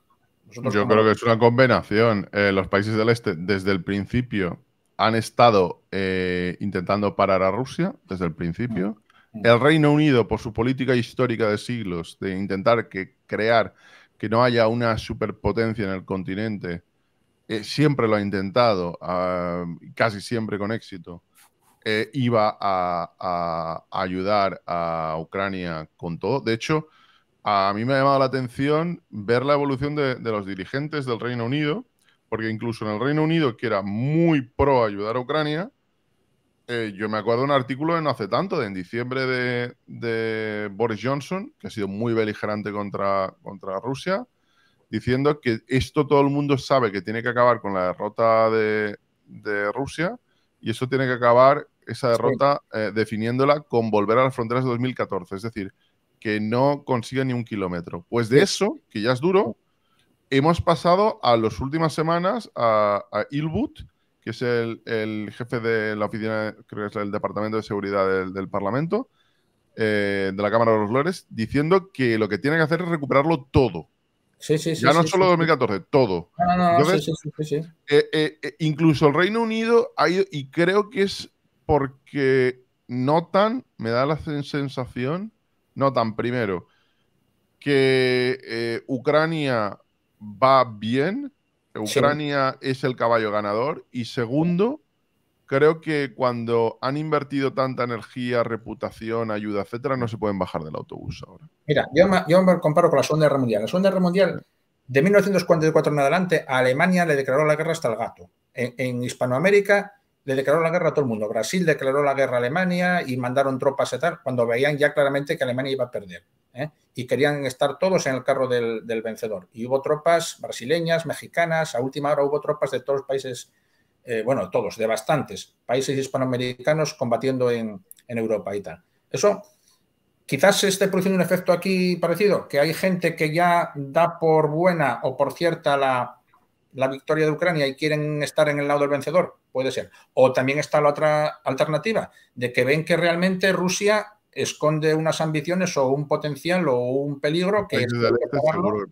Yo creo que es una combinación. Eh, los países del este, desde el principio, han estado eh, intentando parar a Rusia, desde el principio. Mm. El Reino Unido, por su política histórica de siglos, de intentar que crear que no haya una superpotencia en el continente. Eh, siempre lo ha intentado, ah, casi siempre con éxito. Eh, iba a, ayudar a Ucrania con todo. De hecho, a mí me ha llamado la atención ver la evolución de los dirigentes del Reino Unido, porque incluso en el Reino Unido, que era muy pro ayudar a Ucrania, eh, yo me acuerdo de un artículo de no hace tanto, de en diciembre de, Boris Johnson, que ha sido muy beligerante contra, contra Rusia, diciendo que esto todo el mundo sabe que tiene que acabar con la derrota de, Rusia y eso tiene que acabar, esa derrota, eh, definiéndola con volver a las fronteras de 2014. Es decir, que no consiga ni un kilómetro. Pues de eso, que ya es duro, hemos pasado a las últimas semanas a, a Ilbut que es el, jefe de la oficina, creo que es el Departamento de Seguridad del, Parlamento, eh, de la Cámara de los Lores, diciendo que lo que tiene que hacer es recuperarlo todo. Sí, sí, sí. Ya no solo 2014, todo. incluso el Reino Unido ha ido, y creo que es porque notan, me da la sensación, notan primero que eh, Ucrania va bien, Ucrania es el caballo ganador. Y segundo, creo que cuando han invertido tanta energía, reputación, ayuda, etcétera, no se pueden bajar del autobús ahora. Mira, yo, me comparo con la Segunda Guerra Mundial. La Segunda Guerra Mundial, de 1944 en adelante, a Alemania le declaró la guerra hasta el gato. En, Hispanoamérica le declaró la guerra a todo el mundo. Brasil declaró la guerra a Alemania y mandaron tropas a tal, cuando veían ya claramente que Alemania iba a perder. ¿eh? y querían estar todos en el carro del, vencedor. Y hubo tropas brasileñas, mexicanas, a última hora hubo tropas de todos los países, eh, bueno, todos, de bastantes países hispanoamericanos combatiendo en, Europa y tal. Eso quizás se esté produciendo un efecto aquí parecido, que hay gente que ya da por buena o por cierta la, la, victoria de Ucrania y quieren estar en el lado del vencedor, puede ser. O también está la otra alternativa, de que ven que realmente Rusia esconde unas ambiciones o un potencial o un peligro que... Pararlo,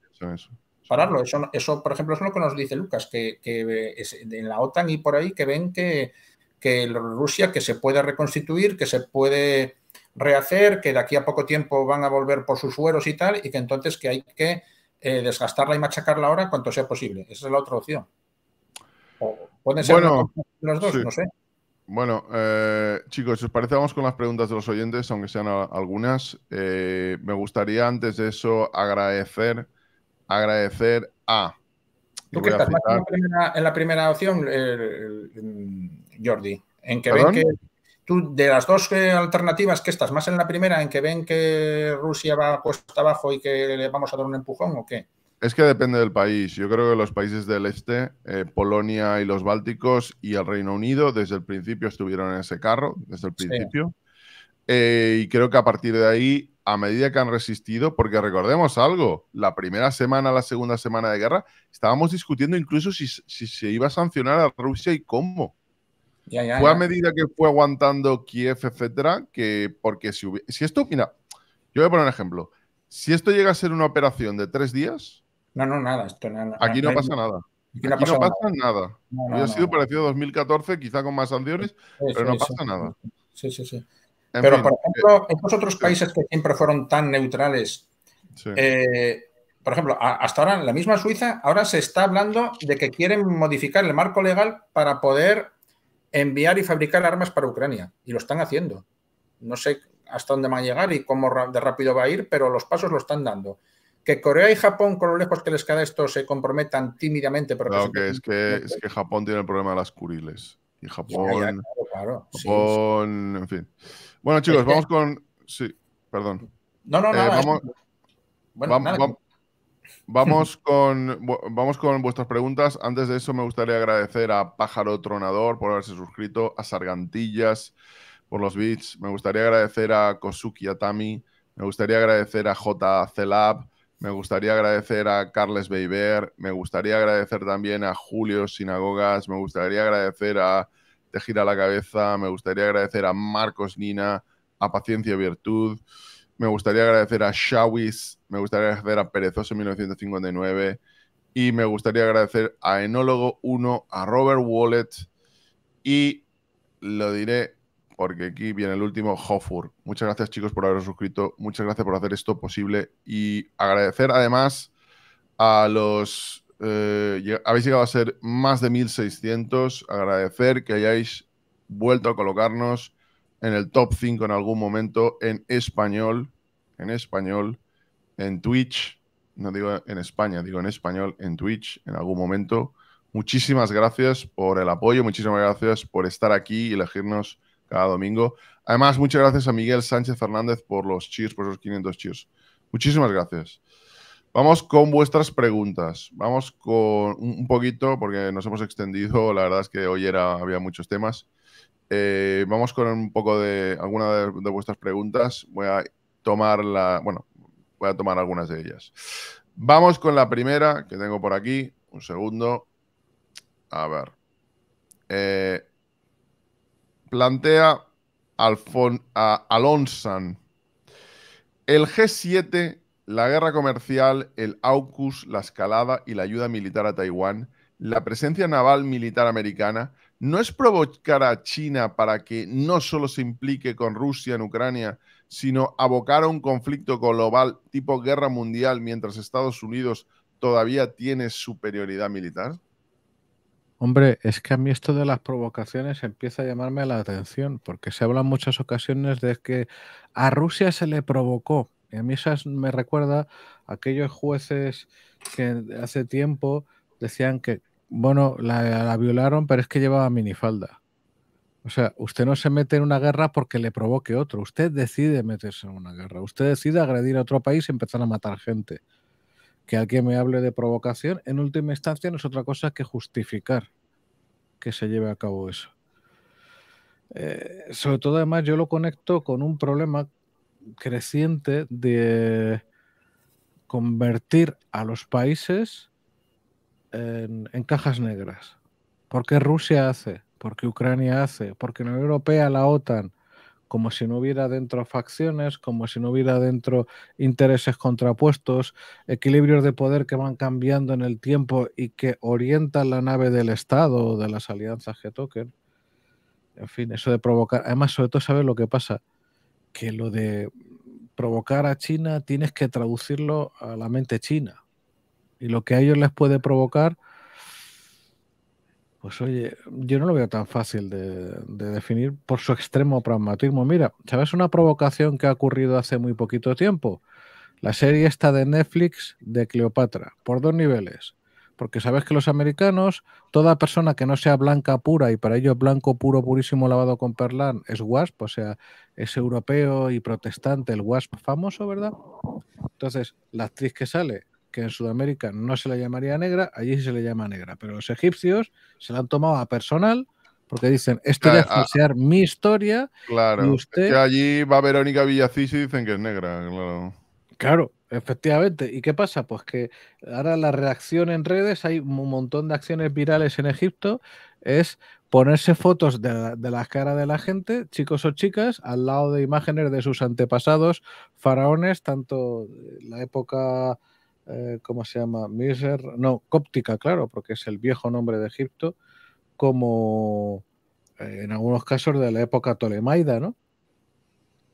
pararlo. Eso, eso, por ejemplo, es lo que nos dice Lucas, que, en la OTAN y por ahí que ven que, que Rusia que se puede reconstituir, que se puede rehacer, que de aquí a poco tiempo van a volver por sus sueros y tal, y que entonces que hay que eh, desgastarla y machacarla ahora cuanto sea posible. Esa es la otra opción. O pueden ser los dos, no sé. Bueno, eh, chicos, si os parece, vamos con las preguntas de los oyentes, aunque sean algunas. Eh, me gustaría antes de eso agradecer, agradecer a. ¿Tú qué estás más en, la primera opción, Jordi? En que tú de las dos eh, alternativas que estás, más en la primera, en que ven que Rusia va cuesta abajo y que le vamos a dar un empujón o qué? Es que depende del país. Yo creo que los países del este, eh, Polonia y los Bálticos y el Reino Unido, desde el principio estuvieron en ese carro, desde el principio. Eh, y creo que a partir de ahí, a medida que han resistido, porque recordemos algo, la primera semana, la segunda semana de guerra, estábamos discutiendo incluso si, se iba a sancionar a Rusia y cómo. fue a medida que fue aguantando Kiev, etcétera, que porque si, si esto, mira, yo voy a poner un ejemplo. Si esto llega a ser una operación de tres días, no, no, nada. aquí no, pasa nada. Aquí no, pasa nada. Había sido parecido a 2014, quizá con más sanciones, pero no pasa nada. Sí, sí, sí. pero, por eh, ejemplo, estos otros países que siempre fueron tan neutrales, eh, por ejemplo, hasta ahora la misma Suiza, ahora se está hablando de que quieren modificar el marco legal para poder enviar y fabricar armas para Ucrania. Y lo están haciendo. No sé hasta dónde va a llegar y cómo de rápido va a ir, pero los pasos lo están dando que Corea y Japón, con lo lejos que les queda esto, se comprometan tímidamente. Pero claro, que es, que, es que Japón tiene el problema de las curiles. Y Japón. En fin. Bueno, chicos, este vamos con. Sí, perdón. No, no, eh, no vamos... Este, bueno, vamos, con, vamos con vuestras preguntas. Antes de eso, me gustaría agradecer a Pájaro Tronador por haberse suscrito, a Sargantillas por los beats. Me gustaría agradecer a Kosuki Atami. Me gustaría agradecer a JC Lab. Me gustaría agradecer a Carles Beiber, me gustaría agradecer también a Julio Sinagogas, me gustaría agradecer a Te Gira la Cabeza, me gustaría agradecer a Marcos Nina, a Paciencia Virtud, me gustaría agradecer a Shawis, me gustaría agradecer a Perezoso 1959 y me gustaría agradecer a Enólogo 1, a Robert Wallet y lo diré porque aquí viene el último, Hofur. Muchas gracias chicos por haberos suscrito, muchas gracias por hacer esto posible y agradecer además a los... Eh, habéis llegado a ser más de 1600, agradecer que hayáis vuelto a colocarnos en el top 5 en algún momento en español, en español, en Twitch, no digo en España, digo en español, en Twitch, en algún momento. Muchísimas gracias por el apoyo, muchísimas gracias por estar aquí y elegirnos domingo. Además, muchas gracias a Miguel Sánchez Fernández por los cheers, por esos 500 cheers. Muchísimas gracias. Vamos con vuestras preguntas. Vamos con un poquito, porque nos hemos extendido. La verdad es que hoy había muchos temas. Eh, vamos con un poco de alguna de, vuestras preguntas. Voy a tomar la. Bueno, voy a tomar algunas de ellas. Vamos con la primera que tengo por aquí. Un segundo. A ver. Eh, plantea Alonsan. El G7, la guerra comercial, el AUKUS, la escalada y la ayuda militar a Taiwán, la presencia naval militar americana, no es provocar a China para que no solo se implique con Rusia en Ucrania, sino abocar a un conflicto global tipo guerra mundial mientras Estados Unidos todavía tiene superioridad militar? Hombre, es que a mí esto de las provocaciones empieza a llamarme la atención, porque se habla en muchas ocasiones de que a Rusia se le provocó. Y a mí eso me recuerda a aquellos jueces que hace tiempo decían que, bueno, la, la violaron, pero es que llevaba minifalda. O sea, usted no se mete en una guerra porque le provoque otro. Usted decide meterse en una guerra. Usted decide agredir a otro país y empezar a matar gente que alguien me hable de provocación, en última instancia no es otra cosa que justificar que se lleve a cabo eso. Eh, sobre todo además yo lo conecto con un problema creciente de convertir a los países en, en cajas negras. ¿Por qué Rusia hace? ¿Por qué Ucrania hace? ¿Por qué la Unión Europea, la OTAN? como si no hubiera dentro facciones, como si no hubiera dentro intereses contrapuestos, equilibrios de poder que van cambiando en el tiempo y que orientan la nave del Estado o de las alianzas que toquen. En fin, eso de provocar. Además, sobre todo, ¿sabes lo que pasa? Que lo de provocar a China tienes que traducirlo a la mente china. Y lo que a ellos les puede provocar pues oye, yo no lo veo tan fácil de, definir por su extremo pragmatismo. Mira, ¿sabes una provocación que ha ocurrido hace muy poquito tiempo? La serie está de Netflix de Cleopatra, por dos niveles. Porque sabes que los americanos, toda persona que no sea blanca pura y para ellos blanco puro, purísimo, lavado con perlán, es WASP, o sea, es europeo y protestante, el WASP famoso, ¿verdad? Entonces, la actriz que sale que en Sudamérica no se la llamaría negra, allí sí se le llama negra, pero los egipcios se la han tomado a personal porque dicen, esto debe es mi historia. Claro, que allí va Verónica Villacís y dicen que es negra, claro. efectivamente. ¿Y qué pasa? Pues que ahora la reacción en redes, hay un montón de acciones virales en Egipto, es ponerse fotos de, la cara de la gente, chicos o chicas, al lado de imágenes de sus antepasados faraones, tanto la época eh, ¿cómo se llama? Miser, no, Cóptica, claro, porque es el viejo nombre de Egipto, como eh, en algunos casos de la época tolemaida. ¿no?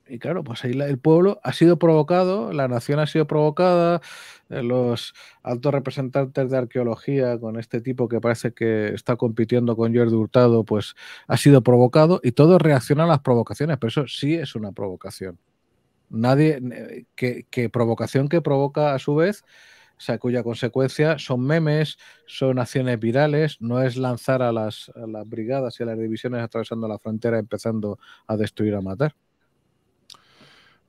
Y claro, pues ahí el pueblo ha sido provocado, la nación ha sido provocada, eh, los altos representantes de arqueología con este tipo que parece que está compitiendo con Jordi Hurtado, pues ha sido provocado y todo reacciona a las provocaciones, pero eso sí es una provocación. Nadie, que, provocación que provoca a su vez sea, cuya consecuencia son memes, son acciones virales, no es lanzar a las, brigadas y a las divisiones atravesando la frontera empezando a destruir, a matar.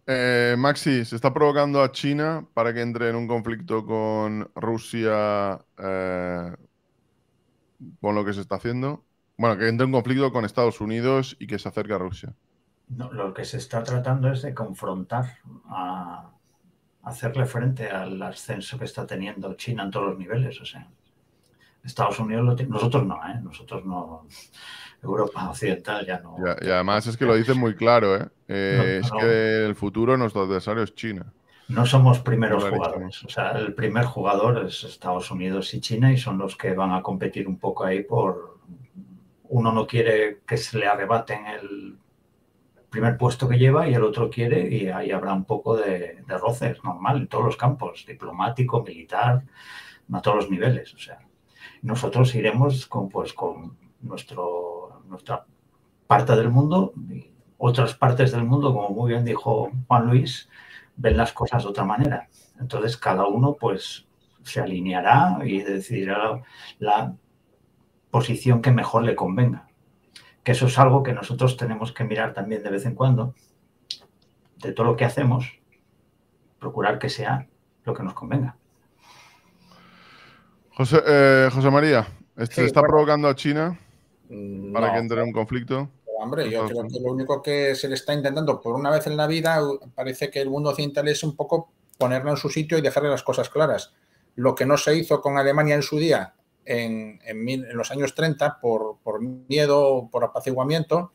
Eh, Maxi, se está provocando a China para que entre en un conflicto con Rusia eh, con lo que se está haciendo. Bueno, que entre en conflicto con Estados Unidos y que se acerque a Rusia lo que se está tratando es de confrontar, a hacerle frente al ascenso que está teniendo China en todos los niveles. O sea, Estados Unidos lo tiene, nosotros no, ¿eh? nosotros no, Europa Occidental ya no. Y, además es que lo dice muy claro, ¿eh? eh es que el futuro nuestro adversario es China. No somos primeros jugadores, o sea, el primer jugador es Estados Unidos y China y son los que van a competir un poco ahí por... Uno no quiere que se le arrebaten el primer puesto que lleva y el otro quiere y ahí habrá un poco de, roces, normal, en todos los campos, diplomático, militar, a todos los niveles. O sea, nosotros iremos con, pues, con nuestro, nuestra parte del mundo y otras partes del mundo, como muy bien dijo Juan Luis, ven las cosas de otra manera. Entonces cada uno pues se alineará y decidirá la posición que mejor le convenga que eso es algo que nosotros tenemos que mirar también de vez en cuando, de todo lo que hacemos, procurar que sea lo que nos convenga. José, eh, María, ¿se está provocando a China mm, para que entre en un conflicto? Hombre, yo creo que lo único que se le está intentando por una vez en la vida, parece que el mundo occidental es un poco ponerlo en su sitio y dejarle las cosas claras. Lo que no se hizo con Alemania en su día, en, los años 30 por, por miedo, por apaciguamiento,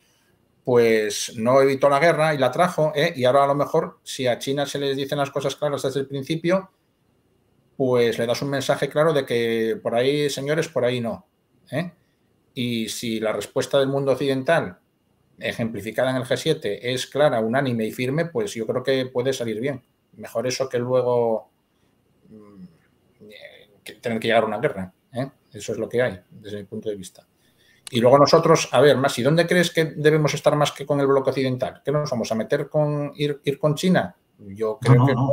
pues no evitó la guerra y la trajo, ¿eh? y ahora a lo mejor si a China se les dicen las cosas claras desde el principio, pues le das un mensaje claro de que por ahí, señores, por ahí no. ¿eh? Y si la respuesta del mundo occidental, ejemplificada en el G7, es clara, unánime y firme, pues yo creo que puede salir bien. Mejor eso que luego mm, tener que llegar a una guerra. Eso es lo que hay, desde mi punto de vista. Y luego nosotros, a ver, más, ¿y dónde crees que debemos estar más que con el bloque occidental? ¿Qué nos vamos a meter con ir, ir con China? Yo creo que no.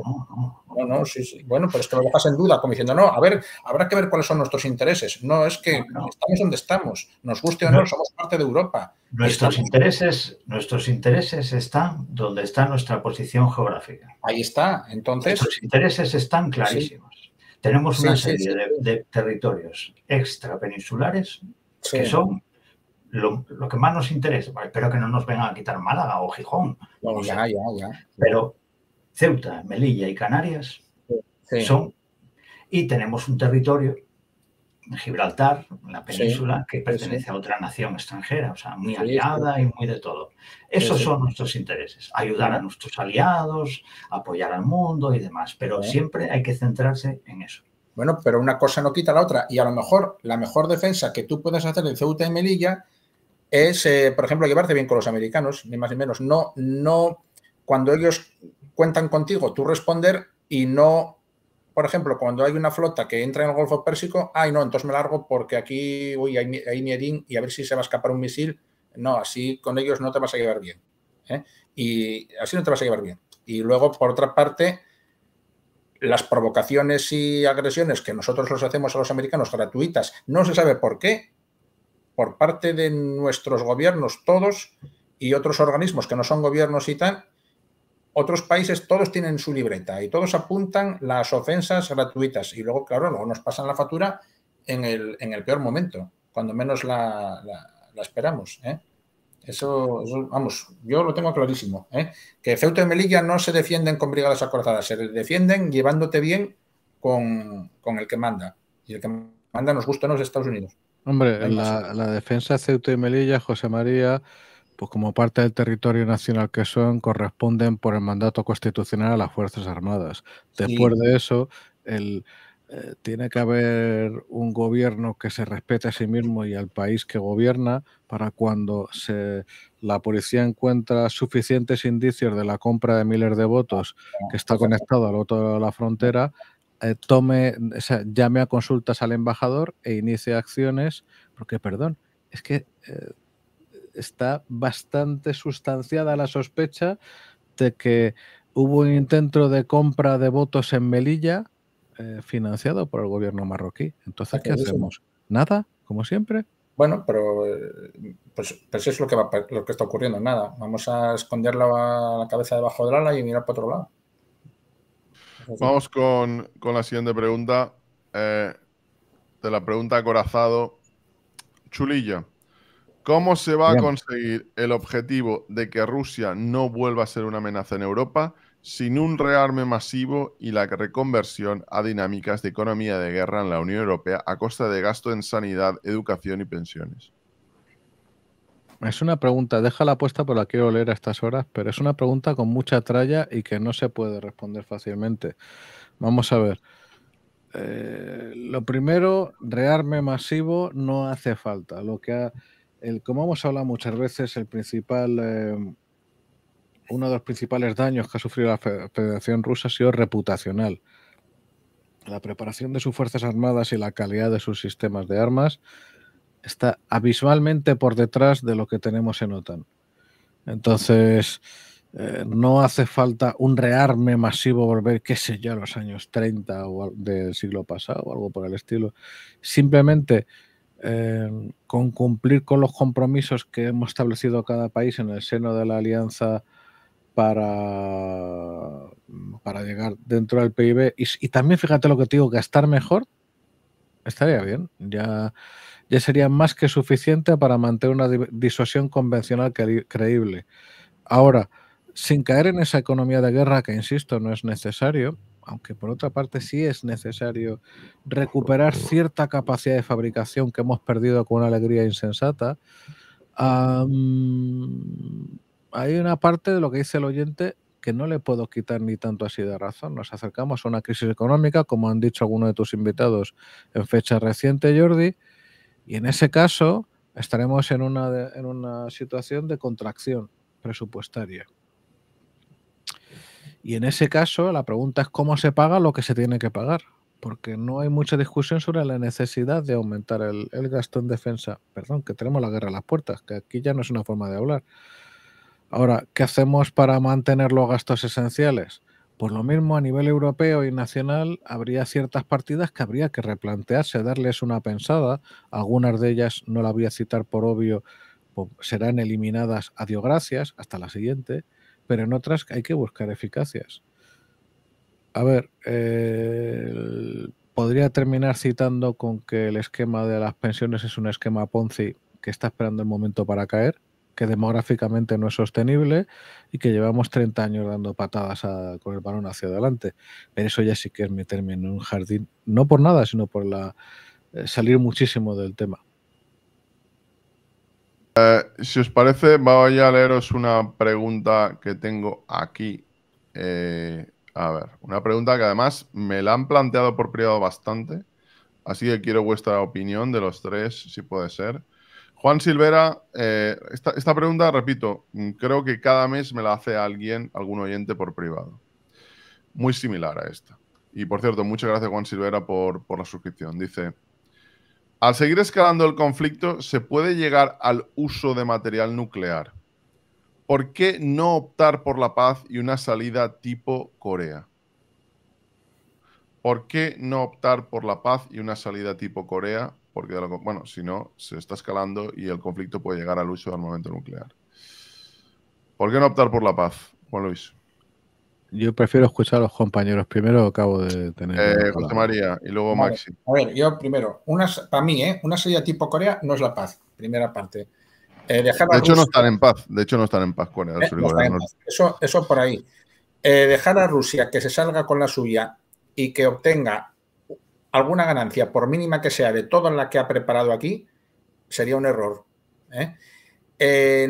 No, no, Bueno, pero es que lo dejas en duda, como diciendo, no, a ver, habrá que ver cuáles son nuestros intereses. No, es que estamos donde estamos, nos guste o no, somos parte de Europa. Nuestros intereses, nuestros intereses están donde está nuestra posición geográfica. Ahí está, entonces. Nuestros intereses están clarísimos. Tenemos una serie De, territorios extrapeninsulares que son lo, que más nos interesa. espero que no nos vengan a quitar Málaga o Gijón. ya. Pero Ceuta, Melilla y Canarias son... Y tenemos un territorio Gibraltar, la península, que pertenece a otra nación extranjera, o sea, muy aliada y muy de todo. Esos son nuestros intereses, ayudar a nuestros aliados, apoyar al mundo y demás, pero siempre hay que centrarse en eso. Bueno, pero una cosa no quita la otra y a lo mejor la mejor defensa que tú puedes hacer en Ceuta y Melilla es, eh, por ejemplo, llevarte bien con los americanos, ni más ni menos. No, no, cuando ellos cuentan contigo, tú responder y no por ejemplo, cuando hay una flota que entra en el Golfo Pérsico, ay no, entonces me largo porque aquí, hay, hay Mierín y a ver si se va a escapar un misil. No, así con ellos no te vas a llevar bien. ¿eh? Y así no te vas a llevar bien. Y luego, por otra parte, las provocaciones y agresiones que nosotros los hacemos a los americanos gratuitas, no se sabe por qué, por parte de nuestros gobiernos todos y otros organismos que no son gobiernos y tal, otros países todos tienen su libreta y todos apuntan las ofensas gratuitas y luego, claro, luego nos pasan la factura en el, en el peor momento, cuando menos la, esperamos. ¿eh? Eso, vamos, yo lo tengo clarísimo. ¿eh? Que Ceuta y Melilla no se defienden con brigadas acorazadas, se defienden llevándote bien con, el que manda. Y el que manda nos gusta no es Estados Unidos. Hombre, la, la defensa Ceuta y Melilla, José María, pues, como parte del territorio nacional que son, corresponden por el mandato constitucional a las Fuerzas Armadas. Después de eso, el, eh, tiene que haber un gobierno que se respete a sí mismo y al país que gobierna para cuando la policía encuentra suficientes indicios de la compra de miles de votos que está conectado al otro lado de la frontera, eh, tome, llame a consultas al embajador e inicie acciones, porque perdón, es que... Eh, está bastante sustanciada la sospecha de que hubo un intento de compra de votos en Melilla eh, financiado por el gobierno marroquí. Entonces, ¿qué hacemos? ¿Nada? ¿Como siempre? Bueno, pero eh, pues, pues es lo que, va, lo que está ocurriendo, nada. Vamos a esconder la, cabeza debajo del ala y mirar para otro lado. Vamos con, la siguiente pregunta. Eh, de la pregunta Corazado. Chulilla, ¿Cómo se va a conseguir el objetivo de que Rusia no vuelva a ser una amenaza en Europa sin un rearme masivo y la reconversión a dinámicas de economía de guerra en la Unión Europea a costa de gasto en sanidad, educación y pensiones? Es una pregunta, déjala puesta por la quiero leer a estas horas, pero es una pregunta con mucha tralla y que no se puede responder fácilmente. Vamos a ver. Eh, lo primero, rearme masivo no hace falta. Lo que ha, como hemos hablado muchas veces, el principal, eh, uno de los principales daños que ha sufrido la Federación Rusa ha sido reputacional. La preparación de sus Fuerzas Armadas y la calidad de sus sistemas de armas está abismalmente por detrás de lo que tenemos en OTAN. Entonces, eh, no hace falta un rearme masivo volver, qué sé yo, a los años 30 o del siglo pasado o algo por el estilo. Simplemente Em, con cumplir con los compromisos que hemos establecido cada país en el seno de la alianza para, para llegar dentro del PIB. Y, también, fíjate lo que te digo, gastar mejor estaría bien. Ya, ya sería más que suficiente para mantener una disuasión convencional creíble. Ahora, sin caer en esa economía de guerra que, insisto, no es necesario, aunque por otra parte sí es necesario recuperar cierta capacidad de fabricación que hemos perdido con una alegría insensata. hay una parte de lo que dice el oyente que no le puedo quitar ni tanto así de razón. Nos acercamos a una crisis económica, como han dicho algunos de tus invitados en fecha reciente, Jordi, y en ese caso estaremos una, en una situación de contracción presupuestaria. Y en ese caso, la pregunta es cómo se paga lo que se tiene que pagar, porque no hay mucha discusión sobre la necesidad de aumentar el, gasto en defensa. Perdón, que tenemos la guerra a las puertas, que aquí ya no es una forma de hablar. Ahora, ¿qué hacemos para mantener los gastos esenciales? Pues lo mismo a nivel europeo y nacional habría ciertas partidas que habría que replantearse, darles una pensada. Algunas de ellas no la voy a citar por obvio, pues serán eliminadas a Dios gracias hasta la siguiente pero en otras hay que buscar eficacias. A ver, eh, podría terminar citando con que el esquema de las pensiones es un esquema Ponzi que está esperando el momento para caer, que demográficamente no es sostenible y que llevamos 30 años dando patadas con el balón hacia adelante. Pero eso ya sí que es mi en un jardín, no por nada, sino por la, eh, salir muchísimo del tema. Eh, si os parece, voy a leeros una pregunta que tengo aquí. Eh, a ver, una pregunta que además me la han planteado por privado bastante. Así que quiero vuestra opinión de los tres, si puede ser. Juan Silvera, eh, esta, pregunta, repito, creo que cada mes me la hace alguien, algún oyente por privado. Muy similar a esta. Y por cierto, muchas gracias Juan Silvera por, por la suscripción. Dice, al seguir escalando el conflicto, se puede llegar al uso de material nuclear. ¿Por qué no optar por la paz y una salida tipo Corea? ¿Por qué no optar por la paz y una salida tipo Corea? Porque, bueno, si no, se está escalando y el conflicto puede llegar al uso de armamento nuclear. ¿Por qué no optar por la paz, Juan Luis? Yo prefiero escuchar a los compañeros. Primero acabo de tener. Eh, José María y luego Máximo. A ver, yo primero. Una, para mí, ¿eh? una silla tipo Corea no es la paz. Primera parte. Eh, de hecho, no están en paz. De hecho, no están en paz eh, Corea. Eso, eso por ahí. dejar a Rusia que se salga con la suya y que obtenga alguna ganancia, por mínima que sea, de todo en la que ha preparado aquí, sería un error.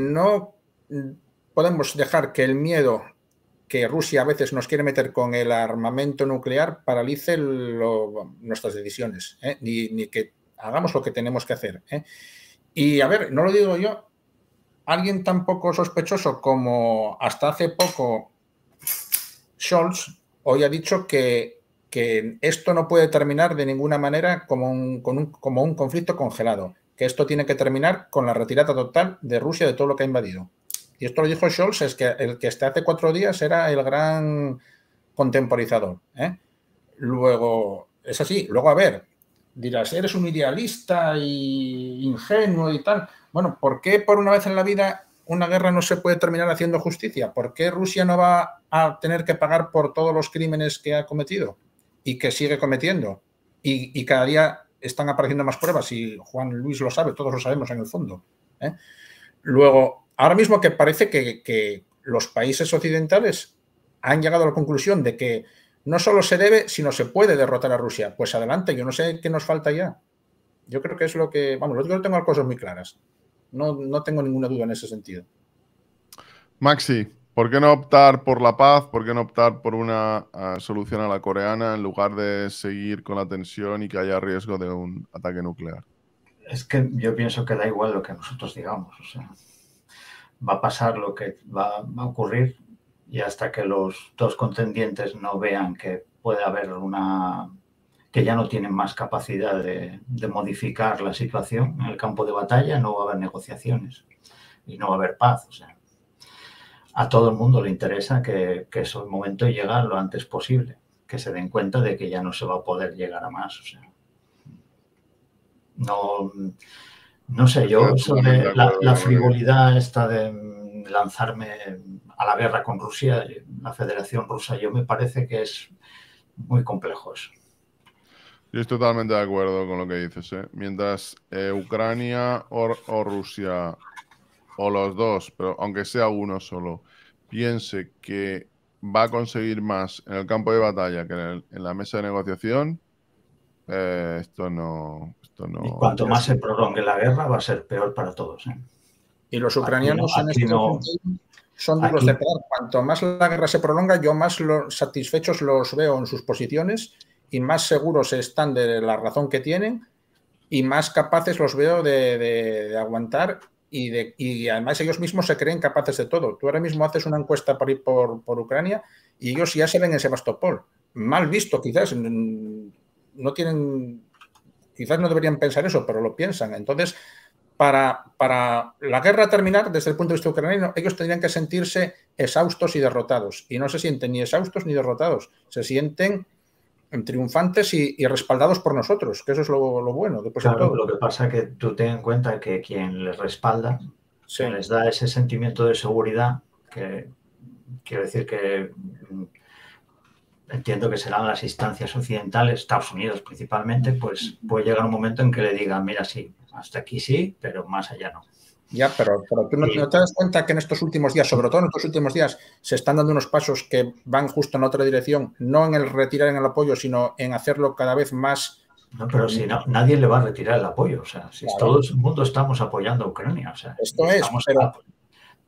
no podemos dejar que el miedo que Rusia a veces nos quiere meter con el armamento nuclear paralice nuestras decisiones, ¿eh? ni, que hagamos lo que tenemos que hacer. ¿eh? Y a ver, no lo digo yo, alguien tan poco sospechoso como hasta hace poco Scholz hoy ha dicho que, esto no puede terminar de ninguna manera como como un conflicto congelado, que esto tiene que terminar con la retirada total de Rusia de todo lo que ha invadido. Y esto lo dijo Scholz, es que el que está hace cuatro días era el gran contemporizador. ¿eh? Luego, es así, luego a ver, dirás, eres un idealista y ingenuo y tal. Bueno, ¿por qué por una vez en la vida una guerra no se puede terminar haciendo justicia? ¿Por qué Rusia no va a tener que pagar por todos los crímenes que ha cometido y que sigue cometiendo? Y, cada día están apareciendo más pruebas y Juan Luis lo sabe, todos lo sabemos en el fondo. ¿eh? Luego, ahora mismo que parece que, los países occidentales han llegado a la conclusión de que no solo se debe, sino se puede derrotar a Rusia. Pues adelante, yo no sé qué nos falta ya. Yo creo que es lo que, vamos, yo tengo las cosas muy claras. No, tengo ninguna duda en ese sentido. Maxi, ¿por qué no optar por la paz? ¿Por qué no optar por una eh, solución a la coreana en lugar de seguir con la tensión y que haya riesgo de un ataque nuclear? Es que yo pienso que da igual lo que nosotros digamos. O sea, va a pasar lo que va, a ocurrir y hasta que los dos contendientes no vean que puede haber una que ya no tienen más capacidad de, modificar la situación en el campo de batalla, no va a haber negociaciones y no va a haber paz. O sea, a todo el mundo le interesa que, es el momento llegue lo antes posible, que se den cuenta de que ya no se va a poder llegar a más. O sea, no, no sé, yo sobre la, frivolidad esta de lanzarme a la guerra con Rusia, la Federación Rusa, yo me parece que es muy complejo eso. Yo estoy totalmente de acuerdo con lo que dices. ¿eh? Mientras eh, Ucrania o, Rusia, o los dos, pero aunque sea uno solo, piense que va a conseguir más en el campo de batalla que en, la mesa de negociación, eh, esto no, y cuanto más se prolongue la guerra, va a ser peor para todos. ¿eh? Y los ucranianos este son duros los de peor. Cuanto más la guerra se prolonga, yo más satisfechos los veo en sus posiciones y más seguros están de la razón que tienen y más capaces los veo de, aguantar y, además ellos mismos se creen capaces de todo. Tú ahora mismo haces una encuesta por, ir por Ucrania y ellos ya se ven en Sebastopol. Mal visto quizás, no tienen Quizás no deberían pensar eso, pero lo piensan. Entonces, para, para, la guerra terminar, desde el punto de vista ucraniano, ellos tendrían que sentirse exhaustos y derrotados. Y no se sienten ni exhaustos ni derrotados. Se sienten triunfantes y, respaldados por nosotros, que eso es lo, bueno. Después Lo que pasa es que tú ten en cuenta que quien les respalda, les da ese sentimiento de seguridad, que quiero decir que entiendo que serán las instancias occidentales, Estados Unidos principalmente, pues puede llegar un momento en que le digan, mira, sí, hasta aquí sí, pero más allá no. Ya, pero, tú no, te das cuenta que en estos últimos días, sobre todo en estos últimos días, se están dando unos pasos que van justo en otra dirección, no en el retirar en el apoyo, sino en hacerlo cada vez más... No, pero si no, nadie le va a retirar el apoyo, o sea, si todo el mundo estamos apoyando a Ucrania, o sea... Esto es, pero,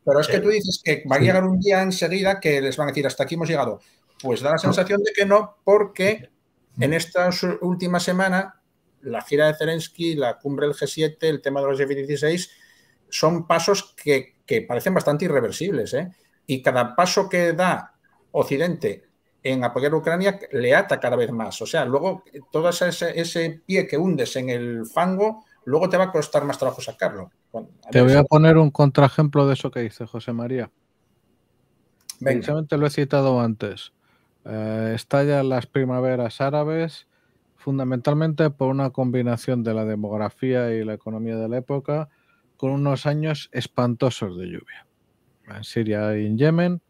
pero es que eh, tú dices que va a llegar un día enseguida que les van a decir, hasta aquí hemos llegado. Pues da la sensación de que no, porque en mm. esta última semana la gira de Zelensky, la cumbre del G7, el tema de los g 16 son pasos que, parecen bastante irreversibles. ¿eh? Y cada paso que da Occidente en apoyar a Ucrania le ata cada vez más. O sea, luego eh, todo ese, pie que hundes en el fango, luego te va a costar más trabajo sacarlo. te voy a poner un contraejemplo de eso que dice José María. Precisamente lo he citado antes. Eh, estallan las primaveras árabes fundamentalmente por una combinación de la demografía y la economía de la época con unos años espantosos de lluvia. En Siria y en Yemen,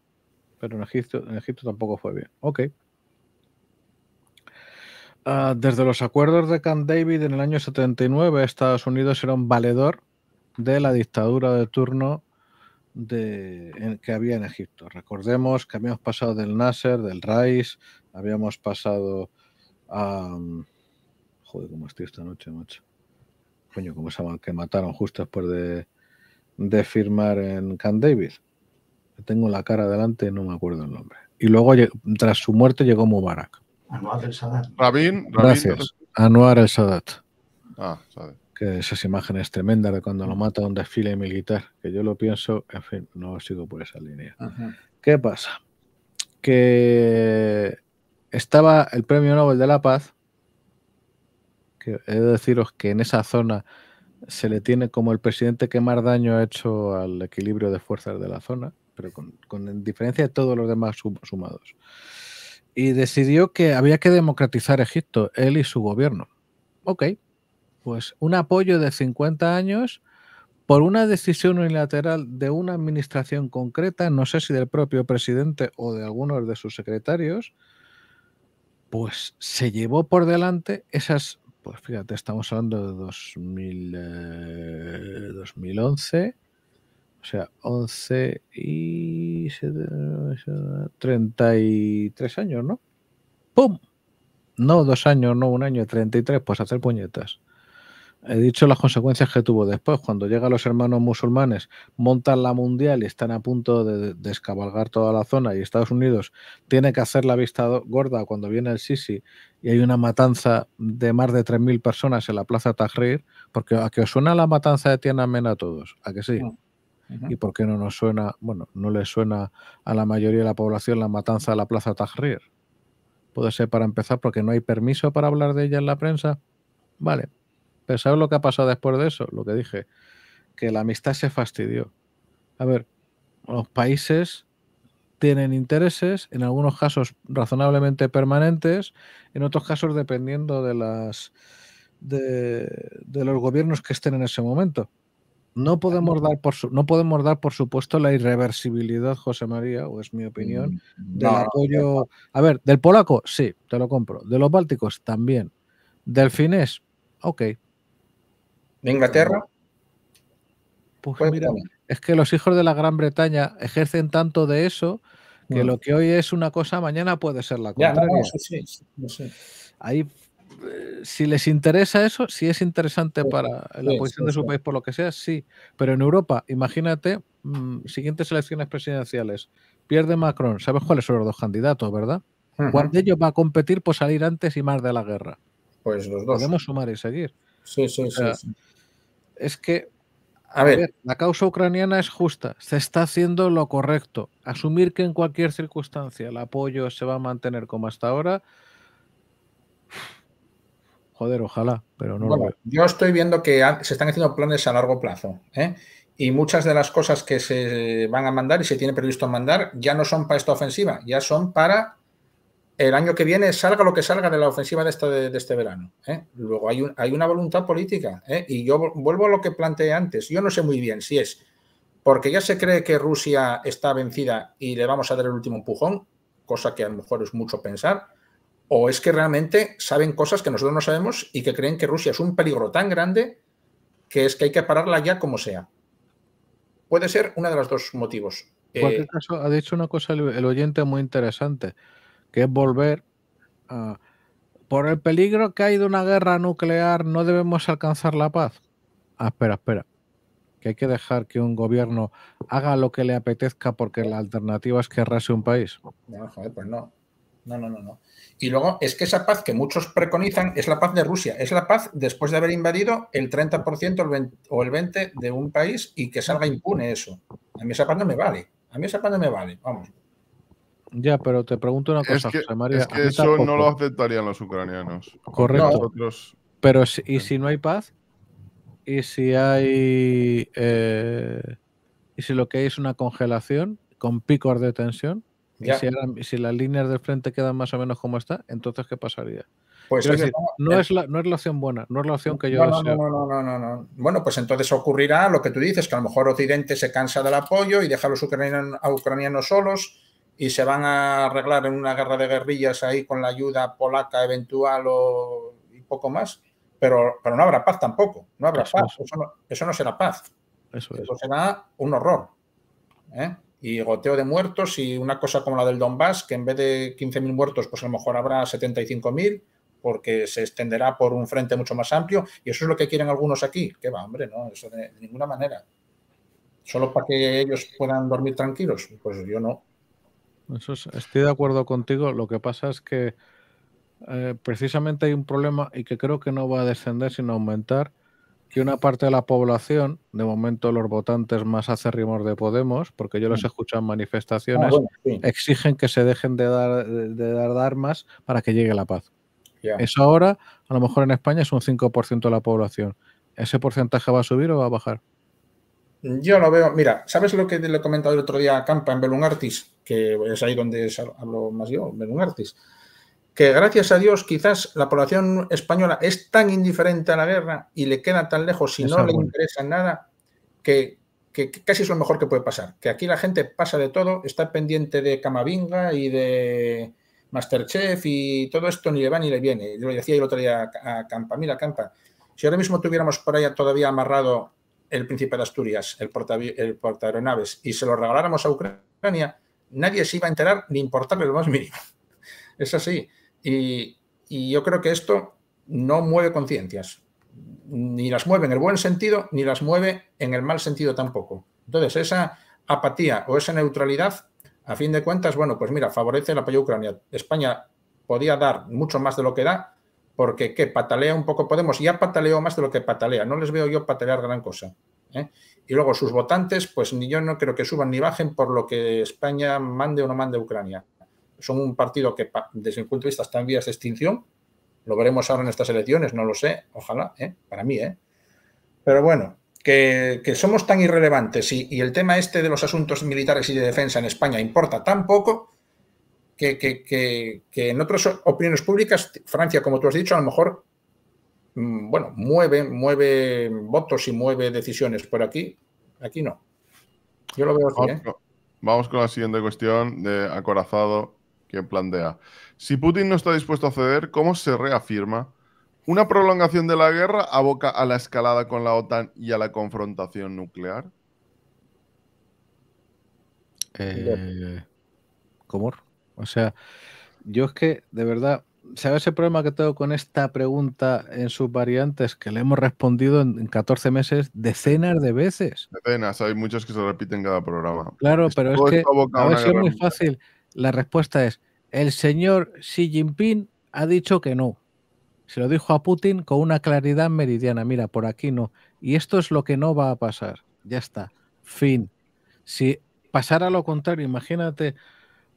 pero en Egipto, tampoco fue bien. Ok. Ah, desde los acuerdos de Camp David en el año 79, Estados Unidos era un valedor de la dictadura de turno de, que había en Egipto. Recordemos que habíamos pasado del Nasser, del Raiz, habíamos pasado a... Mm, joder, cómo estoy esta noche, macho. Coño, cómo se que mataron justo después de, firmar en Camp David. Tengo la cara adelante y no me acuerdo el nombre. Y luego, tras su muerte, llegó Mubarak. Anwar el Sadat. Rabin, Gracias. Anuar el Sadat. Ah, Sadat que esas imágenes tremendas de cuando lo mm. mata un desfile militar, que yo lo pienso, en fin, no sigo por esa línea. ¿Qué pasa? Que estaba el Premio Nobel de la Paz, que he de deciros que en esa zona se le tiene como el presidente que más daño ha hecho al equilibrio de fuerzas de la zona, pero con, con diferencia de todos los demás sumados. Y decidió que había que democratizar Egipto, él y su gobierno. Ok, pues un apoyo de 50 años por una decisión unilateral de una administración concreta, no sé si del propio presidente o de algunos de sus secretarios, pues se llevó por delante esas, pues fíjate, estamos hablando de 2011, eh, o sea, 11 y 33 años, ¿no? ¡Pum! No dos años, no un año, 33, pues hacer puñetas. He dicho las consecuencias que tuvo después. Cuando llegan los hermanos musulmanes, montan la mundial y están a punto de descabalgar toda la zona y Estados Unidos tiene que hacer la vista gorda cuando viene el Sisi y hay una matanza de más de 3.000 personas en la plaza Tahrir, porque a que os suena la matanza de Tiananmen a todos, a que sí. ¿Y por qué no nos suena, bueno, no le suena a la mayoría de la población la matanza de la plaza Tahrir? Puede ser para empezar porque no hay permiso para hablar de ella en la prensa. Vale. Pero ¿sabes lo que ha pasado después de eso? Lo que dije, que la amistad se fastidió. A ver, los países tienen intereses, en algunos casos razonablemente permanentes, en otros casos dependiendo de las de, los gobiernos que estén en ese momento. No podemos dar por no podemos dar por supuesto la irreversibilidad, José María, o es mi opinión, mm, del apoyo. A ver, del polaco, sí, te lo compro. De los bálticos, también. Del finés, ok, Inglaterra. Pues es que los hijos de la Gran Bretaña ejercen tanto de eso que mm. lo que hoy es una cosa, mañana puede ser la contraria. Ahí, eh, si les interesa eso, si es interesante para la posición de su país por lo que sea, sí. Pero en Europa, imagínate, mm, siguientes elecciones presidenciales, pierde Macron, sabes cuáles son los dos candidatos, ¿verdad? ¿Cuál de ellos va a competir por salir antes y más de la guerra? Pues los dos. Podemos sumar y seguir. Sí, sí, sí, es que, a, ver. la causa ucraniana es justa, se está haciendo lo correcto. Asumir que en cualquier circunstancia el apoyo se va a mantener como hasta ahora, joder, ojalá, pero no. yo estoy viendo que se están haciendo planes a largo plazo, ¿eh? y muchas de las cosas que se van a mandar y se tiene previsto mandar ya no son para esta ofensiva, ya son para el año que viene salga lo que salga de la ofensiva de este, verano. ¿eh? Luego hay, una voluntad política. ¿eh? Y yo vuelvo a lo que planteé antes. Yo no sé muy bien si es porque ya se cree que Rusia está vencida y le vamos a dar el último empujón, cosa que a lo mejor es mucho pensar, o es que realmente saben cosas que nosotros no sabemos y que creen que Rusia es un peligro tan grande que es que hay que pararla ya como sea. Puede ser uno de los dos motivos. En cualquier eh, caso, ha dicho una cosa el oyente muy interesante que es volver a... Ah, por el peligro que hay de una guerra nuclear, no debemos alcanzar la paz. Ah, espera, espera. Que hay que dejar que un gobierno haga lo que le apetezca porque la alternativa es que arrase un país. No, joder, pues no. No, no, no, no. Y luego es que esa paz que muchos preconizan es la paz de Rusia, es la paz después de haber invadido el 30% o el 20% de un país y que salga impune eso. A mí esa paz no me vale, a mí esa paz no me vale, vamos. Ya, pero te pregunto una cosa, José eso no lo aceptarían los ucranianos. Correcto. Pero, si, ¿y si no hay paz? ¿Y si hay. Eh, ¿Y si lo que hay es una congelación con picos de tensión? ¿Y si, las líneas del frente quedan más o menos como está? Entonces, ¿qué pasaría? Pues no, eh. es la, no es la opción buena, no es la opción que yo deseo. No, no, no, Bueno, pues entonces ocurrirá lo que tú dices, que a lo mejor Occidente se cansa del apoyo y deja a los ucranianos, ucranianos solos y se van a arreglar en una guerra de guerrillas ahí con la ayuda polaca eventual o, y poco más, pero, pero no habrá paz tampoco, no habrá paz, eso, no, será paz, eso, será un horror. ¿eh? Y goteo de muertos y una cosa como la del Donbass, que en vez de 15.000 muertos, pues a lo mejor habrá 75.000 porque se extenderá por un frente mucho más amplio, y eso es lo que quieren algunos aquí. Que va, hombre, no, eso de ninguna manera. Solo para que ellos puedan dormir tranquilos, pues yo no estoy de acuerdo contigo. Lo que pasa es que eh, precisamente hay un problema y que creo que no va a descender sino aumentar, que una parte de la población, de momento los votantes más acérrimos de Podemos, porque yo los he mm. en ah, manifestaciones, exigen que se dejen de dar, de, dar armas para que llegue la paz. Eso ahora, a lo mejor en España es un 5% de la población. ¿Ese porcentaje va a subir o va a bajar? Yo lo veo, mira, ¿sabes lo que le he comentado el otro día a Campa en Belunartis? que es ahí donde hablo más yo, artis que gracias a Dios quizás la población española es tan indiferente a la guerra y le queda tan lejos si no le interesa nada que, casi es lo mejor que puede pasar. Que aquí la gente pasa de todo, está pendiente de Camavinga y de Masterchef y todo esto ni le va ni le viene. Yo le decía el otro día a Campa, mira Campa, si ahora mismo tuviéramos por allá todavía amarrado el príncipe de Asturias, el, porta, el y se lo regaláramos a Ucrania, nadie se iba a enterar ni importarle lo más mínimo. Es así. Y, yo creo que esto no mueve conciencias. Ni las mueve en el buen sentido, ni las mueve en el mal sentido tampoco. Entonces, esa apatía o esa neutralidad, a fin de cuentas, bueno, pues mira, favorece el apoyo a Ucrania. España podía dar mucho más de lo que da, porque ¿qué? patalea un poco Podemos, ya pataleo más de lo que patalea. No les veo yo patalear gran cosa. ¿eh? Y luego sus votantes, pues ni yo no creo que suban ni bajen por lo que España mande o no mande a Ucrania. Son un partido que, desde mi punto de vista, está en vías de extinción. Lo veremos ahora en estas elecciones, no lo sé, ojalá, ¿eh? para mí. ¿eh? Pero bueno, que, somos tan irrelevantes y, el tema este de los asuntos militares y de defensa en España importa tan poco que en otras opiniones públicas, Francia, como tú has dicho, a lo mejor Mm, bueno, mueve, mueve votos y mueve decisiones, pero aquí, aquí no. Yo lo veo así, Vamos ¿eh? con la siguiente cuestión de Acorazado, que plantea. Si Putin no está dispuesto a ceder, ¿cómo se reafirma? ¿Una prolongación de la guerra aboca a la escalada con la OTAN y a la confrontación nuclear? Eh, ¿Cómo? O sea, yo es que, de verdad, ¿Sabes el problema que tengo con esta pregunta en sus variantes? Que le hemos respondido en 14 meses decenas de veces. Decenas, hay muchos que se repiten cada programa. Claro, pero es que a es muy fácil. La respuesta es, el señor Xi Jinping ha dicho que no. Se lo dijo a Putin con una claridad meridiana. Mira, por aquí no. Y esto es lo que no va a pasar. Ya está. Fin. Si pasara lo contrario, imagínate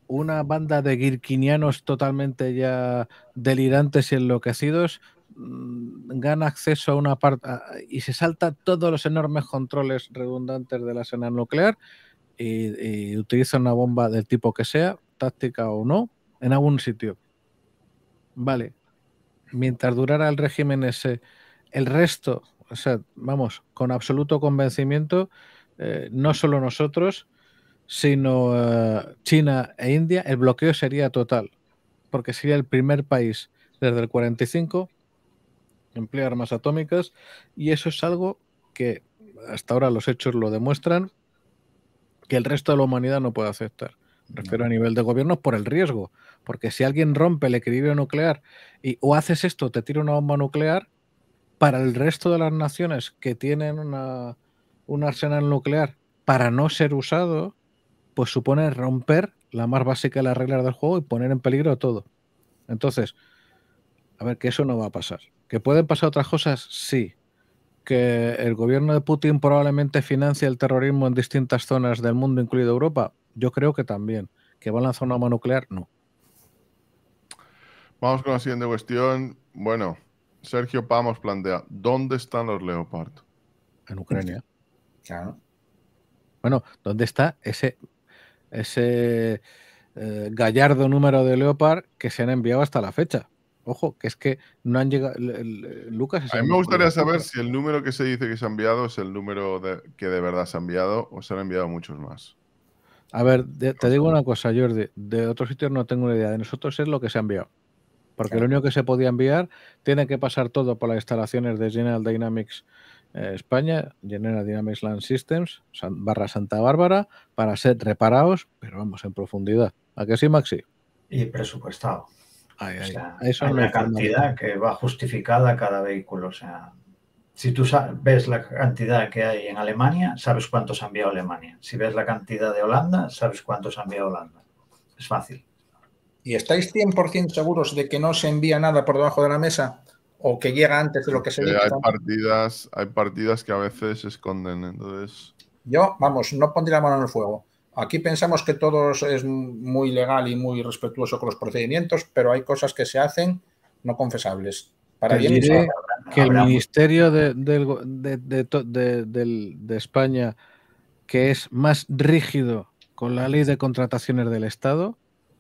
una banda de girquinianos totalmente ya delirantes y enloquecidos mm, gana acceso a una parte y se salta todos los enormes controles redundantes de la escena nuclear y, utiliza una bomba del tipo que sea, táctica o no, en algún sitio. Vale. Mientras durara el régimen ese, el resto, o sea, vamos, con absoluto convencimiento, eh, no solo nosotros, sino eh, China e India, el bloqueo sería total, porque sería el primer país desde el 45 que emplea armas atómicas y eso es algo que hasta ahora los hechos lo demuestran que el resto de la humanidad no puede aceptar. Refiero a nivel de gobierno por el riesgo, porque si alguien rompe el equilibrio nuclear y o haces esto, te tira una bomba nuclear, para el resto de las naciones que tienen una, un arsenal nuclear para no ser usado, pues supone romper la más básica de las reglas del juego y poner en peligro todo. Entonces, a ver, que eso no va a pasar. ¿Que pueden pasar otras cosas? Sí. ¿Que el gobierno de Putin probablemente financie el terrorismo en distintas zonas del mundo, incluido Europa? Yo creo que también. ¿Que va a lanzar una bomba nuclear? No. Vamos con la siguiente cuestión. Bueno, Sergio Pamos plantea, ¿dónde están los leopardos? En Ucrania. Claro. Bueno, ¿dónde está ese ese eh, gallardo número de Leopard que se han enviado hasta la fecha. Ojo, que es que no han llegado. Lucas. A mí me gustaría saber si el número que se dice que se ha enviado es el número que de verdad se ha enviado o se han enviado muchos más. A ver, te digo una cosa, Jordi. De otros sitios no tengo ni idea. De nosotros es lo que se ha enviado. Porque lo único que se podía enviar tiene que pasar todo por las instalaciones de General Dynamics eh, España, General Dynamics Land Systems, barra Santa Bárbara, para ser reparados, pero vamos, en profundidad. ¿A qué sí, Maxi? Y presupuestado. Ahí, hay una cantidad que va justificada cada vehículo. O sea, si tú ves la cantidad que hay en Alemania, sabes se ha enviado Alemania. Si ves la cantidad de Holanda, sabes se ha enviado Holanda. Es fácil. ¿Y estáis 100% seguros de que no se envía nada por debajo de la mesa? o que llega antes de lo que se eh, dice. Hay partidas, hay partidas que a veces se esconden, entonces. Yo, vamos, no pondré la mano en el fuego. Aquí pensamos que todo es muy legal y muy respetuoso con los procedimientos, pero hay cosas que se hacen no confesables. Para bien diré que el Ministerio de, de, de España, que es más rígido con la ley de contrataciones del Estado,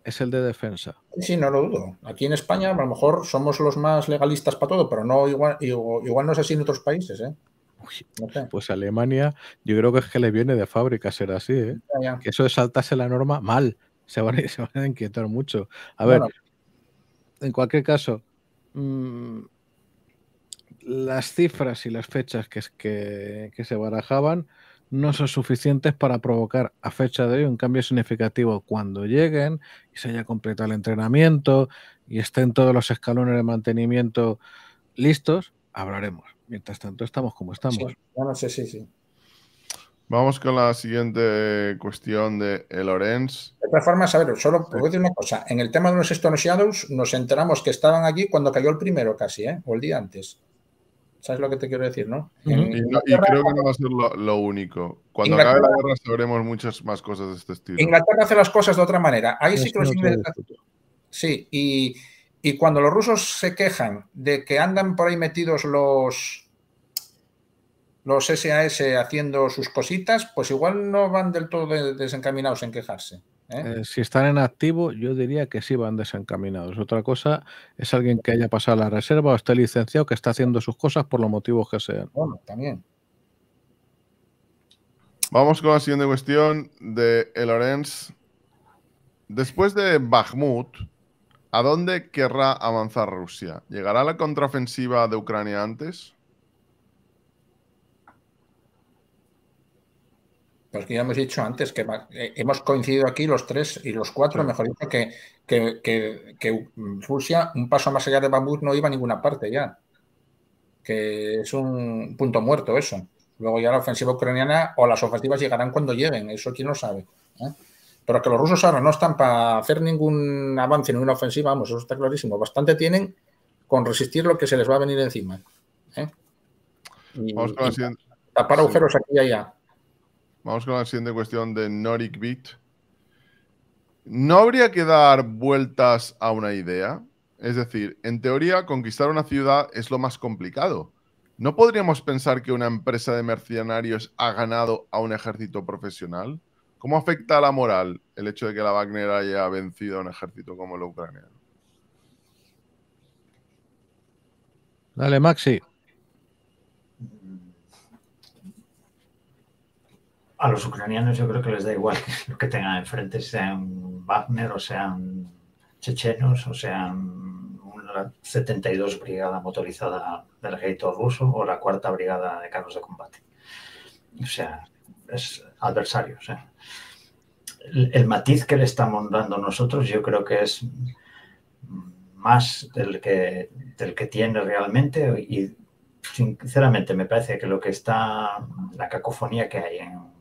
es el de defensa. Sí, no lo dudo. Aquí en España a lo mejor somos los más legalistas para todo, pero no igual, igual, no es así en otros países, ¿eh? Pues Alemania, yo creo que es que le viene de fábrica ser así, ¿eh? Que eso de saltarse la norma, mal. Se van, a, se inquietar mucho. A ver, en cualquier caso, mm, las cifras y las fechas que, que se barajaban no son suficientes para provocar a fecha de hoy un cambio significativo cuando lleguen y se haya completado el entrenamiento y estén todos los escalones de mantenimiento listos, hablaremos. Mientras tanto, estamos como estamos. sí, sí. Vamos con la siguiente cuestión de eh, Lorenz. De otra forma, a ver, solo puedo decir una cosa. En el tema de los Stone Shadows, nos enteramos que estaban aquí cuando cayó el primero casi, ¿eh? o el día antes. ¿Sabes lo que te quiero decir, no? y, creo que no va a ser lo, único. Cuando acabe la guerra sabremos muchas más cosas de este estilo. Inglaterra hace las cosas de otra manera. Ahí sí que los Sí, y, cuando los rusos se quejan de que andan por ahí metidos los los SAS haciendo sus cositas, pues igual no van del todo desencaminados en quejarse. ¿eh? Eh, si están en activo, yo diría que sí van desencaminados. Otra cosa es alguien que haya pasado la reserva o esté licenciado que está haciendo sus cosas por los motivos que sean. Bueno, también. Vamos con la siguiente cuestión de e. Lorenz. Después de Bakhmut, ¿a dónde querrá avanzar Rusia? ¿Llegará la contraofensiva de Ucrania antes? Pues ya hemos dicho antes que eh, hemos coincidido aquí los tres y los cuatro, mejor dicho, que, que, mm, Rusia, un paso más allá de Bambú, no iba a ninguna parte ya. Que es un punto muerto eso. Luego ya la ofensiva ucraniana o las ofensivas llegarán cuando lleguen, eso quién lo sabe. ¿eh? Pero que los rusos ahora no están para hacer ningún avance, ninguna ofensiva, vamos, eso está clarísimo. Bastante tienen con resistir lo que se les va a venir encima. ¿eh? Tapar agujeros aquí y allá. Vamos con la siguiente cuestión de Norik Beat. ¿No habría que dar vueltas a una idea? Es decir, en teoría, conquistar una ciudad es lo más complicado. ¿No podríamos pensar que una empresa de mercenarios ha ganado a un ejército profesional? ¿Cómo afecta a la moral el hecho de que la Wagner haya vencido a un ejército como el ucraniano? Dale, Maxi. a los ucranianos yo creo que les da igual lo que tengan enfrente, sean Wagner o sean chechenos o sean una 72 Brigada Motorizada del Ejército Ruso o la Cuarta Brigada de Carros de Combate. O sea, es adversarios. El, el, matiz que le estamos dando nosotros yo creo que es más del que, del que tiene realmente y sinceramente me parece que lo que está, la cacofonía que hay en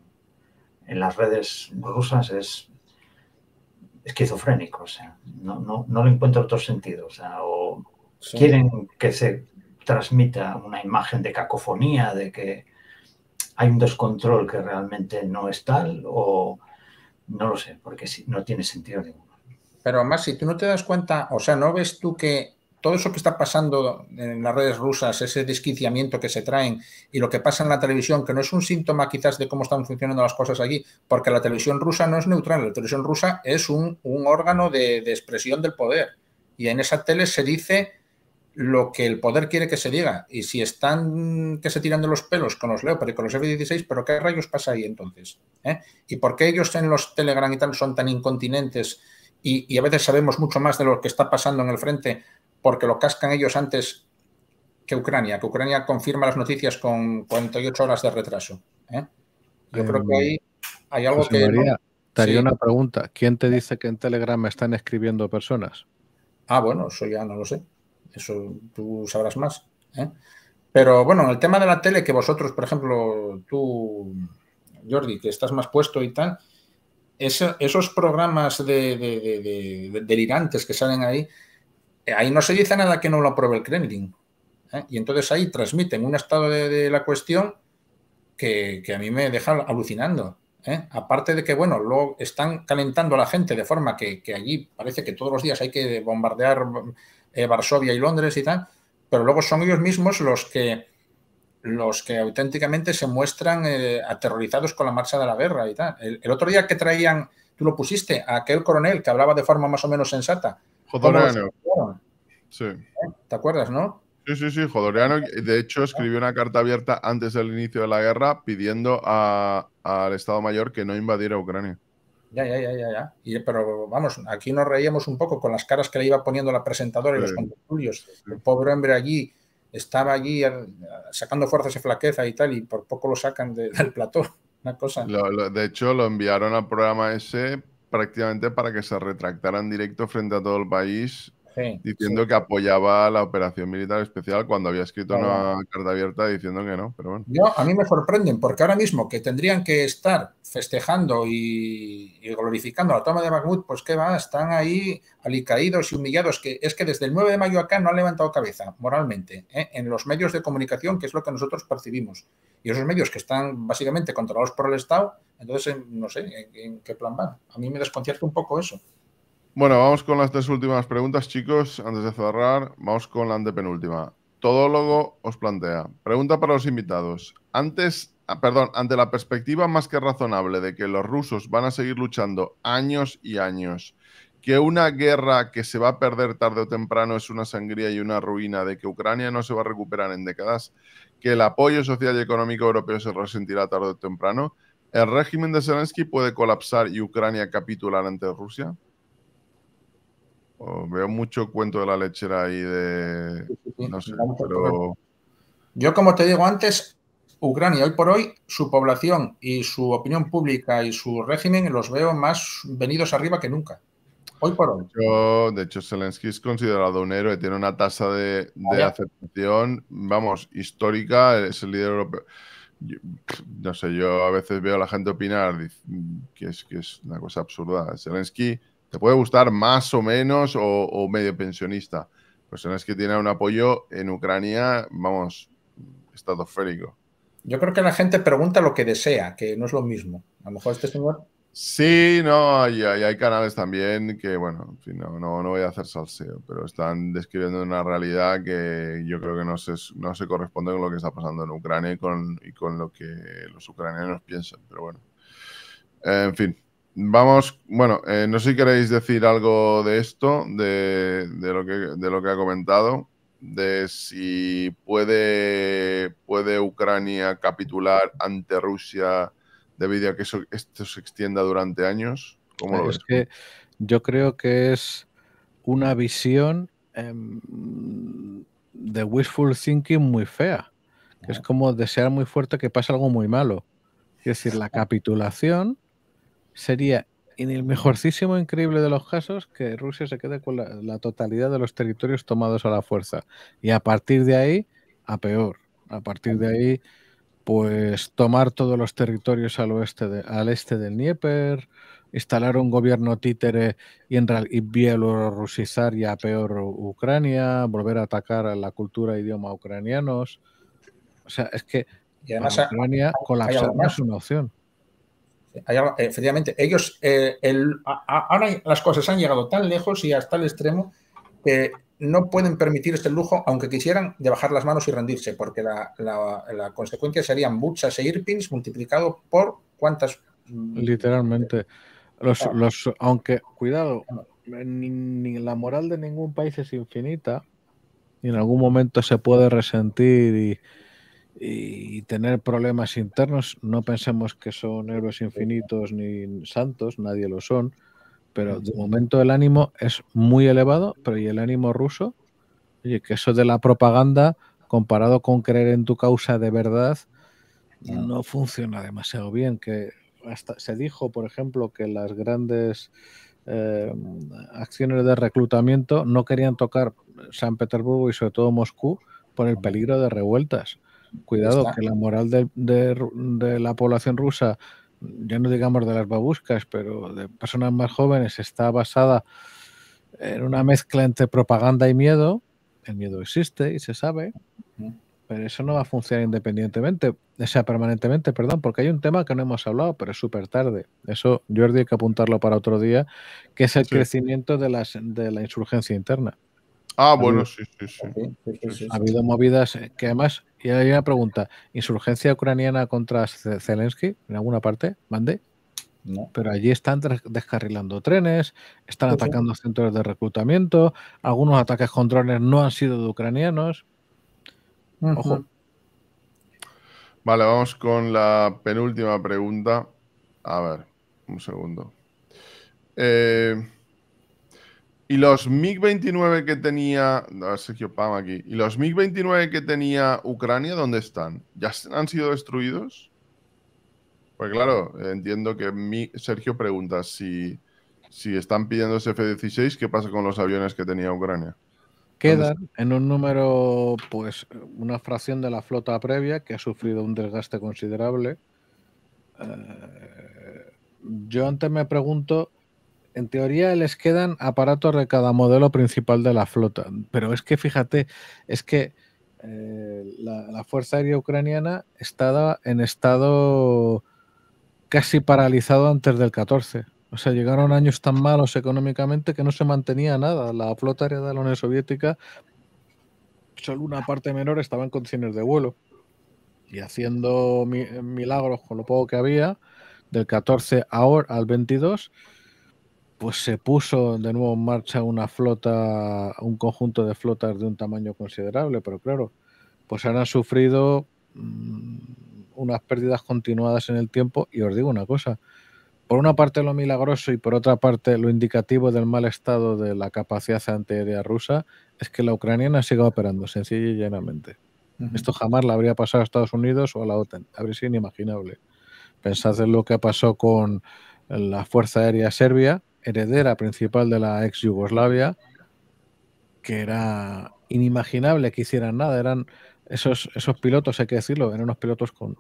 en las redes rusas es esquizofrénico, o sea, no, no, no le encuentro otro sentido, o sea, o quieren que se transmita una imagen de cacofonía, de que hay un descontrol que realmente no es tal, o no lo sé, porque no tiene sentido ninguno. Pero además, si tú no te das cuenta, o sea, ¿no ves tú que todo eso que está pasando en las redes rusas, ese desquiciamiento que se traen y lo que pasa en la televisión, que no es un síntoma quizás de cómo están funcionando las cosas allí, porque la televisión rusa no es neutral, la televisión rusa es un, órgano de, expresión del poder. Y en esa tele se dice lo que el poder quiere que se diga. Y si están que se tiran de los pelos con los Leopard y con los F-16, ¿pero qué rayos pasa ahí entonces? ¿Eh? ¿Y por qué ellos en los Telegram y tal son tan incontinentes y a veces sabemos mucho más de lo que está pasando en el frente porque lo cascan ellos antes que Ucrania, que Ucrania confirma las noticias con 48 horas de retraso. ¿eh? Yo creo que ahí hay algo que... María, te haría una pregunta. ¿Quién te dice que en Telegram están escribiendo personas? Ah, bueno, eso ya no lo sé. Eso tú sabrás más. ¿eh? Pero bueno, el tema de la tele, que vosotros, por ejemplo, tú, Jordi, que estás más puesto y tal, esos programas de, delirantes que salen ahí, ahí no se dice nada que no lo apruebe el Kremlin. ¿eh? Y entonces ahí transmiten un estado de, la cuestión que, a mí me deja alucinando. ¿eh? Aparte de que, bueno, lo están calentando a la gente de forma que, allí parece que todos los días hay que bombardear eh, Varsovia y Londres y tal, pero luego son ellos mismos los que los que auténticamente se muestran aterrorizados con la marcha de la guerra y tal. El, otro día que traían, tú lo pusiste, a aquel coronel que hablaba de forma más o menos sensata, Sí. ¿Te acuerdas, no? Sí, sí, sí, Jodoriano, de hecho, escribió una carta abierta antes del inicio de la guerra pidiendo al Estado Mayor que no invadiera Ucrania. Ya, ya, ya, ya, ya. pero vamos, aquí nos reíamos un poco con las caras que le iba poniendo la presentadora y los conductores. El pobre hombre allí estaba allí eh, sacando fuerzas y flaqueza y tal, y por poco lo sacan del plató. Una cosa. de hecho, lo enviaron al programa ese prácticamente para que se retractaran directo frente a todo el país diciendo que apoyaba la operación militar especial cuando había escrito una carta abierta diciendo que no. Pero bueno. a mí me sorprenden porque ahora mismo que tendrían que estar festejando y, glorificando la toma de Bakhmut, pues qué va, están ahí alicaídos y humillados. Que es que desde el 9 de mayo acá no han levantado cabeza moralmente ¿eh? en los medios de comunicación, que es lo que nosotros percibimos. Y esos medios que están básicamente controlados por el Estado, entonces eh, no sé en, en qué plan van. A mí me desconcierta un poco eso. Bueno, vamos con las tres últimas preguntas, chicos. Antes de cerrar, vamos con la antepenúltima. Todólogo os plantea. Pregunta para los invitados. Antes, ah, perdón, ante la perspectiva más que razonable de que los rusos van a seguir luchando años y años, que una guerra que se va a perder tarde o temprano es una sangría y una ruina, de que Ucrania no se va a recuperar en décadas, que el apoyo social y económico europeo se resentirá tarde o temprano, ¿el régimen de Zelensky puede colapsar y Ucrania capitular ante Rusia? Oh, veo mucho cuento de la lechera ahí de... No pero... Yo, como te digo antes, Ucrania hoy por hoy, su población y su opinión pública y su régimen los veo más venidos arriba que nunca. Hoy por hoy. de hecho, Zelensky es considerado un héroe, tiene una tasa de, aceptación, vamos, histórica, es el líder europeo. no sé, yo a veces veo a la gente opinar que es, que es una cosa absurda. Zelensky te puede gustar más o menos o, medio pensionista. Personas que tienen un apoyo en Ucrania, vamos, estratosférico. Yo creo que la gente pregunta lo que desea, que no es lo mismo. A lo mejor este señor Sí, no, hay, canales también que, bueno, en no, no, voy a hacer salseo, pero están describiendo una realidad que yo creo que no se, no se corresponde con lo que está pasando en Ucrania y con, y con lo que los ucranianos piensan, pero bueno. en fin, Vamos, bueno, eh, no sé si queréis decir algo de esto, de, lo, que, de lo que ha comentado, de si puede, puede Ucrania capitular ante Rusia debido a que esto se extienda durante años. ¿Cómo eh, es Que yo creo que es una visión em, de wishful thinking muy fea. Que es como desear muy fuerte que pase algo muy malo. Es decir, la capitulación sería en el mejorcísimo increíble de los casos que Rusia se quede con la, totalidad de los territorios tomados a la fuerza. Y a partir de ahí, a peor. A partir de ahí, pues tomar todos los territorios al oeste, de, al este del Dnieper, instalar un gobierno títere y, en, y bielorrusizar y a peor Ucrania, volver a atacar a la cultura e idioma ucranianos. O sea, es que Ucrania colapsar no es una opción efectivamente, ellos, eh, ahora las cosas han llegado tan lejos y hasta el extremo que no pueden permitir este lujo, aunque quisieran, de bajar las manos y rendirse, porque la, consecuencia serían buchas e irpins multiplicado por cuántas. Mm, Literalmente. Ah. Los, aunque, cuidado, ah. ni, la moral de ningún país es infinita, y en algún momento se puede resentir y y tener problemas internos. No pensemos que son héroes infinitos ni santos, nadie lo son, pero de momento el ánimo es muy elevado, pero y el ánimo ruso, oye, que eso de la propaganda comparado con creer en tu causa de verdad no funciona demasiado bien, que hasta se dijo, por ejemplo, que las grandes eh, acciones de reclutamiento no querían tocar San Petersburgo y sobre todo Moscú por el peligro de revueltas. Cuidado, que la moral de, la población rusa, ya no digamos de las babuscas, pero de personas más jóvenes, está basada en una mezcla entre propaganda y miedo. El miedo existe y se sabe, pero eso no va a funcionar independientemente, o sea, permanentemente, perdón, porque hay un tema que no hemos hablado, pero es súper tarde. Eso, Jordi, hay que apuntarlo para otro día, que es el crecimiento de, las, de la insurgencia interna. Ah, bueno, sí, sí, sí. Ha habido movidas eh, que además, y hay una pregunta, ¿insurgencia ucraniana contra Zelensky en alguna parte? ¿Mande? No. Pero allí están descarrilando trenes, están atacando centros de reclutamiento, algunos ataques con drones no han sido de ucranianos. Ojo. Vale, vamos con la penúltima pregunta. A ver, un segundo. Eh, y los MiG-29 que tenía. Sergio Pam aquí. ¿Y los MiG-29 que tenía Ucrania, dónde están? ¿Ya han sido destruidos? Pues claro, entiendo que Sergio pregunta si, están pidiendo ese F-16, ¿qué pasa con los aviones que tenía Ucrania? Quedan en un número, pues una fracción de la flota previa que ha sufrido un desgaste considerable. Eh, yo antes me pregunto en teoría les quedan aparatos de cada modelo principal de la flota, pero es que fíjate, es que eh, la, Fuerza Aérea Ucraniana estaba en estado casi paralizado antes del 14. O sea, llegaron años tan malos económicamente que no se mantenía nada. La flota aérea de la Unión Soviética, solo una parte menor estaba en condiciones de vuelo y haciendo milagros con lo poco que había, del 14 ahora al 22 pues se puso de nuevo en marcha una flota, un conjunto de flotas de un tamaño considerable, pero claro, pues han sufrido mm, unas pérdidas continuadas en el tiempo y os digo una cosa, por una parte lo milagroso y por otra parte lo indicativo del mal estado de la capacidad antiaérea rusa es que la ucraniana siga operando sencilla y llanamente. Esto jamás la habría pasado a Estados Unidos o a la OTAN, habría sido inimaginable. Pensad en lo que pasó con la Fuerza Aérea Serbia, heredera principal de la ex Yugoslavia, que era inimaginable que hicieran nada. Eran esos, esos pilotos, hay que decirlo, eran unos pilotos con,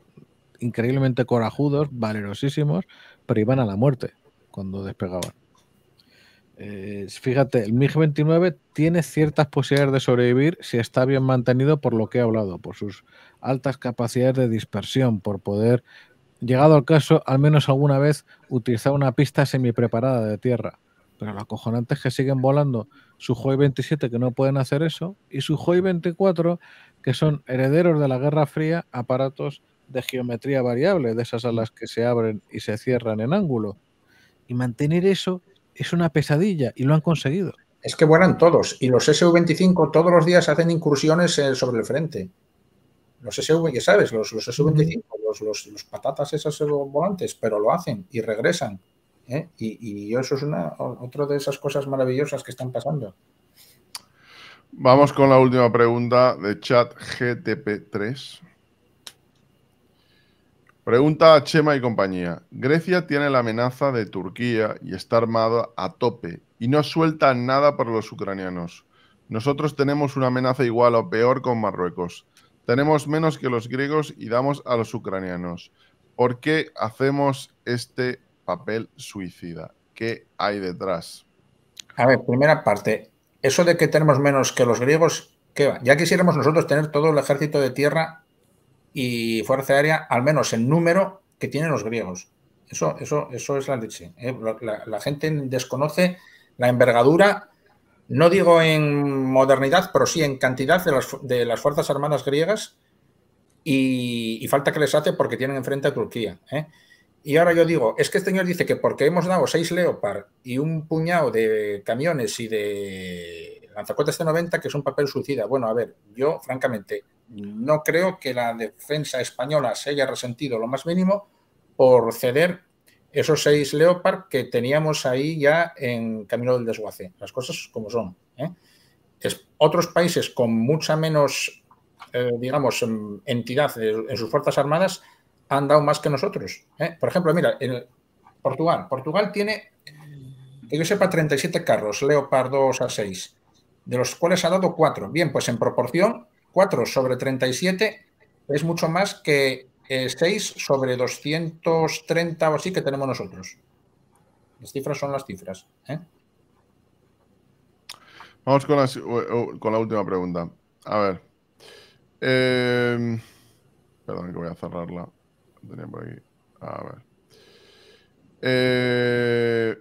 increíblemente corajudos, valerosísimos, pero iban a la muerte cuando despegaban. Eh, fíjate, el MiG-29 tiene ciertas posibilidades de sobrevivir si está bien mantenido por lo que he hablado, por sus altas capacidades de dispersión, por poder Llegado al caso, al menos alguna vez utilizaba una pista semi-preparada de tierra. Pero lo acojonante es que siguen volando su Joy 27 que no pueden hacer eso y su Joy 24 que son herederos de la Guerra Fría, aparatos de geometría variable, de esas alas que se abren y se cierran en ángulo. Y mantener eso es una pesadilla y lo han conseguido. Es que vuelan todos y los SU-25 todos los días hacen incursiones eh, sobre el frente. Los SU, ya sabes, los, los SU-25 los, patatas esas volantes, pero lo hacen y regresan. ¿eh? Y, eso es una otra de esas cosas maravillosas que están pasando. Vamos con la última pregunta de chat GTP3. Pregunta a Chema y compañía. Grecia tiene la amenaza de Turquía y está armada a tope y no suelta nada por los ucranianos. Nosotros tenemos una amenaza igual o peor con Marruecos tenemos menos que los griegos y damos a los ucranianos. ¿Por qué hacemos este papel suicida? ¿Qué hay detrás? A ver, primera parte, eso de que tenemos menos que los griegos, ¿qué va? Ya quisiéramos nosotros tener todo el ejército de tierra y fuerza aérea, al menos en número, que tienen los griegos. Eso, eso, eso es la leche. ¿eh? la, gente desconoce la envergadura no digo en modernidad, pero sí en cantidad de las, Fuerzas Armadas griegas y, falta que les hace porque tienen enfrente a Turquía. ¿eh? Y ahora yo digo, es que este señor dice que porque hemos dado seis Leopard y un puñado de camiones y de lanzacohetes de 90 que es un papel suicida. Bueno, a ver, yo francamente no creo que la defensa española se haya resentido lo más mínimo por ceder esos seis Leopard que teníamos ahí ya en camino del desguace. Las cosas como son. ¿eh? Es, otros países con mucha menos, eh, digamos, em, entidad en, sus Fuerzas Armadas han dado más que nosotros. ¿eh? Por ejemplo, mira, en Portugal. Portugal tiene, que yo sepa, 37 carros Leopard 2 a 6, de los cuales ha dado 4. Bien, pues en proporción, 4 sobre 37 es mucho más que 6 eh, sobre 230 o así que tenemos nosotros. Las cifras son las cifras. ¿eh? Vamos con la, última pregunta. A ver. Em, perdón, que voy a cerrarla. Tenía por aquí. A ver. Eh,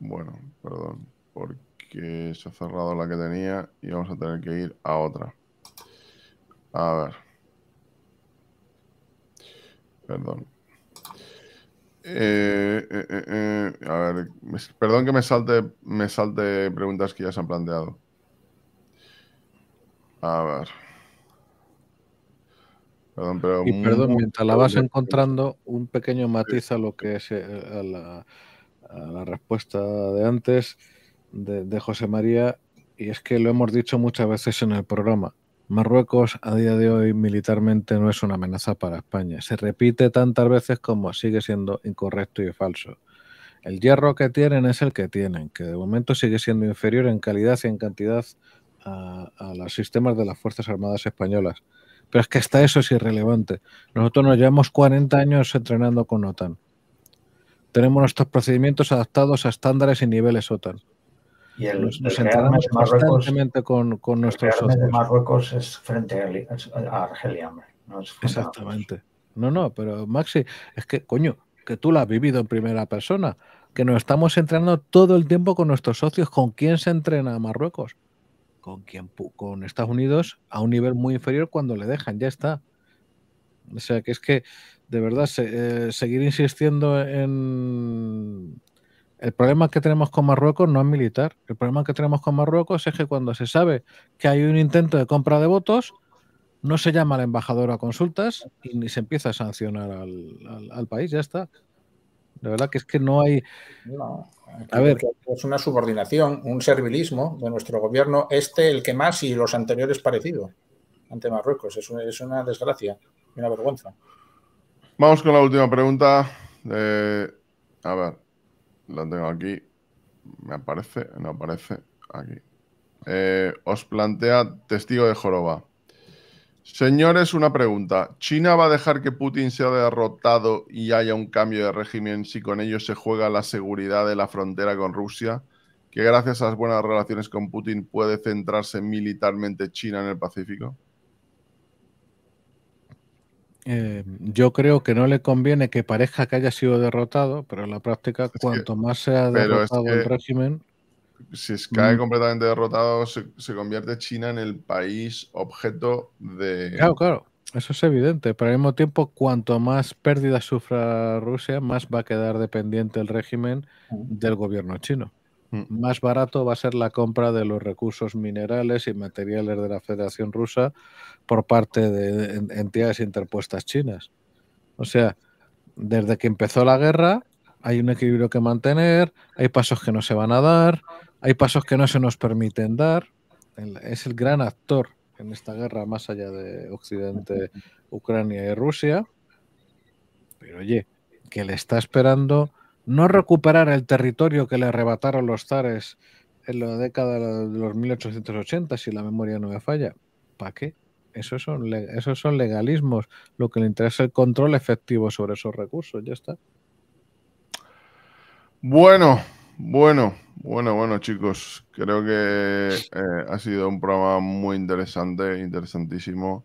bueno, perdón. Porque se ha cerrado la que tenía y vamos a tener que ir a otra. A ver. Perdón. Eh, eh, eh, a ver, perdón que me salte, me salte preguntas que ya se han planteado. A ver. Perdón, pero. Y perdón, mientras la vas encontrando, un pequeño matiz a lo que es la, respuesta de antes de José María, y es que lo hemos dicho muchas veces en el programa Marruecos a día de hoy militarmente no es una amenaza para España. Se repite tantas veces como sigue siendo incorrecto y falso. El hierro que tienen es el que tienen, que de momento sigue siendo inferior en calidad y en cantidad a, los sistemas de las Fuerzas Armadas Españolas. Pero es que hasta eso es irrelevante. Nosotros nos llevamos 40 años entrenando con OTAN. Tenemos nuestros procedimientos adaptados a estándares y niveles OTAN. Y el, nos, constantemente con, con nuestros de Marruecos es frente a, Argelia, Exactamente. No, no, pero Maxi, es que, coño, que tú la has vivido en primera persona, que nos estamos entrenando todo el tiempo con nuestros socios. ¿Con quién se entrena a Marruecos? Con, con Estados Unidos a un nivel muy inferior cuando le dejan, ya está. O sea, que es que, de verdad, eh, seguir insistiendo en, el problema que tenemos con Marruecos no es militar. El problema que tenemos con Marruecos es que cuando se sabe que hay un intento de compra de votos, no se llama al embajador a consultas y ni se empieza a sancionar al, país. Ya está. La verdad que es que no hay. a ver. Es una subordinación, un servilismo de nuestro gobierno, este el que más y los anteriores parecido ante Marruecos. Es una, desgracia una vergüenza. Vamos con la última pregunta. Eh, a ver. La tengo aquí. ¿Me aparece? No aparece. Aquí. Eh, os plantea Testigo de Joroba. Señores, una pregunta. ¿China va a dejar que Putin sea derrotado y haya un cambio de régimen si con ello se juega la seguridad de la frontera con Rusia? Que gracias a las buenas relaciones con Putin puede centrarse militarmente China en el Pacífico. Eh, yo creo que no le conviene que parezca que haya sido derrotado, pero en la práctica, cuanto más sea derrotado el régimen. Si mm, cae completamente derrotado, se, convierte China en el país objeto de. Claro, claro, eso es evidente, pero al mismo tiempo, cuanto más pérdidas sufra Rusia, más va a quedar dependiente el régimen del gobierno chino. Mm. Más barato va a ser la compra de los recursos minerales y materiales de la Federación Rusa por parte de entidades interpuestas chinas. O sea, desde que empezó la guerra hay un equilibrio que mantener, hay pasos que no se van a dar, hay pasos que no se nos permiten dar. Es el gran actor en esta guerra más allá de Occidente, Ucrania y Rusia. Pero oye, que le está esperando no recuperar el territorio que le arrebataron los zares en la década de los 1880, si la memoria no me falla. ¿Para qué? Esos son, esos son legalismos. Lo que le interesa es el control efectivo sobre esos recursos. Ya está. Bueno, bueno, bueno, bueno, chicos. Creo que eh, ha sido un programa muy interesante, interesantísimo.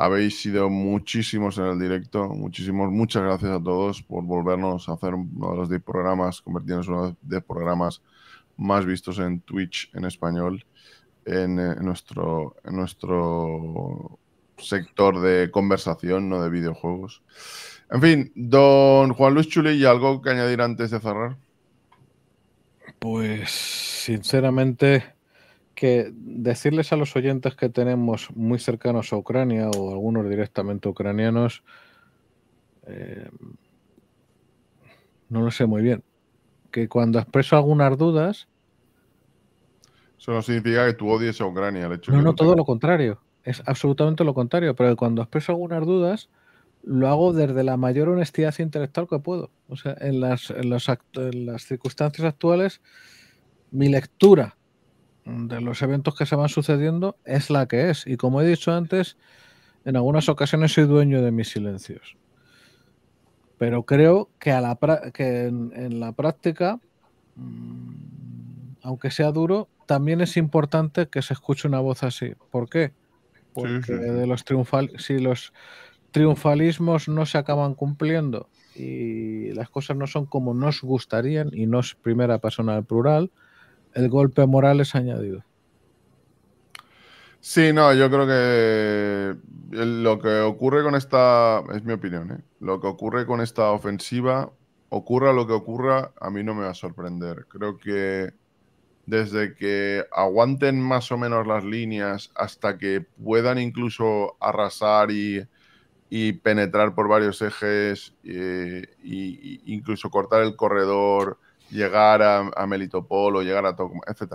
Habéis sido muchísimos en el directo, muchísimos, muchas gracias a todos por volvernos a hacer uno de los programas, convertirnos en uno de los programas más vistos en Twitch en español, eh, en, nuestro, en nuestro sector de conversación, no de videojuegos. En fin, don Juan Luis Chuli, ¿y algo que añadir antes de cerrar? Pues, sinceramente, que decirles a los oyentes que tenemos muy cercanos a Ucrania o algunos directamente ucranianos, eh, no lo sé muy bien, que cuando expreso algunas dudas... Eso no significa que tú odies a Ucrania, el hecho No, no, todo lo contrario, es absolutamente lo contrario, pero cuando expreso algunas dudas lo hago desde la mayor honestidad intelectual que puedo. O sea, en las, en las circunstancias actuales, mi lectura de los eventos que se van sucediendo es la que es. Y como he dicho antes, en algunas ocasiones soy dueño de mis silencios. Pero creo que, a la que en, la práctica, mm, aunque sea duro, también es importante que se escuche una voz así. ¿Por qué? Porque De los triunfal si los triunfalismos no se acaban cumpliendo y las cosas no son como nos gustarían, y no es primera persona del plural, el golpe moral es añadido. Sí, no, yo creo que eh, lo que ocurre con esta, es mi opinión, ¿eh? lo que ocurre con esta ofensiva, ocurra lo que ocurra, a mí no me va a sorprender. Creo que desde que aguanten más o menos las líneas hasta que puedan incluso arrasar y, y penetrar por varios ejes, e incluso cortar el corredor llegar a, Melitopol o llegar a Tocma, etc.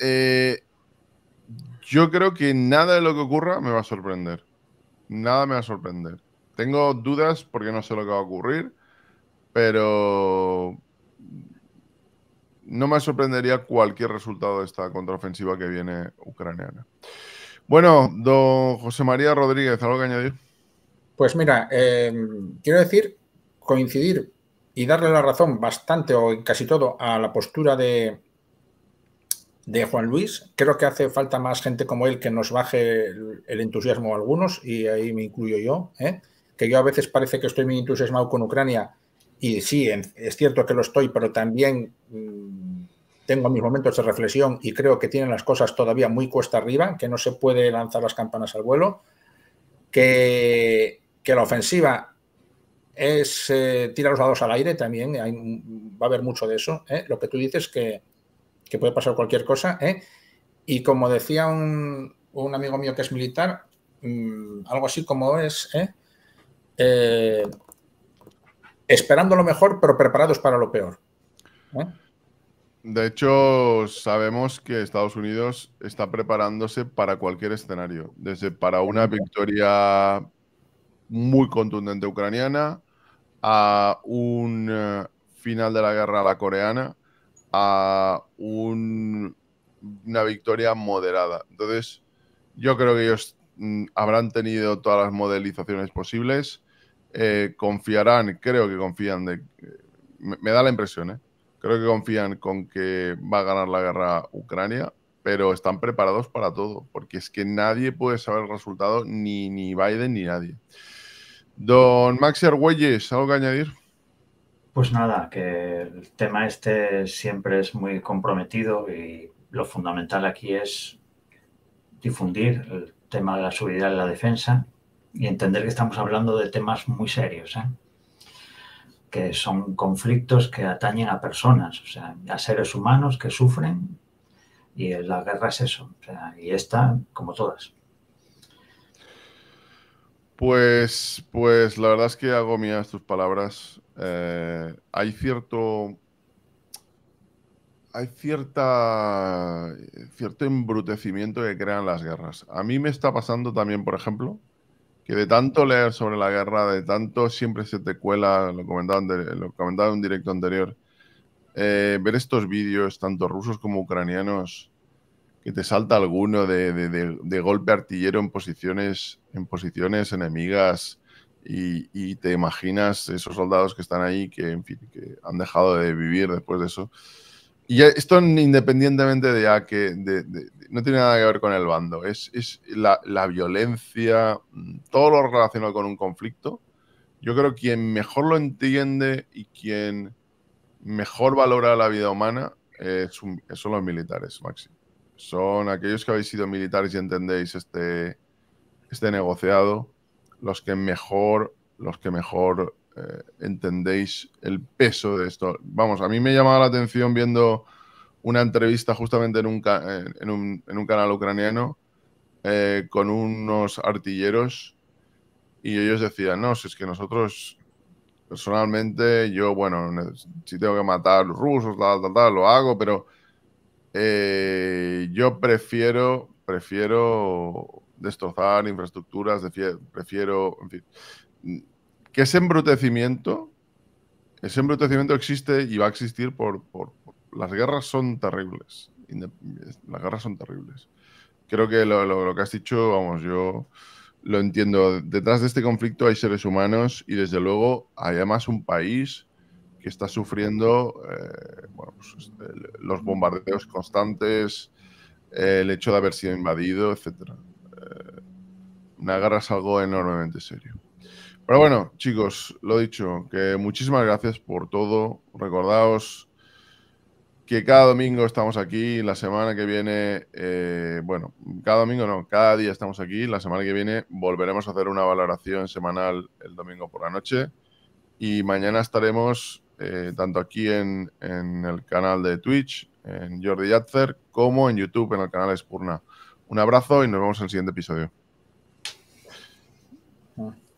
Eh, yo creo que nada de lo que ocurra me va a sorprender. Nada me va a sorprender. Tengo dudas porque no sé lo que va a ocurrir, pero no me sorprendería cualquier resultado de esta contraofensiva que viene ucraniana. Bueno, don José María Rodríguez, ¿algo que añadir? Pues mira, eh, quiero decir, coincidir y darle la razón bastante o casi todo a la postura de, de Juan Luis. Creo que hace falta más gente como él que nos baje el, entusiasmo a algunos, y ahí me incluyo yo, ¿eh? que yo a veces parece que estoy muy entusiasmado con Ucrania, y sí, es cierto que lo estoy, pero también tengo mm, tengo mis momentos de reflexión y creo que tienen las cosas todavía muy cuesta arriba, que no se puede lanzar las campanas al vuelo, que, que la ofensiva es eh, tirar los dados al aire también, eh, mm, va a haber mucho de eso. Eh. Lo que tú dices que, que puede pasar cualquier cosa. Y como decía un, amigo mío que es militar, mm, algo así como es, esperando lo mejor, pero preparados para lo peor. De hecho, sabemos que Estados Unidos está preparándose para cualquier escenario, desde para una victoria muy contundente ucraniana, a un eh, final de la guerra a la coreana, a una victoria moderada. Entonces, yo creo que ellos mm, habrán tenido todas las modelizaciones posibles, eh, confiarán, creo que confían de... Eh, me, me da la impresión, ¿eh? Creo que confían con que va a ganar la guerra Ucrania, pero están preparados para todo, porque es que nadie puede saber el resultado, ni, ni Biden ni nadie. Don Maxi Argüelles, ¿algo que añadir? Pues nada, que el tema este siempre es muy comprometido y lo fundamental aquí es difundir el tema de la seguridad y la defensa y entender que estamos hablando de temas muy serios, ¿eh? que son conflictos que atañen a personas, o sea, a seres humanos que sufren y la guerra es eso, y esta como todas. Pues, pues la verdad es que hago mías tus palabras. Eh, hay cierto. Hay cierta, cierto embrutecimiento que crean las guerras. A mí me está pasando también, por ejemplo, que de tanto leer sobre la guerra, de tanto siempre se te cuela, lo comentaba, lo en un directo anterior, eh, ver estos vídeos, tanto rusos como ucranianos, que te salta alguno de, golpe artillero en posiciones, en posiciones enemigas y, te imaginas esos soldados que están ahí, que, en fin, han dejado de vivir después de eso. Y esto independientemente de ya que no tiene nada que ver con el bando, es, la, violencia, mm, todo lo relacionado con un conflicto. Yo creo que quien mejor lo entiende y quien mejor valora la vida humana son los militares, máximo son aquellos que habéis sido militares y entendéis este, este negociado, los que mejor, los que mejor eh, entendéis el peso de esto. Vamos, a mí me llamaba la atención viendo una entrevista justamente en un, en un, canal ucraniano eh, con unos artilleros y ellos decían, no, si es que nosotros personalmente, yo, bueno, si tengo que matar rusos, tal, lo hago, pero eh, yo prefiero, prefiero destrozar infraestructuras, prefiero, en fin, que ese embrutecimiento, ese embrutecimiento existe y va a existir por, las guerras son terribles, las guerras son terribles. Creo que lo, lo que has dicho, vamos, yo lo entiendo. Detrás de este conflicto hay seres humanos y desde luego hay además un país que está sufriendo eh, pues, este, los bombardeos constantes, eh, el hecho de haber sido invadido, etc. una eh, guerra algo enormemente serio. Pero bueno, chicos, lo dicho, que muchísimas gracias por todo. Recordaos que cada domingo estamos aquí, la semana que viene, bueno, cada domingo no, cada día estamos aquí, la semana que viene volveremos a hacer una valoración semanal el domingo por la noche y mañana estaremos eh, tanto aquí en, el canal de Twitch, en Jordi Yatzer, como en YouTube, en el canal Espurna. Un abrazo y nos vemos en el siguiente episodio. Ah.